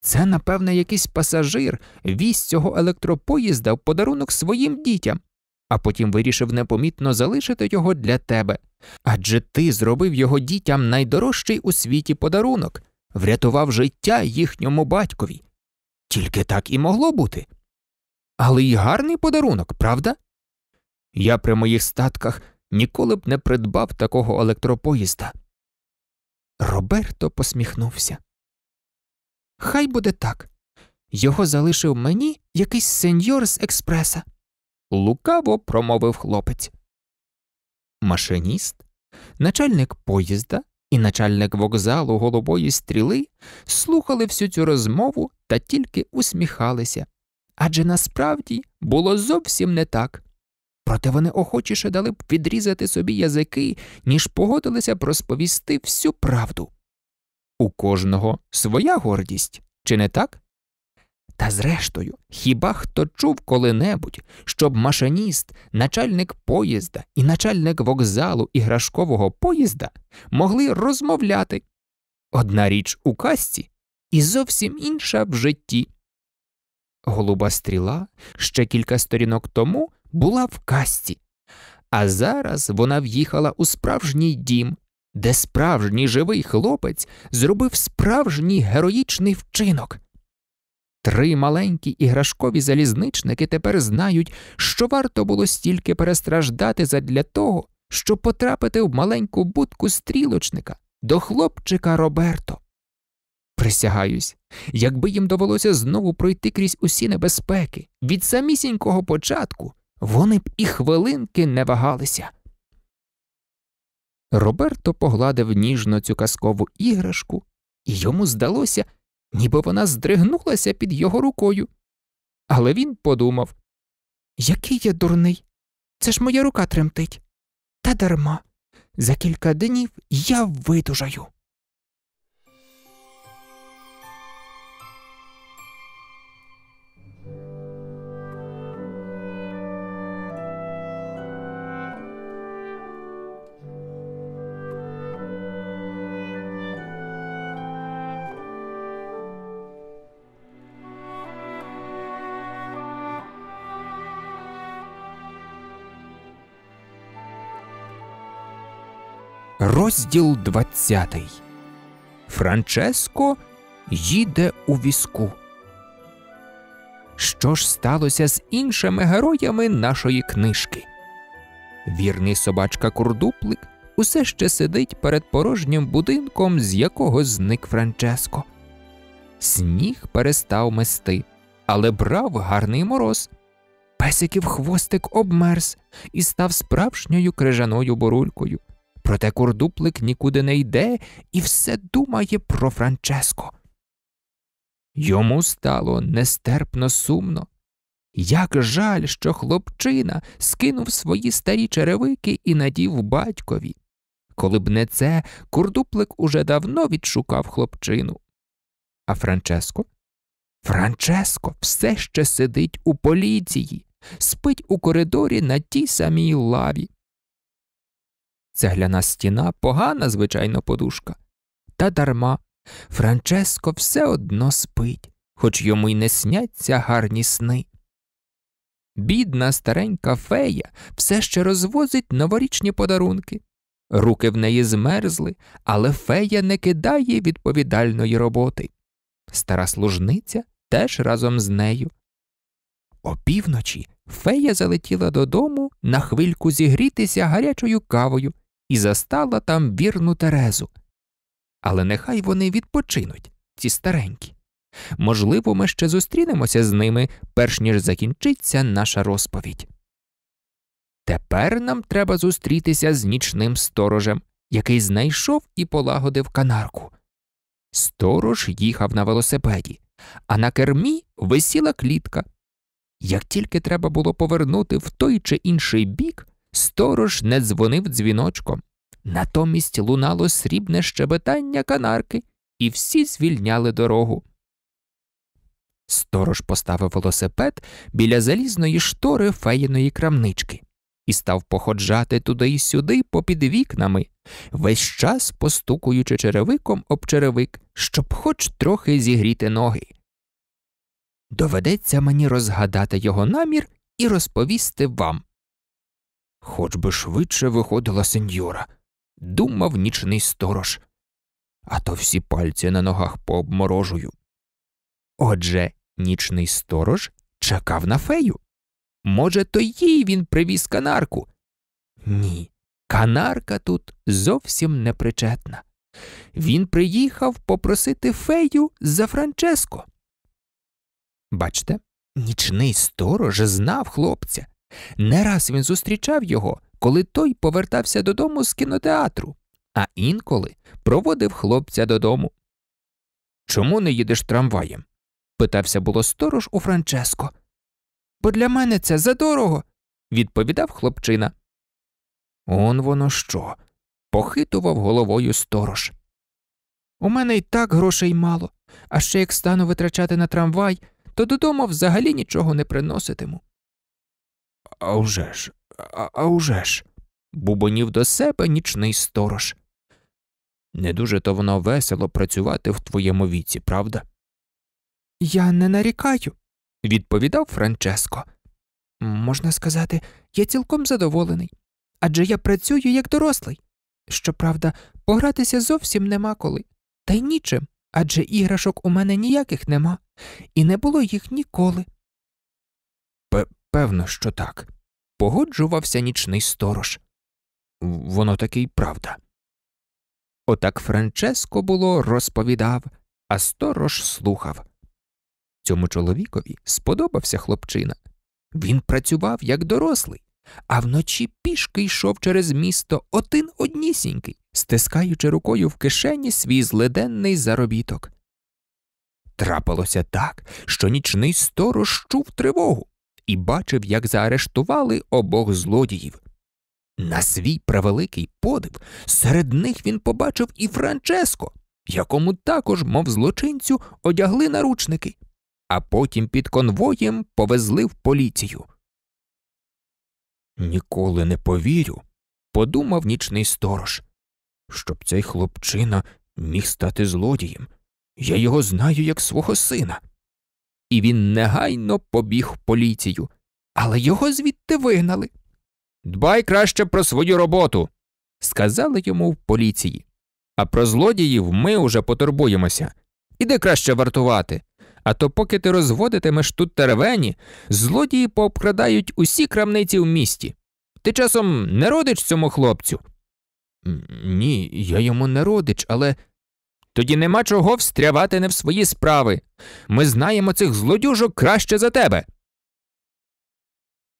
Це, напевне, якийсь пасажир віз цього електропоїзда в подарунок своїм дітям, а потім вирішив непомітно залишити його для тебе. Адже ти зробив його дітям найдорожчий у світі подарунок, врятував життя їхньому батькові. Тільки так і могло бути. Але й гарний подарунок, правда? Я при моїх статках ніколи б не придбав такого електропоїзда. Роберто посміхнувся. Хай буде так. Його залишив мені якийсь сеньор з експреса. Лукаво промовив хлопець. Машиніст, начальник поїзда і начальник вокзалу голубої стріли слухали всю цю розмову та тільки усміхалися. Адже насправді було зовсім не так проте вони охочіше дали б відрізати собі язики, ніж погодилися б розповісти всю правду. У кожного своя гордість, чи не так? Та зрештою, хіба хто чув коли-небудь, щоб машиніст, начальник поїзда і начальник вокзалу іграшкового поїзда могли розмовляти? Одна річ у казці і зовсім інша в житті. Голуба стріла ще кілька сторінок тому була в касті. А зараз вона в'їхала у справжній дім, де справжній живий хлопець зробив справжній героїчний вчинок. Три маленькі іграшкові залізничники тепер знають, що варто було стільки перестраждати задля того, щоб потрапити в маленьку будку стрілочника до хлопчика Роберто. Присягаюсь, якби їм довелося знову пройти крізь усі небезпеки від самісінького початку, вони б і хвилинки не вагалися. Роберто погладив ніжно цю казкову іграшку, і йому здалося, ніби вона здригнулася під його рукою. Але він подумав який я дурний, це ж моя рука тремтить. Та дарма. За кілька днів я видужаю. Розділ 20 Франческо їде у візку. Що ж сталося з іншими героями нашої книжки? Вірний собачка Курдуплик усе ще сидить перед порожнім будинком, з якого зник Франческо. Сніг перестав мести, але брав гарний мороз. Песиків хвостик обмерз і став справжньою крижаною борулькою. Проте курдуплик нікуди не йде і все думає про Франческо. Йому стало нестерпно сумно. Як жаль, що хлопчина скинув свої старі черевики і надів батькові. Коли б не це, курдуплик уже давно відшукав хлопчину. А Франческо? Франческо все ще сидить у поліції, спить у коридорі на тій самій лаві. Цегляна стіна погана, звичайно, подушка. Та дарма Франческо все одно спить, хоч йому й не сняться гарні сни. Бідна старенька фея все ще розвозить новорічні подарунки. Руки в неї змерзли, але фея не кидає відповідальної роботи. Стара служниця теж разом з нею. Опівночі фея залетіла додому на хвильку зігрітися гарячою кавою і застала там вірну Терезу. Але нехай вони відпочинуть, ці старенькі. Можливо, ми ще зустрінемося з ними, перш ніж закінчиться наша розповідь. Тепер нам треба зустрітися з нічним сторожем, який знайшов і полагодив канарку. Сторож їхав на велосипеді, а на кермі висіла клітка, як тільки треба було повернути в той чи інший бік, сторож не дзвонив дзвіночком. Натомість лунало срібне щебетання канарки, і всі звільняли дорогу. Сторож поставив велосипед біля залізної штори феєної крамнички і став походжати туди й сюди попід вікнами, весь час постукуючи черевиком об черевик, щоб хоч трохи зігріти ноги. Доведеться мені розгадати його намір і розповісти вам. Хоч би швидше виходила сеньора, думав нічний сторож, а то всі пальці на ногах пообморожую. Отже, нічний сторож чекав на фею. Може, то їй він привіз канарку? Ні, канарка тут зовсім непричетна. Він приїхав попросити фею за Франческо. Бачте, нічний сторож знав хлопця. Не раз він зустрічав його, коли той повертався додому з кінотеатру, а інколи проводив хлопця додому. Чому не їдеш трамваєм? питався було сторож у Франческо. Бо для мене це задорого, відповідав хлопчина. Он воно що? похитував головою сторож. У мене й так грошей мало, а ще як стану витрачати на трамвай, то додому взагалі нічого не приноситиму. «А уже ж, а, а уже ж!» – бубонів до себе нічний сторож. Не дуже то воно весело працювати в твоєму віці, правда? Я не нарікаю, відповідав Франческо. Можна сказати, я цілком задоволений. Адже я працюю як дорослий. Щоправда, погратися зовсім нема коли, та й нічим адже іграшок у мене ніяких нема, і не було їх ніколи. П Певно, що так, погоджувався нічний сторож. Воно таки й правда. Отак Франческо було розповідав, а сторож слухав. Цьому чоловікові сподобався хлопчина. Він працював як дорослий, а вночі пішки йшов через місто один однісінький стискаючи рукою в кишені свій злиденний заробіток. Трапилося так, що нічний сторож чув тривогу і бачив, як заарештували обох злодіїв. На свій превеликий подив серед них він побачив і Франческо, якому також, мов злочинцю, одягли наручники, а потім під конвоєм повезли в поліцію. Ніколи не повірю, подумав нічний сторож щоб цей хлопчина міг стати злодієм. Я його знаю як свого сина. І він негайно побіг в поліцію, але його звідти вигнали. Дбай краще про свою роботу, сказали йому в поліції. А про злодіїв ми уже потурбуємося. Іди краще вартувати. А то, поки ти розводитимеш тут теревені, злодії пообкрадають усі крамниці в місті. Ти часом не родич цьому хлопцю. Ні, я йому не родич, але. Тоді нема чого встрявати не в свої справи. Ми знаємо цих злодюжок краще за тебе.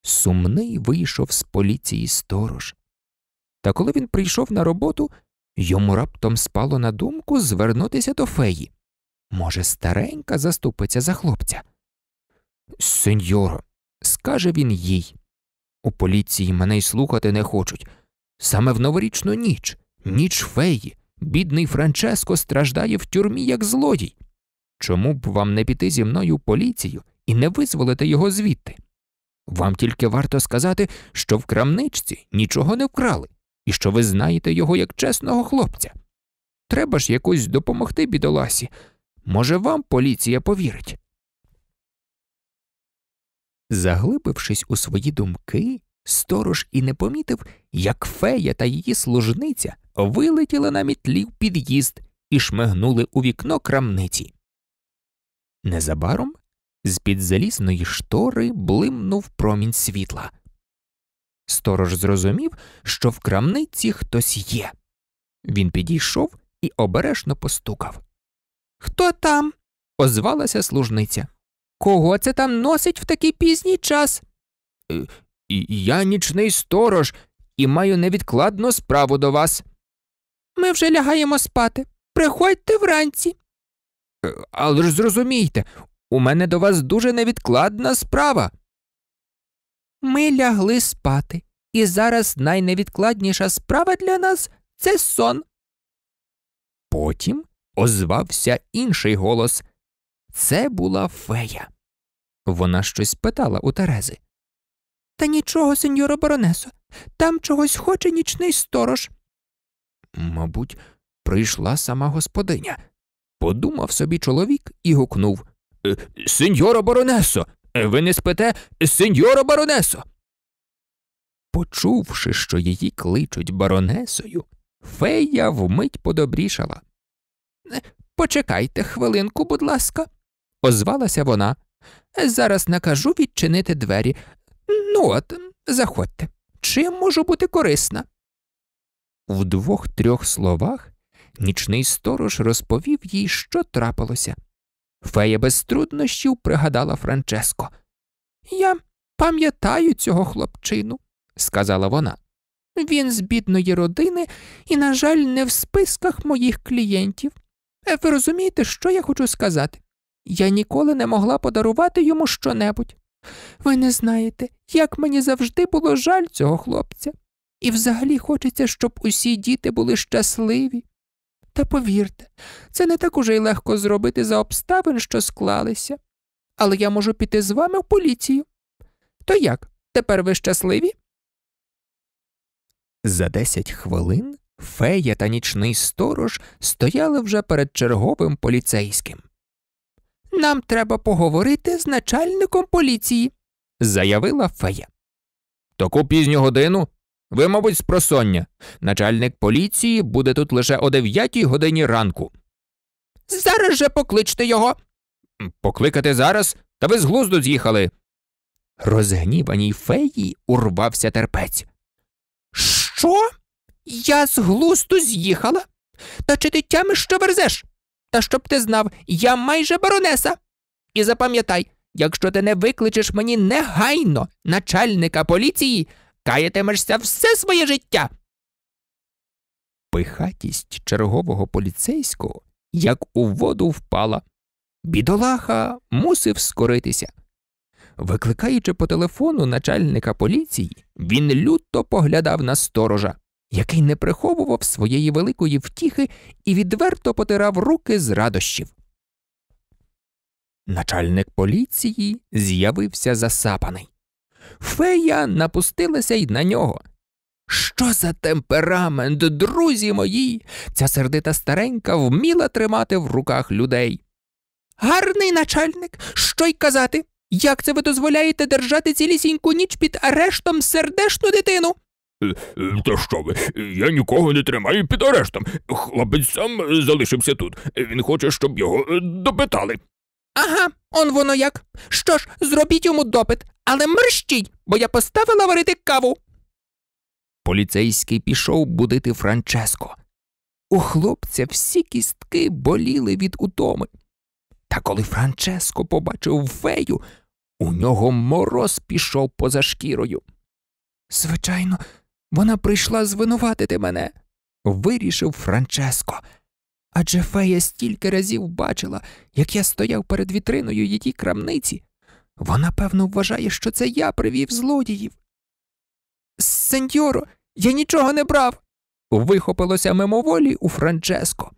Сумний вийшов з поліції сторож. Та коли він прийшов на роботу, йому раптом спало на думку звернутися до феї. Може, старенька заступиться за хлопця. Сеньоро, скаже він їй. У поліції мене й слухати не хочуть. Саме в новорічну ніч, ніч феї, бідний Франческо страждає в тюрмі як злодій. Чому б вам не піти зі мною в поліцію і не визволити його звідти? Вам тільки варто сказати, що в крамничці нічого не вкрали і що ви знаєте його як чесного хлопця. Треба ж якось допомогти бідоласі. Може, вам поліція повірить. Заглибившись у свої думки, Сторож і не помітив, як фея та її служниця вилетіли на мітлів під'їзд і шмигнули у вікно крамниці. Незабаром з під залізної штори блимнув промінь світла. Сторож зрозумів, що в крамниці хтось є. Він підійшов і обережно постукав. Хто там? озвалася служниця. Кого це там носить в такий пізній час? «Е, я нічний сторож і маю невідкладну справу до вас. Ми вже лягаємо спати. Приходьте вранці. Е, але ж зрозумійте, у мене до вас дуже невідкладна справа. Ми лягли спати, і зараз найневідкладніша справа для нас це сон. Потім озвався інший голос. Це була фея. Вона щось питала у Терези. Та нічого, сеньоро Баронесо, там чогось хоче нічний сторож. Мабуть, прийшла сама господиня. Подумав собі чоловік і гукнув «Е, Сеньоро Баронесо, е, ви не спите, сеньоро Баронесо. Почувши, що її кличуть баронесою, фея вмить подобрішала. «Е, почекайте хвилинку, будь ласка, озвалася вона. Зараз накажу відчинити двері, Ну от, заходьте. Чим можу бути корисна? У двох-трьох словах нічний сторож розповів їй, що трапилося. Фея без труднощів пригадала Франческо. Я пам'ятаю цього хлопчину, сказала вона. Він з бідної родини і, на жаль, не в списках моїх клієнтів. Е, ви розумієте, що я хочу сказати? Я ніколи не могла подарувати йому щонебудь. Ви не знаєте, як мені завжди було жаль цього хлопця. І взагалі хочеться, щоб усі діти були щасливі. Та повірте, це не так уже й легко зробити за обставин, що склалися. Але я можу піти з вами в поліцію. То як? Тепер ви щасливі? За десять хвилин фея та нічний сторож стояли вже перед черговим поліцейським. Нам треба поговорити з начальником поліції, заявила фея. Таку пізню годину? Ви, мабуть, спросоння. Начальник поліції буде тут лише о дев'ятій годині ранку. Зараз же покличте його. Покликати зараз, та ви з глузду з'їхали. Розгніваній феї урвався терпець. Що? Я з глузду з'їхала? Та чи ти тямиш, що верзеш? Та щоб ти знав, я майже баронеса. І запам'ятай, якщо ти не викличеш мені негайно начальника поліції, каятимешся все своє життя. Пихатість чергового поліцейського як у воду впала. Бідолаха мусив скоритися. Викликаючи по телефону начальника поліції, він люто поглядав на сторожа який не приховував своєї великої втіхи і відверто потирав руки з радощів. Начальник поліції з'явився засапаний. Фея напустилася й на нього. Що за темперамент, друзі мої? Ця сердита старенька вміла тримати в руках людей. Гарний начальник, що й казати? Як це ви дозволяєте держати цілісіньку ніч під арештом сердешну дитину? Е, та що ви? Я нікого не тримаю під арештом. Хлопець сам залишився тут. Він хоче, щоб його е, допитали. Ага, он воно як. Що ж, зробіть йому допит, але мерщій, бо я поставила варити каву. Поліцейський пішов будити Франческо. У хлопця всі кістки боліли від утоми. Та коли Франческо побачив фею, у нього мороз пішов поза шкірою. Звичайно, вона прийшла звинуватити мене, вирішив Франческо. Адже фея стільки разів бачила, як я стояв перед вітриною її крамниці. Вона, певно, вважає, що це я привів злодіїв. Сеньоро, я нічого не брав. вихопилося мимоволі у Франческо.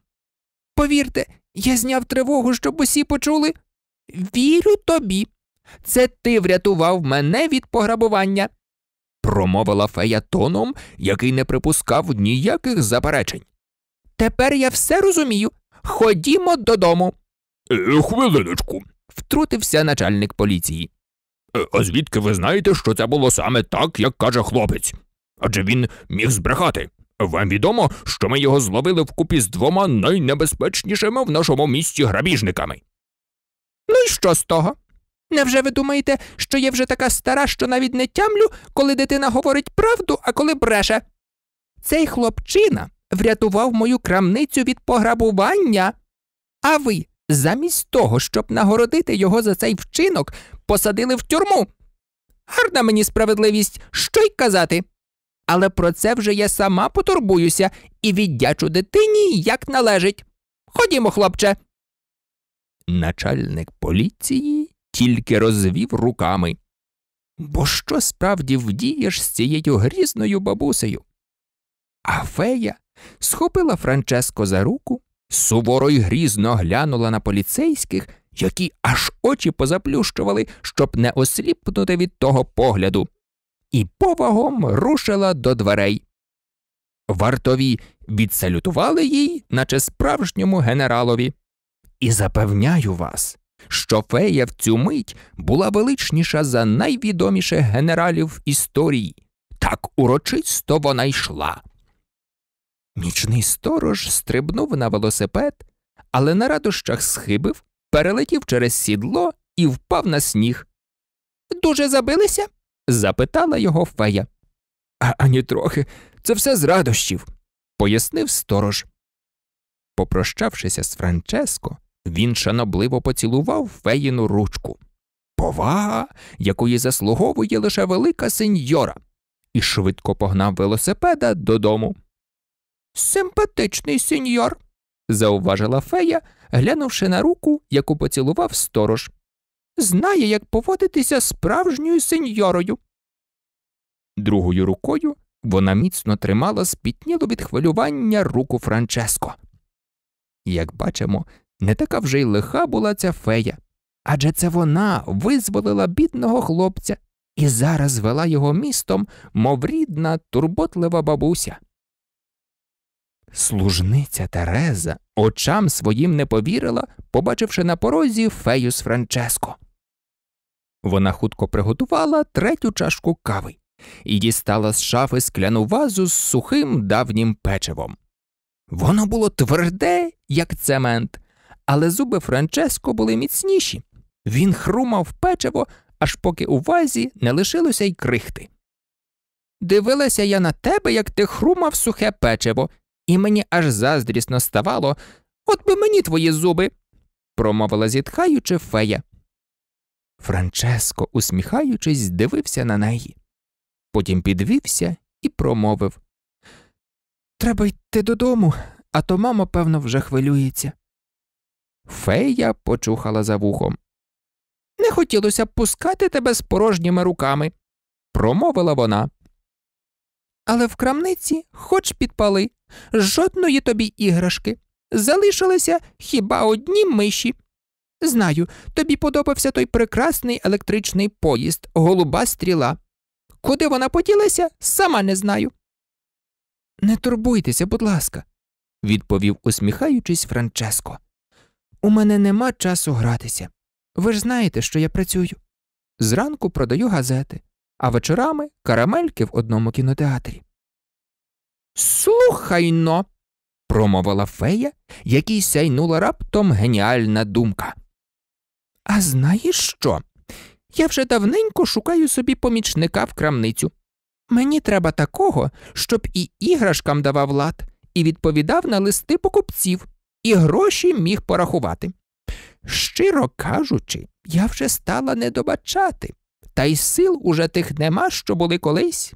Повірте, я зняв тривогу, щоб усі почули. Вірю тобі. Це ти врятував мене від пограбування промовила фея тоном, який не припускав ніяких заперечень. Тепер я все розумію. Ходімо додому. Е, хвилиночку, втрутився начальник поліції. Е, а звідки ви знаєте, що це було саме так, як каже хлопець? Адже він міг збрехати. Вам відомо, що ми його зловили вкупі з двома найнебезпечнішими в нашому місті грабіжниками. Ну і що з того? Невже ви думаєте, що я вже така стара, що навіть не тямлю, коли дитина говорить правду, а коли бреше? Цей хлопчина врятував мою крамницю від пограбування, а ви, замість того, щоб нагородити його за цей вчинок, посадили в тюрму. Гарна мені справедливість, що й казати. Але про це вже я сама потурбуюся і віддячу дитині, як належить. Ходімо, хлопче. Начальник поліції тільки розвів руками. Бо що справді вдієш з цією грізною бабусею? А фея схопила Франческо за руку, суворо й грізно глянула на поліцейських, які аж очі позаплющували, щоб не осліпнути від того погляду, і повагом рушила до дверей. Вартові відсалютували їй, наче справжньому генералові. І запевняю вас, що фея в цю мить була величніша за найвідоміших генералів історії. Так урочисто вона йшла. Нічний сторож стрибнув на велосипед, але на радощах схибив, перелетів через сідло і впав на сніг. Дуже забилися? запитала його фея. «А ані трохи, це все з радощів, пояснив сторож. Попрощавшися з Франческо, він шанобливо поцілував феїну ручку. Повага, якої заслуговує лише велика сеньора, і швидко погнав велосипеда додому. Симпатичний сеньор, зауважила фея, глянувши на руку, яку поцілував сторож. Знає, як поводитися справжньою сеньорою. Другою рукою вона міцно тримала спітніло від хвилювання руку Франческо. Як бачимо, не така вже й лиха була ця фея. Адже це вона визволила бідного хлопця і зараз вела його містом, мов рідна, турботлива бабуся. Служниця Тереза очам своїм не повірила, побачивши на порозі фею з Франческо. Вона хутко приготувала третю чашку кави і дістала з шафи скляну вазу з сухим давнім печивом. Воно було тверде, як цемент, але зуби Франческо були міцніші. Він хрумав печиво, аж поки у вазі не лишилося й крихти. Дивилася я на тебе, як ти хрумав сухе печиво, і мені аж заздрісно ставало, от би мені твої зуби, промовила зітхаючи фея. Франческо, усміхаючись, дивився на неї. Потім підвівся і промовив Треба йти додому, а то мама, певно, вже хвилюється. Фея почухала за вухом. Не хотілося б пускати тебе з порожніми руками, промовила вона. Але в крамниці хоч підпали, жодної тобі іграшки. Залишилися хіба одні миші. Знаю, тобі подобався той прекрасний електричний поїзд, голуба стріла. Куди вона поділася, сама не знаю. Не турбуйтеся, будь ласка, відповів усміхаючись Франческо. У мене нема часу гратися. Ви ж знаєте, що я працюю. Зранку продаю газети, а вечорами карамельки в одному кінотеатрі. Слухайно. промовила фея, якій сяйнула раптом геніальна думка. А знаєш що? Я вже давненько шукаю собі помічника в крамницю. Мені треба такого, щоб і іграшкам давав лад, і відповідав на листи покупців, і гроші міг порахувати. Щиро кажучи, я вже стала недобачати, та й сил уже тих нема, що були колись.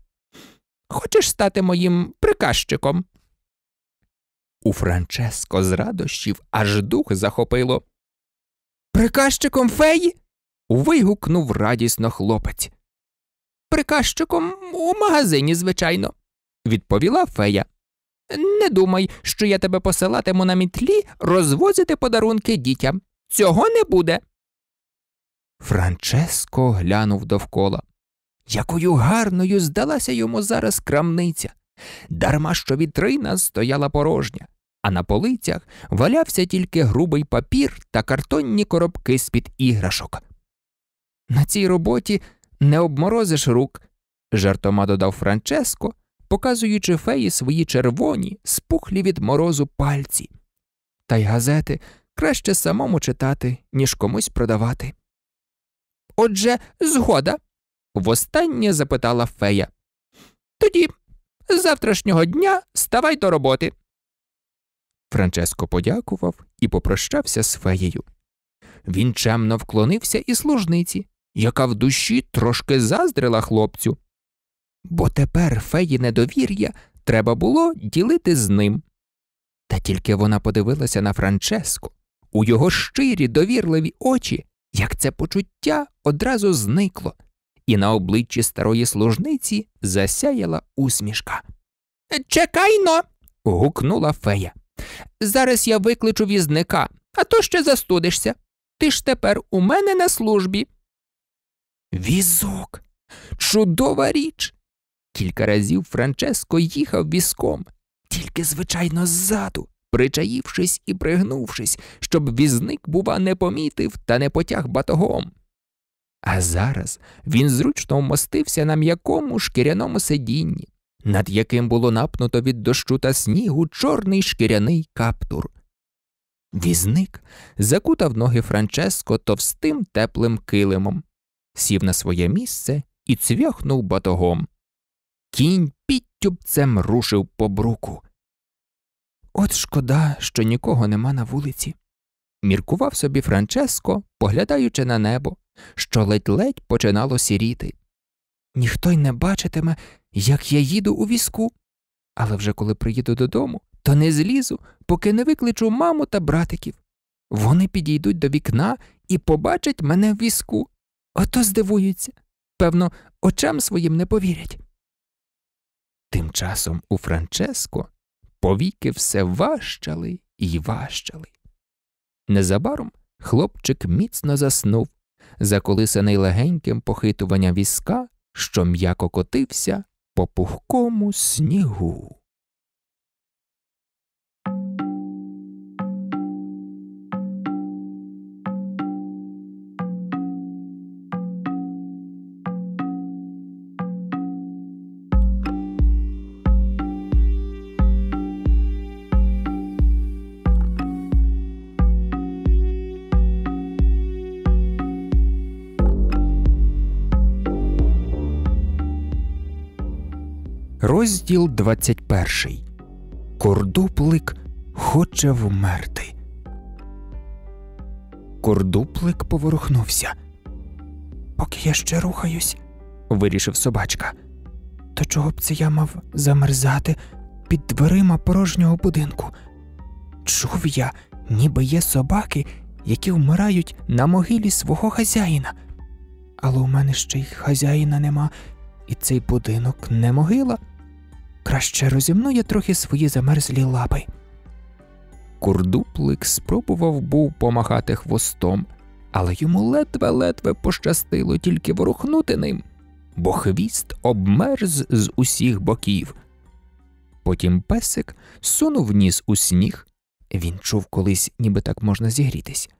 Хочеш стати моїм приказчиком? У Франческо з радощів аж дух захопило. Приказчиком феї? вигукнув радісно хлопець. Приказчиком у магазині, звичайно, відповіла фея. Не думай, що я тебе посилатиму на мітлі розвозити подарунки дітям. Цього не буде. Франческо глянув довкола. Якою гарною здалася йому зараз крамниця. Дарма що вітрина стояла порожня, а на полицях валявся тільки грубий папір та картонні коробки з під іграшок. На цій роботі не обморозиш рук, жартома додав Франческо показуючи феї свої червоні, спухлі від морозу пальці. Та й газети краще самому читати, ніж комусь продавати. Отже, згода? востаннє запитала фея. Тоді, з завтрашнього дня, ставай до роботи. Франческо подякував і попрощався з феєю. Він чемно вклонився і служниці, яка в душі трошки заздрила хлопцю бо тепер феї недовір'я треба було ділити з ним. Та тільки вона подивилася на Франческо, у його щирі довірливі очі, як це почуття одразу зникло, і на обличчі старої служниці засяяла усмішка. Чекайно. гукнула фея. Зараз я викличу візника, а то ще застудишся. Ти ж тепер у мене на службі. Візок. Чудова річ. Кілька разів Франческо їхав візком, тільки, звичайно, ззаду, причаївшись і пригнувшись, щоб візник, бува, не помітив та не потяг батогом. А зараз він зручно вмостився на м'якому шкіряному сидінні, над яким було напнуто від дощу та снігу чорний шкіряний каптур. Візник закутав ноги Франческо товстим теплим килимом, сів на своє місце і цвяхнув батогом кінь підтюбцем рушив по бруку. От шкода, що нікого нема на вулиці, міркував собі Франческо, поглядаючи на небо, що ледь-ледь починало сіріти. Ніхто й не бачитиме, як я їду у візку, але вже коли приїду додому, то не злізу, поки не викличу маму та братиків. Вони підійдуть до вікна і побачать мене в візку. Ото здивуються. Певно, очам своїм не повірять. Тим часом у Франческо повіки все важчали і важчали. Незабаром хлопчик міцно заснув, заколисаний легеньким похитуванням візка, що м'яко котився по пухкому снігу. Розділ 21. Кордуплик хоче вмерти. Кордуплик поворухнувся. Поки я ще рухаюсь, вирішив собачка. То чого б це я мав замерзати під дверима порожнього будинку? Чув я, ніби є собаки, які вмирають на могилі свого хазяїна. Але у мене ще й хазяїна нема, і цей будинок не могила. Краще розімнує трохи свої замерзлі лапи. Курдуплик спробував був помахати хвостом, але йому ледве-ледве пощастило тільки ворухнути ним, бо хвіст обмерз з усіх боків. Потім песик сунув ніс у сніг, він чув колись, ніби так можна зігрітись,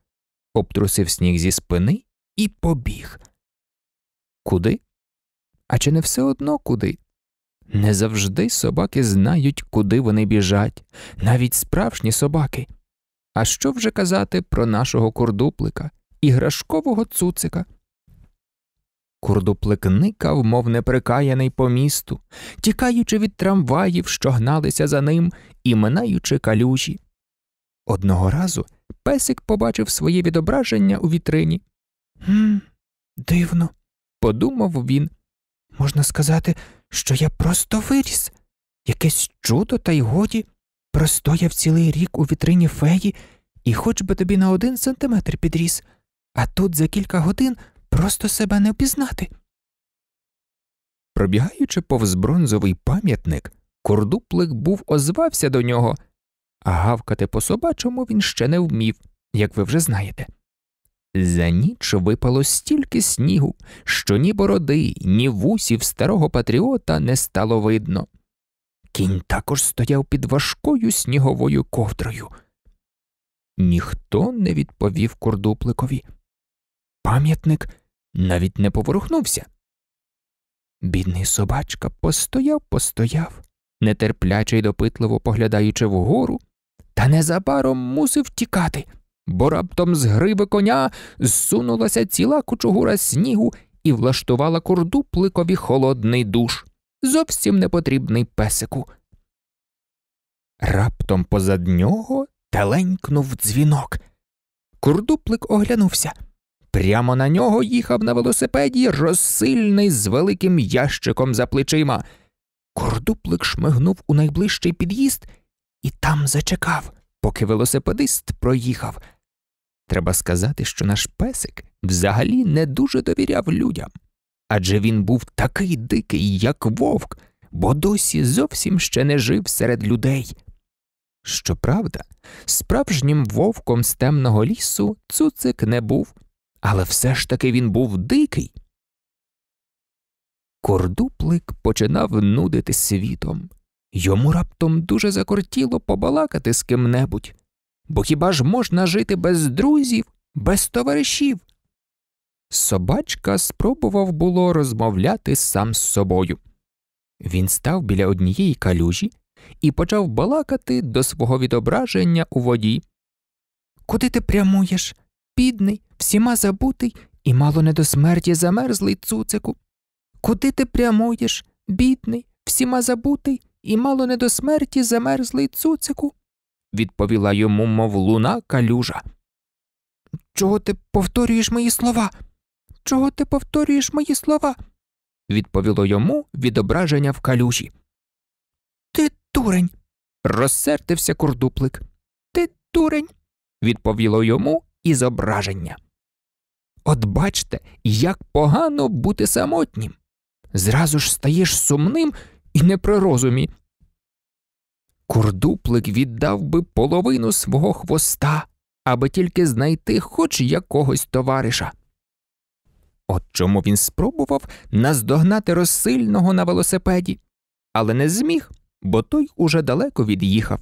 обтрусив сніг зі спини і побіг. Куди? А чи не все одно куди? Не завжди собаки знають, куди вони біжать, навіть справжні собаки. А що вже казати про нашого курдуплика, іграшкового цуцика? Курдуплик никав, мов неприкаяний по місту, тікаючи від трамваїв, що гналися за ним, і минаючи калюжі. Одного разу песик побачив своє відображення у вітрині. «Хм, дивно, подумав він. Можна сказати, що я просто виріс. Якесь чудо, та й годі простояв цілий рік у вітрині феї і хоч би тобі на один сантиметр підріс, а тут за кілька годин просто себе не впізнати. Пробігаючи повз бронзовий пам'ятник, кордуплик був озвався до нього, а гавкати по собачому він ще не вмів, як ви вже знаєте. За ніч випало стільки снігу, що ні бороди, ні вусів старого патріота не стало видно. Кінь також стояв під важкою сніговою ковдрою. Ніхто не відповів курдупликові. Пам'ятник навіть не поворухнувся. Бідний собачка постояв, постояв, нетерпляче й допитливо поглядаючи вгору, та незабаром мусив тікати бо раптом з гриби коня зсунулася ціла кучугура снігу і влаштувала курдупликові холодний душ, зовсім непотрібний песику. Раптом позад нього теленькнув дзвінок. Курдуплик оглянувся. Прямо на нього їхав на велосипеді розсильний з великим ящиком за плечима. Курдуплик шмигнув у найближчий під'їзд і там зачекав, поки велосипедист проїхав. Треба сказати, що наш песик взагалі не дуже довіряв людям, адже він був такий дикий, як вовк, бо досі зовсім ще не жив серед людей. Щоправда, справжнім вовком з темного лісу цуцик не був, але все ж таки він був дикий. Кордуплик починав нудити світом. Йому раптом дуже закортіло побалакати з ким небудь бо хіба ж можна жити без друзів, без товаришів? Собачка спробував було розмовляти сам з собою. Він став біля однієї калюжі і почав балакати до свого відображення у воді. Куди ти прямуєш? Бідний, всіма забутий і мало не до смерті замерзлий цуцику. Куди ти прямуєш, бідний, всіма забутий і мало не до смерті замерзлий цуцику? відповіла йому, мов луна калюжа. Чого ти повторюєш мої слова? Чого ти повторюєш мої слова? відповіло йому відображення в калюжі. Ти дурень. розсердився курдуплик. Ти дурень, відповіло йому і От бачте, як погано бути самотнім. Зразу ж стаєш сумним і не розумі, Курдуплик віддав би половину свого хвоста, аби тільки знайти хоч якогось товариша. От чому він спробував наздогнати розсильного на велосипеді, але не зміг, бо той уже далеко від'їхав.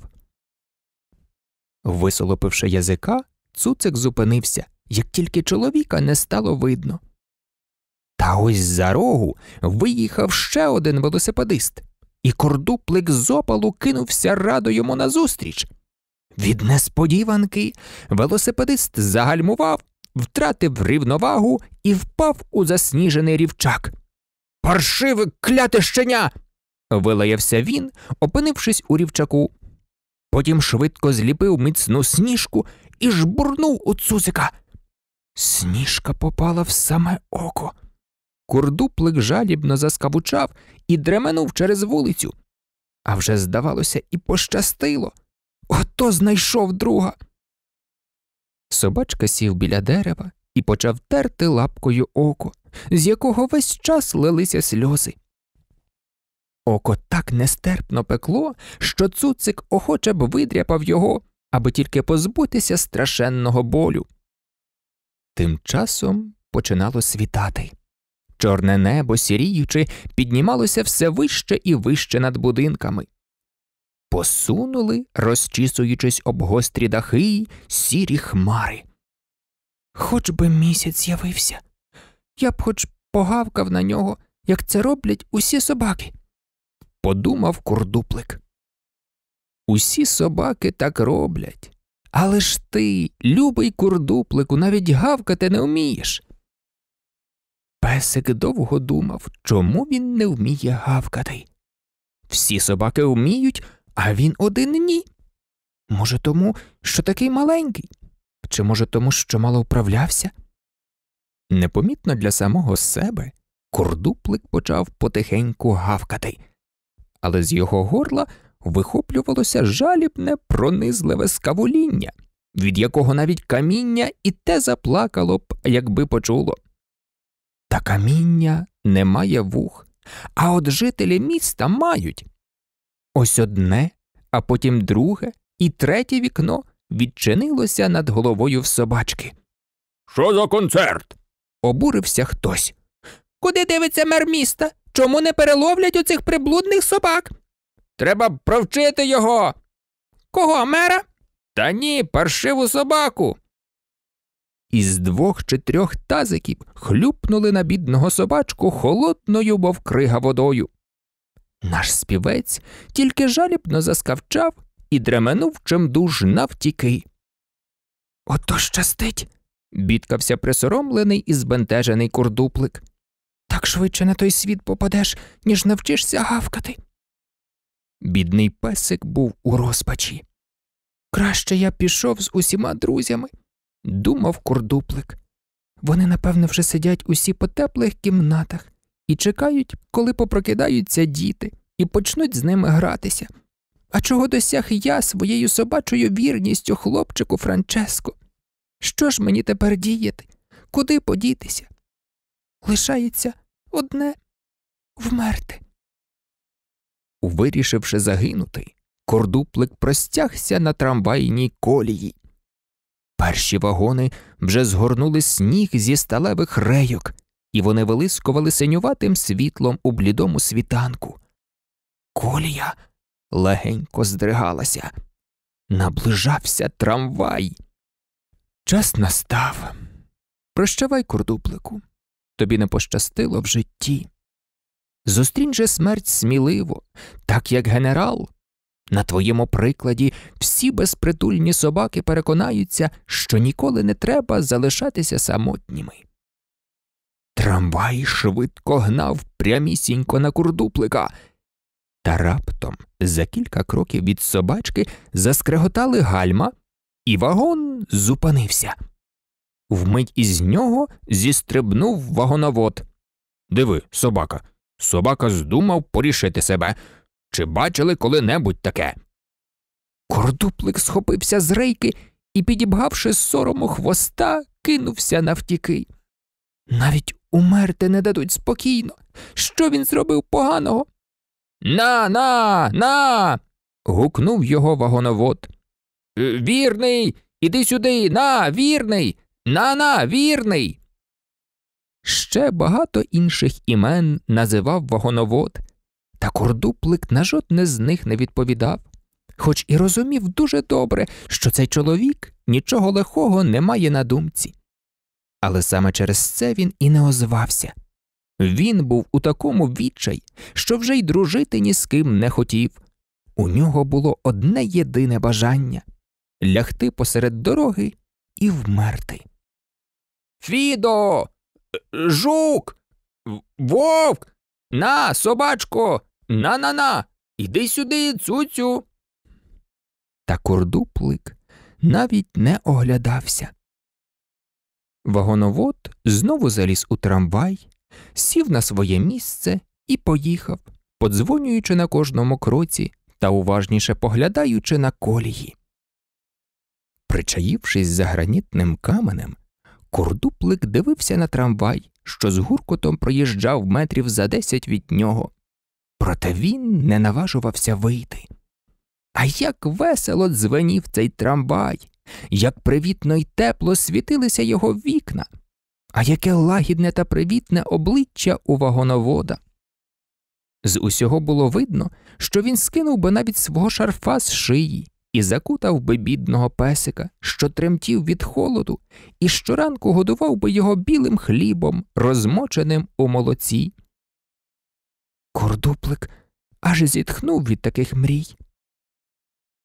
Висолопивши язика, цуцик зупинився, як тільки чоловіка не стало видно. Та ось за рогу виїхав ще один велосипедист і кордуплик з опалу кинувся радо йому назустріч. Від несподіванки велосипедист загальмував, втратив рівновагу і впав у засніжений рівчак. Паршиве кляте щеня. вилаявся він, опинившись у рівчаку. Потім швидко зліпив міцну сніжку і жбурнув у цузика. Сніжка попала в саме око. Курдуплик жалібно заскавучав і дременув через вулицю. А вже, здавалося, і пощастило. Ото знайшов друга. Собачка сів біля дерева і почав терти лапкою око, з якого весь час лилися сльози. Око так нестерпно пекло, що цуцик охоче б видряпав його, аби тільки позбутися страшенного болю. Тим часом починало світати. Чорне небо, сіріючи, піднімалося все вище і вище над будинками. Посунули, розчісуючись об гострі дахи, сірі хмари. Хоч би місяць з'явився. Я б хоч погавкав на нього, як це роблять усі собаки. Подумав курдуплик. Усі собаки так роблять. Але ж ти, любий курдуплику, навіть гавкати не вмієш. Песик довго думав, чому він не вміє гавкати. Всі собаки вміють, а він один ні. Може, тому, що такий маленький, чи може, тому, що мало вправлявся? Непомітно для самого себе кордуплик почав потихеньку гавкати, але з його горла вихоплювалося жалібне, пронизливе скавуління, від якого навіть каміння і те заплакало б, якби почуло. Та каміння не має вух, а от жителі міста мають. Ось одне, а потім друге і третє вікно відчинилося над головою в собачки. Що за концерт? обурився хтось. Куди дивиться мер міста? Чому не переловлять оцих приблудних собак? Треба провчити його. Кого мера? Та ні, паршиву собаку із двох чи трьох тазиків хлюпнули на бідного собачку холодною, мов крига водою. Наш співець тільки жалібно заскавчав і дременув чимдуж навтіки. Ото щастить. бідкався присоромлений і збентежений курдуплик. Так швидше на той світ попадеш, ніж навчишся гавкати. Бідний песик був у розпачі. Краще я пішов з усіма друзями думав курдуплик. Вони, напевно, вже сидять усі по теплих кімнатах і чекають, коли попрокидаються діти, і почнуть з ними гратися. А чого досяг я своєю собачою вірністю хлопчику Франческо? Що ж мені тепер діяти? Куди подітися? Лишається одне вмерти. Вирішивши загинути, кордуплик простягся на трамвайній колії Перші вагони вже згорнули сніг зі сталевих рейок, і вони вилискували синюватим світлом у блідому світанку. Колія легенько здригалася. Наближався трамвай. Час настав. Прощавай, курдуплику. Тобі не пощастило в житті. Зустрінь же смерть сміливо, так як генерал, на твоєму прикладі всі безпритульні собаки переконаються, що ніколи не треба залишатися самотніми. Трамвай швидко гнав прямісінько на курдуплика, та раптом за кілька кроків від собачки заскреготали гальма, і вагон зупинився. Вмить із нього зістрибнув вагоновод. Диви, собака, собака здумав порішити себе. Чи бачили коли-небудь таке? Кордуплик схопився з рейки і, підібгавши сорому хвоста, кинувся навтіки. Навіть умерти не дадуть спокійно. Що він зробив поганого? На, на, на. гукнув його вагоновод. «Е, вірний, іди сюди, на, вірний, на на, вірний. Ще багато інших імен називав вагоновод, та курдуплик на жодне з них не відповідав, хоч і розумів дуже добре, що цей чоловік нічого лихого не має на думці. Але саме через це він і не озвався. Він був у такому відчай, що вже й дружити ні з ким не хотів. У нього було одне єдине бажання лягти посеред дороги і вмерти. Фідо, е, жук, вовк, на, собачко, на на на, іди сюди, цуцю. Та кордуплик навіть не оглядався. Вагоновод знову заліз у трамвай, сів на своє місце і поїхав, подзвонюючи на кожному кроці та уважніше поглядаючи на колії. Причаївшись за гранітним каменем, курдуплик дивився на трамвай, що з гуркотом проїжджав метрів за десять від нього проте він не наважувався вийти. А як весело дзвенів цей трамвай, як привітно й тепло світилися його вікна, а яке лагідне та привітне обличчя у вагоновода. З усього було видно, що він скинув би навіть свого шарфа з шиї і закутав би бідного песика, що тремтів від холоду, і щоранку годував би його білим хлібом, розмоченим у молоці. Курдуплик аж зітхнув від таких мрій.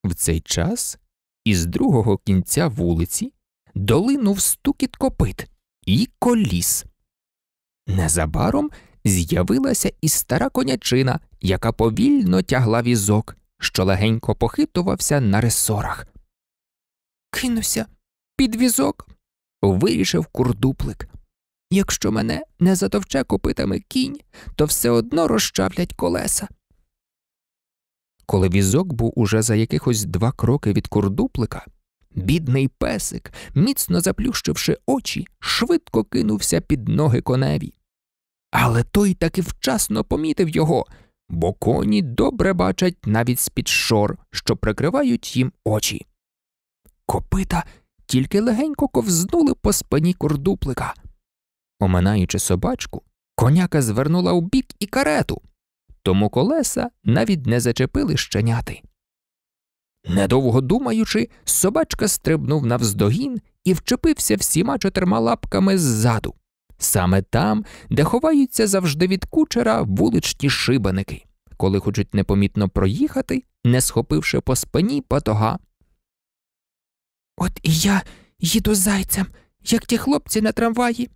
В цей час із другого кінця вулиці долинув стукіт копит і коліс. Незабаром з'явилася і стара конячина, яка повільно тягла візок, що легенько похитувався на ресорах. Кинуся під візок, вирішив курдуплик. Якщо мене не затовче копитами кінь, то все одно розчавлять колеса. Коли візок був уже за якихось два кроки від курдуплика, бідний песик, міцно заплющивши очі, швидко кинувся під ноги коневі. Але той таки вчасно помітив його, бо коні добре бачать навіть з під шор, що прикривають їм очі. Копита тільки легенько ковзнули по спині курдуплика – Оминаючи собачку, коняка звернула у бік і карету, тому колеса навіть не зачепили щеняти. Недовго думаючи, собачка стрибнув навздогін і вчепився всіма чотирма лапками ззаду, саме там, де ховаються завжди від кучера вуличні шибаники, коли хочуть непомітно проїхати, не схопивши по спині патога. От і я їду зайцем, як ті хлопці на трамваї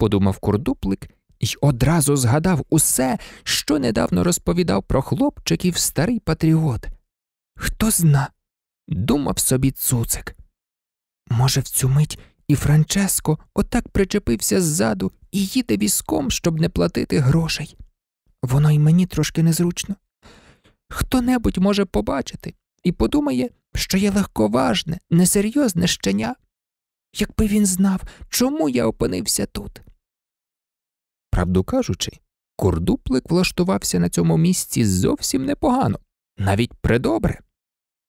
подумав курдуплик і одразу згадав усе, що недавно розповідав про хлопчиків старий патріот. Хто зна, думав собі цуцик. Може, в цю мить і Франческо отак причепився ззаду і їде візком, щоб не платити грошей. Воно й мені трошки незручно. Хто небудь може побачити і подумає, що я легковажне, несерйозне щеня. Якби він знав, чому я опинився тут. Правду кажучи, курдуплик влаштувався на цьому місці зовсім непогано, навіть предобре.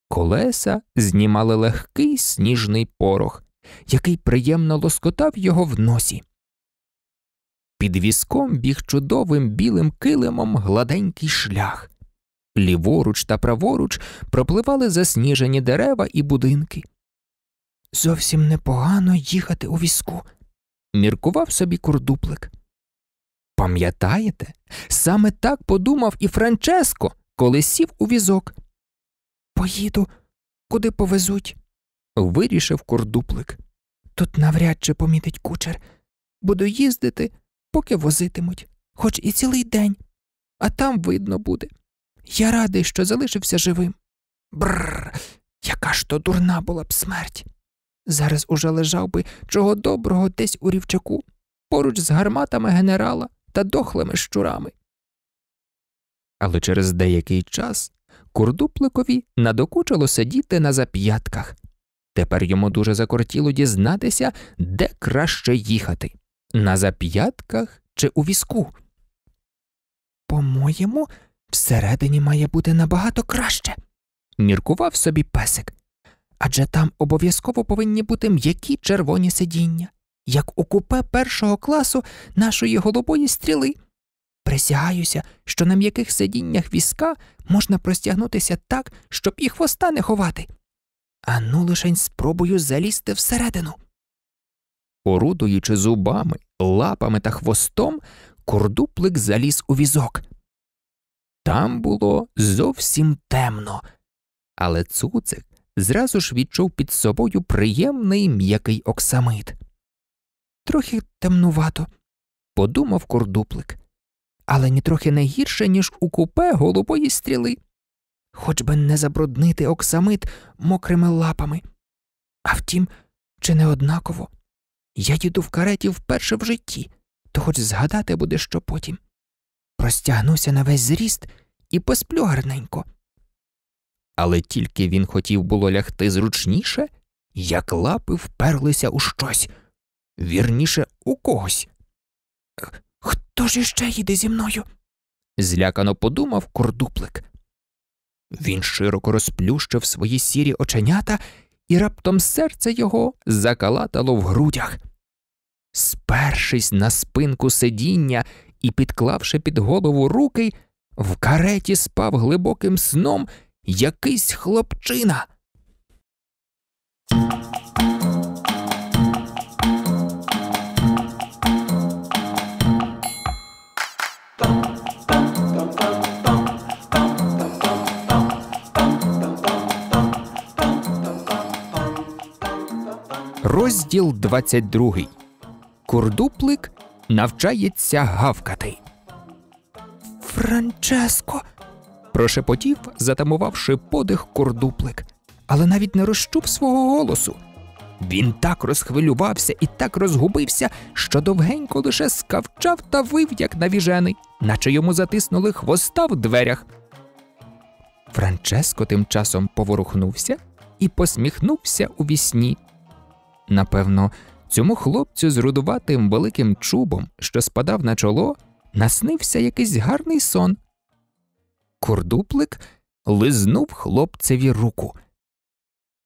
Колеса знімали легкий сніжний порох, який приємно лоскотав його в носі. Під візком біг чудовим білим килимом гладенький шлях. Ліворуч та праворуч пропливали засніжені дерева і будинки. Зовсім непогано їхати у візку, міркував собі курдуплик. Пам'ятаєте? Саме так подумав і Франческо, коли сів у візок. Поїду, куди повезуть, вирішив курдуплик. Тут навряд чи помітить кучер. Буду їздити, поки возитимуть, хоч і цілий день, а там видно буде. Я радий, що залишився живим. Бррр, яка ж то дурна була б смерть. Зараз уже лежав би чого доброго десь у рівчаку, поруч з гарматами генерала та дохлими щурами. Але через деякий час курдупликові надокучило сидіти на зап'ятках. Тепер йому дуже закортіло дізнатися, де краще їхати на зап'ятках чи у візку. По-моєму, всередині має бути набагато краще, міркував собі песик. Адже там обов'язково повинні бути м'які червоні сидіння, як у купе першого класу нашої голубої стріли. Присягаюся, що на м'яких сидіннях візка можна простягнутися так, щоб і хвоста не ховати. Ану, лишень спробую залізти всередину. Орудуючи зубами, лапами та хвостом, кордуплик заліз у візок. Там було зовсім темно, але цуцик зразу ж відчув під собою приємний м'який оксамит трохи темнувато, подумав курдуплик, але нітрохи не гірше, ніж у купе голубої стріли, хоч би не забруднити оксамит мокрими лапами. А втім, чи не однаково? Я їду в кареті вперше в житті, то хоч згадати буде, що потім. Простягнуся на весь зріст і посплю гарненько. Але тільки він хотів було лягти зручніше, як лапи вперлися у щось вірніше у когось. Хто ж іще їде зі мною? злякано подумав кордуплик. Він широко розплющив свої сірі оченята, і раптом серце його закалатало в грудях. Спершись на спинку сидіння і підклавши під голову руки, в кареті спав глибоким сном якийсь хлопчина. Розділ 22. Курдуплик навчається гавкати. Франческо. прошепотів, затамувавши подих курдуплик, але навіть не розчув свого голосу. Він так розхвилювався і так розгубився, що довгенько лише скавчав та вив, як навіжений, наче йому затиснули хвоста в дверях. Франческо тим часом поворухнувся і посміхнувся у вісні. Напевно, цьому хлопцю з рудуватим великим чубом, що спадав на чоло, наснився якийсь гарний сон. Курдуплик лизнув хлопцеві руку.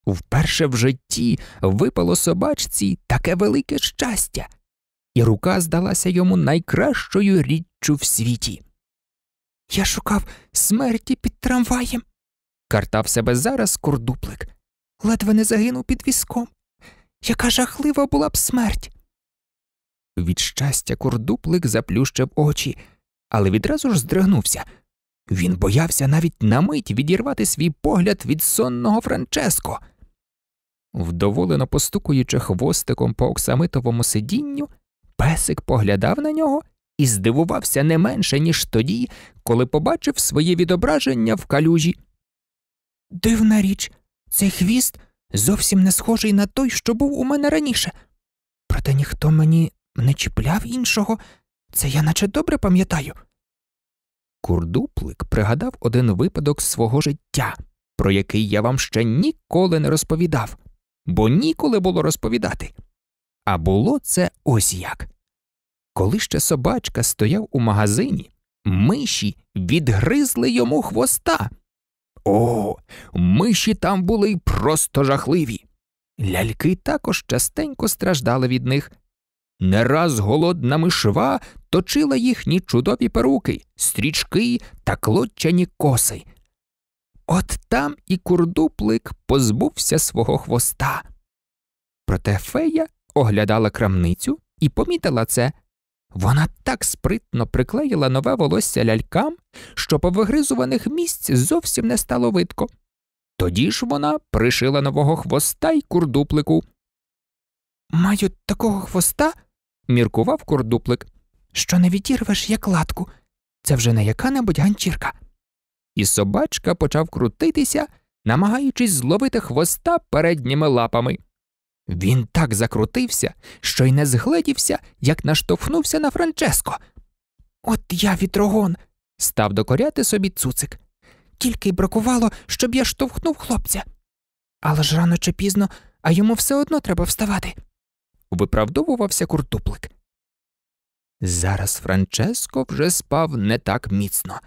Вперше в житті випало собачці таке велике щастя, і рука здалася йому найкращою річчю в світі. Я шукав смерті під трамваєм, картав себе зараз курдуплик, ледве не загинув під візком. Яка жахлива була б смерть. Від щастя курдуплик заплющив очі, але відразу ж здригнувся. Він боявся навіть на мить відірвати свій погляд від сонного Франческо. Вдоволено постукуючи хвостиком по оксамитовому сидінню, песик поглядав на нього і здивувався не менше, ніж тоді, коли побачив своє відображення в калюжі. Дивна річ, цей хвіст зовсім не схожий на той, що був у мене раніше. Проте ніхто мені не чіпляв іншого, це я наче добре пам'ятаю. Курдуплик пригадав один випадок свого життя, про який я вам ще ніколи не розповідав, бо ніколи було розповідати. А було це ось як. Коли ще собачка стояв у магазині, миші відгризли йому хвоста. О, миші там були просто жахливі. Ляльки також частенько страждали від них. Не раз голодна мишва точила їхні чудові перуки, стрічки та клочані коси. От там і курдуплик позбувся свого хвоста. Проте фея оглядала крамницю і помітила це. Вона так спритно приклеїла нове волосся лялькам, що повигризуваних місць зовсім не стало видко. Тоді ж вона пришила нового хвоста й курдуплику. Маю такого хвоста, міркував курдуплик, що не відірвеш як латку. Це вже не яка небудь ганчірка. І собачка почав крутитися, намагаючись зловити хвоста передніми лапами. Він так закрутився, що й не згледівся, як наштовхнувся на Франческо. От я вітрогон, став докоряти собі цуцик. Тільки й бракувало, щоб я штовхнув хлопця. Але ж рано чи пізно, а йому все одно треба вставати. Виправдовувався куртуплик. Зараз Франческо вже спав не так міцно.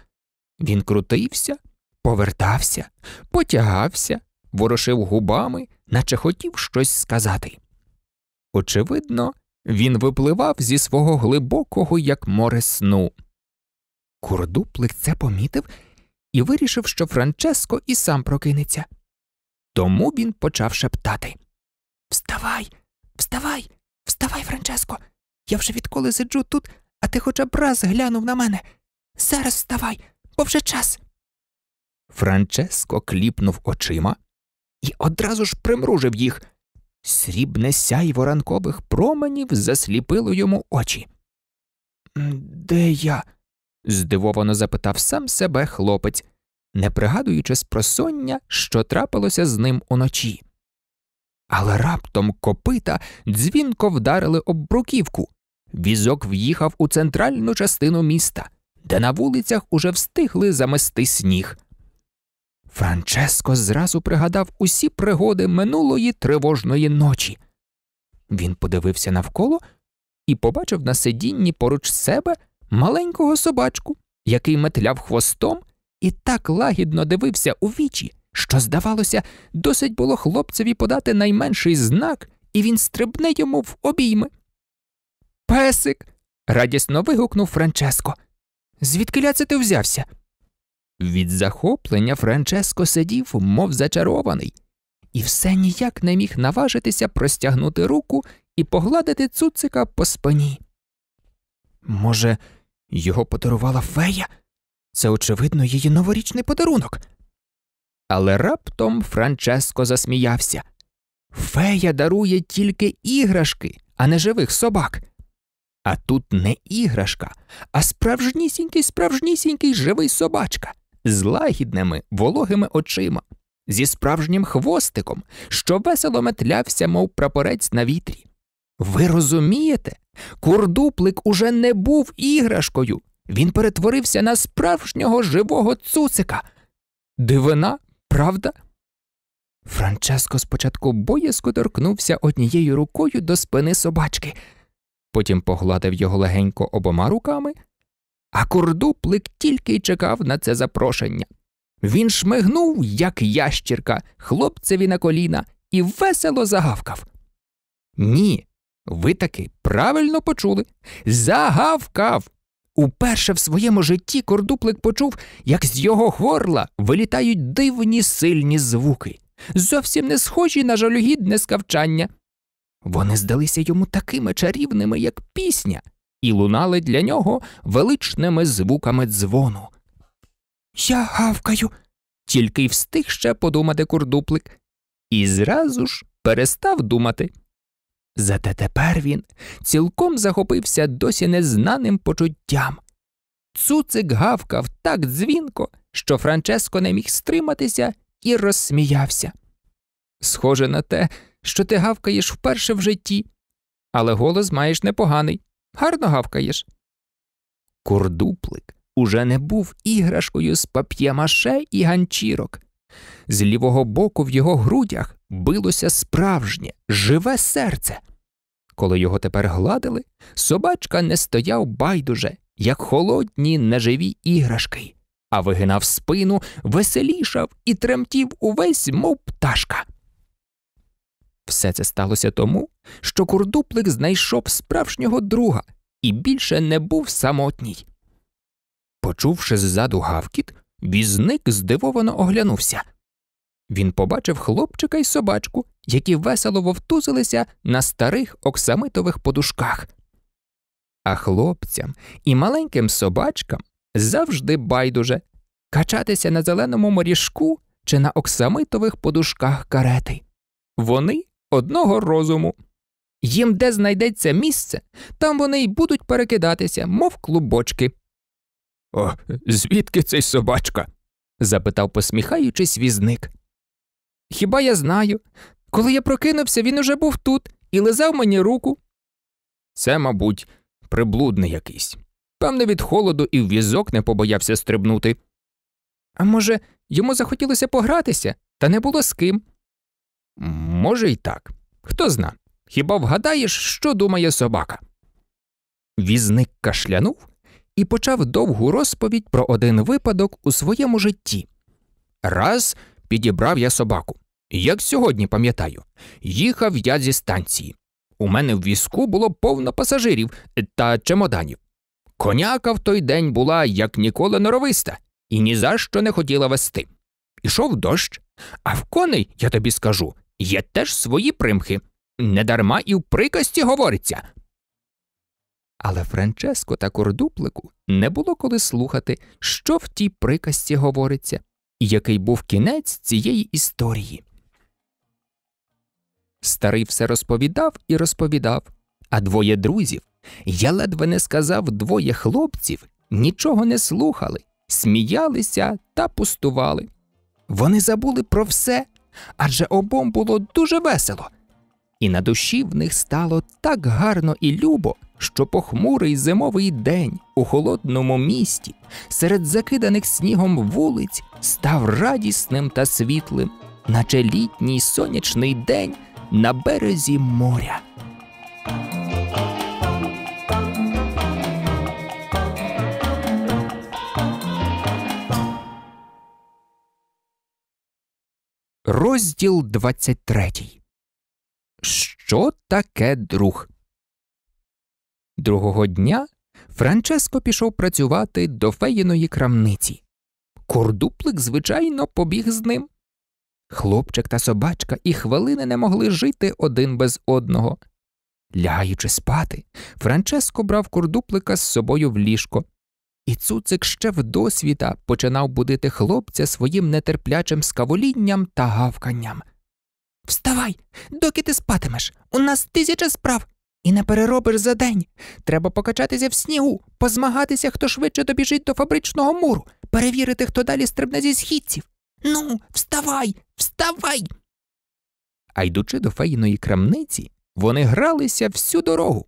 Він крутився, повертався, потягався, ворушив губами, наче хотів щось сказати. Очевидно, він випливав зі свого глибокого, як море сну. Курдуплик це помітив і вирішив, що Франческо і сам прокинеться. Тому він почав шептати Вставай, вставай, вставай, Франческо. Я вже відколи сиджу тут, а ти хоча б раз глянув на мене. Зараз вставай, бо вже час. Франческо кліпнув очима, і одразу ж примружив їх. Срібне сяйво ранкових променів засліпило йому очі. Де я? здивовано запитав сам себе хлопець, не пригадуючи спросоння, що трапилося з ним уночі. Але раптом копита дзвінко вдарили об бруківку. Візок в'їхав у центральну частину міста, де на вулицях уже встигли замести сніг. Франческо зразу пригадав усі пригоди минулої тривожної ночі. Він подивився навколо і побачив на сидінні поруч себе маленького собачку, який метляв хвостом і так лагідно дивився у вічі, що, здавалося, досить було хлопцеві подати найменший знак, і він стрибне йому в обійми. Песик. радісно вигукнув Франческо. Звідки ля це ти взявся? Від захоплення Франческо сидів, мов зачарований, і все ніяк не міг наважитися простягнути руку і погладити цуцика по спині. Може, його подарувала фея? Це, очевидно, її новорічний подарунок. Але раптом Франческо засміявся Фея дарує тільки іграшки, а не живих собак. А тут не іграшка, а справжнісінький справжнісінький живий собачка з лагідними вологими очима, зі справжнім хвостиком, що весело метлявся, мов прапорець на вітрі. Ви розумієте, курдуплик уже не був іграшкою, він перетворився на справжнього живого цуцика. Дивина, правда? Франческо спочатку боязко торкнувся однією рукою до спини собачки, потім погладив його легенько обома руками а курдуплик тільки й чекав на це запрошення. Він шмигнув, як ящірка, хлопцеві на коліна і весело загавкав. Ні, ви таки правильно почули. Загавкав. Уперше в своєму житті кордуплик почув, як з його горла вилітають дивні сильні звуки, зовсім не схожі на жалюгідне скавчання. Вони здалися йому такими чарівними, як пісня, і лунали для нього величними звуками дзвону. Я гавкаю, тільки й встиг ще подумати курдуплик, і зразу ж перестав думати. Зате тепер він цілком захопився досі незнаним почуттям. Цуцик гавкав так дзвінко, що Франческо не міг стриматися і розсміявся. Схоже на те, що ти гавкаєш вперше в житті, але голос маєш непоганий. Гарно гавкаєш. Курдуплик уже не був іграшкою з пап'ємаше і ганчірок. З лівого боку в його грудях билося справжнє, живе серце. Коли його тепер гладили, собачка не стояв байдуже, як холодні неживі іграшки, а вигинав спину, веселішав і тремтів увесь, мов пташка. Все це сталося тому, що курдуплик знайшов справжнього друга і більше не був самотній. Почувши ззаду гавкіт, візник здивовано оглянувся. Він побачив хлопчика і собачку, які весело вовтузилися на старих оксамитових подушках. А хлопцям і маленьким собачкам завжди байдуже качатися на зеленому морішку чи на оксамитових подушках карети. Вони одного розуму. Їм де знайдеться місце, там вони й будуть перекидатися, мов клубочки. О, звідки цей собачка? запитав, посміхаючись, візник. Хіба я знаю? Коли я прокинувся, він уже був тут і лизав мені руку. Це, мабуть, приблудний якийсь. Певне, від холоду і в візок не побоявся стрибнути. А може, йому захотілося погратися, та не було з ким. Може, й так. Хто зна, хіба вгадаєш, що думає собака? Візник кашлянув і почав довгу розповідь про один випадок у своєму житті. Раз підібрав я собаку. Як сьогодні пам'ятаю, їхав я зі станції. У мене в візку було повно пасажирів та чемоданів. Коняка в той день була як ніколи норовиста і ні за що не хотіла вести. Ішов дощ, а в коней, я тобі скажу, є теж свої примхи. Недарма і в приказці говориться. Але Франческо та кордуплику не було коли слухати, що в тій приказці говориться, і який був кінець цієї історії. Старий все розповідав і розповідав, а двоє друзів, я ледве не сказав двоє хлопців, нічого не слухали, сміялися та пустували. Вони забули про все, адже обом було дуже весело. І на душі в них стало так гарно і любо, що похмурий зимовий день у холодному місті серед закиданих снігом вулиць став радісним та світлим, наче літній сонячний день на березі моря. Розділ 23. Що таке друг? Другого дня Франческо пішов працювати до феїної крамниці. Кордуплик, звичайно, побіг з ним. Хлопчик та собачка і хвилини не могли жити один без одного. Лягаючи спати, Франческо брав кордуплика з собою в ліжко, і цуцик ще в досвіта починав будити хлопця своїм нетерплячим скаволінням та гавканням. Вставай, доки ти спатимеш. У нас тисяча справ, і не переробиш за день. Треба покачатися в снігу, позмагатися, хто швидше добіжить до фабричного муру, перевірити, хто далі стрибне зі східців. Ну, вставай, вставай. А йдучи до фейної крамниці, вони гралися всю дорогу.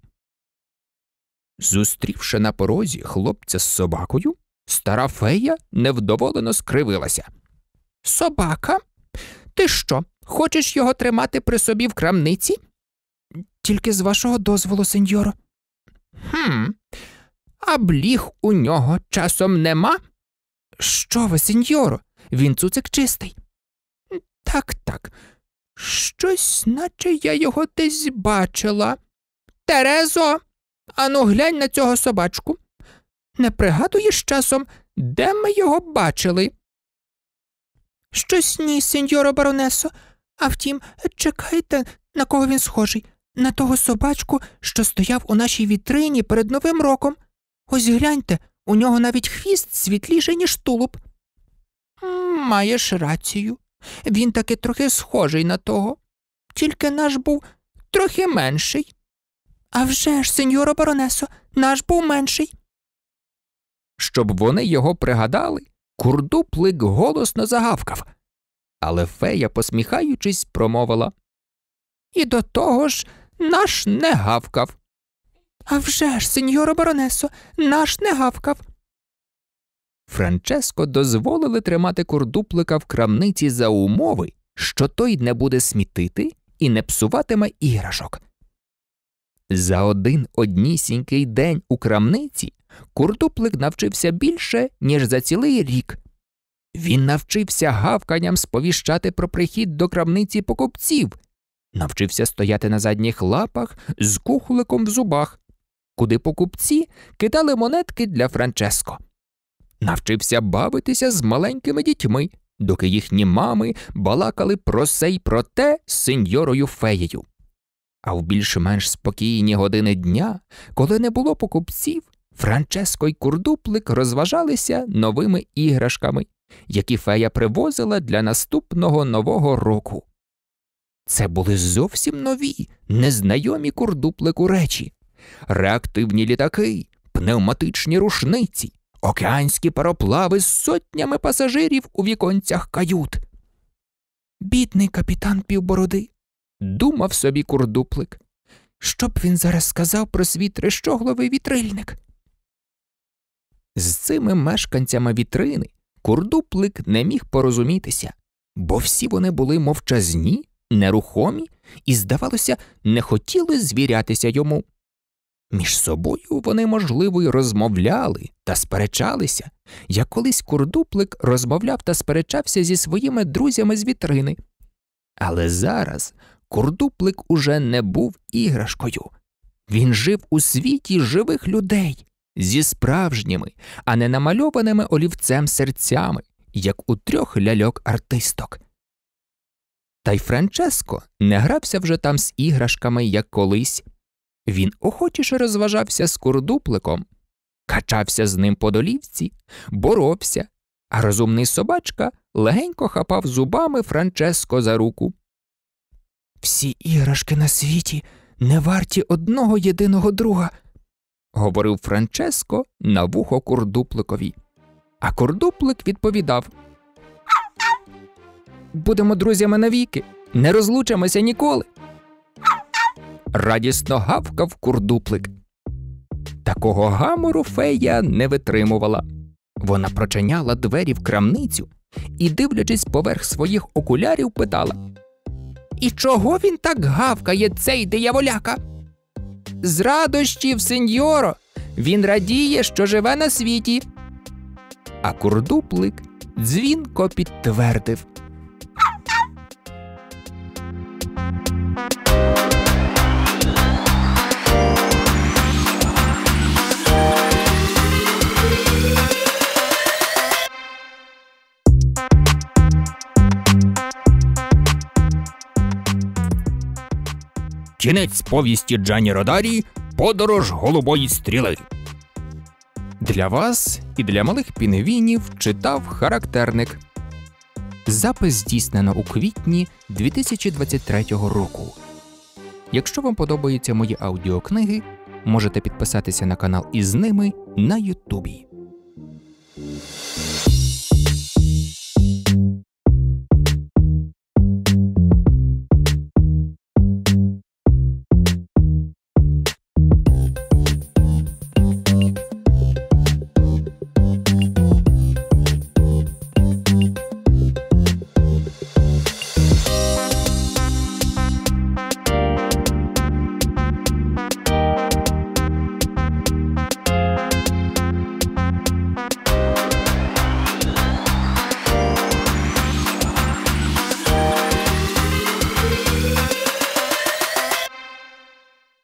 Зустрівши на порозі хлопця з собакою, стара фея невдоволено скривилася. Собака? Ти що, хочеш його тримати при собі в крамниці? Тільки з вашого дозволу, сеньоро. «Хм, а бліг у нього часом нема? Що ви, сеньоро? Він цуцик чистий. Так, так. Щось, наче я його десь бачила. Терезо. Ану, глянь на цього собачку. Не пригадуєш часом, де ми його бачили? Щось ні, сеньоро баронесо, а втім, чекайте, на кого він схожий, на того собачку, що стояв у нашій вітрині перед Новим роком. Ось гляньте, у нього навіть хвіст світліший, ніж тулуб. Маєш рацію. Він таки трохи схожий на того, тільки наш був трохи менший. «А вже ж, сеньоро Баронесо, наш був менший. Щоб вони його пригадали, курдуплик голосно загавкав, але фея, посміхаючись, промовила І до того ж наш не гавкав. «А вже ж, сеньоро Баронесо, наш не гавкав. Франческо дозволили тримати курдуплика в крамниці за умови, що той не буде смітити і не псуватиме іграшок. За один однісінький день у крамниці куртуплик навчився більше, ніж за цілий рік. Він навчився гавканням сповіщати про прихід до крамниці покупців, навчився стояти на задніх лапах з кухликом в зубах, куди покупці кидали монетки для Франческо, навчився бавитися з маленькими дітьми, доки їхні мами балакали про се й про те з сеньорою феєю. А в більш-менш спокійні години дня, коли не було покупців, Франческо й курдуплик розважалися новими іграшками, які фея привозила для наступного нового року. Це були зовсім нові, незнайомі курдуплику речі, реактивні літаки, пневматичні рушниці, океанські пароплави з сотнями пасажирів у віконцях кают. Бідний капітан Півбороди думав собі курдуплик. Що б він зараз сказав про свій трищогловий вітрильник? З цими мешканцями вітрини курдуплик не міг порозумітися, бо всі вони були мовчазні, нерухомі і, здавалося, не хотіли звірятися йому. Між собою вони, можливо, й розмовляли та сперечалися, як колись курдуплик розмовляв та сперечався зі своїми друзями з вітрини. Але зараз курдуплик уже не був іграшкою. Він жив у світі живих людей зі справжніми, а не намальованими олівцем серцями, як у трьох ляльок артисток. Та й Франческо не грався вже там з іграшками, як колись. Він охочіше розважався з курдупликом, качався з ним по долівці, боровся, а розумний собачка легенько хапав зубами Франческо за руку. Всі іграшки на світі не варті одного єдиного друга, говорив Франческо на вухо курдупликові. А курдуплик відповідав Будемо друзями навіки, не розлучимося ніколи. Радісно гавкав курдуплик. Такого гамору фея не витримувала. Вона прочиняла двері в крамницю і, дивлячись поверх своїх окулярів, питала і чого він так гавкає, цей дияволяка? З радощів, сеньоро, він радіє, що живе на світі. А курдуплик дзвінко підтвердив Кінець повісті Джані Родарі Подорож голубої стріли. Для вас і для малих піневінів читав характерник. Запис здійснено у квітні 2023 року. Якщо вам подобаються мої аудіокниги, можете підписатися на канал із ними на Ютубі.